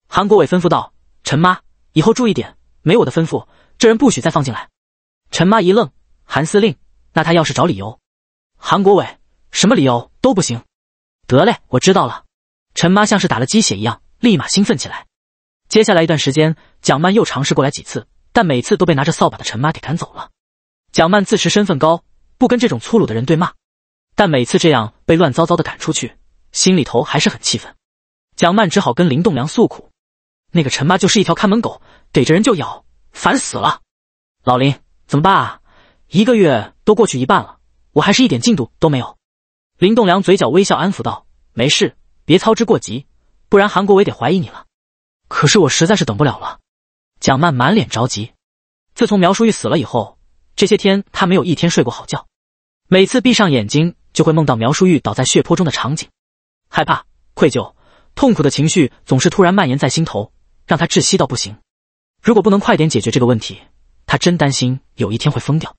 韩国伟吩咐道：“陈妈，以后注意点，没我的吩咐，这人不许再放进来。”陈妈一愣：“韩司令，那他要是找理由？”韩国伟：“什么理由都不行。”“得嘞，我知道了。”陈妈像是打了鸡血一样，立马兴奋起来。接下来一段时间，蒋曼又尝试过来几次，但每次都被拿着扫把的陈妈给赶走了。蒋曼自持身份高，不跟这种粗鲁的人对骂，但每次这样被乱糟糟的赶出去，心里头还是很气愤。蒋曼只好跟林栋梁诉苦：“那个陈妈就是一条看门狗，逮着人就咬，烦死了！老林，怎么办啊？一个月都过去一半了，我还是一点进度都没有。”林栋梁嘴角微笑安抚道：“没事，别操之过急，不然韩国伟得怀疑你了。”可是我实在是等不了了，蒋曼满脸着急。自从苗淑玉死了以后，这些天她没有一天睡过好觉，每次闭上眼睛就会梦到苗淑玉倒在血泊中的场景，害怕、愧疚、痛苦的情绪总是突然蔓延在心头，让她窒息到不行。如果不能快点解决这个问题，她真担心有一天会疯掉。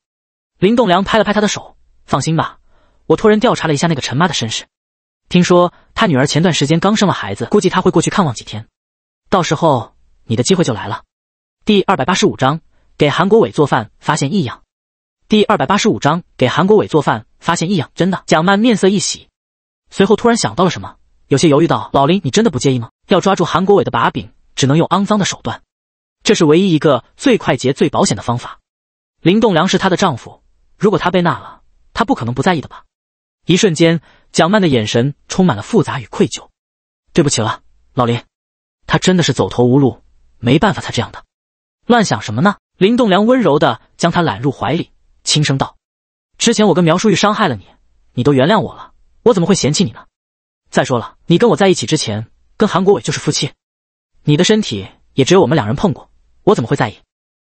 林栋梁拍了拍她的手：“放心吧，我托人调查了一下那个陈妈的身世，听说她女儿前段时间刚生了孩子，估计她会过去看望几天。”到时候你的机会就来了。第二百八十五章给韩国伟做饭发现异样。第二百八十五章给韩国伟做饭发现异样。真的？蒋曼面色一喜，随后突然想到了什么，有些犹豫道：“老林，你真的不介意吗？要抓住韩国伟的把柄，只能用肮脏的手段，这是唯一一个最快捷、最保险的方法。林栋梁是她的丈夫，如果她被纳了，她不可能不在意的吧？”一瞬间，蒋曼的眼神充满了复杂与愧疚。“对不起了，老林。”他真的是走投无路，没办法才这样的。乱想什么呢？林栋梁温柔的将他揽入怀里，轻声道：“之前我跟苗淑玉伤害了你，你都原谅我了，我怎么会嫌弃你呢？再说了，你跟我在一起之前，跟韩国伟就是夫妻，你的身体也只有我们两人碰过，我怎么会在意？”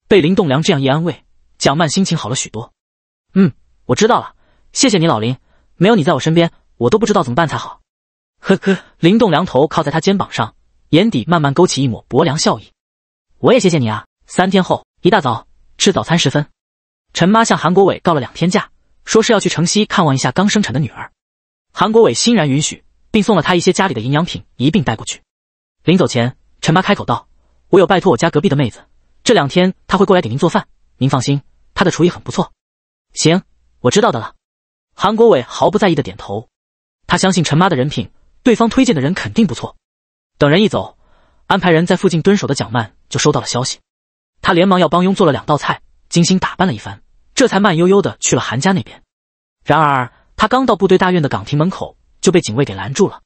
被林栋梁这样一安慰，蒋曼心情好了许多。嗯，我知道了，谢谢你，老林。没有你在我身边，我都不知道怎么办才好。呵呵。林栋梁头靠在他肩膀上。眼底慢慢勾起一抹薄凉笑意，我也谢谢你啊。三天后一大早吃早餐时分，陈妈向韩国伟告了两天假，说是要去城西看望一下刚生产的女儿。韩国伟欣然允许，并送了她一些家里的营养品一并带过去。临走前，陈妈开口道：“我有拜托我家隔壁的妹子，这两天她会过来给您做饭，您放心，她的厨艺很不错。”行，我知道的了。韩国伟毫不在意的点头，他相信陈妈的人品，对方推荐的人肯定不错。等人一走，安排人在附近蹲守的蒋曼就收到了消息。她连忙要帮佣做了两道菜，精心打扮了一番，这才慢悠悠的去了韩家那边。然而，她刚到部队大院的岗亭门口，就被警卫给拦住了。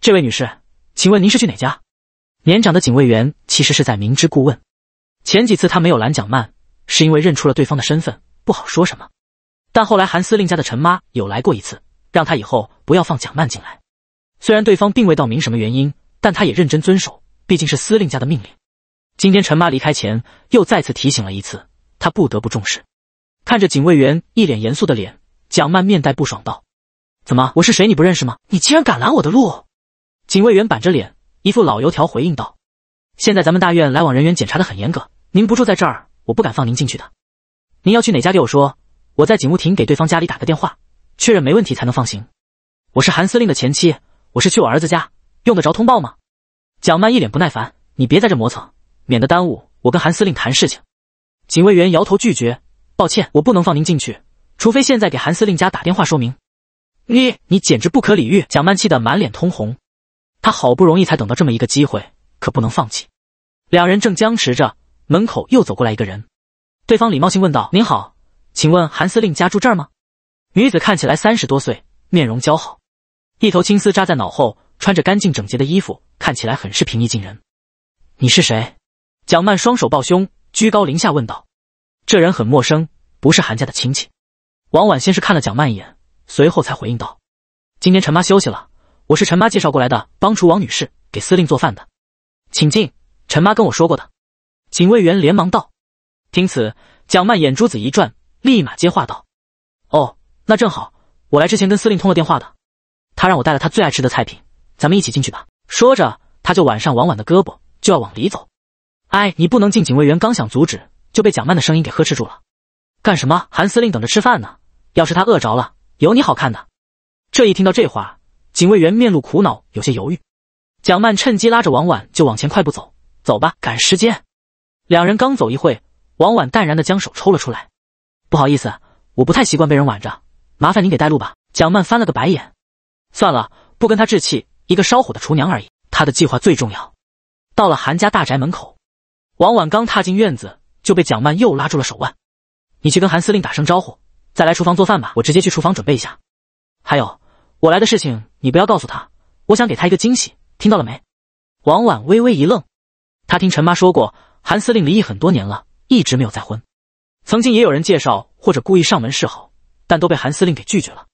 这位女士，请问您是去哪家？年长的警卫员其实是在明知故问。前几次他没有拦蒋曼，是因为认出了对方的身份，不好说什么。但后来韩司令家的陈妈有来过一次，让他以后不要放蒋曼进来。虽然对方并未道明什么原因。但他也认真遵守，毕竟是司令家的命令。今天陈妈离开前又再次提醒了一次，他不得不重视。看着警卫员一脸严肃的脸，蒋曼面带不爽道：“怎么，我是谁你不认识吗？你竟然敢拦我的路！”警卫员板着脸，一副老油条回应道：“现在咱们大院来往人员检查的很严格，您不住在这儿，我不敢放您进去的。您要去哪家？给我说，我在警务厅给对方家里打个电话，确认没问题才能放行。我是韩司令的前妻，我是去我儿子家。”用得着通报吗？蒋曼一脸不耐烦，你别在这磨蹭，免得耽误我跟韩司令谈事情。警卫员摇头拒绝，抱歉，我不能放您进去，除非现在给韩司令家打电话说明。你你简直不可理喻！蒋曼气得满脸通红，她好不容易才等到这么一个机会，可不能放弃。两人正僵持着，门口又走过来一个人，对方礼貌性问道：“您好，请问韩司令家住这儿吗？”女子看起来三十多岁，面容姣好，一头青丝扎在脑后。穿着干净整洁的衣服，看起来很是平易近人。你是谁？蒋曼双手抱胸，居高临下问道。这人很陌生，不是韩家的亲戚。王婉先是看了蒋曼一眼，随后才回应道：“今天陈妈休息了，我是陈妈介绍过来的帮厨王女士，给司令做饭的，请进。”陈妈跟我说过的。警卫员连忙道。听此，蒋曼眼珠子一转，立马接话道：“哦，那正好，我来之前跟司令通了电话的，他让我带了他最爱吃的菜品。”咱们一起进去吧。说着，他就挽上婉婉的胳膊，就要往里走。哎，你不能进！警卫员刚想阻止，就被蒋曼的声音给呵斥住了。干什么？韩司令等着吃饭呢，要是他饿着了，有你好看的。这一听到这话，警卫员面露苦恼，有些犹豫。蒋曼趁机拉着王婉就往前快步走。走吧，赶时间。两人刚走一会，王婉淡然的将手抽了出来。不好意思，我不太习惯被人挽着，麻烦您给带路吧。蒋曼翻了个白眼，算了，不跟他置气。一个烧火的厨娘而已，他的计划最重要。到了韩家大宅门口，王婉刚踏进院子，就被蒋曼又拉住了手腕。你去跟韩司令打声招呼，再来厨房做饭吧。我直接去厨房准备一下。还有，我来的事情你不要告诉他，我想给他一个惊喜。听到了没？王婉微微一愣，她听陈妈说过，韩司令离异很多年了，一直没有再婚。曾经也有人介绍或者故意上门示好，但都被韩司令给拒绝了。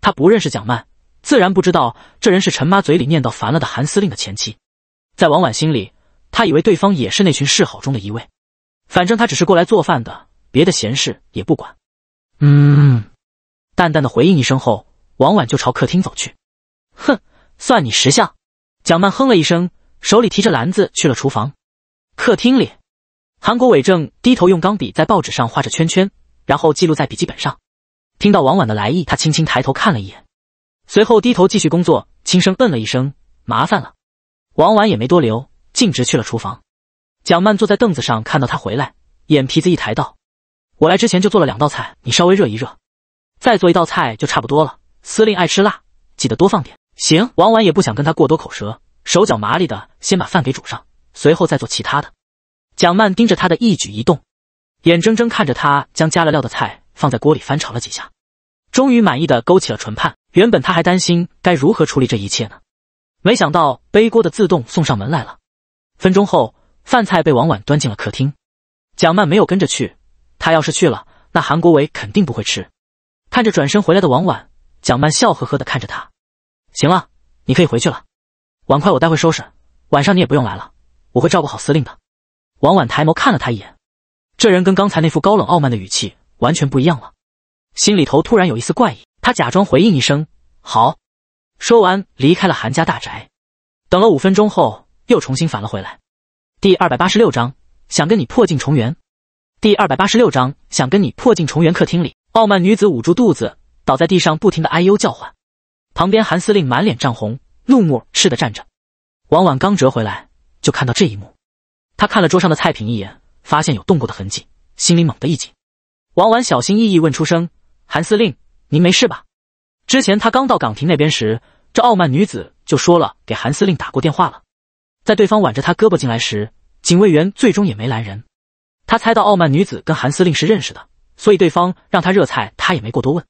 他不认识蒋曼。自然不知道这人是陈妈嘴里念叨烦了的韩司令的前妻，在王婉心里，她以为对方也是那群示好中的一位，反正她只是过来做饭的，别的闲事也不管。嗯，淡淡的回应一声后，王婉就朝客厅走去。哼，算你识相。蒋曼哼了一声，手里提着篮子去了厨房。客厅里，韩国伟正低头用钢笔在报纸上画着圈圈，然后记录在笔记本上。听到王婉的来意，他轻轻抬头看了一眼。随后低头继续工作，轻声嗯了一声，麻烦了。王婉也没多留，径直去了厨房。蒋曼坐在凳子上，看到他回来，眼皮子一抬道：“我来之前就做了两道菜，你稍微热一热，再做一道菜就差不多了。司令爱吃辣，记得多放点。”行。王婉也不想跟他过多口舌，手脚麻利的先把饭给煮上，随后再做其他的。蒋曼盯着他的一举一动，眼睁睁看着他将加了料的菜放在锅里翻炒了几下。终于满意的勾起了唇畔，原本他还担心该如何处理这一切呢，没想到背锅的自动送上门来了。分钟后，饭菜被王婉端进了客厅。蒋曼没有跟着去，她要是去了，那韩国伟肯定不会吃。看着转身回来的王婉，蒋曼笑呵呵的看着他，行了，你可以回去了。碗筷我待会收拾，晚上你也不用来了，我会照顾好司令的。王婉抬眸看了他一眼，这人跟刚才那副高冷傲慢的语气完全不一样了。心里头突然有一丝怪异，他假装回应一声“好”，说完离开了韩家大宅。等了五分钟后，又重新返了回来。第二百八十六章想跟你破镜重圆。第二百八十六章想跟你破镜重圆。客厅里，傲慢女子捂住肚子，倒在地上，不停的哎呦叫唤。旁边韩司令满脸涨红，怒目似的站着。王婉刚折回来，就看到这一幕。他看了桌上的菜品一眼，发现有动过的痕迹，心里猛地一紧。王婉小心翼翼问出声。韩司令，您没事吧？之前他刚到岗亭那边时，这傲慢女子就说了给韩司令打过电话了。在对方挽着他胳膊进来时，警卫员最终也没拦人。他猜到傲慢女子跟韩司令是认识的，所以对方让他热菜，他也没过多问。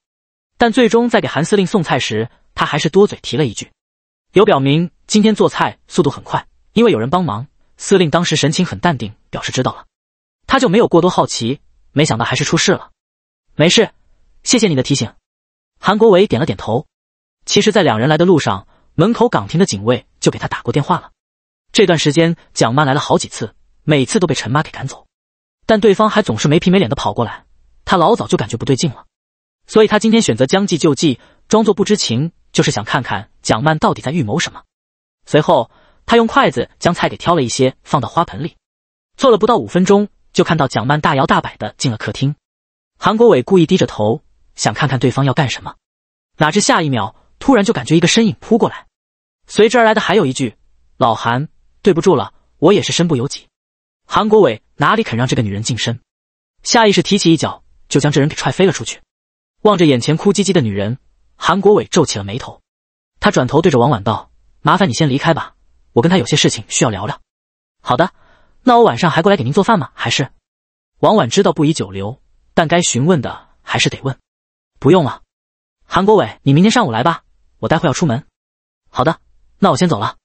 但最终在给韩司令送菜时，他还是多嘴提了一句，有表明今天做菜速度很快，因为有人帮忙。司令当时神情很淡定，表示知道了，他就没有过多好奇。没想到还是出事了，没事。谢谢你的提醒，韩国伟点了点头。其实，在两人来的路上，门口岗亭的警卫就给他打过电话了。这段时间，蒋曼来了好几次，每次都被陈妈给赶走，但对方还总是没皮没脸的跑过来。他老早就感觉不对劲了，所以他今天选择将计就计，装作不知情，就是想看看蒋曼到底在预谋什么。随后，他用筷子将菜给挑了一些，放到花盆里。坐了不到五分钟，就看到蒋曼大摇大摆的进了客厅。韩国伟故意低着头。想看看对方要干什么，哪知下一秒突然就感觉一个身影扑过来，随之而来的还有一句：“老韩，对不住了，我也是身不由己。”韩国伟哪里肯让这个女人近身，下意识提起一脚就将这人给踹飞了出去。望着眼前哭唧唧的女人，韩国伟皱起了眉头。他转头对着王婉道：“麻烦你先离开吧，我跟他有些事情需要聊聊。”“好的，那我晚上还过来给您做饭吗？还是？”王婉知道不宜久留，但该询问的还是得问。不用了，韩国伟，你明天上午来吧。我待会要出门。好的，那我先走了。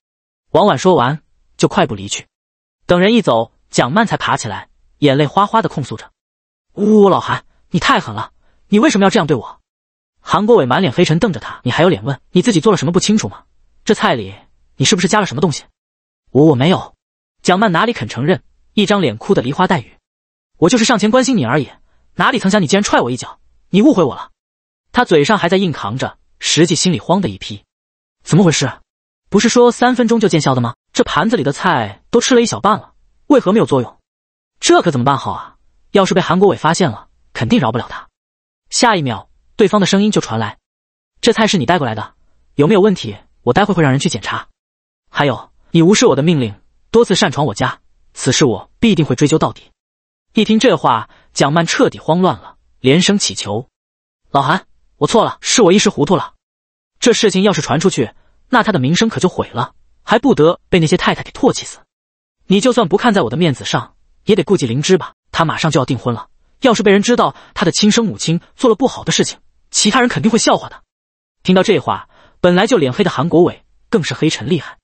王婉说完就快步离去。等人一走，蒋曼才爬起来，眼泪哗哗的控诉着：“呜，呜，老韩，你太狠了！你为什么要这样对我？”韩国伟满脸黑沉，瞪着他：“你还有脸问？你自己做了什么不清楚吗？这菜里你是不是加了什么东西？”“我我没有。”蒋曼哪里肯承认，一张脸哭得梨花带雨。“我就是上前关心你而已，哪里曾想你竟然踹我一脚？你误会我了。”他嘴上还在硬扛着，实际心里慌的一批。怎么回事？不是说三分钟就见效的吗？这盘子里的菜都吃了一小半了，为何没有作用？这可怎么办好啊！要是被韩国伟发现了，肯定饶不了他。下一秒，对方的声音就传来：“这菜是你带过来的，有没有问题？我待会会让人去检查。还有，你无视我的命令，多次擅闯我家，此事我必定会追究到底。”一听这话，蒋曼彻底慌乱了，连声乞求：“老韩。”我错了，是我一时糊涂了。这事情要是传出去，那他的名声可就毁了，还不得被那些太太给唾弃死？你就算不看在我的面子上，也得顾及灵芝吧？他马上就要订婚了，要是被人知道他的亲生母亲做了不好的事情，其他人肯定会笑话的。听到这话，本来就脸黑的韩国伟更是黑沉厉害，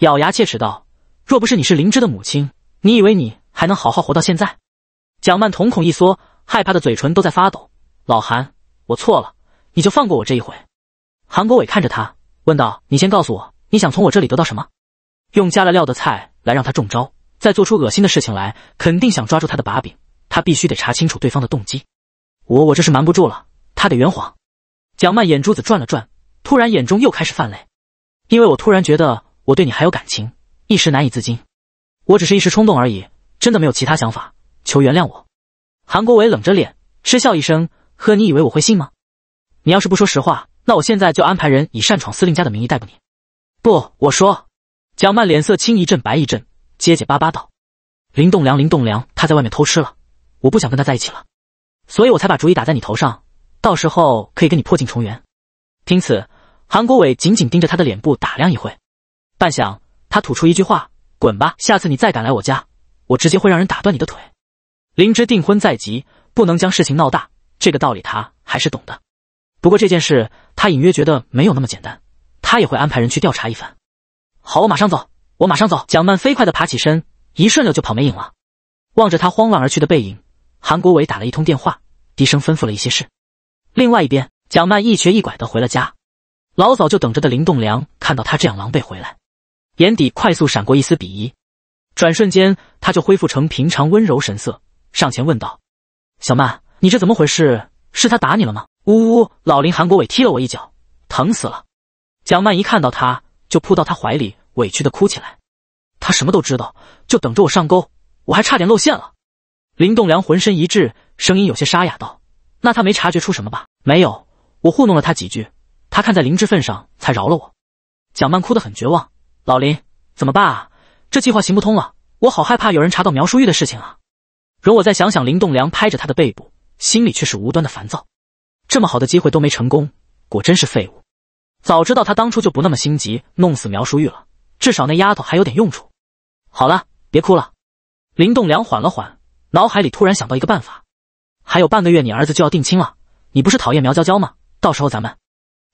咬牙切齿道：“若不是你是灵芝的母亲，你以为你还能好好活到现在？”蒋曼瞳孔一缩，害怕的嘴唇都在发抖。老韩，我错了。你就放过我这一回。韩国伟看着他问道：“你先告诉我，你想从我这里得到什么？”用加了料的菜来让他中招，再做出恶心的事情来，肯定想抓住他的把柄。他必须得查清楚对方的动机。我我这是瞒不住了，他得圆谎。蒋曼眼珠子转了转，突然眼中又开始泛泪，因为我突然觉得我对你还有感情，一时难以自禁。我只是一时冲动而已，真的没有其他想法，求原谅我。韩国伟冷着脸嗤笑一声：“呵，你以为我会信吗？”你要是不说实话，那我现在就安排人以擅闯司令家的名义逮捕你。不，我说，蒋曼脸色青一阵白一阵，结结巴巴道：“林栋梁，林栋梁，他在外面偷吃了，我不想跟他在一起了，所以我才把主意打在你头上，到时候可以跟你破镜重圆。”听此，韩国伟紧紧盯着他的脸部打量一会，半晌，他吐出一句话：“滚吧，下次你再敢来我家，我直接会让人打断你的腿。”林芝订婚在即，不能将事情闹大，这个道理他还是懂的。不过这件事，他隐约觉得没有那么简单，他也会安排人去调查一番。好，我马上走，我马上走。蒋曼飞快地爬起身，一瞬溜就跑没影了。望着他慌乱而去的背影，韩国伟打了一通电话，低声吩咐了一些事。另外一边，蒋曼一瘸一拐地回了家，老早就等着的林栋梁看到他这样狼狈回来，眼底快速闪过一丝鄙夷，转瞬间他就恢复成平常温柔神色，上前问道：“小曼，你这怎么回事？是他打你了吗？”呜呜！老林，韩国伟踢了我一脚，疼死了。蒋曼一看到他就扑到他怀里，委屈的哭起来。他什么都知道，就等着我上钩，我还差点露馅了。林栋梁浑身一滞，声音有些沙哑道：“那他没察觉出什么吧？”“没有，我糊弄了他几句，他看在灵芝份上才饶了我。”蒋曼哭得很绝望：“老林，怎么办啊？这计划行不通了，我好害怕有人查到苗淑玉的事情啊！”容我再想想。林栋梁拍着他的背部，心里却是无端的烦躁。这么好的机会都没成功，果真是废物。早知道他当初就不那么心急弄死苗淑玉了，至少那丫头还有点用处。好了，别哭了。林栋梁缓了缓，脑海里突然想到一个办法。还有半个月，你儿子就要定亲了。你不是讨厌苗娇娇吗？到时候咱们……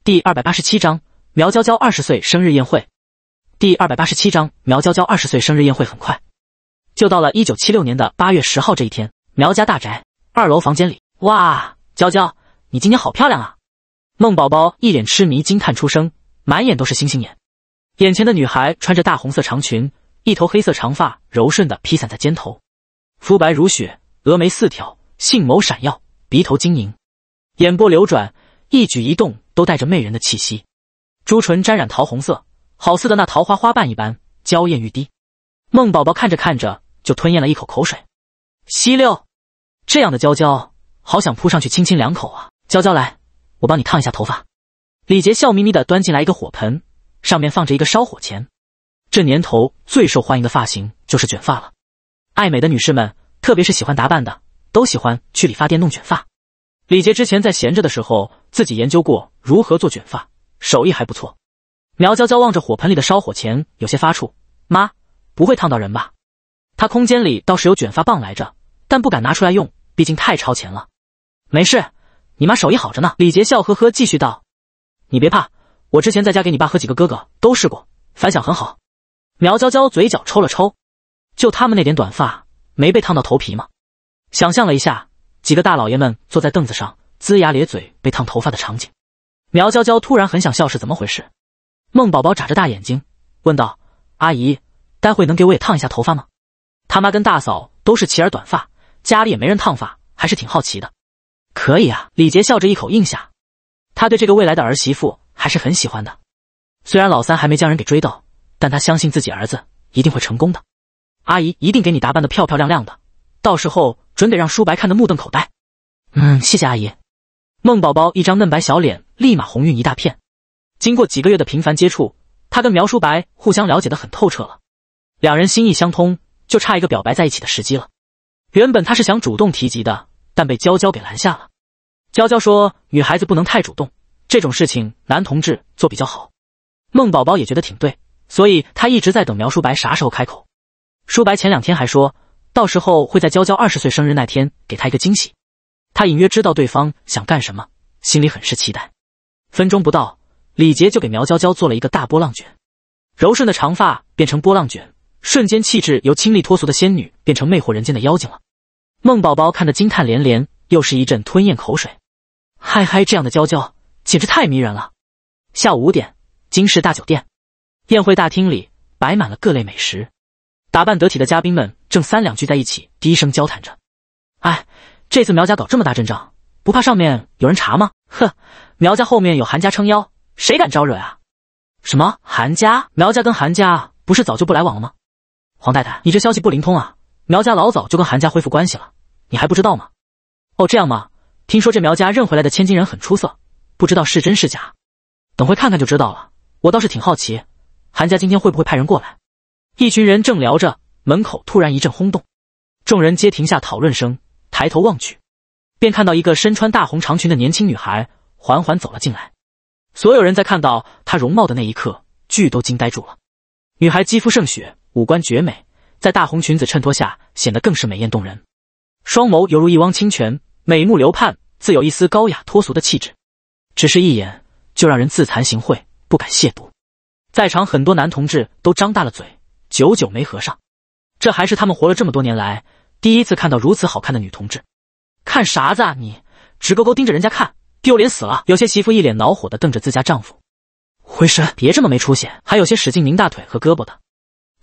第二百八十七章苗娇娇二十岁生日宴会。第二百八十七章苗娇娇二十岁生日宴会。很快就到了一九七六年的八月十号这一天，苗家大宅二楼房间里，哇，娇娇。你今天好漂亮啊！孟宝宝一脸痴迷，惊叹出声，满眼都是星星眼。眼前的女孩穿着大红色长裙，一头黑色长发柔顺的披散在肩头，肤白如雪，峨眉四挑，杏眸闪耀，鼻头晶莹，眼波流转，一举一动都带着媚人的气息。朱唇沾染桃红色，好似的那桃花花瓣一般娇艳欲滴。孟宝宝看着看着就吞咽了一口口水。西六，这样的娇娇，好想扑上去亲亲两口啊！娇娇来，我帮你烫一下头发。李杰笑眯眯的端进来一个火盆，上面放着一个烧火钳。这年头最受欢迎的发型就是卷发了，爱美的女士们，特别是喜欢打扮的，都喜欢去理发店弄卷发。李杰之前在闲着的时候自己研究过如何做卷发，手艺还不错。苗娇娇望着火盆里的烧火钳，有些发怵：“妈，不会烫到人吧？”她空间里倒是有卷发棒来着，但不敢拿出来用，毕竟太超前了。没事。你妈手艺好着呢。李杰笑呵呵继续道：“你别怕，我之前在家给你爸和几个哥哥都试过，反响很好。”苗娇娇嘴角抽了抽，就他们那点短发，没被烫到头皮吗？想象了一下几个大老爷们坐在凳子上龇牙咧嘴被烫头发的场景，苗娇娇突然很想笑，是怎么回事？孟宝宝眨着大眼睛问道：“阿姨，待会能给我也烫一下头发吗？”他妈跟大嫂都是齐耳短发，家里也没人烫发，还是挺好奇的。可以啊，李杰笑着一口应下。他对这个未来的儿媳妇还是很喜欢的。虽然老三还没将人给追到，但他相信自己儿子一定会成功的。阿姨一定给你打扮的漂漂亮亮的，到时候准得让叔白看得目瞪口呆。嗯，谢谢阿姨。孟宝宝一张嫩白小脸立马红晕一大片。经过几个月的频繁接触，他跟苗舒白互相了解的很透彻了，两人心意相通，就差一个表白在一起的时机了。原本他是想主动提及的，但被娇娇给拦下了。娇娇说：“女孩子不能太主动，这种事情男同志做比较好。”孟宝宝也觉得挺对，所以他一直在等苗叔白啥时候开口。叔白前两天还说到时候会在娇娇二十岁生日那天给她一个惊喜。他隐约知道对方想干什么，心里很是期待。分钟不到，李杰就给苗娇娇做了一个大波浪卷，柔顺的长发变成波浪卷，瞬间气质由清丽脱俗的仙女变成魅惑人间的妖精了。孟宝宝看得惊叹连连，又是一阵吞咽口水。嗨嗨，这样的娇娇简直太迷人了。下午五点，金氏大酒店宴会大厅里摆满了各类美食，打扮得体的嘉宾们正三两聚在一起低声交谈着。哎，这次苗家搞这么大阵仗，不怕上面有人查吗？哼，苗家后面有韩家撑腰，谁敢招惹啊？什么韩家？苗家跟韩家不是早就不来往了吗？黄太太，你这消息不灵通啊？苗家老早就跟韩家恢复关系了，你还不知道吗？哦，这样吗？听说这苗家认回来的千金人很出色，不知道是真是假，等会看看就知道了。我倒是挺好奇，韩家今天会不会派人过来？一群人正聊着，门口突然一阵轰动，众人皆停下讨论声，抬头望去，便看到一个身穿大红长裙的年轻女孩缓缓走了进来。所有人在看到她容貌的那一刻，俱都惊呆住了。女孩肌肤胜雪，五官绝美，在大红裙子衬托下显得更是美艳动人，双眸犹如一汪清泉。美目流盼，自有一丝高雅脱俗的气质，只是一眼就让人自惭形秽，不敢亵渎。在场很多男同志都张大了嘴，久久没合上。这还是他们活了这么多年来第一次看到如此好看的女同志。看啥子啊你！直勾勾盯着人家看，丢脸死了！有些媳妇一脸恼火的瞪着自家丈夫，回神，别这么没出息。还有些使劲拧大腿和胳膊的。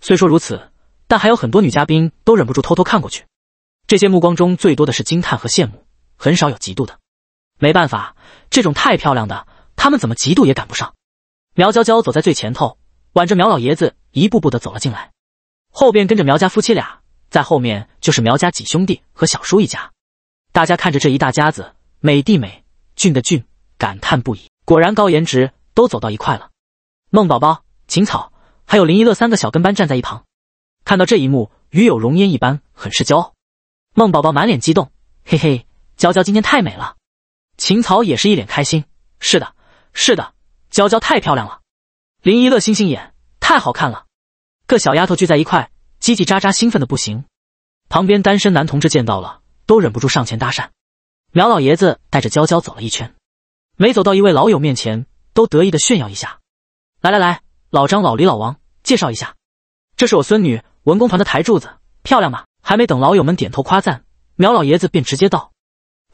虽说如此，但还有很多女嘉宾都忍不住偷偷看过去。这些目光中最多的是惊叹和羡慕。很少有嫉妒的，没办法，这种太漂亮的，他们怎么嫉妒也赶不上。苗娇娇走在最前头，挽着苗老爷子，一步步的走了进来，后边跟着苗家夫妻俩，在后面就是苗家几兄弟和小叔一家。大家看着这一大家子，美的美，俊的俊，感叹不已。果然高颜值都走到一块了。孟宝宝、秦草还有林一乐三个小跟班站在一旁，看到这一幕，与有荣焉一般，很是骄傲。孟宝宝满脸激动，嘿嘿。娇娇今天太美了，秦草也是一脸开心。是的，是的，娇娇太漂亮了。林一乐星星眼，太好看了。各小丫头聚在一块，叽叽喳喳，兴奋的不行。旁边单身男同志见到了，都忍不住上前搭讪。苗老爷子带着娇娇走了一圈，每走到一位老友面前，都得意的炫耀一下。来来来，老张、老李、老王，介绍一下，这是我孙女，文工团的台柱子，漂亮吧？还没等老友们点头夸赞，苗老爷子便直接道。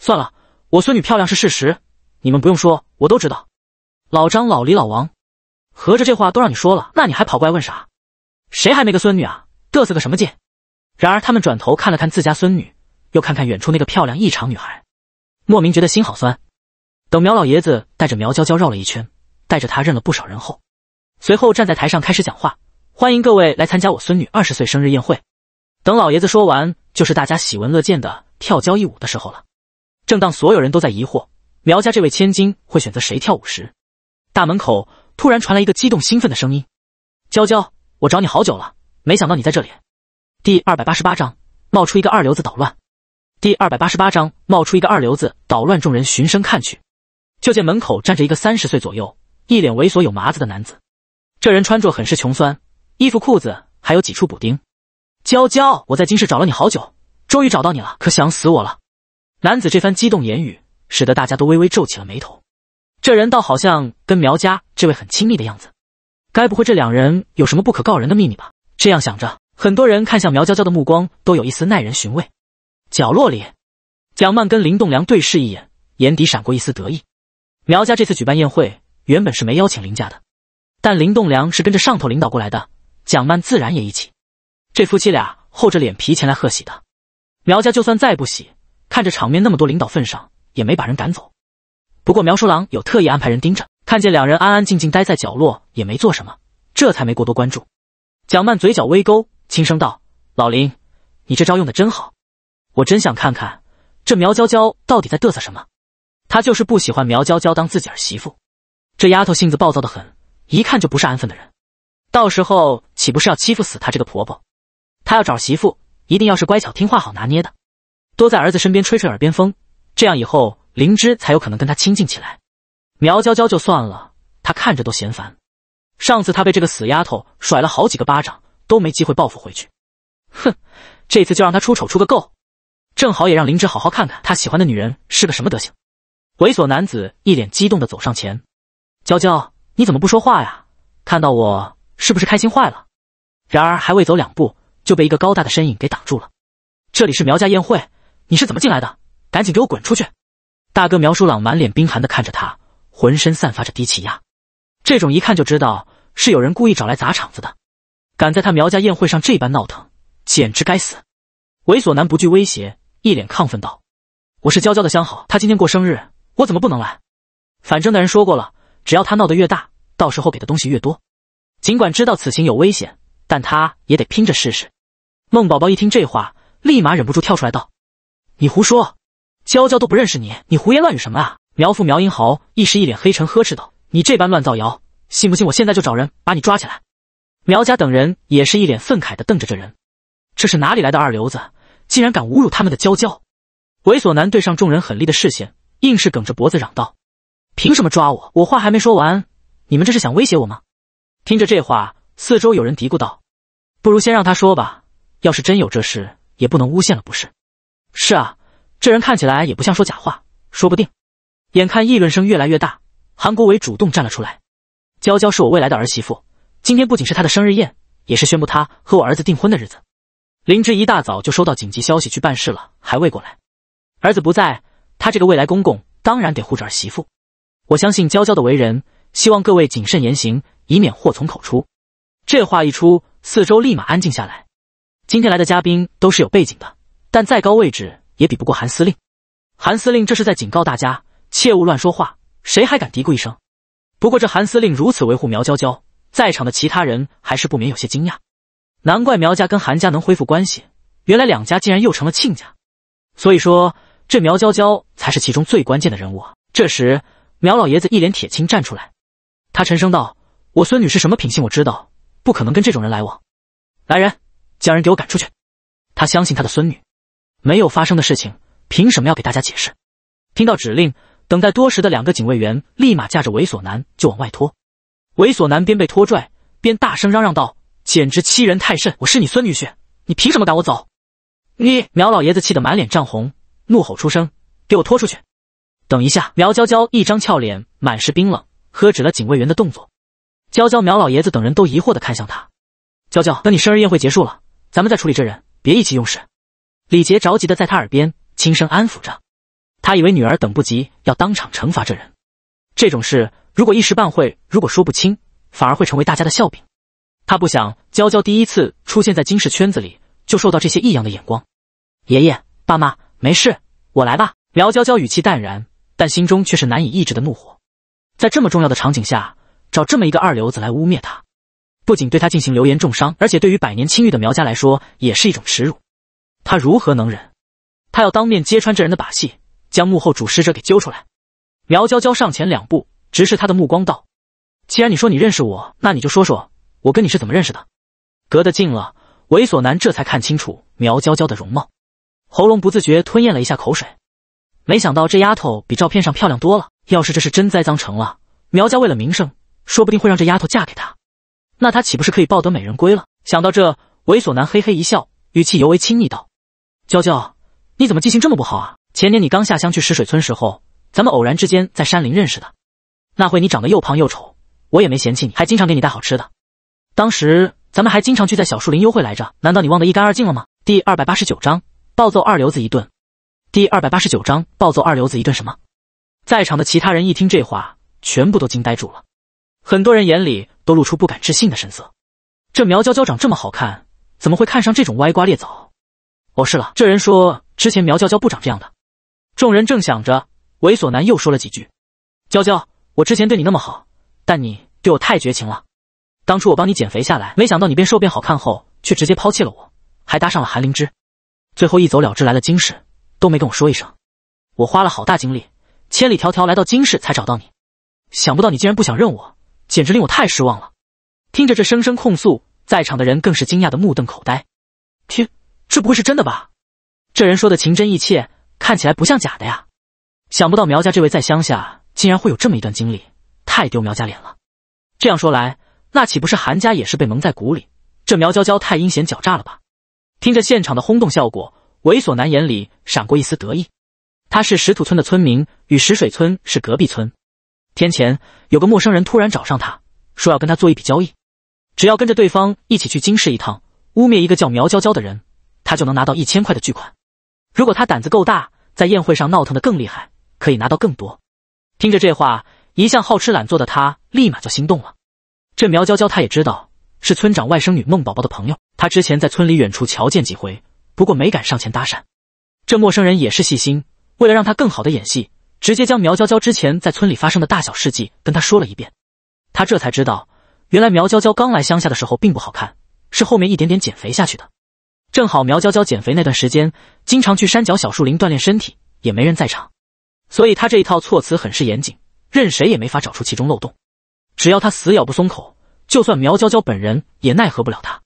算了，我孙女漂亮是事实，你们不用说，我都知道。老张、老李、老王，合着这话都让你说了，那你还跑过来问啥？谁还没个孙女啊？嘚瑟个什么劲？然而他们转头看了看自家孙女，又看看远处那个漂亮异常女孩，莫名觉得心好酸。等苗老爷子带着苗娇娇绕了一圈，带着他认了不少人后，随后站在台上开始讲话：“欢迎各位来参加我孙女二十岁生日宴会。”等老爷子说完，就是大家喜闻乐见的跳交谊舞的时候了。正当所有人都在疑惑苗家这位千金会选择谁跳舞时，大门口突然传来一个激动兴奋的声音：“娇娇，我找你好久了，没想到你在这里。”第二百八十八章冒出一个二流子捣乱。第二百八十八章冒出一个二流子捣乱。众人循声看去，就见门口站着一个三十岁左右、一脸猥琐有麻子的男子。这人穿着很是穷酸，衣服裤子还有几处补丁。娇娇，我在京市找了你好久，终于找到你了，可想死我了。男子这番激动言语，使得大家都微微皱起了眉头。这人倒好像跟苗家这位很亲密的样子，该不会这两人有什么不可告人的秘密吧？这样想着，很多人看向苗娇娇的目光都有一丝耐人寻味。角落里，蒋曼跟林栋梁对视一眼，眼底闪过一丝得意。苗家这次举办宴会，原本是没邀请林家的，但林栋梁是跟着上头领导过来的，蒋曼自然也一起。这夫妻俩厚着脸皮前来贺喜的，苗家就算再不喜。看着场面那么多领导份上，也没把人赶走。不过苗叔郎有特意安排人盯着，看见两人安安静静待在角落，也没做什么，这才没过多关注。蒋曼嘴角微勾，轻声道：“老林，你这招用的真好，我真想看看这苗娇娇到底在嘚瑟什么。她就是不喜欢苗娇娇当自己儿媳妇，这丫头性子暴躁的很，一看就不是安分的人，到时候岂不是要欺负死她这个婆婆？她要找媳妇，一定要是乖巧听话、好拿捏的。”多在儿子身边吹吹耳边风，这样以后灵芝才有可能跟他亲近起来。苗娇娇就算了，她看着都嫌烦。上次她被这个死丫头甩了好几个巴掌，都没机会报复回去。哼，这次就让她出丑出个够，正好也让灵芝好好看看她喜欢的女人是个什么德行。猥琐男子一脸激动的走上前：“娇娇，你怎么不说话呀？看到我是不是开心坏了？”然而还未走两步，就被一个高大的身影给挡住了。这里是苗家宴会。你是怎么进来的？赶紧给我滚出去！大哥苗书朗满脸冰寒的看着他，浑身散发着低气压。这种一看就知道是有人故意找来砸场子的，敢在他苗家宴会上这般闹腾，简直该死！猥琐男不惧威胁，一脸亢奋道：“我是娇娇的相好，她今天过生日，我怎么不能来？反正那人说过了，只要他闹得越大，到时候给的东西越多。尽管知道此行有危险，但他也得拼着试试。”孟宝宝一听这话，立马忍不住跳出来道。你胡说，娇娇都不认识你，你胡言乱语什么啊？苗父苗英豪一时一脸黑沉，呵斥道：“你这般乱造谣，信不信我现在就找人把你抓起来？”苗家等人也是一脸愤慨的瞪着这人，这是哪里来的二流子，竟然敢侮辱他们的娇娇！猥琐男对上众人狠厉的视线，硬是梗着脖子嚷道：“凭什么抓我？我话还没说完，你们这是想威胁我吗？”听着这话，四周有人嘀咕道：“不如先让他说吧，要是真有这事，也不能诬陷了，不是？”是啊，这人看起来也不像说假话，说不定。眼看议论声越来越大，韩国伟主动站了出来：“娇娇是我未来的儿媳妇，今天不仅是她的生日宴，也是宣布她和我儿子订婚的日子。”林芝一大早就收到紧急消息去办事了，还未过来。儿子不在，他这个未来公公当然得护着儿媳妇。我相信娇娇的为人，希望各位谨慎言行，以免祸从口出。这话一出，四周立马安静下来。今天来的嘉宾都是有背景的。但再高位置也比不过韩司令。韩司令这是在警告大家，切勿乱说话。谁还敢嘀咕一声？不过这韩司令如此维护苗娇娇，在场的其他人还是不免有些惊讶。难怪苗家跟韩家能恢复关系，原来两家竟然又成了亲家。所以说，这苗娇娇才是其中最关键的人物啊！这时，苗老爷子一脸铁青站出来，他沉声道：“我孙女是什么品性，我知道，不可能跟这种人来往。来人，将人给我赶出去。”他相信他的孙女。没有发生的事情，凭什么要给大家解释？听到指令，等待多时的两个警卫员立马架着猥琐男就往外拖，猥琐男边被拖拽边大声嚷嚷道：“简直欺人太甚！我是你孙女婿，你凭什么赶我走？”你苗老爷子气得满脸涨红，怒吼出声：“给我拖出去！”等一下，苗娇娇一张俏脸满是冰冷，喝止了警卫员的动作。娇娇、苗老爷子等人都疑惑地看向他：“娇娇，等你生日宴会结束了，咱们再处理这人，别意气用事。”李杰着急的在他耳边轻声安抚着，他以为女儿等不及要当场惩罚这人。这种事如果一时半会如果说不清，反而会成为大家的笑柄。他不想娇娇第一次出现在金氏圈子里就受到这些异样的眼光。爷爷、爸妈没事，我来吧。苗娇娇语气淡然，但心中却是难以抑制的怒火。在这么重要的场景下，找这么一个二流子来污蔑他，不仅对他进行流言重伤，而且对于百年清誉的苗家来说也是一种耻辱。他如何能忍？他要当面揭穿这人的把戏，将幕后主使者给揪出来。苗娇娇上前两步，直视他的目光道：“既然你说你认识我，那你就说说，我跟你是怎么认识的？”隔得近了，猥琐男这才看清楚苗娇娇的容貌，喉咙不自觉吞咽了一下口水。没想到这丫头比照片上漂亮多了。要是这是真栽赃成了，苗家为了名声，说不定会让这丫头嫁给他，那他岂不是可以抱得美人归了？想到这，猥琐男嘿嘿一笑，语气尤为亲昵道。娇娇，你怎么记性这么不好啊？前年你刚下乡去石水村时候，咱们偶然之间在山林认识的。那会你长得又胖又丑，我也没嫌弃你，还经常给你带好吃的。当时咱们还经常去在小树林幽会来着。难道你忘得一干二净了吗？第二百八十九章暴揍二流子一顿。第二百八十九章暴揍二流子一顿什么？在场的其他人一听这话，全部都惊呆住了，很多人眼里都露出不敢置信的神色。这苗娇娇长这么好看，怎么会看上这种歪瓜裂枣？哦，是了，这人说之前苗娇娇不长这样的。众人正想着，猥琐男又说了几句：“娇娇，我之前对你那么好，但你对我太绝情了。当初我帮你减肥下来，没想到你变瘦变好看后，却直接抛弃了我，还搭上了韩灵芝，最后一走了之来了京市，都没跟我说一声。我花了好大精力，千里迢迢来到京市才找到你，想不到你竟然不想认我，简直令我太失望了。”听着这声声控诉，在场的人更是惊讶的目瞪口呆。听，这不会是真的吧？这人说的情真意切，看起来不像假的呀。想不到苗家这位在乡下竟然会有这么一段经历，太丢苗家脸了。这样说来，那岂不是韩家也是被蒙在鼓里？这苗娇娇太阴险狡诈了吧？听着现场的轰动效果，猥琐男眼里闪过一丝得意。他是石土村的村民，与石水村是隔壁村。天前有个陌生人突然找上他，说要跟他做一笔交易，只要跟着对方一起去京市一趟，污蔑一个叫苗娇娇的人。他就能拿到一千块的巨款，如果他胆子够大，在宴会上闹腾的更厉害，可以拿到更多。听着这话，一向好吃懒做的他立马就心动了。这苗娇娇他也知道是村长外甥女孟宝宝的朋友，他之前在村里远处瞧见几回，不过没敢上前搭讪。这陌生人也是细心，为了让他更好的演戏，直接将苗娇娇之前在村里发生的大小事迹跟他说了一遍。他这才知道，原来苗娇娇刚来乡下的时候并不好看，是后面一点点减肥下去的。正好苗娇娇减肥那段时间，经常去山脚小树林锻炼身体，也没人在场，所以她这一套措辞很是严谨，任谁也没法找出其中漏洞。只要她死咬不松口，就算苗娇娇本人也奈何不了她。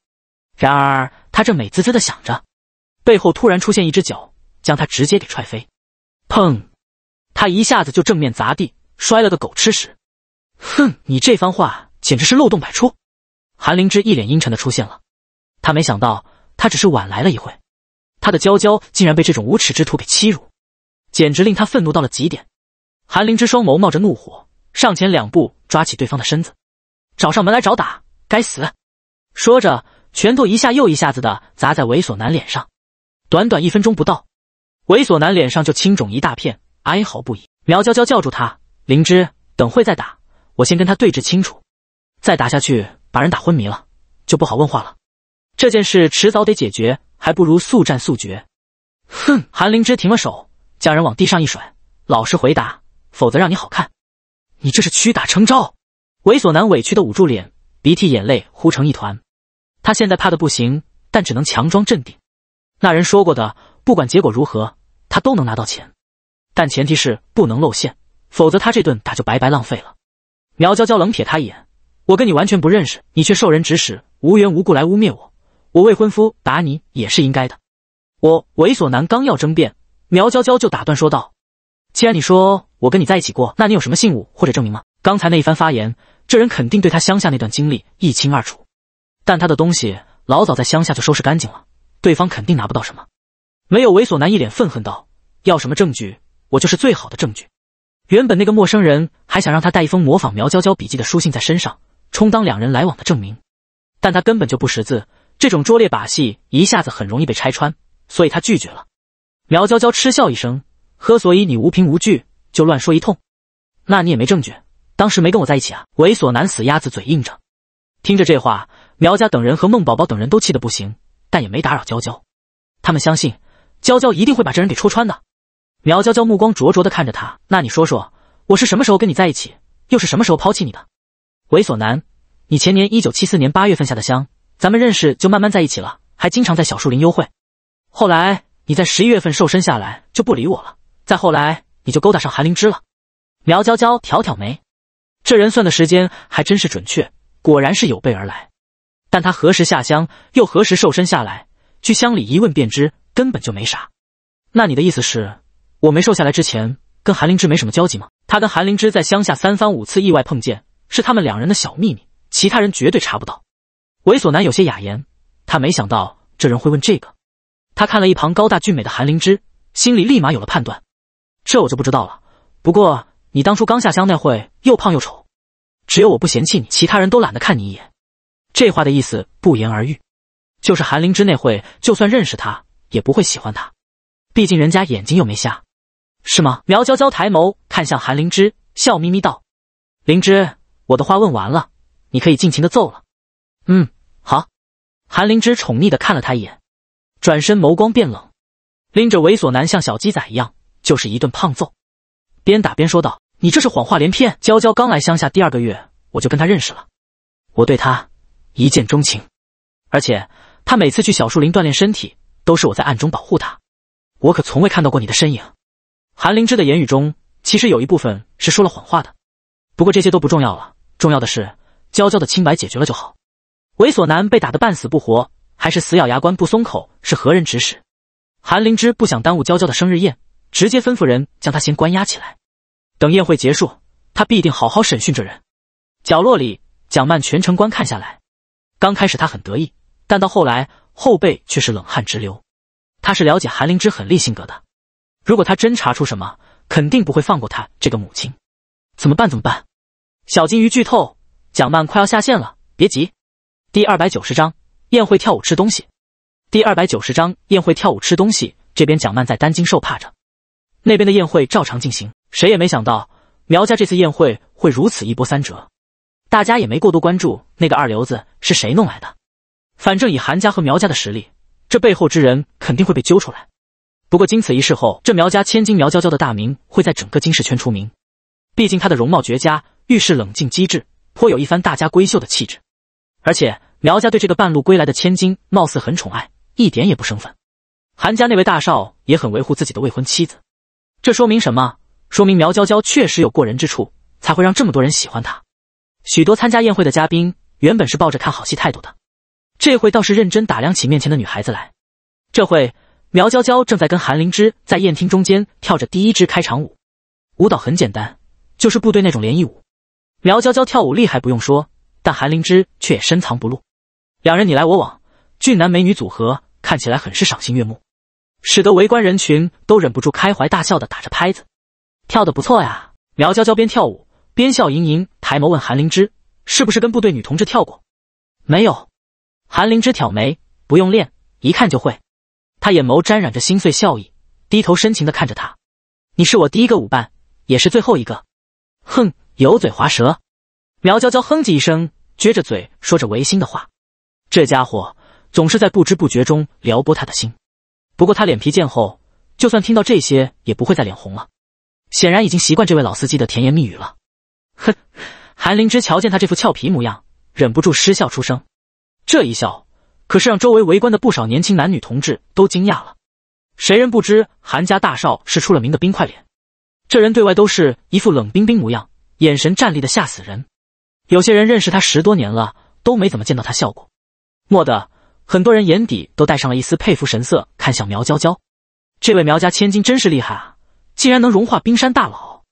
然而她正美滋滋的想着，背后突然出现一只脚，将她直接给踹飞，砰！她一下子就正面砸地，摔了个狗吃屎。哼，你这番话简直是漏洞百出。韩灵芝一脸阴沉的出现了，她没想到。他只是晚来了一会，他的娇娇竟然被这种无耻之徒给欺辱，简直令他愤怒到了极点。韩灵芝双眸冒着怒火，上前两步抓起对方的身子，找上门来找打，该死！说着，拳头一下又一下子的砸在猥琐男脸上。短短一分钟不到，猥琐男脸上就青肿一大片，哀嚎不已。苗娇娇叫住他：“灵芝，等会再打，我先跟他对峙清楚，再打下去把人打昏迷了，就不好问话了。”这件事迟早得解决，还不如速战速决。哼！韩灵芝停了手，将人往地上一甩：“老实回答，否则让你好看！”你这是屈打成招。猥琐男委屈的捂住脸，鼻涕眼泪糊成一团。他现在怕的不行，但只能强装镇定。那人说过的，不管结果如何，他都能拿到钱，但前提是不能露馅，否则他这顿打就白白浪费了。苗娇娇冷瞥他一眼：“我跟你完全不认识，你却受人指使，无缘无故来污蔑我。”我未婚夫打你也是应该的。我猥琐男刚要争辩，苗娇娇就打断说道：“既然你说我跟你在一起过，那你有什么信物或者证明吗？”刚才那一番发言，这人肯定对他乡下那段经历一清二楚，但他的东西老早在乡下就收拾干净了，对方肯定拿不到什么。没有猥琐男一脸愤恨道：“要什么证据，我就是最好的证据。”原本那个陌生人还想让他带一封模仿苗娇娇笔记的书信在身上，充当两人来往的证明，但他根本就不识字。这种拙劣把戏一下子很容易被拆穿，所以他拒绝了。苗娇娇嗤笑一声：“呵，所以你无凭无据就乱说一通，那你也没证据，当时没跟我在一起啊？”猥琐男死鸭子嘴硬着。听着这话，苗家等人和孟宝宝等人都气得不行，但也没打扰娇娇。他们相信，娇娇一定会把这人给戳穿的。苗娇娇目光灼灼地看着他：“那你说说，我是什么时候跟你在一起，又是什么时候抛弃你的？”猥琐男，你前年一九七四年八月份下的乡，咱们认识就慢慢在一起了，还经常在小树林幽会。后来你在十一月份瘦身下来就不理我了，再后来你就勾搭上韩灵芝了。苗娇娇挑挑眉，这人算的时间还真是准确，果然是有备而来。但他何时下乡，又何时瘦身下来，去乡里一问便知，根本就没啥。那你的意思是，我没瘦下来之前跟韩灵芝没什么交集吗？他跟韩灵芝在乡下三番五次意外碰见，是他们两人的小秘密，其他人绝对查不到。猥琐男有些哑言，他没想到这人会问这个。他看了一旁高大俊美的韩灵芝，心里立马有了判断。这我就不知道了。不过你当初刚下乡那会，又胖又丑，只有我不嫌弃你，其他人都懒得看你一眼。这话的意思不言而喻，就是韩灵芝那会就算认识他，也不会喜欢他。毕竟人家眼睛又没瞎，是吗？苗娇娇抬眸看向韩灵芝，笑眯眯道：“灵芝，我的话问完了，你可以尽情的揍了。”嗯。韩灵芝宠溺的看了他一眼，转身眸光变冷，拎着猥琐男像小鸡仔一样就是一顿胖揍，边打边说道：“你这是谎话连篇！娇娇刚来乡下第二个月，我就跟她认识了，我对她一见钟情，而且她每次去小树林锻炼身体，都是我在暗中保护她，我可从未看到过你的身影。”韩灵芝的言语中其实有一部分是说了谎话的，不过这些都不重要了，重要的是娇娇的清白解决了就好。猥琐男被打得半死不活，还是死咬牙关不松口，是何人指使？韩灵芝不想耽误娇娇的生日宴，直接吩咐人将他先关押起来。等宴会结束，她必定好好审讯这人。角落里，蒋曼全程观看下来，刚开始她很得意，但到后来后背却是冷汗直流。她是了解韩灵芝狠厉性格的，如果她真查出什么，肯定不会放过她这个母亲。怎么办？怎么办？小金鱼剧透，蒋曼快要下线了，别急。第二百九十章宴会跳舞吃东西。第二百九十章宴会跳舞吃东西。这边蒋曼在担惊受怕着，那边的宴会照常进行。谁也没想到苗家这次宴会会如此一波三折，大家也没过多关注那个二流子是谁弄来的。反正以韩家和苗家的实力，这背后之人肯定会被揪出来。不过经此一事后，这苗家千金苗娇娇的大名会在整个金氏圈出名。毕竟她的容貌绝佳，遇事冷静机智，颇有一番大家闺秀的气质。而且苗家对这个半路归来的千金貌似很宠爱，一点也不生分。韩家那位大少也很维护自己的未婚妻子，这说明什么？说明苗娇娇确实有过人之处，才会让这么多人喜欢她。许多参加宴会的嘉宾原本是抱着看好戏态度的，这回倒是认真打量起面前的女孩子来。这会，苗娇娇正在跟韩灵芝在宴厅中间跳着第一支开场舞，舞蹈很简单，就是部队那种联谊舞。苗娇娇跳舞厉害不用说。但韩灵芝却也深藏不露，两人你来我往，俊男美女组合看起来很是赏心悦目，使得围观人群都忍不住开怀大笑的打着拍子，跳得不错呀！苗娇娇边跳舞边笑盈盈，抬眸问韩灵芝：“是不是跟部队女同志跳过？”“没有。”韩灵芝挑眉，“不用练，一看就会。”她眼眸沾染着心碎笑意，低头深情地看着他：“你是我第一个舞伴，也是最后一个。”“哼，油嘴滑舌。”苗娇娇哼唧一声，撅着嘴说着违心的话。这家伙总是在不知不觉中撩拨他的心。不过他脸皮渐厚，就算听到这些也不会再脸红了。显然已经习惯这位老司机的甜言蜜语了。哼，韩灵芝瞧见他这副俏皮模样，忍不住失笑出声。这一笑可是让周围围观的不少年轻男女同志都惊讶了。谁人不知韩家大少是出了名的冰块脸？这人对外都是一副冷冰冰模样，眼神站立的吓死人。有些人认识他十多年了，都没怎么见到他笑过。蓦地，很多人眼底都带上了一丝佩服神色，看向苗娇娇。这位苗家千金真是厉害啊，竟然能融化冰山大佬。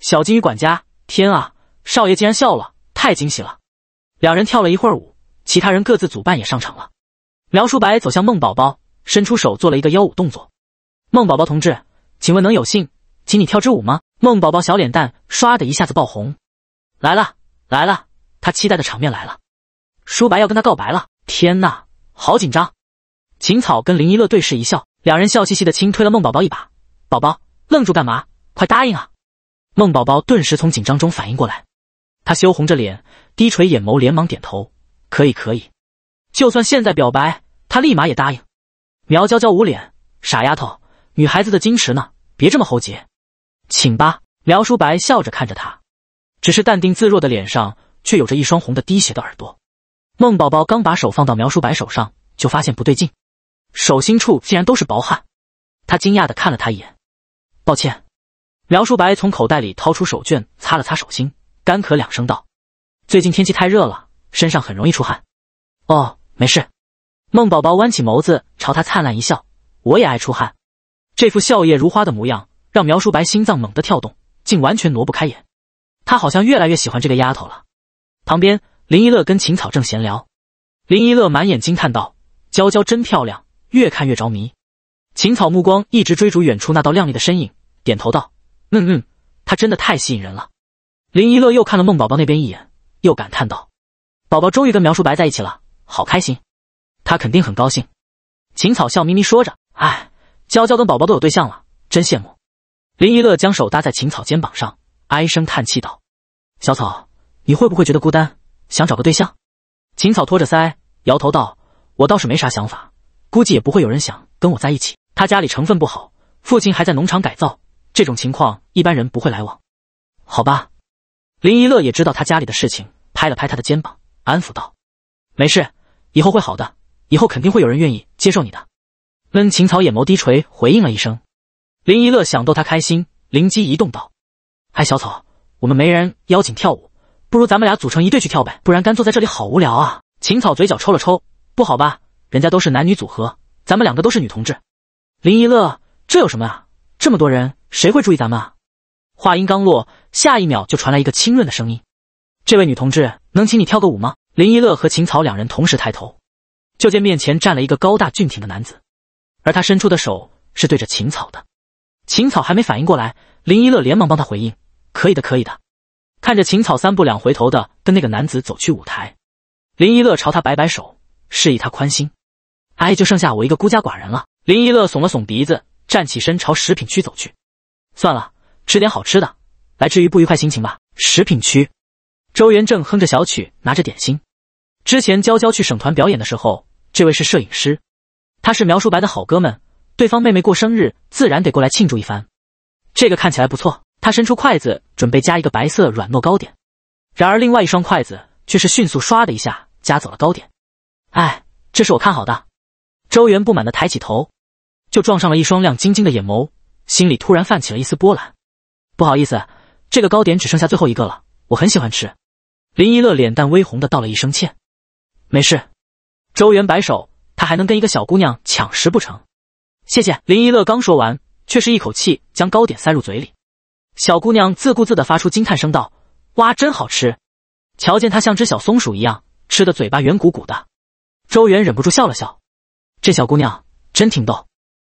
小金鱼管家，天啊，少爷竟然笑了，太惊喜了！两人跳了一会儿舞，其他人各自组伴也上场了。苗叔白走向孟宝宝，伸出手做了一个邀舞动作。孟宝宝同志，请问能有幸，请你跳支舞吗？孟宝宝小脸蛋唰的一下子爆红，来了。来了，他期待的场面来了，舒白要跟他告白了！天呐，好紧张！秦草跟林一乐对视一笑，两人笑嘻嘻的轻推了孟宝宝一把。宝宝，愣住干嘛？快答应啊！孟宝宝顿时从紧张中反应过来，他羞红着脸，低垂眼眸，连忙点头，可以可以，就算现在表白，他立马也答应。苗娇娇捂脸，傻丫头，女孩子的矜持呢？别这么猴急，请吧。苗书白笑着看着他。只是淡定自若的脸上，却有着一双红的滴血的耳朵。孟宝宝刚把手放到苗叔白手上，就发现不对劲，手心处竟然都是薄汗。他惊讶的看了他一眼：“抱歉。”苗叔白从口袋里掏出手绢，擦了擦手心，干咳两声道：“最近天气太热了，身上很容易出汗。”“哦，没事。”孟宝宝弯起眸子，朝他灿烂一笑：“我也爱出汗。”这副笑靥如花的模样，让苗叔白心脏猛地跳动，竟完全挪不开眼。他好像越来越喜欢这个丫头了。旁边，林一乐跟秦草正闲聊。林一乐满眼惊叹道：“娇娇真漂亮，越看越着迷。”秦草目光一直追逐远处那道亮丽的身影，点头道：“嗯嗯，她真的太吸引人了。”林一乐又看了孟宝宝那边一眼，又感叹道：“宝宝终于跟苗叔白在一起了，好开心！他肯定很高兴。”秦草笑眯眯说着：“哎，娇娇跟宝宝都有对象了，真羡慕。”林一乐将手搭在秦草肩膀上。唉声叹气道：“小草，你会不会觉得孤单，想找个对象？”秦草托着腮，摇头道：“我倒是没啥想法，估计也不会有人想跟我在一起。他家里成分不好，父亲还在农场改造，这种情况一般人不会来往。”好吧。林一乐也知道他家里的事情，拍了拍他的肩膀，安抚道：“没事，以后会好的，以后肯定会有人愿意接受你的。”闷秦草眼眸低垂，回应了一声。林一乐想逗他开心，灵机一动道。哎，小草，我们没人邀请跳舞，不如咱们俩组成一队去跳呗，不然干坐在这里好无聊啊！秦草嘴角抽了抽，不好吧？人家都是男女组合，咱们两个都是女同志。林一乐，这有什么啊？这么多人，谁会注意咱们啊？话音刚落，下一秒就传来一个清润的声音：“这位女同志，能请你跳个舞吗？”林一乐和秦草两人同时抬头，就见面前站了一个高大俊挺的男子，而他伸出的手是对着秦草的。秦草还没反应过来，林一乐连忙帮他回应。可以的，可以的。看着秦草三步两回头的跟那个男子走去舞台，林一乐朝他摆摆手，示意他宽心。哎，就剩下我一个孤家寡人了。林一乐耸了耸鼻子，站起身朝食品区走去。算了，吃点好吃的，来治愈不愉快心情吧。食品区，周元正哼着小曲，拿着点心。之前娇娇去省团表演的时候，这位是摄影师，他是苗叔白的好哥们，对方妹妹过生日，自然得过来庆祝一番。这个看起来不错。他伸出筷子准备夹一个白色软糯糕点，然而另外一双筷子却是迅速唰的一下夹走了糕点。哎，这是我看好的。周元不满的抬起头，就撞上了一双亮晶晶的眼眸，心里突然泛起了一丝波澜。不好意思，这个糕点只剩下最后一个了，我很喜欢吃。林一乐脸蛋微红的道了一声歉。没事，周元摆手，他还能跟一个小姑娘抢食不成？谢谢。林一乐刚说完，却是一口气将糕点塞入嘴里。小姑娘自顾自地发出惊叹声，道：“哇，真好吃！”瞧见她像只小松鼠一样吃的嘴巴圆鼓鼓的，周元忍不住笑了笑，这小姑娘真挺逗。